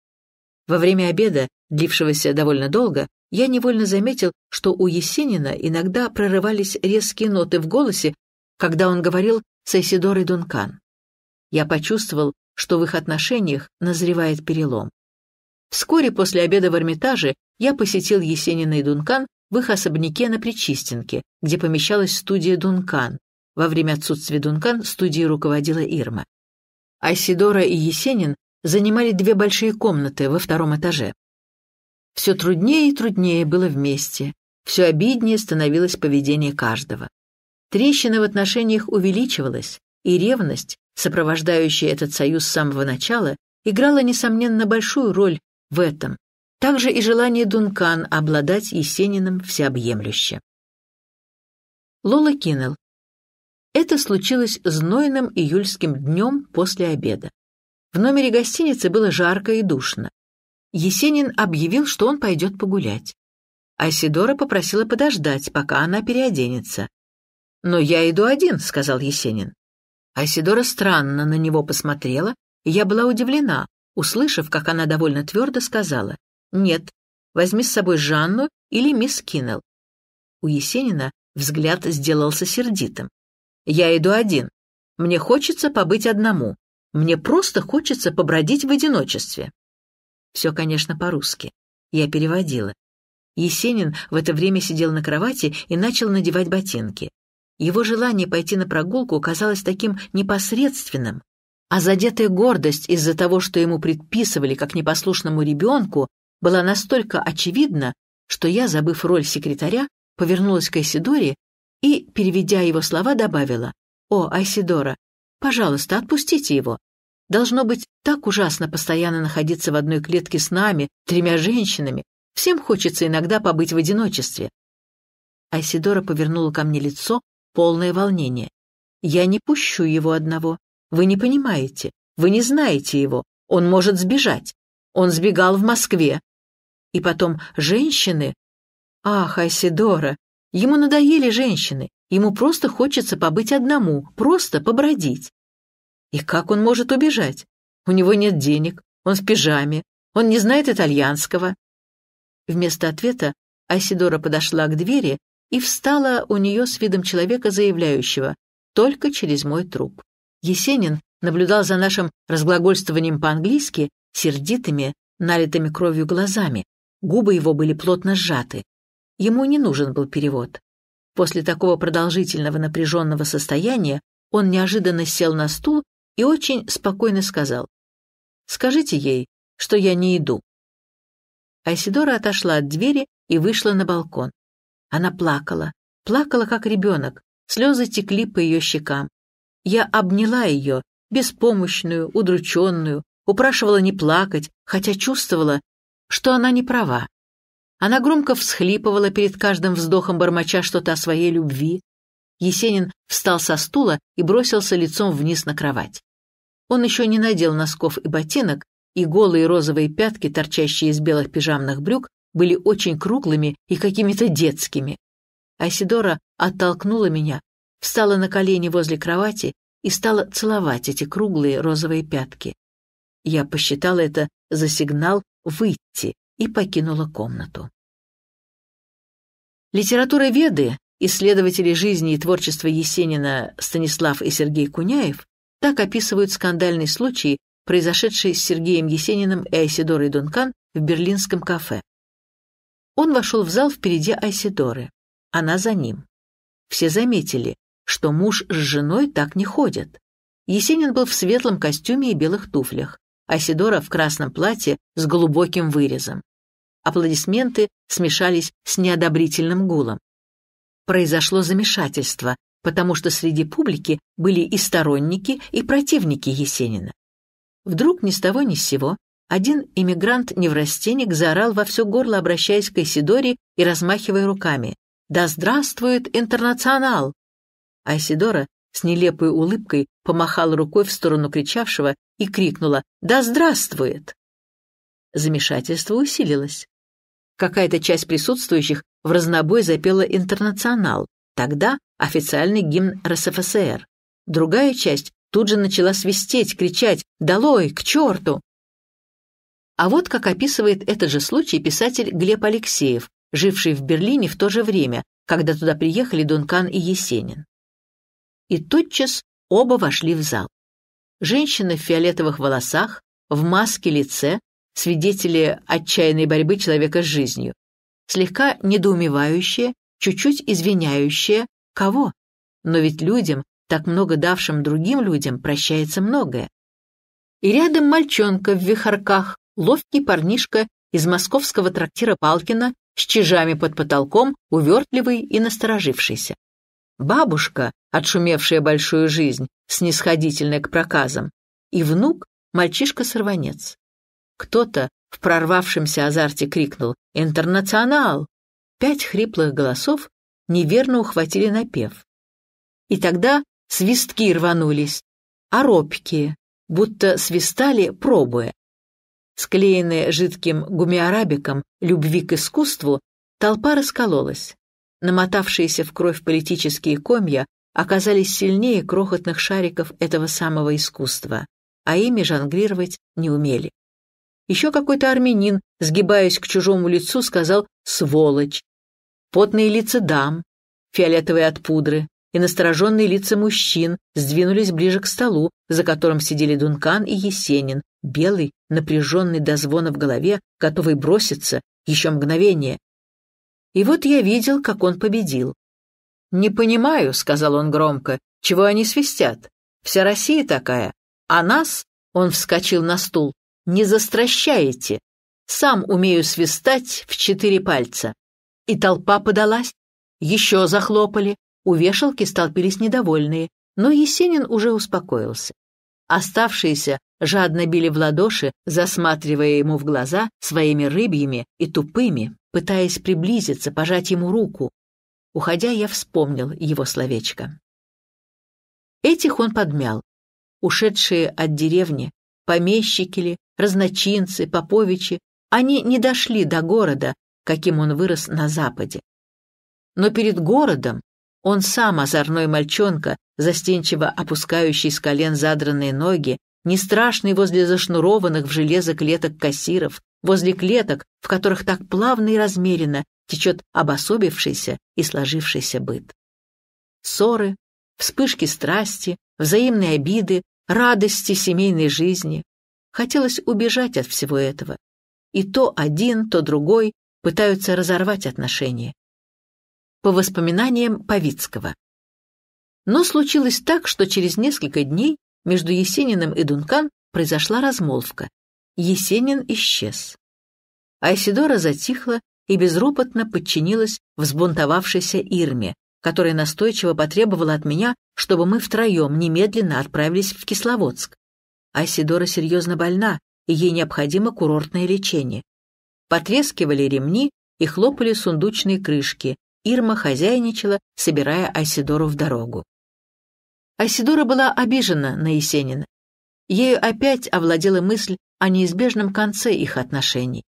Во время обеда, длившегося довольно долго, я невольно заметил, что у Есенина иногда прорывались резкие ноты в голосе, когда он говорил с Эсидорой Дункан. Я почувствовал, что в их отношениях назревает перелом. Вскоре после обеда в Эрмитаже я посетил Есенина и Дункан в их особняке на Причистенке, где помещалась студия Дункан. Во время отсутствия Дункан студией руководила Ирма. Айсидора и Есенин занимали две большие комнаты во втором этаже. Все труднее и труднее было вместе, все обиднее становилось поведение каждого. Трещина в отношениях увеличивалась, и ревность, сопровождающая этот союз с самого начала, играла, несомненно, большую роль в этом. Также и желание Дункан обладать Есениным всеобъемлюще. Лола Киннелл. Это случилось знойным июльским днем после обеда. В номере гостиницы было жарко и душно. Есенин объявил, что он пойдет погулять. Асидора попросила подождать, пока она переоденется. «Но я иду один», — сказал Есенин. Айсидора странно на него посмотрела, и я была удивлена, услышав, как она довольно твердо сказала. «Нет, возьми с собой Жанну или мисс Киннелл». У Есенина взгляд сделался сердитым. «Я иду один. Мне хочется побыть одному. Мне просто хочется побродить в одиночестве». Все, конечно, по-русски. Я переводила. Есенин в это время сидел на кровати и начал надевать ботинки. Его желание пойти на прогулку казалось таким непосредственным, а задетая гордость из-за того, что ему предписывали как непослушному ребенку, была настолько очевидна, что я, забыв роль секретаря, повернулась к Айсидоре и, переведя его слова, добавила «О, Айсидора, пожалуйста, отпустите его. Должно быть так ужасно постоянно находиться в одной клетке с нами, тремя женщинами. Всем хочется иногда побыть в одиночестве». Айсидора повернула ко мне лицо, полное волнение. «Я не пущу его одного. Вы не понимаете. Вы не знаете его. Он может сбежать. Он сбегал в Москве. И потом женщины... Ах, Айсидора! Ему надоели женщины. Ему просто хочется побыть одному, просто побродить. И как он может убежать? У него нет денег, он в пижаме, он не знает итальянского. Вместо ответа Айсидора подошла к двери и встала у нее с видом человека, заявляющего «только через мой труп». Есенин наблюдал за нашим разглагольствованием по-английски сердитыми, налитыми кровью глазами. Губы его были плотно сжаты. Ему не нужен был перевод. После такого продолжительного напряженного состояния он неожиданно сел на стул и очень спокойно сказал «Скажите ей, что я не иду». Айсидора отошла от двери и вышла на балкон. Она плакала, плакала, как ребенок, слезы текли по ее щекам. Я обняла ее, беспомощную, удрученную, упрашивала не плакать, хотя чувствовала, что она не права. Она громко всхлипывала перед каждым вздохом, бормоча что-то о своей любви. Есенин встал со стула и бросился лицом вниз на кровать. Он еще не надел носков и ботинок, и голые розовые пятки, торчащие из белых пижамных брюк, были очень круглыми и какими-то детскими. Асидора оттолкнула меня, встала на колени возле кровати и стала целовать эти круглые розовые пятки. Я посчитала это за сигнал «выйти» и покинула комнату. Литература Веды, исследователи жизни и творчества Есенина Станислав и Сергей Куняев, так описывают скандальный случай, произошедший с Сергеем Есениным и Айсидорой Дункан в берлинском кафе. Он вошел в зал впереди Айсидоры. Она за ним. Все заметили, что муж с женой так не ходят. Есенин был в светлом костюме и белых туфлях, Асидора в красном платье с глубоким вырезом. Аплодисменты смешались с неодобрительным гулом. Произошло замешательство, потому что среди публики были и сторонники, и противники Есенина. Вдруг ни с того ни с сего один иммигрант-неврастенник заорал во все горло, обращаясь к Исидоре и размахивая руками. «Да здравствует интернационал!» Айсидора с нелепой улыбкой помахала рукой в сторону кричавшего и крикнула «Да здравствует!». Замешательство усилилось. Какая-то часть присутствующих в разнобой запела «Интернационал», тогда официальный гимн РСФСР. Другая часть тут же начала свистеть, кричать «Долой! К черту!». А вот как описывает этот же случай писатель Глеб Алексеев, живший в Берлине в то же время, когда туда приехали Дункан и Есенин. И тотчас оба вошли в зал. Женщина в фиолетовых волосах, в маске лице, свидетели отчаянной борьбы человека с жизнью. Слегка недоумевающая, чуть-чуть извиняющая, кого? Но ведь людям, так много давшим другим людям, прощается многое. И рядом мальчонка в вихарках, ловкий парнишка из московского трактира Палкина с чижами под потолком, увертливый и насторожившийся. Бабушка, отшумевшая большую жизнь, снисходительная к проказам, и внук, мальчишка-сорванец. Кто-то в прорвавшемся азарте крикнул «Интернационал!». Пять хриплых голосов неверно ухватили напев. И тогда свистки рванулись, а робкие, будто свистали, пробуя склеенная жидким гумиарабиком любви к искусству, толпа раскололась. Намотавшиеся в кровь политические комья оказались сильнее крохотных шариков этого самого искусства, а ими жонглировать не умели. Еще какой-то армянин, сгибаясь к чужому лицу, сказал «сволочь». Потные лица дам, фиолетовые от пудры, и настороженные лица мужчин сдвинулись ближе к столу, за которым сидели Дункан и Есенин, белый, напряженный до звона в голове, готовый броситься, еще мгновение. И вот я видел, как он победил. «Не понимаю», — сказал он громко, — «чего они свистят? Вся Россия такая. А нас...» — он вскочил на стул. «Не застращаете. Сам умею свистать в четыре пальца». И толпа подалась. Еще захлопали. У вешалки столпились недовольные, но Есенин уже успокоился. Оставшиеся жадно били в ладоши, засматривая ему в глаза своими рыбьими и тупыми, пытаясь приблизиться, пожать ему руку. Уходя, я вспомнил его словечко. Этих он подмял. Ушедшие от деревни, помещики ли, разночинцы, поповичи, они не дошли до города, каким он вырос на западе. Но перед городом он сам, озорной мальчонка, застенчиво опускающий с колен задранные ноги, не страшный возле зашнурованных в железо клеток кассиров, возле клеток, в которых так плавно и размеренно течет обособившийся и сложившийся быт. Ссоры, вспышки страсти, взаимные обиды, радости семейной жизни. Хотелось убежать от всего этого. И то один, то другой пытаются разорвать отношения по воспоминаниям Павицкого. Но случилось так, что через несколько дней между Есениным и Дункан произошла размолвка. Есенин исчез. Айсидора затихла и безропотно подчинилась взбунтовавшейся Ирме, которая настойчиво потребовала от меня, чтобы мы втроем немедленно отправились в Кисловодск. Айсидора серьезно больна, и ей необходимо курортное лечение. Потрескивали ремни и хлопали сундучные крышки, Ирма хозяйничала, собирая Асидору в дорогу. Асидора была обижена на Есенина. Ею опять овладела мысль о неизбежном конце их отношений.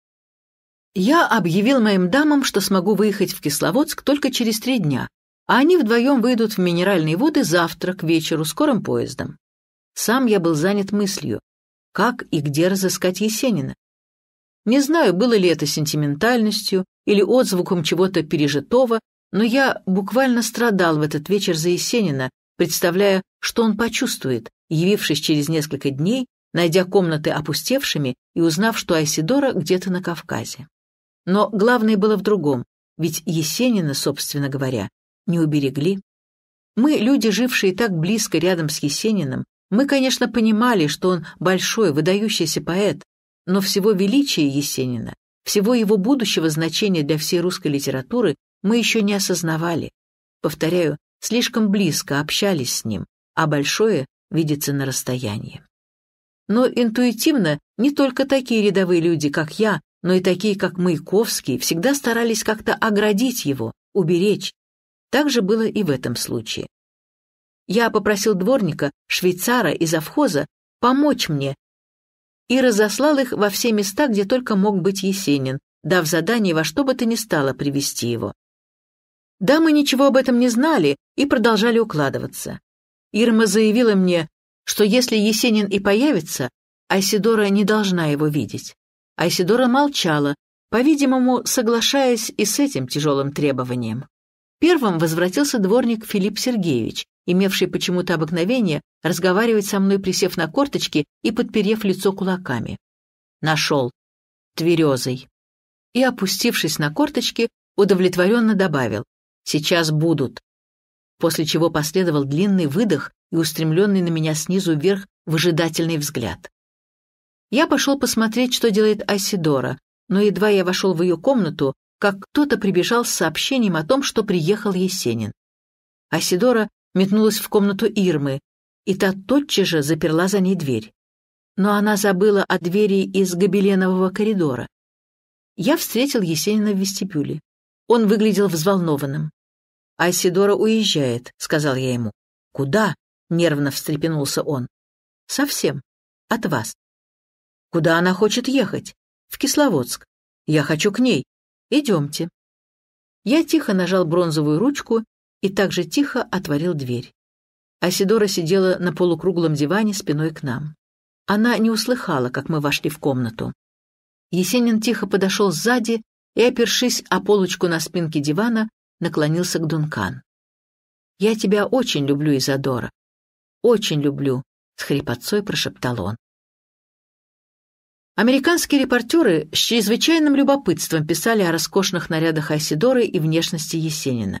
«Я объявил моим дамам, что смогу выехать в Кисловодск только через три дня, а они вдвоем выйдут в минеральные воды завтра к вечеру скорым поездом. Сам я был занят мыслью, как и где разыскать Есенина. Не знаю, было ли это сентиментальностью, или отзвуком чего-то пережитого, но я буквально страдал в этот вечер за Есенина, представляя, что он почувствует, явившись через несколько дней, найдя комнаты опустевшими и узнав, что Айсидора где-то на Кавказе. Но главное было в другом, ведь Есенина, собственно говоря, не уберегли. Мы, люди, жившие так близко рядом с Есениным, мы, конечно, понимали, что он большой, выдающийся поэт, но всего величия Есенина всего его будущего значения для всей русской литературы мы еще не осознавали. Повторяю, слишком близко общались с ним, а большое видится на расстоянии. Но интуитивно не только такие рядовые люди, как я, но и такие, как Маяковский, всегда старались как-то оградить его, уберечь. Так же было и в этом случае. Я попросил дворника, швейцара и завхоза помочь мне и разослал их во все места, где только мог быть Есенин, дав задание во что бы то ни стало привести его. Дамы ничего об этом не знали и продолжали укладываться. Ирма заявила мне, что если Есенин и появится, Айсидора не должна его видеть. Айсидора молчала, по-видимому, соглашаясь и с этим тяжелым требованием. Первым возвратился дворник Филипп Сергеевич, имевший почему-то обыкновение разговаривать со мной, присев на корточки и подперев лицо кулаками. Нашел. Тверезый. И, опустившись на корточки, удовлетворенно добавил «Сейчас будут». После чего последовал длинный выдох и устремленный на меня снизу вверх выжидательный взгляд. Я пошел посмотреть, что делает Асидора, но едва я вошел в ее комнату, как кто-то прибежал с сообщением о том, что приехал Есенин. Асидора метнулась в комнату Ирмы, и та тотчас же заперла за ней дверь. Но она забыла о двери из гобеленового коридора. Я встретил Есенина в вестибюле. Он выглядел взволнованным. «Айсидора уезжает», — сказал я ему. «Куда?» — нервно встрепенулся он. «Совсем. От вас». «Куда она хочет ехать?» «В Кисловодск. Я хочу к ней. Идемте». Я тихо нажал бронзовую ручку, и также тихо отворил дверь. Асидора сидела на полукруглом диване спиной к нам. Она не услыхала, как мы вошли в комнату. Есенин тихо подошел сзади и, опершись о полочку на спинке дивана, наклонился к Дункан. «Я тебя очень люблю, Изадора. Очень люблю», — с хрипотцой прошептал он. Американские репортеры с чрезвычайным любопытством писали о роскошных нарядах Айсидоры и внешности Есенина.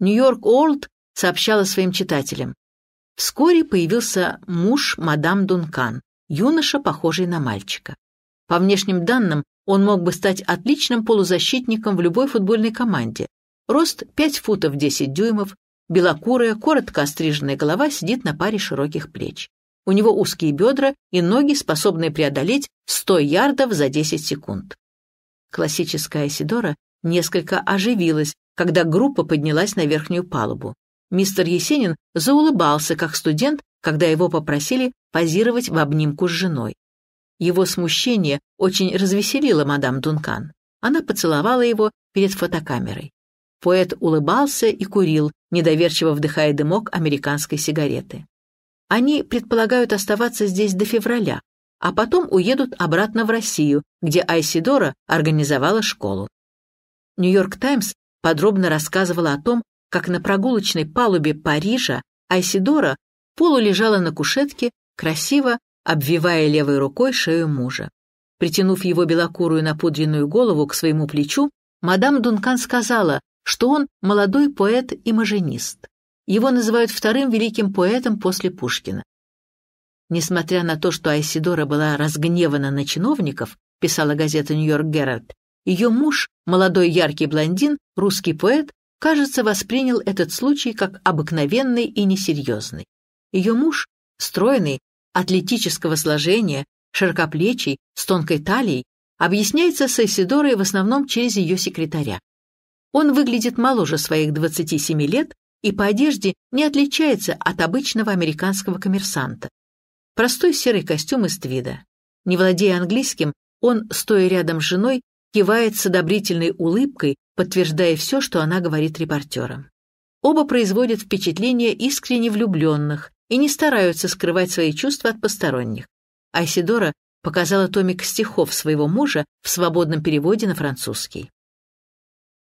Нью-Йорк Олд сообщала своим читателям. Вскоре появился муж мадам Дункан, юноша, похожий на мальчика. По внешним данным, он мог бы стать отличным полузащитником в любой футбольной команде. Рост 5 футов 10 дюймов, белокурая, коротко остриженная голова сидит на паре широких плеч. У него узкие бедра и ноги, способные преодолеть 100 ярдов за 10 секунд. Классическая Сидора несколько оживилась, когда группа поднялась на верхнюю палубу. Мистер Есенин заулыбался, как студент, когда его попросили позировать в обнимку с женой. Его смущение очень развеселило мадам Дункан. Она поцеловала его перед фотокамерой. Поэт улыбался и курил, недоверчиво вдыхая дымок американской сигареты. Они предполагают оставаться здесь до февраля, а потом уедут обратно в Россию, где Айсидора организовала школу. «Нью-Йорк Таймс» подробно рассказывала о том, как на прогулочной палубе Парижа Айсидора полулежала на кушетке, красиво обвивая левой рукой шею мужа. Притянув его белокурую напудренную голову к своему плечу, мадам Дункан сказала, что он молодой поэт и маженист. Его называют вторым великим поэтом после Пушкина. Несмотря на то, что Айсидора была разгневана на чиновников, писала газета «Нью-Йорк Геральт», ее муж, молодой яркий блондин, русский поэт, кажется, воспринял этот случай как обыкновенный и несерьезный. Ее муж, стройный, атлетического сложения, широкоплечий, с тонкой талией, объясняется с Эсидорой в основном через ее секретаря. Он выглядит моложе своих 27 лет и по одежде не отличается от обычного американского коммерсанта. Простой серый костюм из твида. Не владея английским, он, стоя рядом с женой, кивает с одобрительной улыбкой, подтверждая все, что она говорит репортерам. Оба производят впечатление искренне влюбленных и не стараются скрывать свои чувства от посторонних. Айсидора показала томик стихов своего мужа в свободном переводе на французский.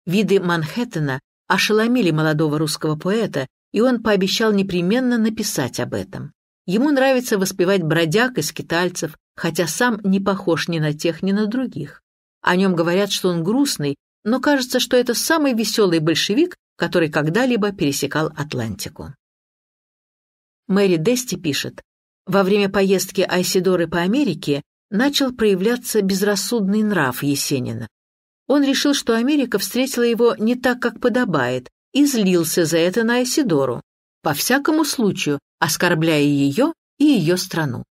Виды Манхэттена ошеломили молодого русского поэта, и он пообещал непременно написать об этом. Ему нравится воспевать бродяг и скитальцев, хотя сам не похож ни на тех, ни на других. О нем говорят, что он грустный, но кажется, что это самый веселый большевик, который когда-либо пересекал Атлантику. Мэри Дести пишет, «Во время поездки Айсидоры по Америке начал проявляться безрассудный нрав Есенина. Он решил, что Америка встретила его не так, как подобает, и злился за это на Айсидору, по всякому случаю оскорбляя ее и ее страну.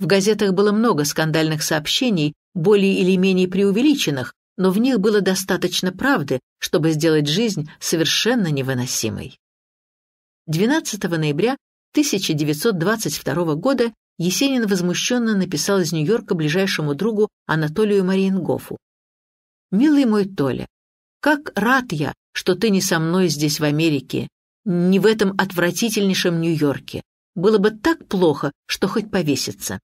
В газетах было много скандальных сообщений более или менее преувеличенных, но в них было достаточно правды, чтобы сделать жизнь совершенно невыносимой. 12 ноября 1922 года Есенин возмущенно написал из Нью-Йорка ближайшему другу Анатолию Мариенгофу. «Милый мой Толя, как рад я, что ты не со мной здесь в Америке, не в этом отвратительнейшем Нью-Йорке. Было бы так плохо, что хоть повеситься».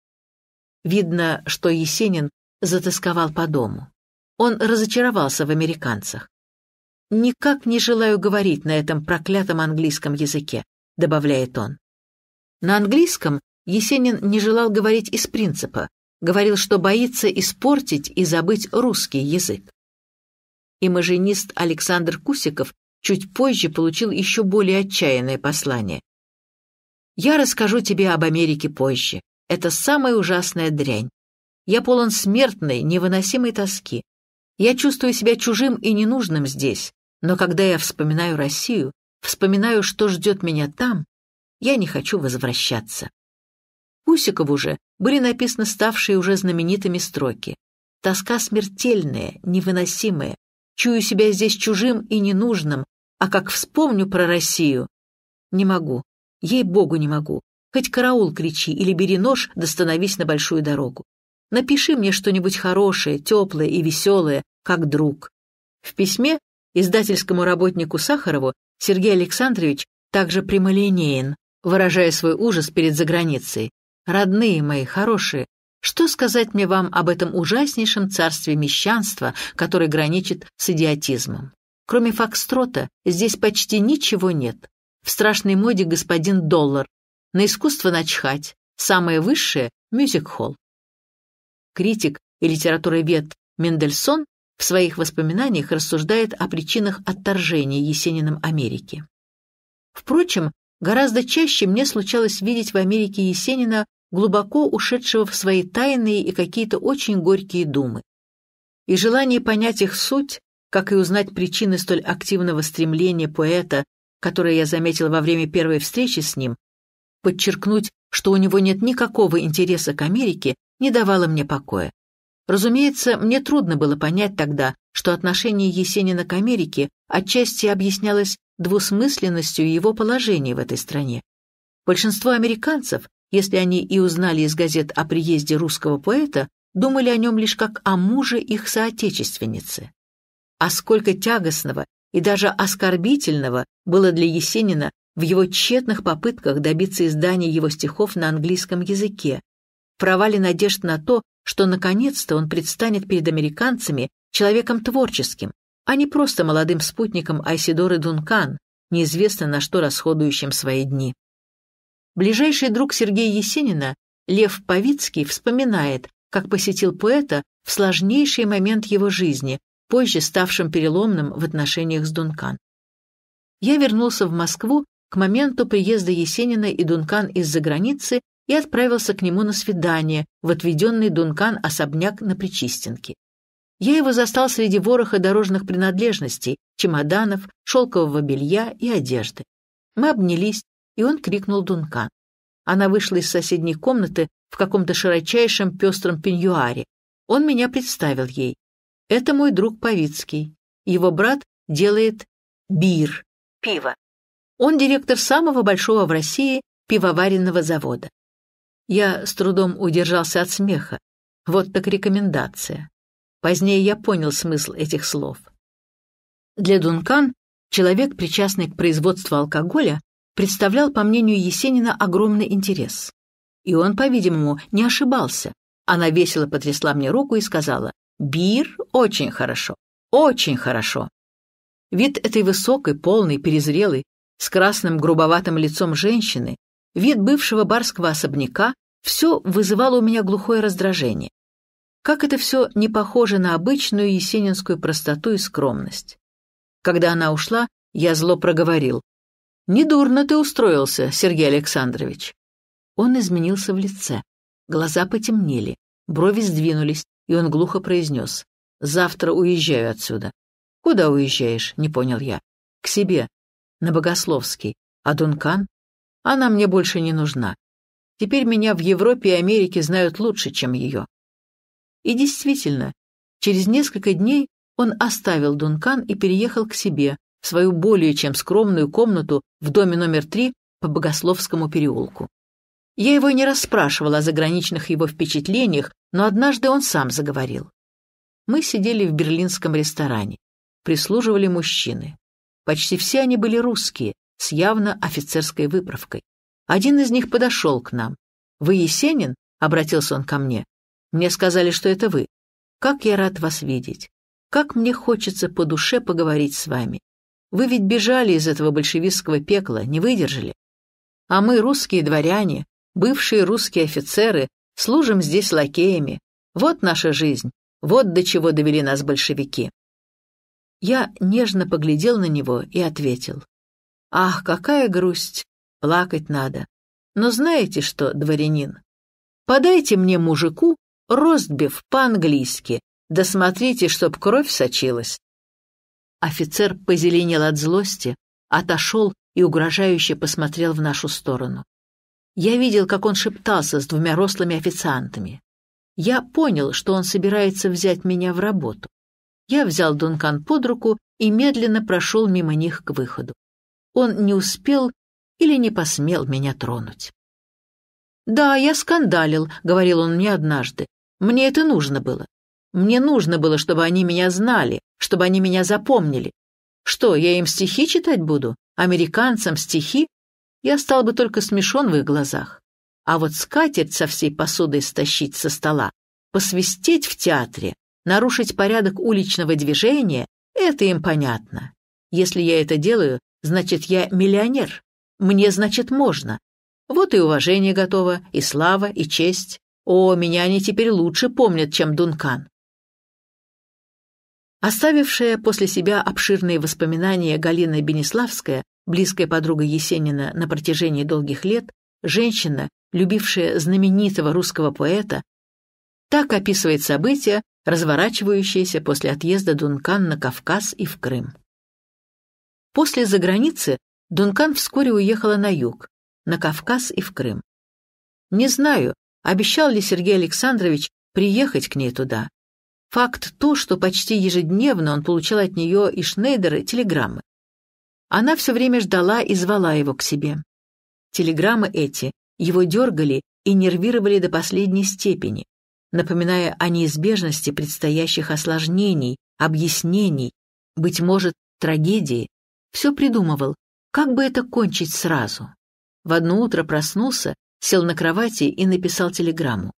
Видно, что Есенин затасковал по дому. Он разочаровался в американцах. «Никак не желаю говорить на этом проклятом английском языке», — добавляет он. На английском Есенин не желал говорить из принципа, говорил, что боится испортить и забыть русский язык. Имажинист Александр Кусиков чуть позже получил еще более отчаянное послание. «Я расскажу тебе об Америке позже. Это самая ужасная дрянь. Я полон смертной, невыносимой тоски. Я чувствую себя чужим и ненужным здесь, но когда я вспоминаю Россию, вспоминаю, что ждет меня там, я не хочу возвращаться. Усикову же были написаны ставшие уже знаменитыми строки. «Тоска смертельная, невыносимая. Чую себя здесь чужим и ненужным, а как вспомню про Россию...» «Не могу. Ей-богу не могу. Хоть караул кричи или бери нож, да становись на большую дорогу. Напиши мне что-нибудь хорошее, теплое и веселое, как друг». В письме издательскому работнику Сахарову Сергей Александрович также прямолинеен, выражая свой ужас перед заграницей. «Родные мои, хорошие, что сказать мне вам об этом ужаснейшем царстве мещанства, которое граничит с идиотизмом? Кроме фокстрота, здесь почти ничего нет. В страшной моде господин Доллар, на искусство начхать, самое высшее – мюзик-холл критик и литературовед Мендельсон в своих воспоминаниях рассуждает о причинах отторжения Есениным Америки. Впрочем, гораздо чаще мне случалось видеть в Америке Есенина, глубоко ушедшего в свои тайные и какие-то очень горькие думы. И желание понять их суть, как и узнать причины столь активного стремления поэта, которое я заметил во время первой встречи с ним, подчеркнуть, что у него нет никакого интереса к Америке, не давала мне покоя. Разумеется, мне трудно было понять тогда, что отношение Есенина к Америке отчасти объяснялось двусмысленностью его положения в этой стране. Большинство американцев, если они и узнали из газет о приезде русского поэта, думали о нем лишь как о муже их соотечественницы. А сколько тягостного и даже оскорбительного было для Есенина в его тщетных попытках добиться издания его стихов на английском языке, провале надежд на то, что наконец-то он предстанет перед американцами человеком творческим, а не просто молодым спутником Айсидоры Дункан, неизвестно на что расходующим свои дни. Ближайший друг Сергея Есенина, Лев Павицкий, вспоминает, как посетил поэта в сложнейший момент его жизни, позже ставшим переломным в отношениях с Дункан. Я вернулся в Москву к моменту приезда Есенина и Дункан из-за границы и отправился к нему на свидание в отведенный Дункан особняк на Причистенке. Я его застал среди вороха дорожных принадлежностей, чемоданов, шелкового белья и одежды. Мы обнялись, и он крикнул Дункан. Она вышла из соседней комнаты в каком-то широчайшем пестром пеньюаре. Он меня представил ей. Это мой друг Павицкий. Его брат делает бир, пиво. Он директор самого большого в России пивоваренного завода. Я с трудом удержался от смеха. Вот так рекомендация. Позднее я понял смысл этих слов. Для Дункан человек, причастный к производству алкоголя, представлял, по мнению Есенина, огромный интерес. И он, по-видимому, не ошибался. Она весело потрясла мне руку и сказала, «Бир очень хорошо, очень хорошо». Вид этой высокой, полной, перезрелой, с красным грубоватым лицом женщины, Вид бывшего барского особняка все вызывало у меня глухое раздражение. Как это все не похоже на обычную есенинскую простоту и скромность. Когда она ушла, я зло проговорил. «Недурно ты устроился, Сергей Александрович». Он изменился в лице. Глаза потемнели, брови сдвинулись, и он глухо произнес. «Завтра уезжаю отсюда». «Куда уезжаешь?» — не понял я. «К себе. На Богословский. А Дункан?» Она мне больше не нужна. Теперь меня в Европе и Америке знают лучше, чем ее. И действительно, через несколько дней он оставил Дункан и переехал к себе, в свою более чем скромную комнату в доме номер три по Богословскому переулку. Я его не расспрашивала о заграничных его впечатлениях, но однажды он сам заговорил. Мы сидели в берлинском ресторане. Прислуживали мужчины. Почти все они были русские, с явно офицерской выправкой. Один из них подошел к нам. «Вы Есенин?» — обратился он ко мне. «Мне сказали, что это вы. Как я рад вас видеть. Как мне хочется по душе поговорить с вами. Вы ведь бежали из этого большевистского пекла, не выдержали. А мы, русские дворяне, бывшие русские офицеры, служим здесь лакеями. Вот наша жизнь, вот до чего довели нас большевики». Я нежно поглядел на него и ответил. Ах, какая грусть! Плакать надо. Но знаете что, дворянин? Подайте мне мужику ростбиф по-английски, да чтоб кровь сочилась. Офицер позеленел от злости, отошел и угрожающе посмотрел в нашу сторону. Я видел, как он шептался с двумя рослыми официантами. Я понял, что он собирается взять меня в работу. Я взял Дункан под руку и медленно прошел мимо них к выходу он не успел или не посмел меня тронуть. «Да, я скандалил», — говорил он мне однажды. «Мне это нужно было. Мне нужно было, чтобы они меня знали, чтобы они меня запомнили. Что, я им стихи читать буду? Американцам стихи? Я стал бы только смешон в их глазах. А вот скатерть со всей посудой стащить со стола, посвистеть в театре, нарушить порядок уличного движения — это им понятно. Если я это делаю, Значит, я миллионер. Мне, значит, можно. Вот и уважение готово, и слава, и честь. О, меня они теперь лучше помнят, чем Дункан. Оставившая после себя обширные воспоминания Галина Бенеславская, близкая подруга Есенина на протяжении долгих лет, женщина, любившая знаменитого русского поэта, так описывает события, разворачивающиеся после отъезда Дункан на Кавказ и в Крым. После заграницы Дункан вскоре уехала на юг, на Кавказ и в Крым. Не знаю, обещал ли Сергей Александрович приехать к ней туда. Факт то, что почти ежедневно он получал от нее и Шнейдера телеграммы. Она все время ждала и звала его к себе. Телеграммы эти его дергали и нервировали до последней степени, напоминая о неизбежности предстоящих осложнений, объяснений, быть может, трагедии. Все придумывал, как бы это кончить сразу. В одно утро проснулся, сел на кровати и написал телеграмму.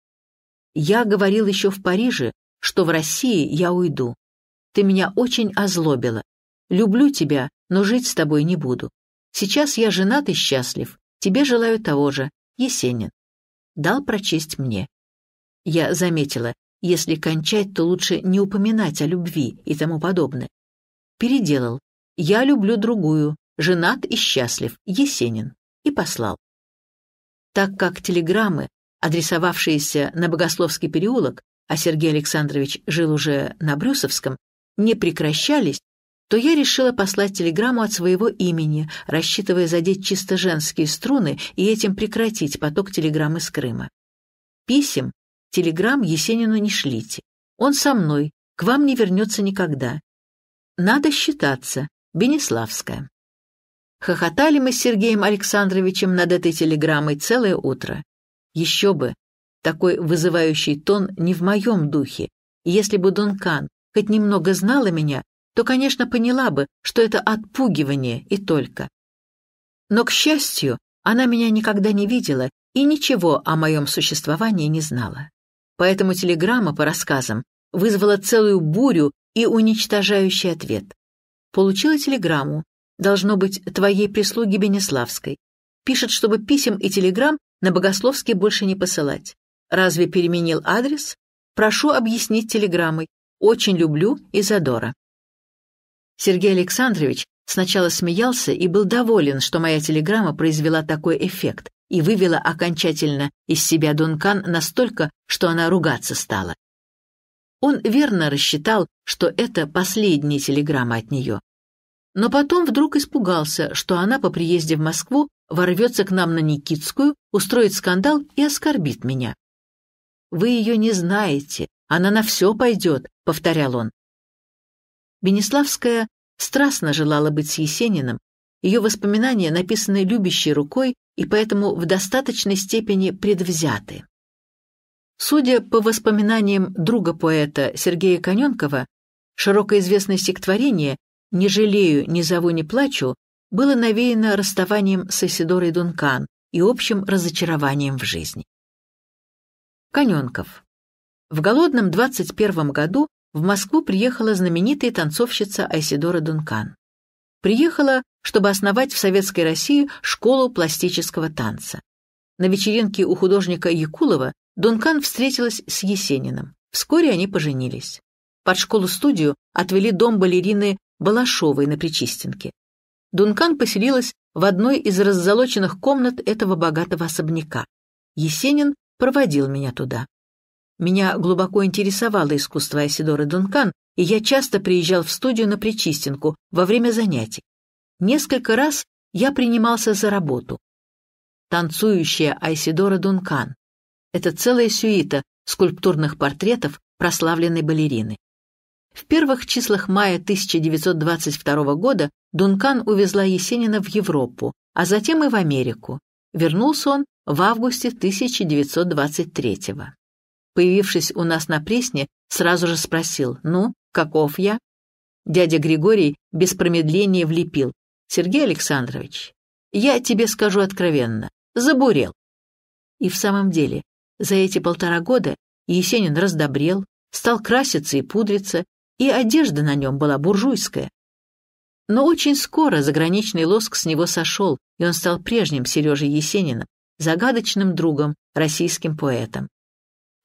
«Я говорил еще в Париже, что в России я уйду. Ты меня очень озлобила. Люблю тебя, но жить с тобой не буду. Сейчас я женат и счастлив. Тебе желаю того же, Есенин». Дал прочесть мне. Я заметила, если кончать, то лучше не упоминать о любви и тому подобное. Переделал, «Я люблю другую, женат и счастлив, Есенин» и послал. Так как телеграммы, адресовавшиеся на Богословский переулок, а Сергей Александрович жил уже на Брюсовском, не прекращались, то я решила послать телеграмму от своего имени, рассчитывая задеть чисто женские струны и этим прекратить поток телеграмм из Крыма. Писем, телеграмм Есенину не шлите. Он со мной, к вам не вернется никогда. Надо считаться, Бенеславская. Хохотали мы с Сергеем Александровичем над этой телеграммой целое утро. Еще бы, такой вызывающий тон не в моем духе. Если бы Дункан хоть немного знала меня, то, конечно, поняла бы, что это отпугивание и только. Но, к счастью, она меня никогда не видела и ничего о моем существовании не знала. Поэтому телеграмма, по рассказам, вызвала целую бурю и уничтожающий ответ. Получила телеграмму. Должно быть, твоей прислуги Бенеславской. Пишет, чтобы писем и телеграмм на Богословский больше не посылать. Разве переменил адрес? Прошу объяснить телеграммой. Очень люблю Изодора. Сергей Александрович сначала смеялся и был доволен, что моя телеграмма произвела такой эффект и вывела окончательно из себя Дункан настолько, что она ругаться стала. Он верно рассчитал, что это последняя телеграмма от нее. Но потом вдруг испугался, что она по приезде в Москву ворвется к нам на Никитскую, устроит скандал и оскорбит меня. «Вы ее не знаете, она на все пойдет», — повторял он. Бенеславская страстно желала быть с Есениным, ее воспоминания написаны любящей рукой и поэтому в достаточной степени предвзяты. Судя по воспоминаниям друга поэта Сергея Коненкова, широко известное стихотворение «Не жалею, не зову, не плачу» было навеяно расставанием с Исидорой Дункан и общим разочарованием в жизни. Коненков. В голодном 21 году в Москву приехала знаменитая танцовщица Айсидора Дункан. Приехала, чтобы основать в Советской России школу пластического танца. На вечеринке у художника Якулова Дункан встретилась с Есениным. Вскоре они поженились. Под школу-студию отвели дом балерины Балашовой на Причистенке. Дункан поселилась в одной из раззолоченных комнат этого богатого особняка. Есенин проводил меня туда. Меня глубоко интересовало искусство Айсидоры Дункан, и я часто приезжал в студию на Причистенку во время занятий. Несколько раз я принимался за работу. Танцующая Айсидора Дункан, это целая сюита скульптурных портретов прославленной балерины. В первых числах мая 1922 года Дункан увезла Есенина в Европу, а затем и в Америку. Вернулся он в августе 1923 -го. Появившись у нас на Пресне, сразу же спросил «Ну, каков я?» Дядя Григорий без промедления влепил. «Сергей Александрович, я тебе скажу откровенно, забурел». И в самом деле, за эти полтора года Есенин раздобрел, стал краситься и пудриться, и одежда на нем была буржуйская. Но очень скоро заграничный лоск с него сошел, и он стал прежним Сережей Есениным, загадочным другом, российским поэтом.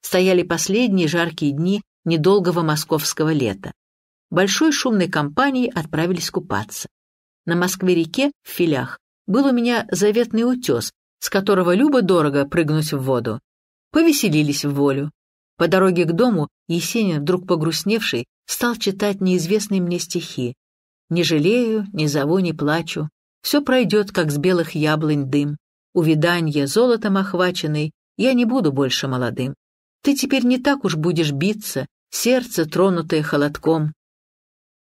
Стояли последние жаркие дни недолгого московского лета. Большой шумной компанией отправились купаться. На Москве-реке, в филях, был у меня заветный утес, с которого любо-дорого прыгнуть в воду. Повеселились в волю. По дороге к дому Есенин, вдруг погрустневший, стал читать неизвестные мне стихи. «Не жалею, не зову, не плачу, все пройдет, как с белых яблонь дым. Увиданье золотом охваченный, я не буду больше молодым. Ты теперь не так уж будешь биться, сердце, тронутое холодком».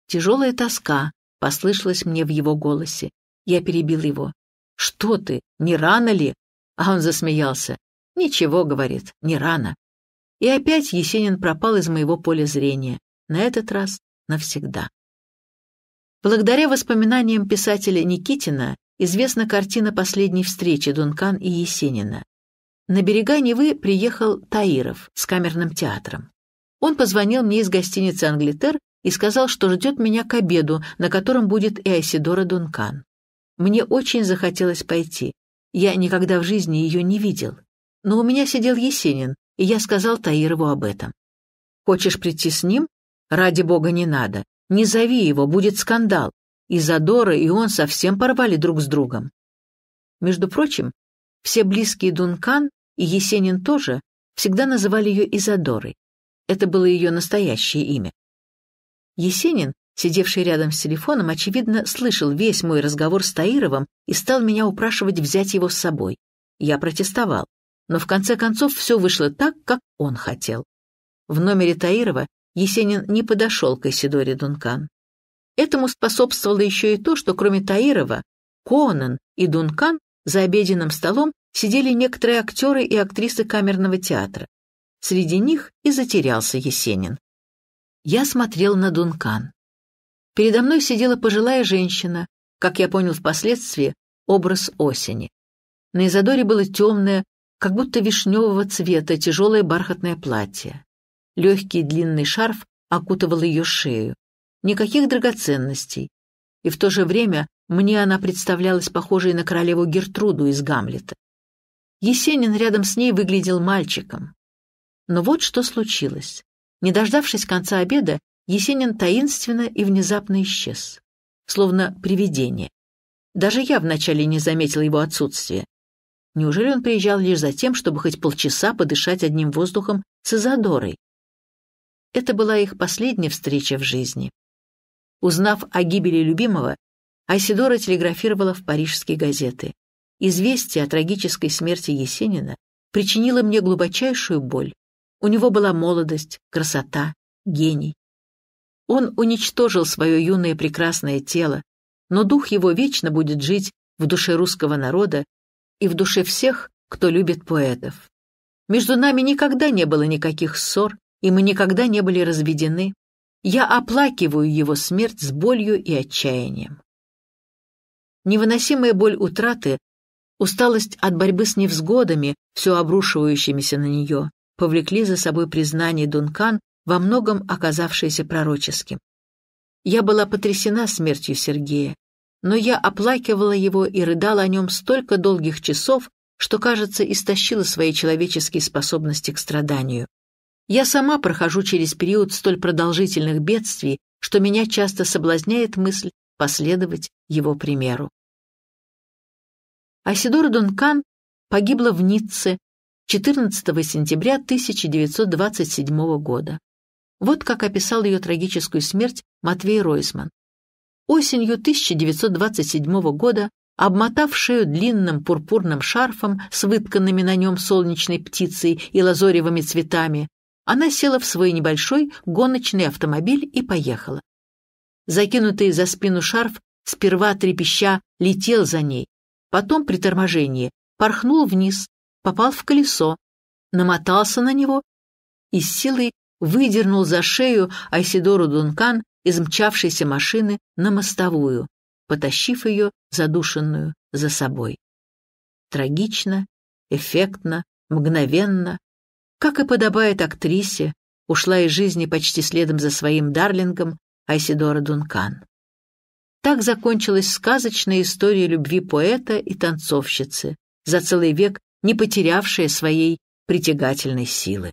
Тяжелая тоска послышалась мне в его голосе. Я перебил его. «Что ты? Не рано ли?» А он засмеялся. «Ничего», — говорит, — «не рано». И опять Есенин пропал из моего поля зрения, на этот раз навсегда. Благодаря воспоминаниям писателя Никитина известна картина последней встречи Дункан и Есенина. На берега Невы приехал Таиров с камерным театром. Он позвонил мне из гостиницы «Англитер» и сказал, что ждет меня к обеду, на котором будет и Асидора Дункан. Мне очень захотелось пойти. Я никогда в жизни ее не видел но у меня сидел Есенин, и я сказал Таирову об этом. «Хочешь прийти с ним? Ради бога не надо. Не зови его, будет скандал». И Задора, и он совсем порвали друг с другом. Между прочим, все близкие Дункан, и Есенин тоже, всегда называли ее Изадорой. Это было ее настоящее имя. Есенин, сидевший рядом с телефоном, очевидно, слышал весь мой разговор с Таировым и стал меня упрашивать взять его с собой. Я протестовал но в конце концов все вышло так, как он хотел. В номере Таирова Есенин не подошел к Исидоре Дункан. Этому способствовало еще и то, что кроме Таирова, Конан и Дункан за обеденным столом сидели некоторые актеры и актрисы камерного театра. Среди них и затерялся Есенин. Я смотрел на Дункан. Передо мной сидела пожилая женщина, как я понял впоследствии, образ осени. На Изодоре было темное, как будто вишневого цвета тяжелое бархатное платье. Легкий длинный шарф окутывал ее шею. Никаких драгоценностей. И в то же время мне она представлялась похожей на королеву Гертруду из Гамлета. Есенин рядом с ней выглядел мальчиком. Но вот что случилось. Не дождавшись конца обеда, Есенин таинственно и внезапно исчез. Словно привидение. Даже я вначале не заметил его отсутствия. Неужели он приезжал лишь за тем, чтобы хоть полчаса подышать одним воздухом с Изадорой? Это была их последняя встреча в жизни. Узнав о гибели любимого, Айсидора телеграфировала в парижские газеты. Известие о трагической смерти Есенина причинило мне глубочайшую боль. У него была молодость, красота, гений. Он уничтожил свое юное прекрасное тело, но дух его вечно будет жить в душе русского народа и в душе всех, кто любит поэтов. Между нами никогда не было никаких ссор, и мы никогда не были разведены. Я оплакиваю его смерть с болью и отчаянием. Невыносимая боль утраты, усталость от борьбы с невзгодами, все обрушивающимися на нее, повлекли за собой признание Дункан, во многом оказавшееся пророческим. Я была потрясена смертью Сергея, но я оплакивала его и рыдала о нем столько долгих часов, что, кажется, истощила свои человеческие способности к страданию. Я сама прохожу через период столь продолжительных бедствий, что меня часто соблазняет мысль последовать его примеру. Асидора Дункан погибла в Ницце 14 сентября 1927 года. Вот как описал ее трагическую смерть Матвей Ройсман осенью 1927 года, обмотав шею длинным пурпурным шарфом с вытканными на нем солнечной птицей и лазоревыми цветами, она села в свой небольшой гоночный автомобиль и поехала. Закинутый за спину шарф сперва трепеща летел за ней, потом при торможении порхнул вниз, попал в колесо, намотался на него и с силой выдернул за шею Айсидору Дункан из мчавшейся машины на мостовую, потащив ее, задушенную, за собой. Трагично, эффектно, мгновенно, как и подобает актрисе, ушла из жизни почти следом за своим дарлингом Айсидора Дункан. Так закончилась сказочная история любви поэта и танцовщицы, за целый век не потерявшая своей притягательной силы.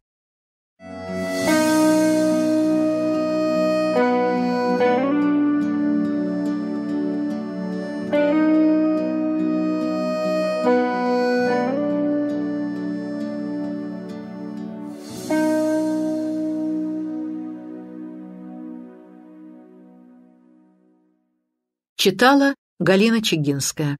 Читала Галина Чегинская.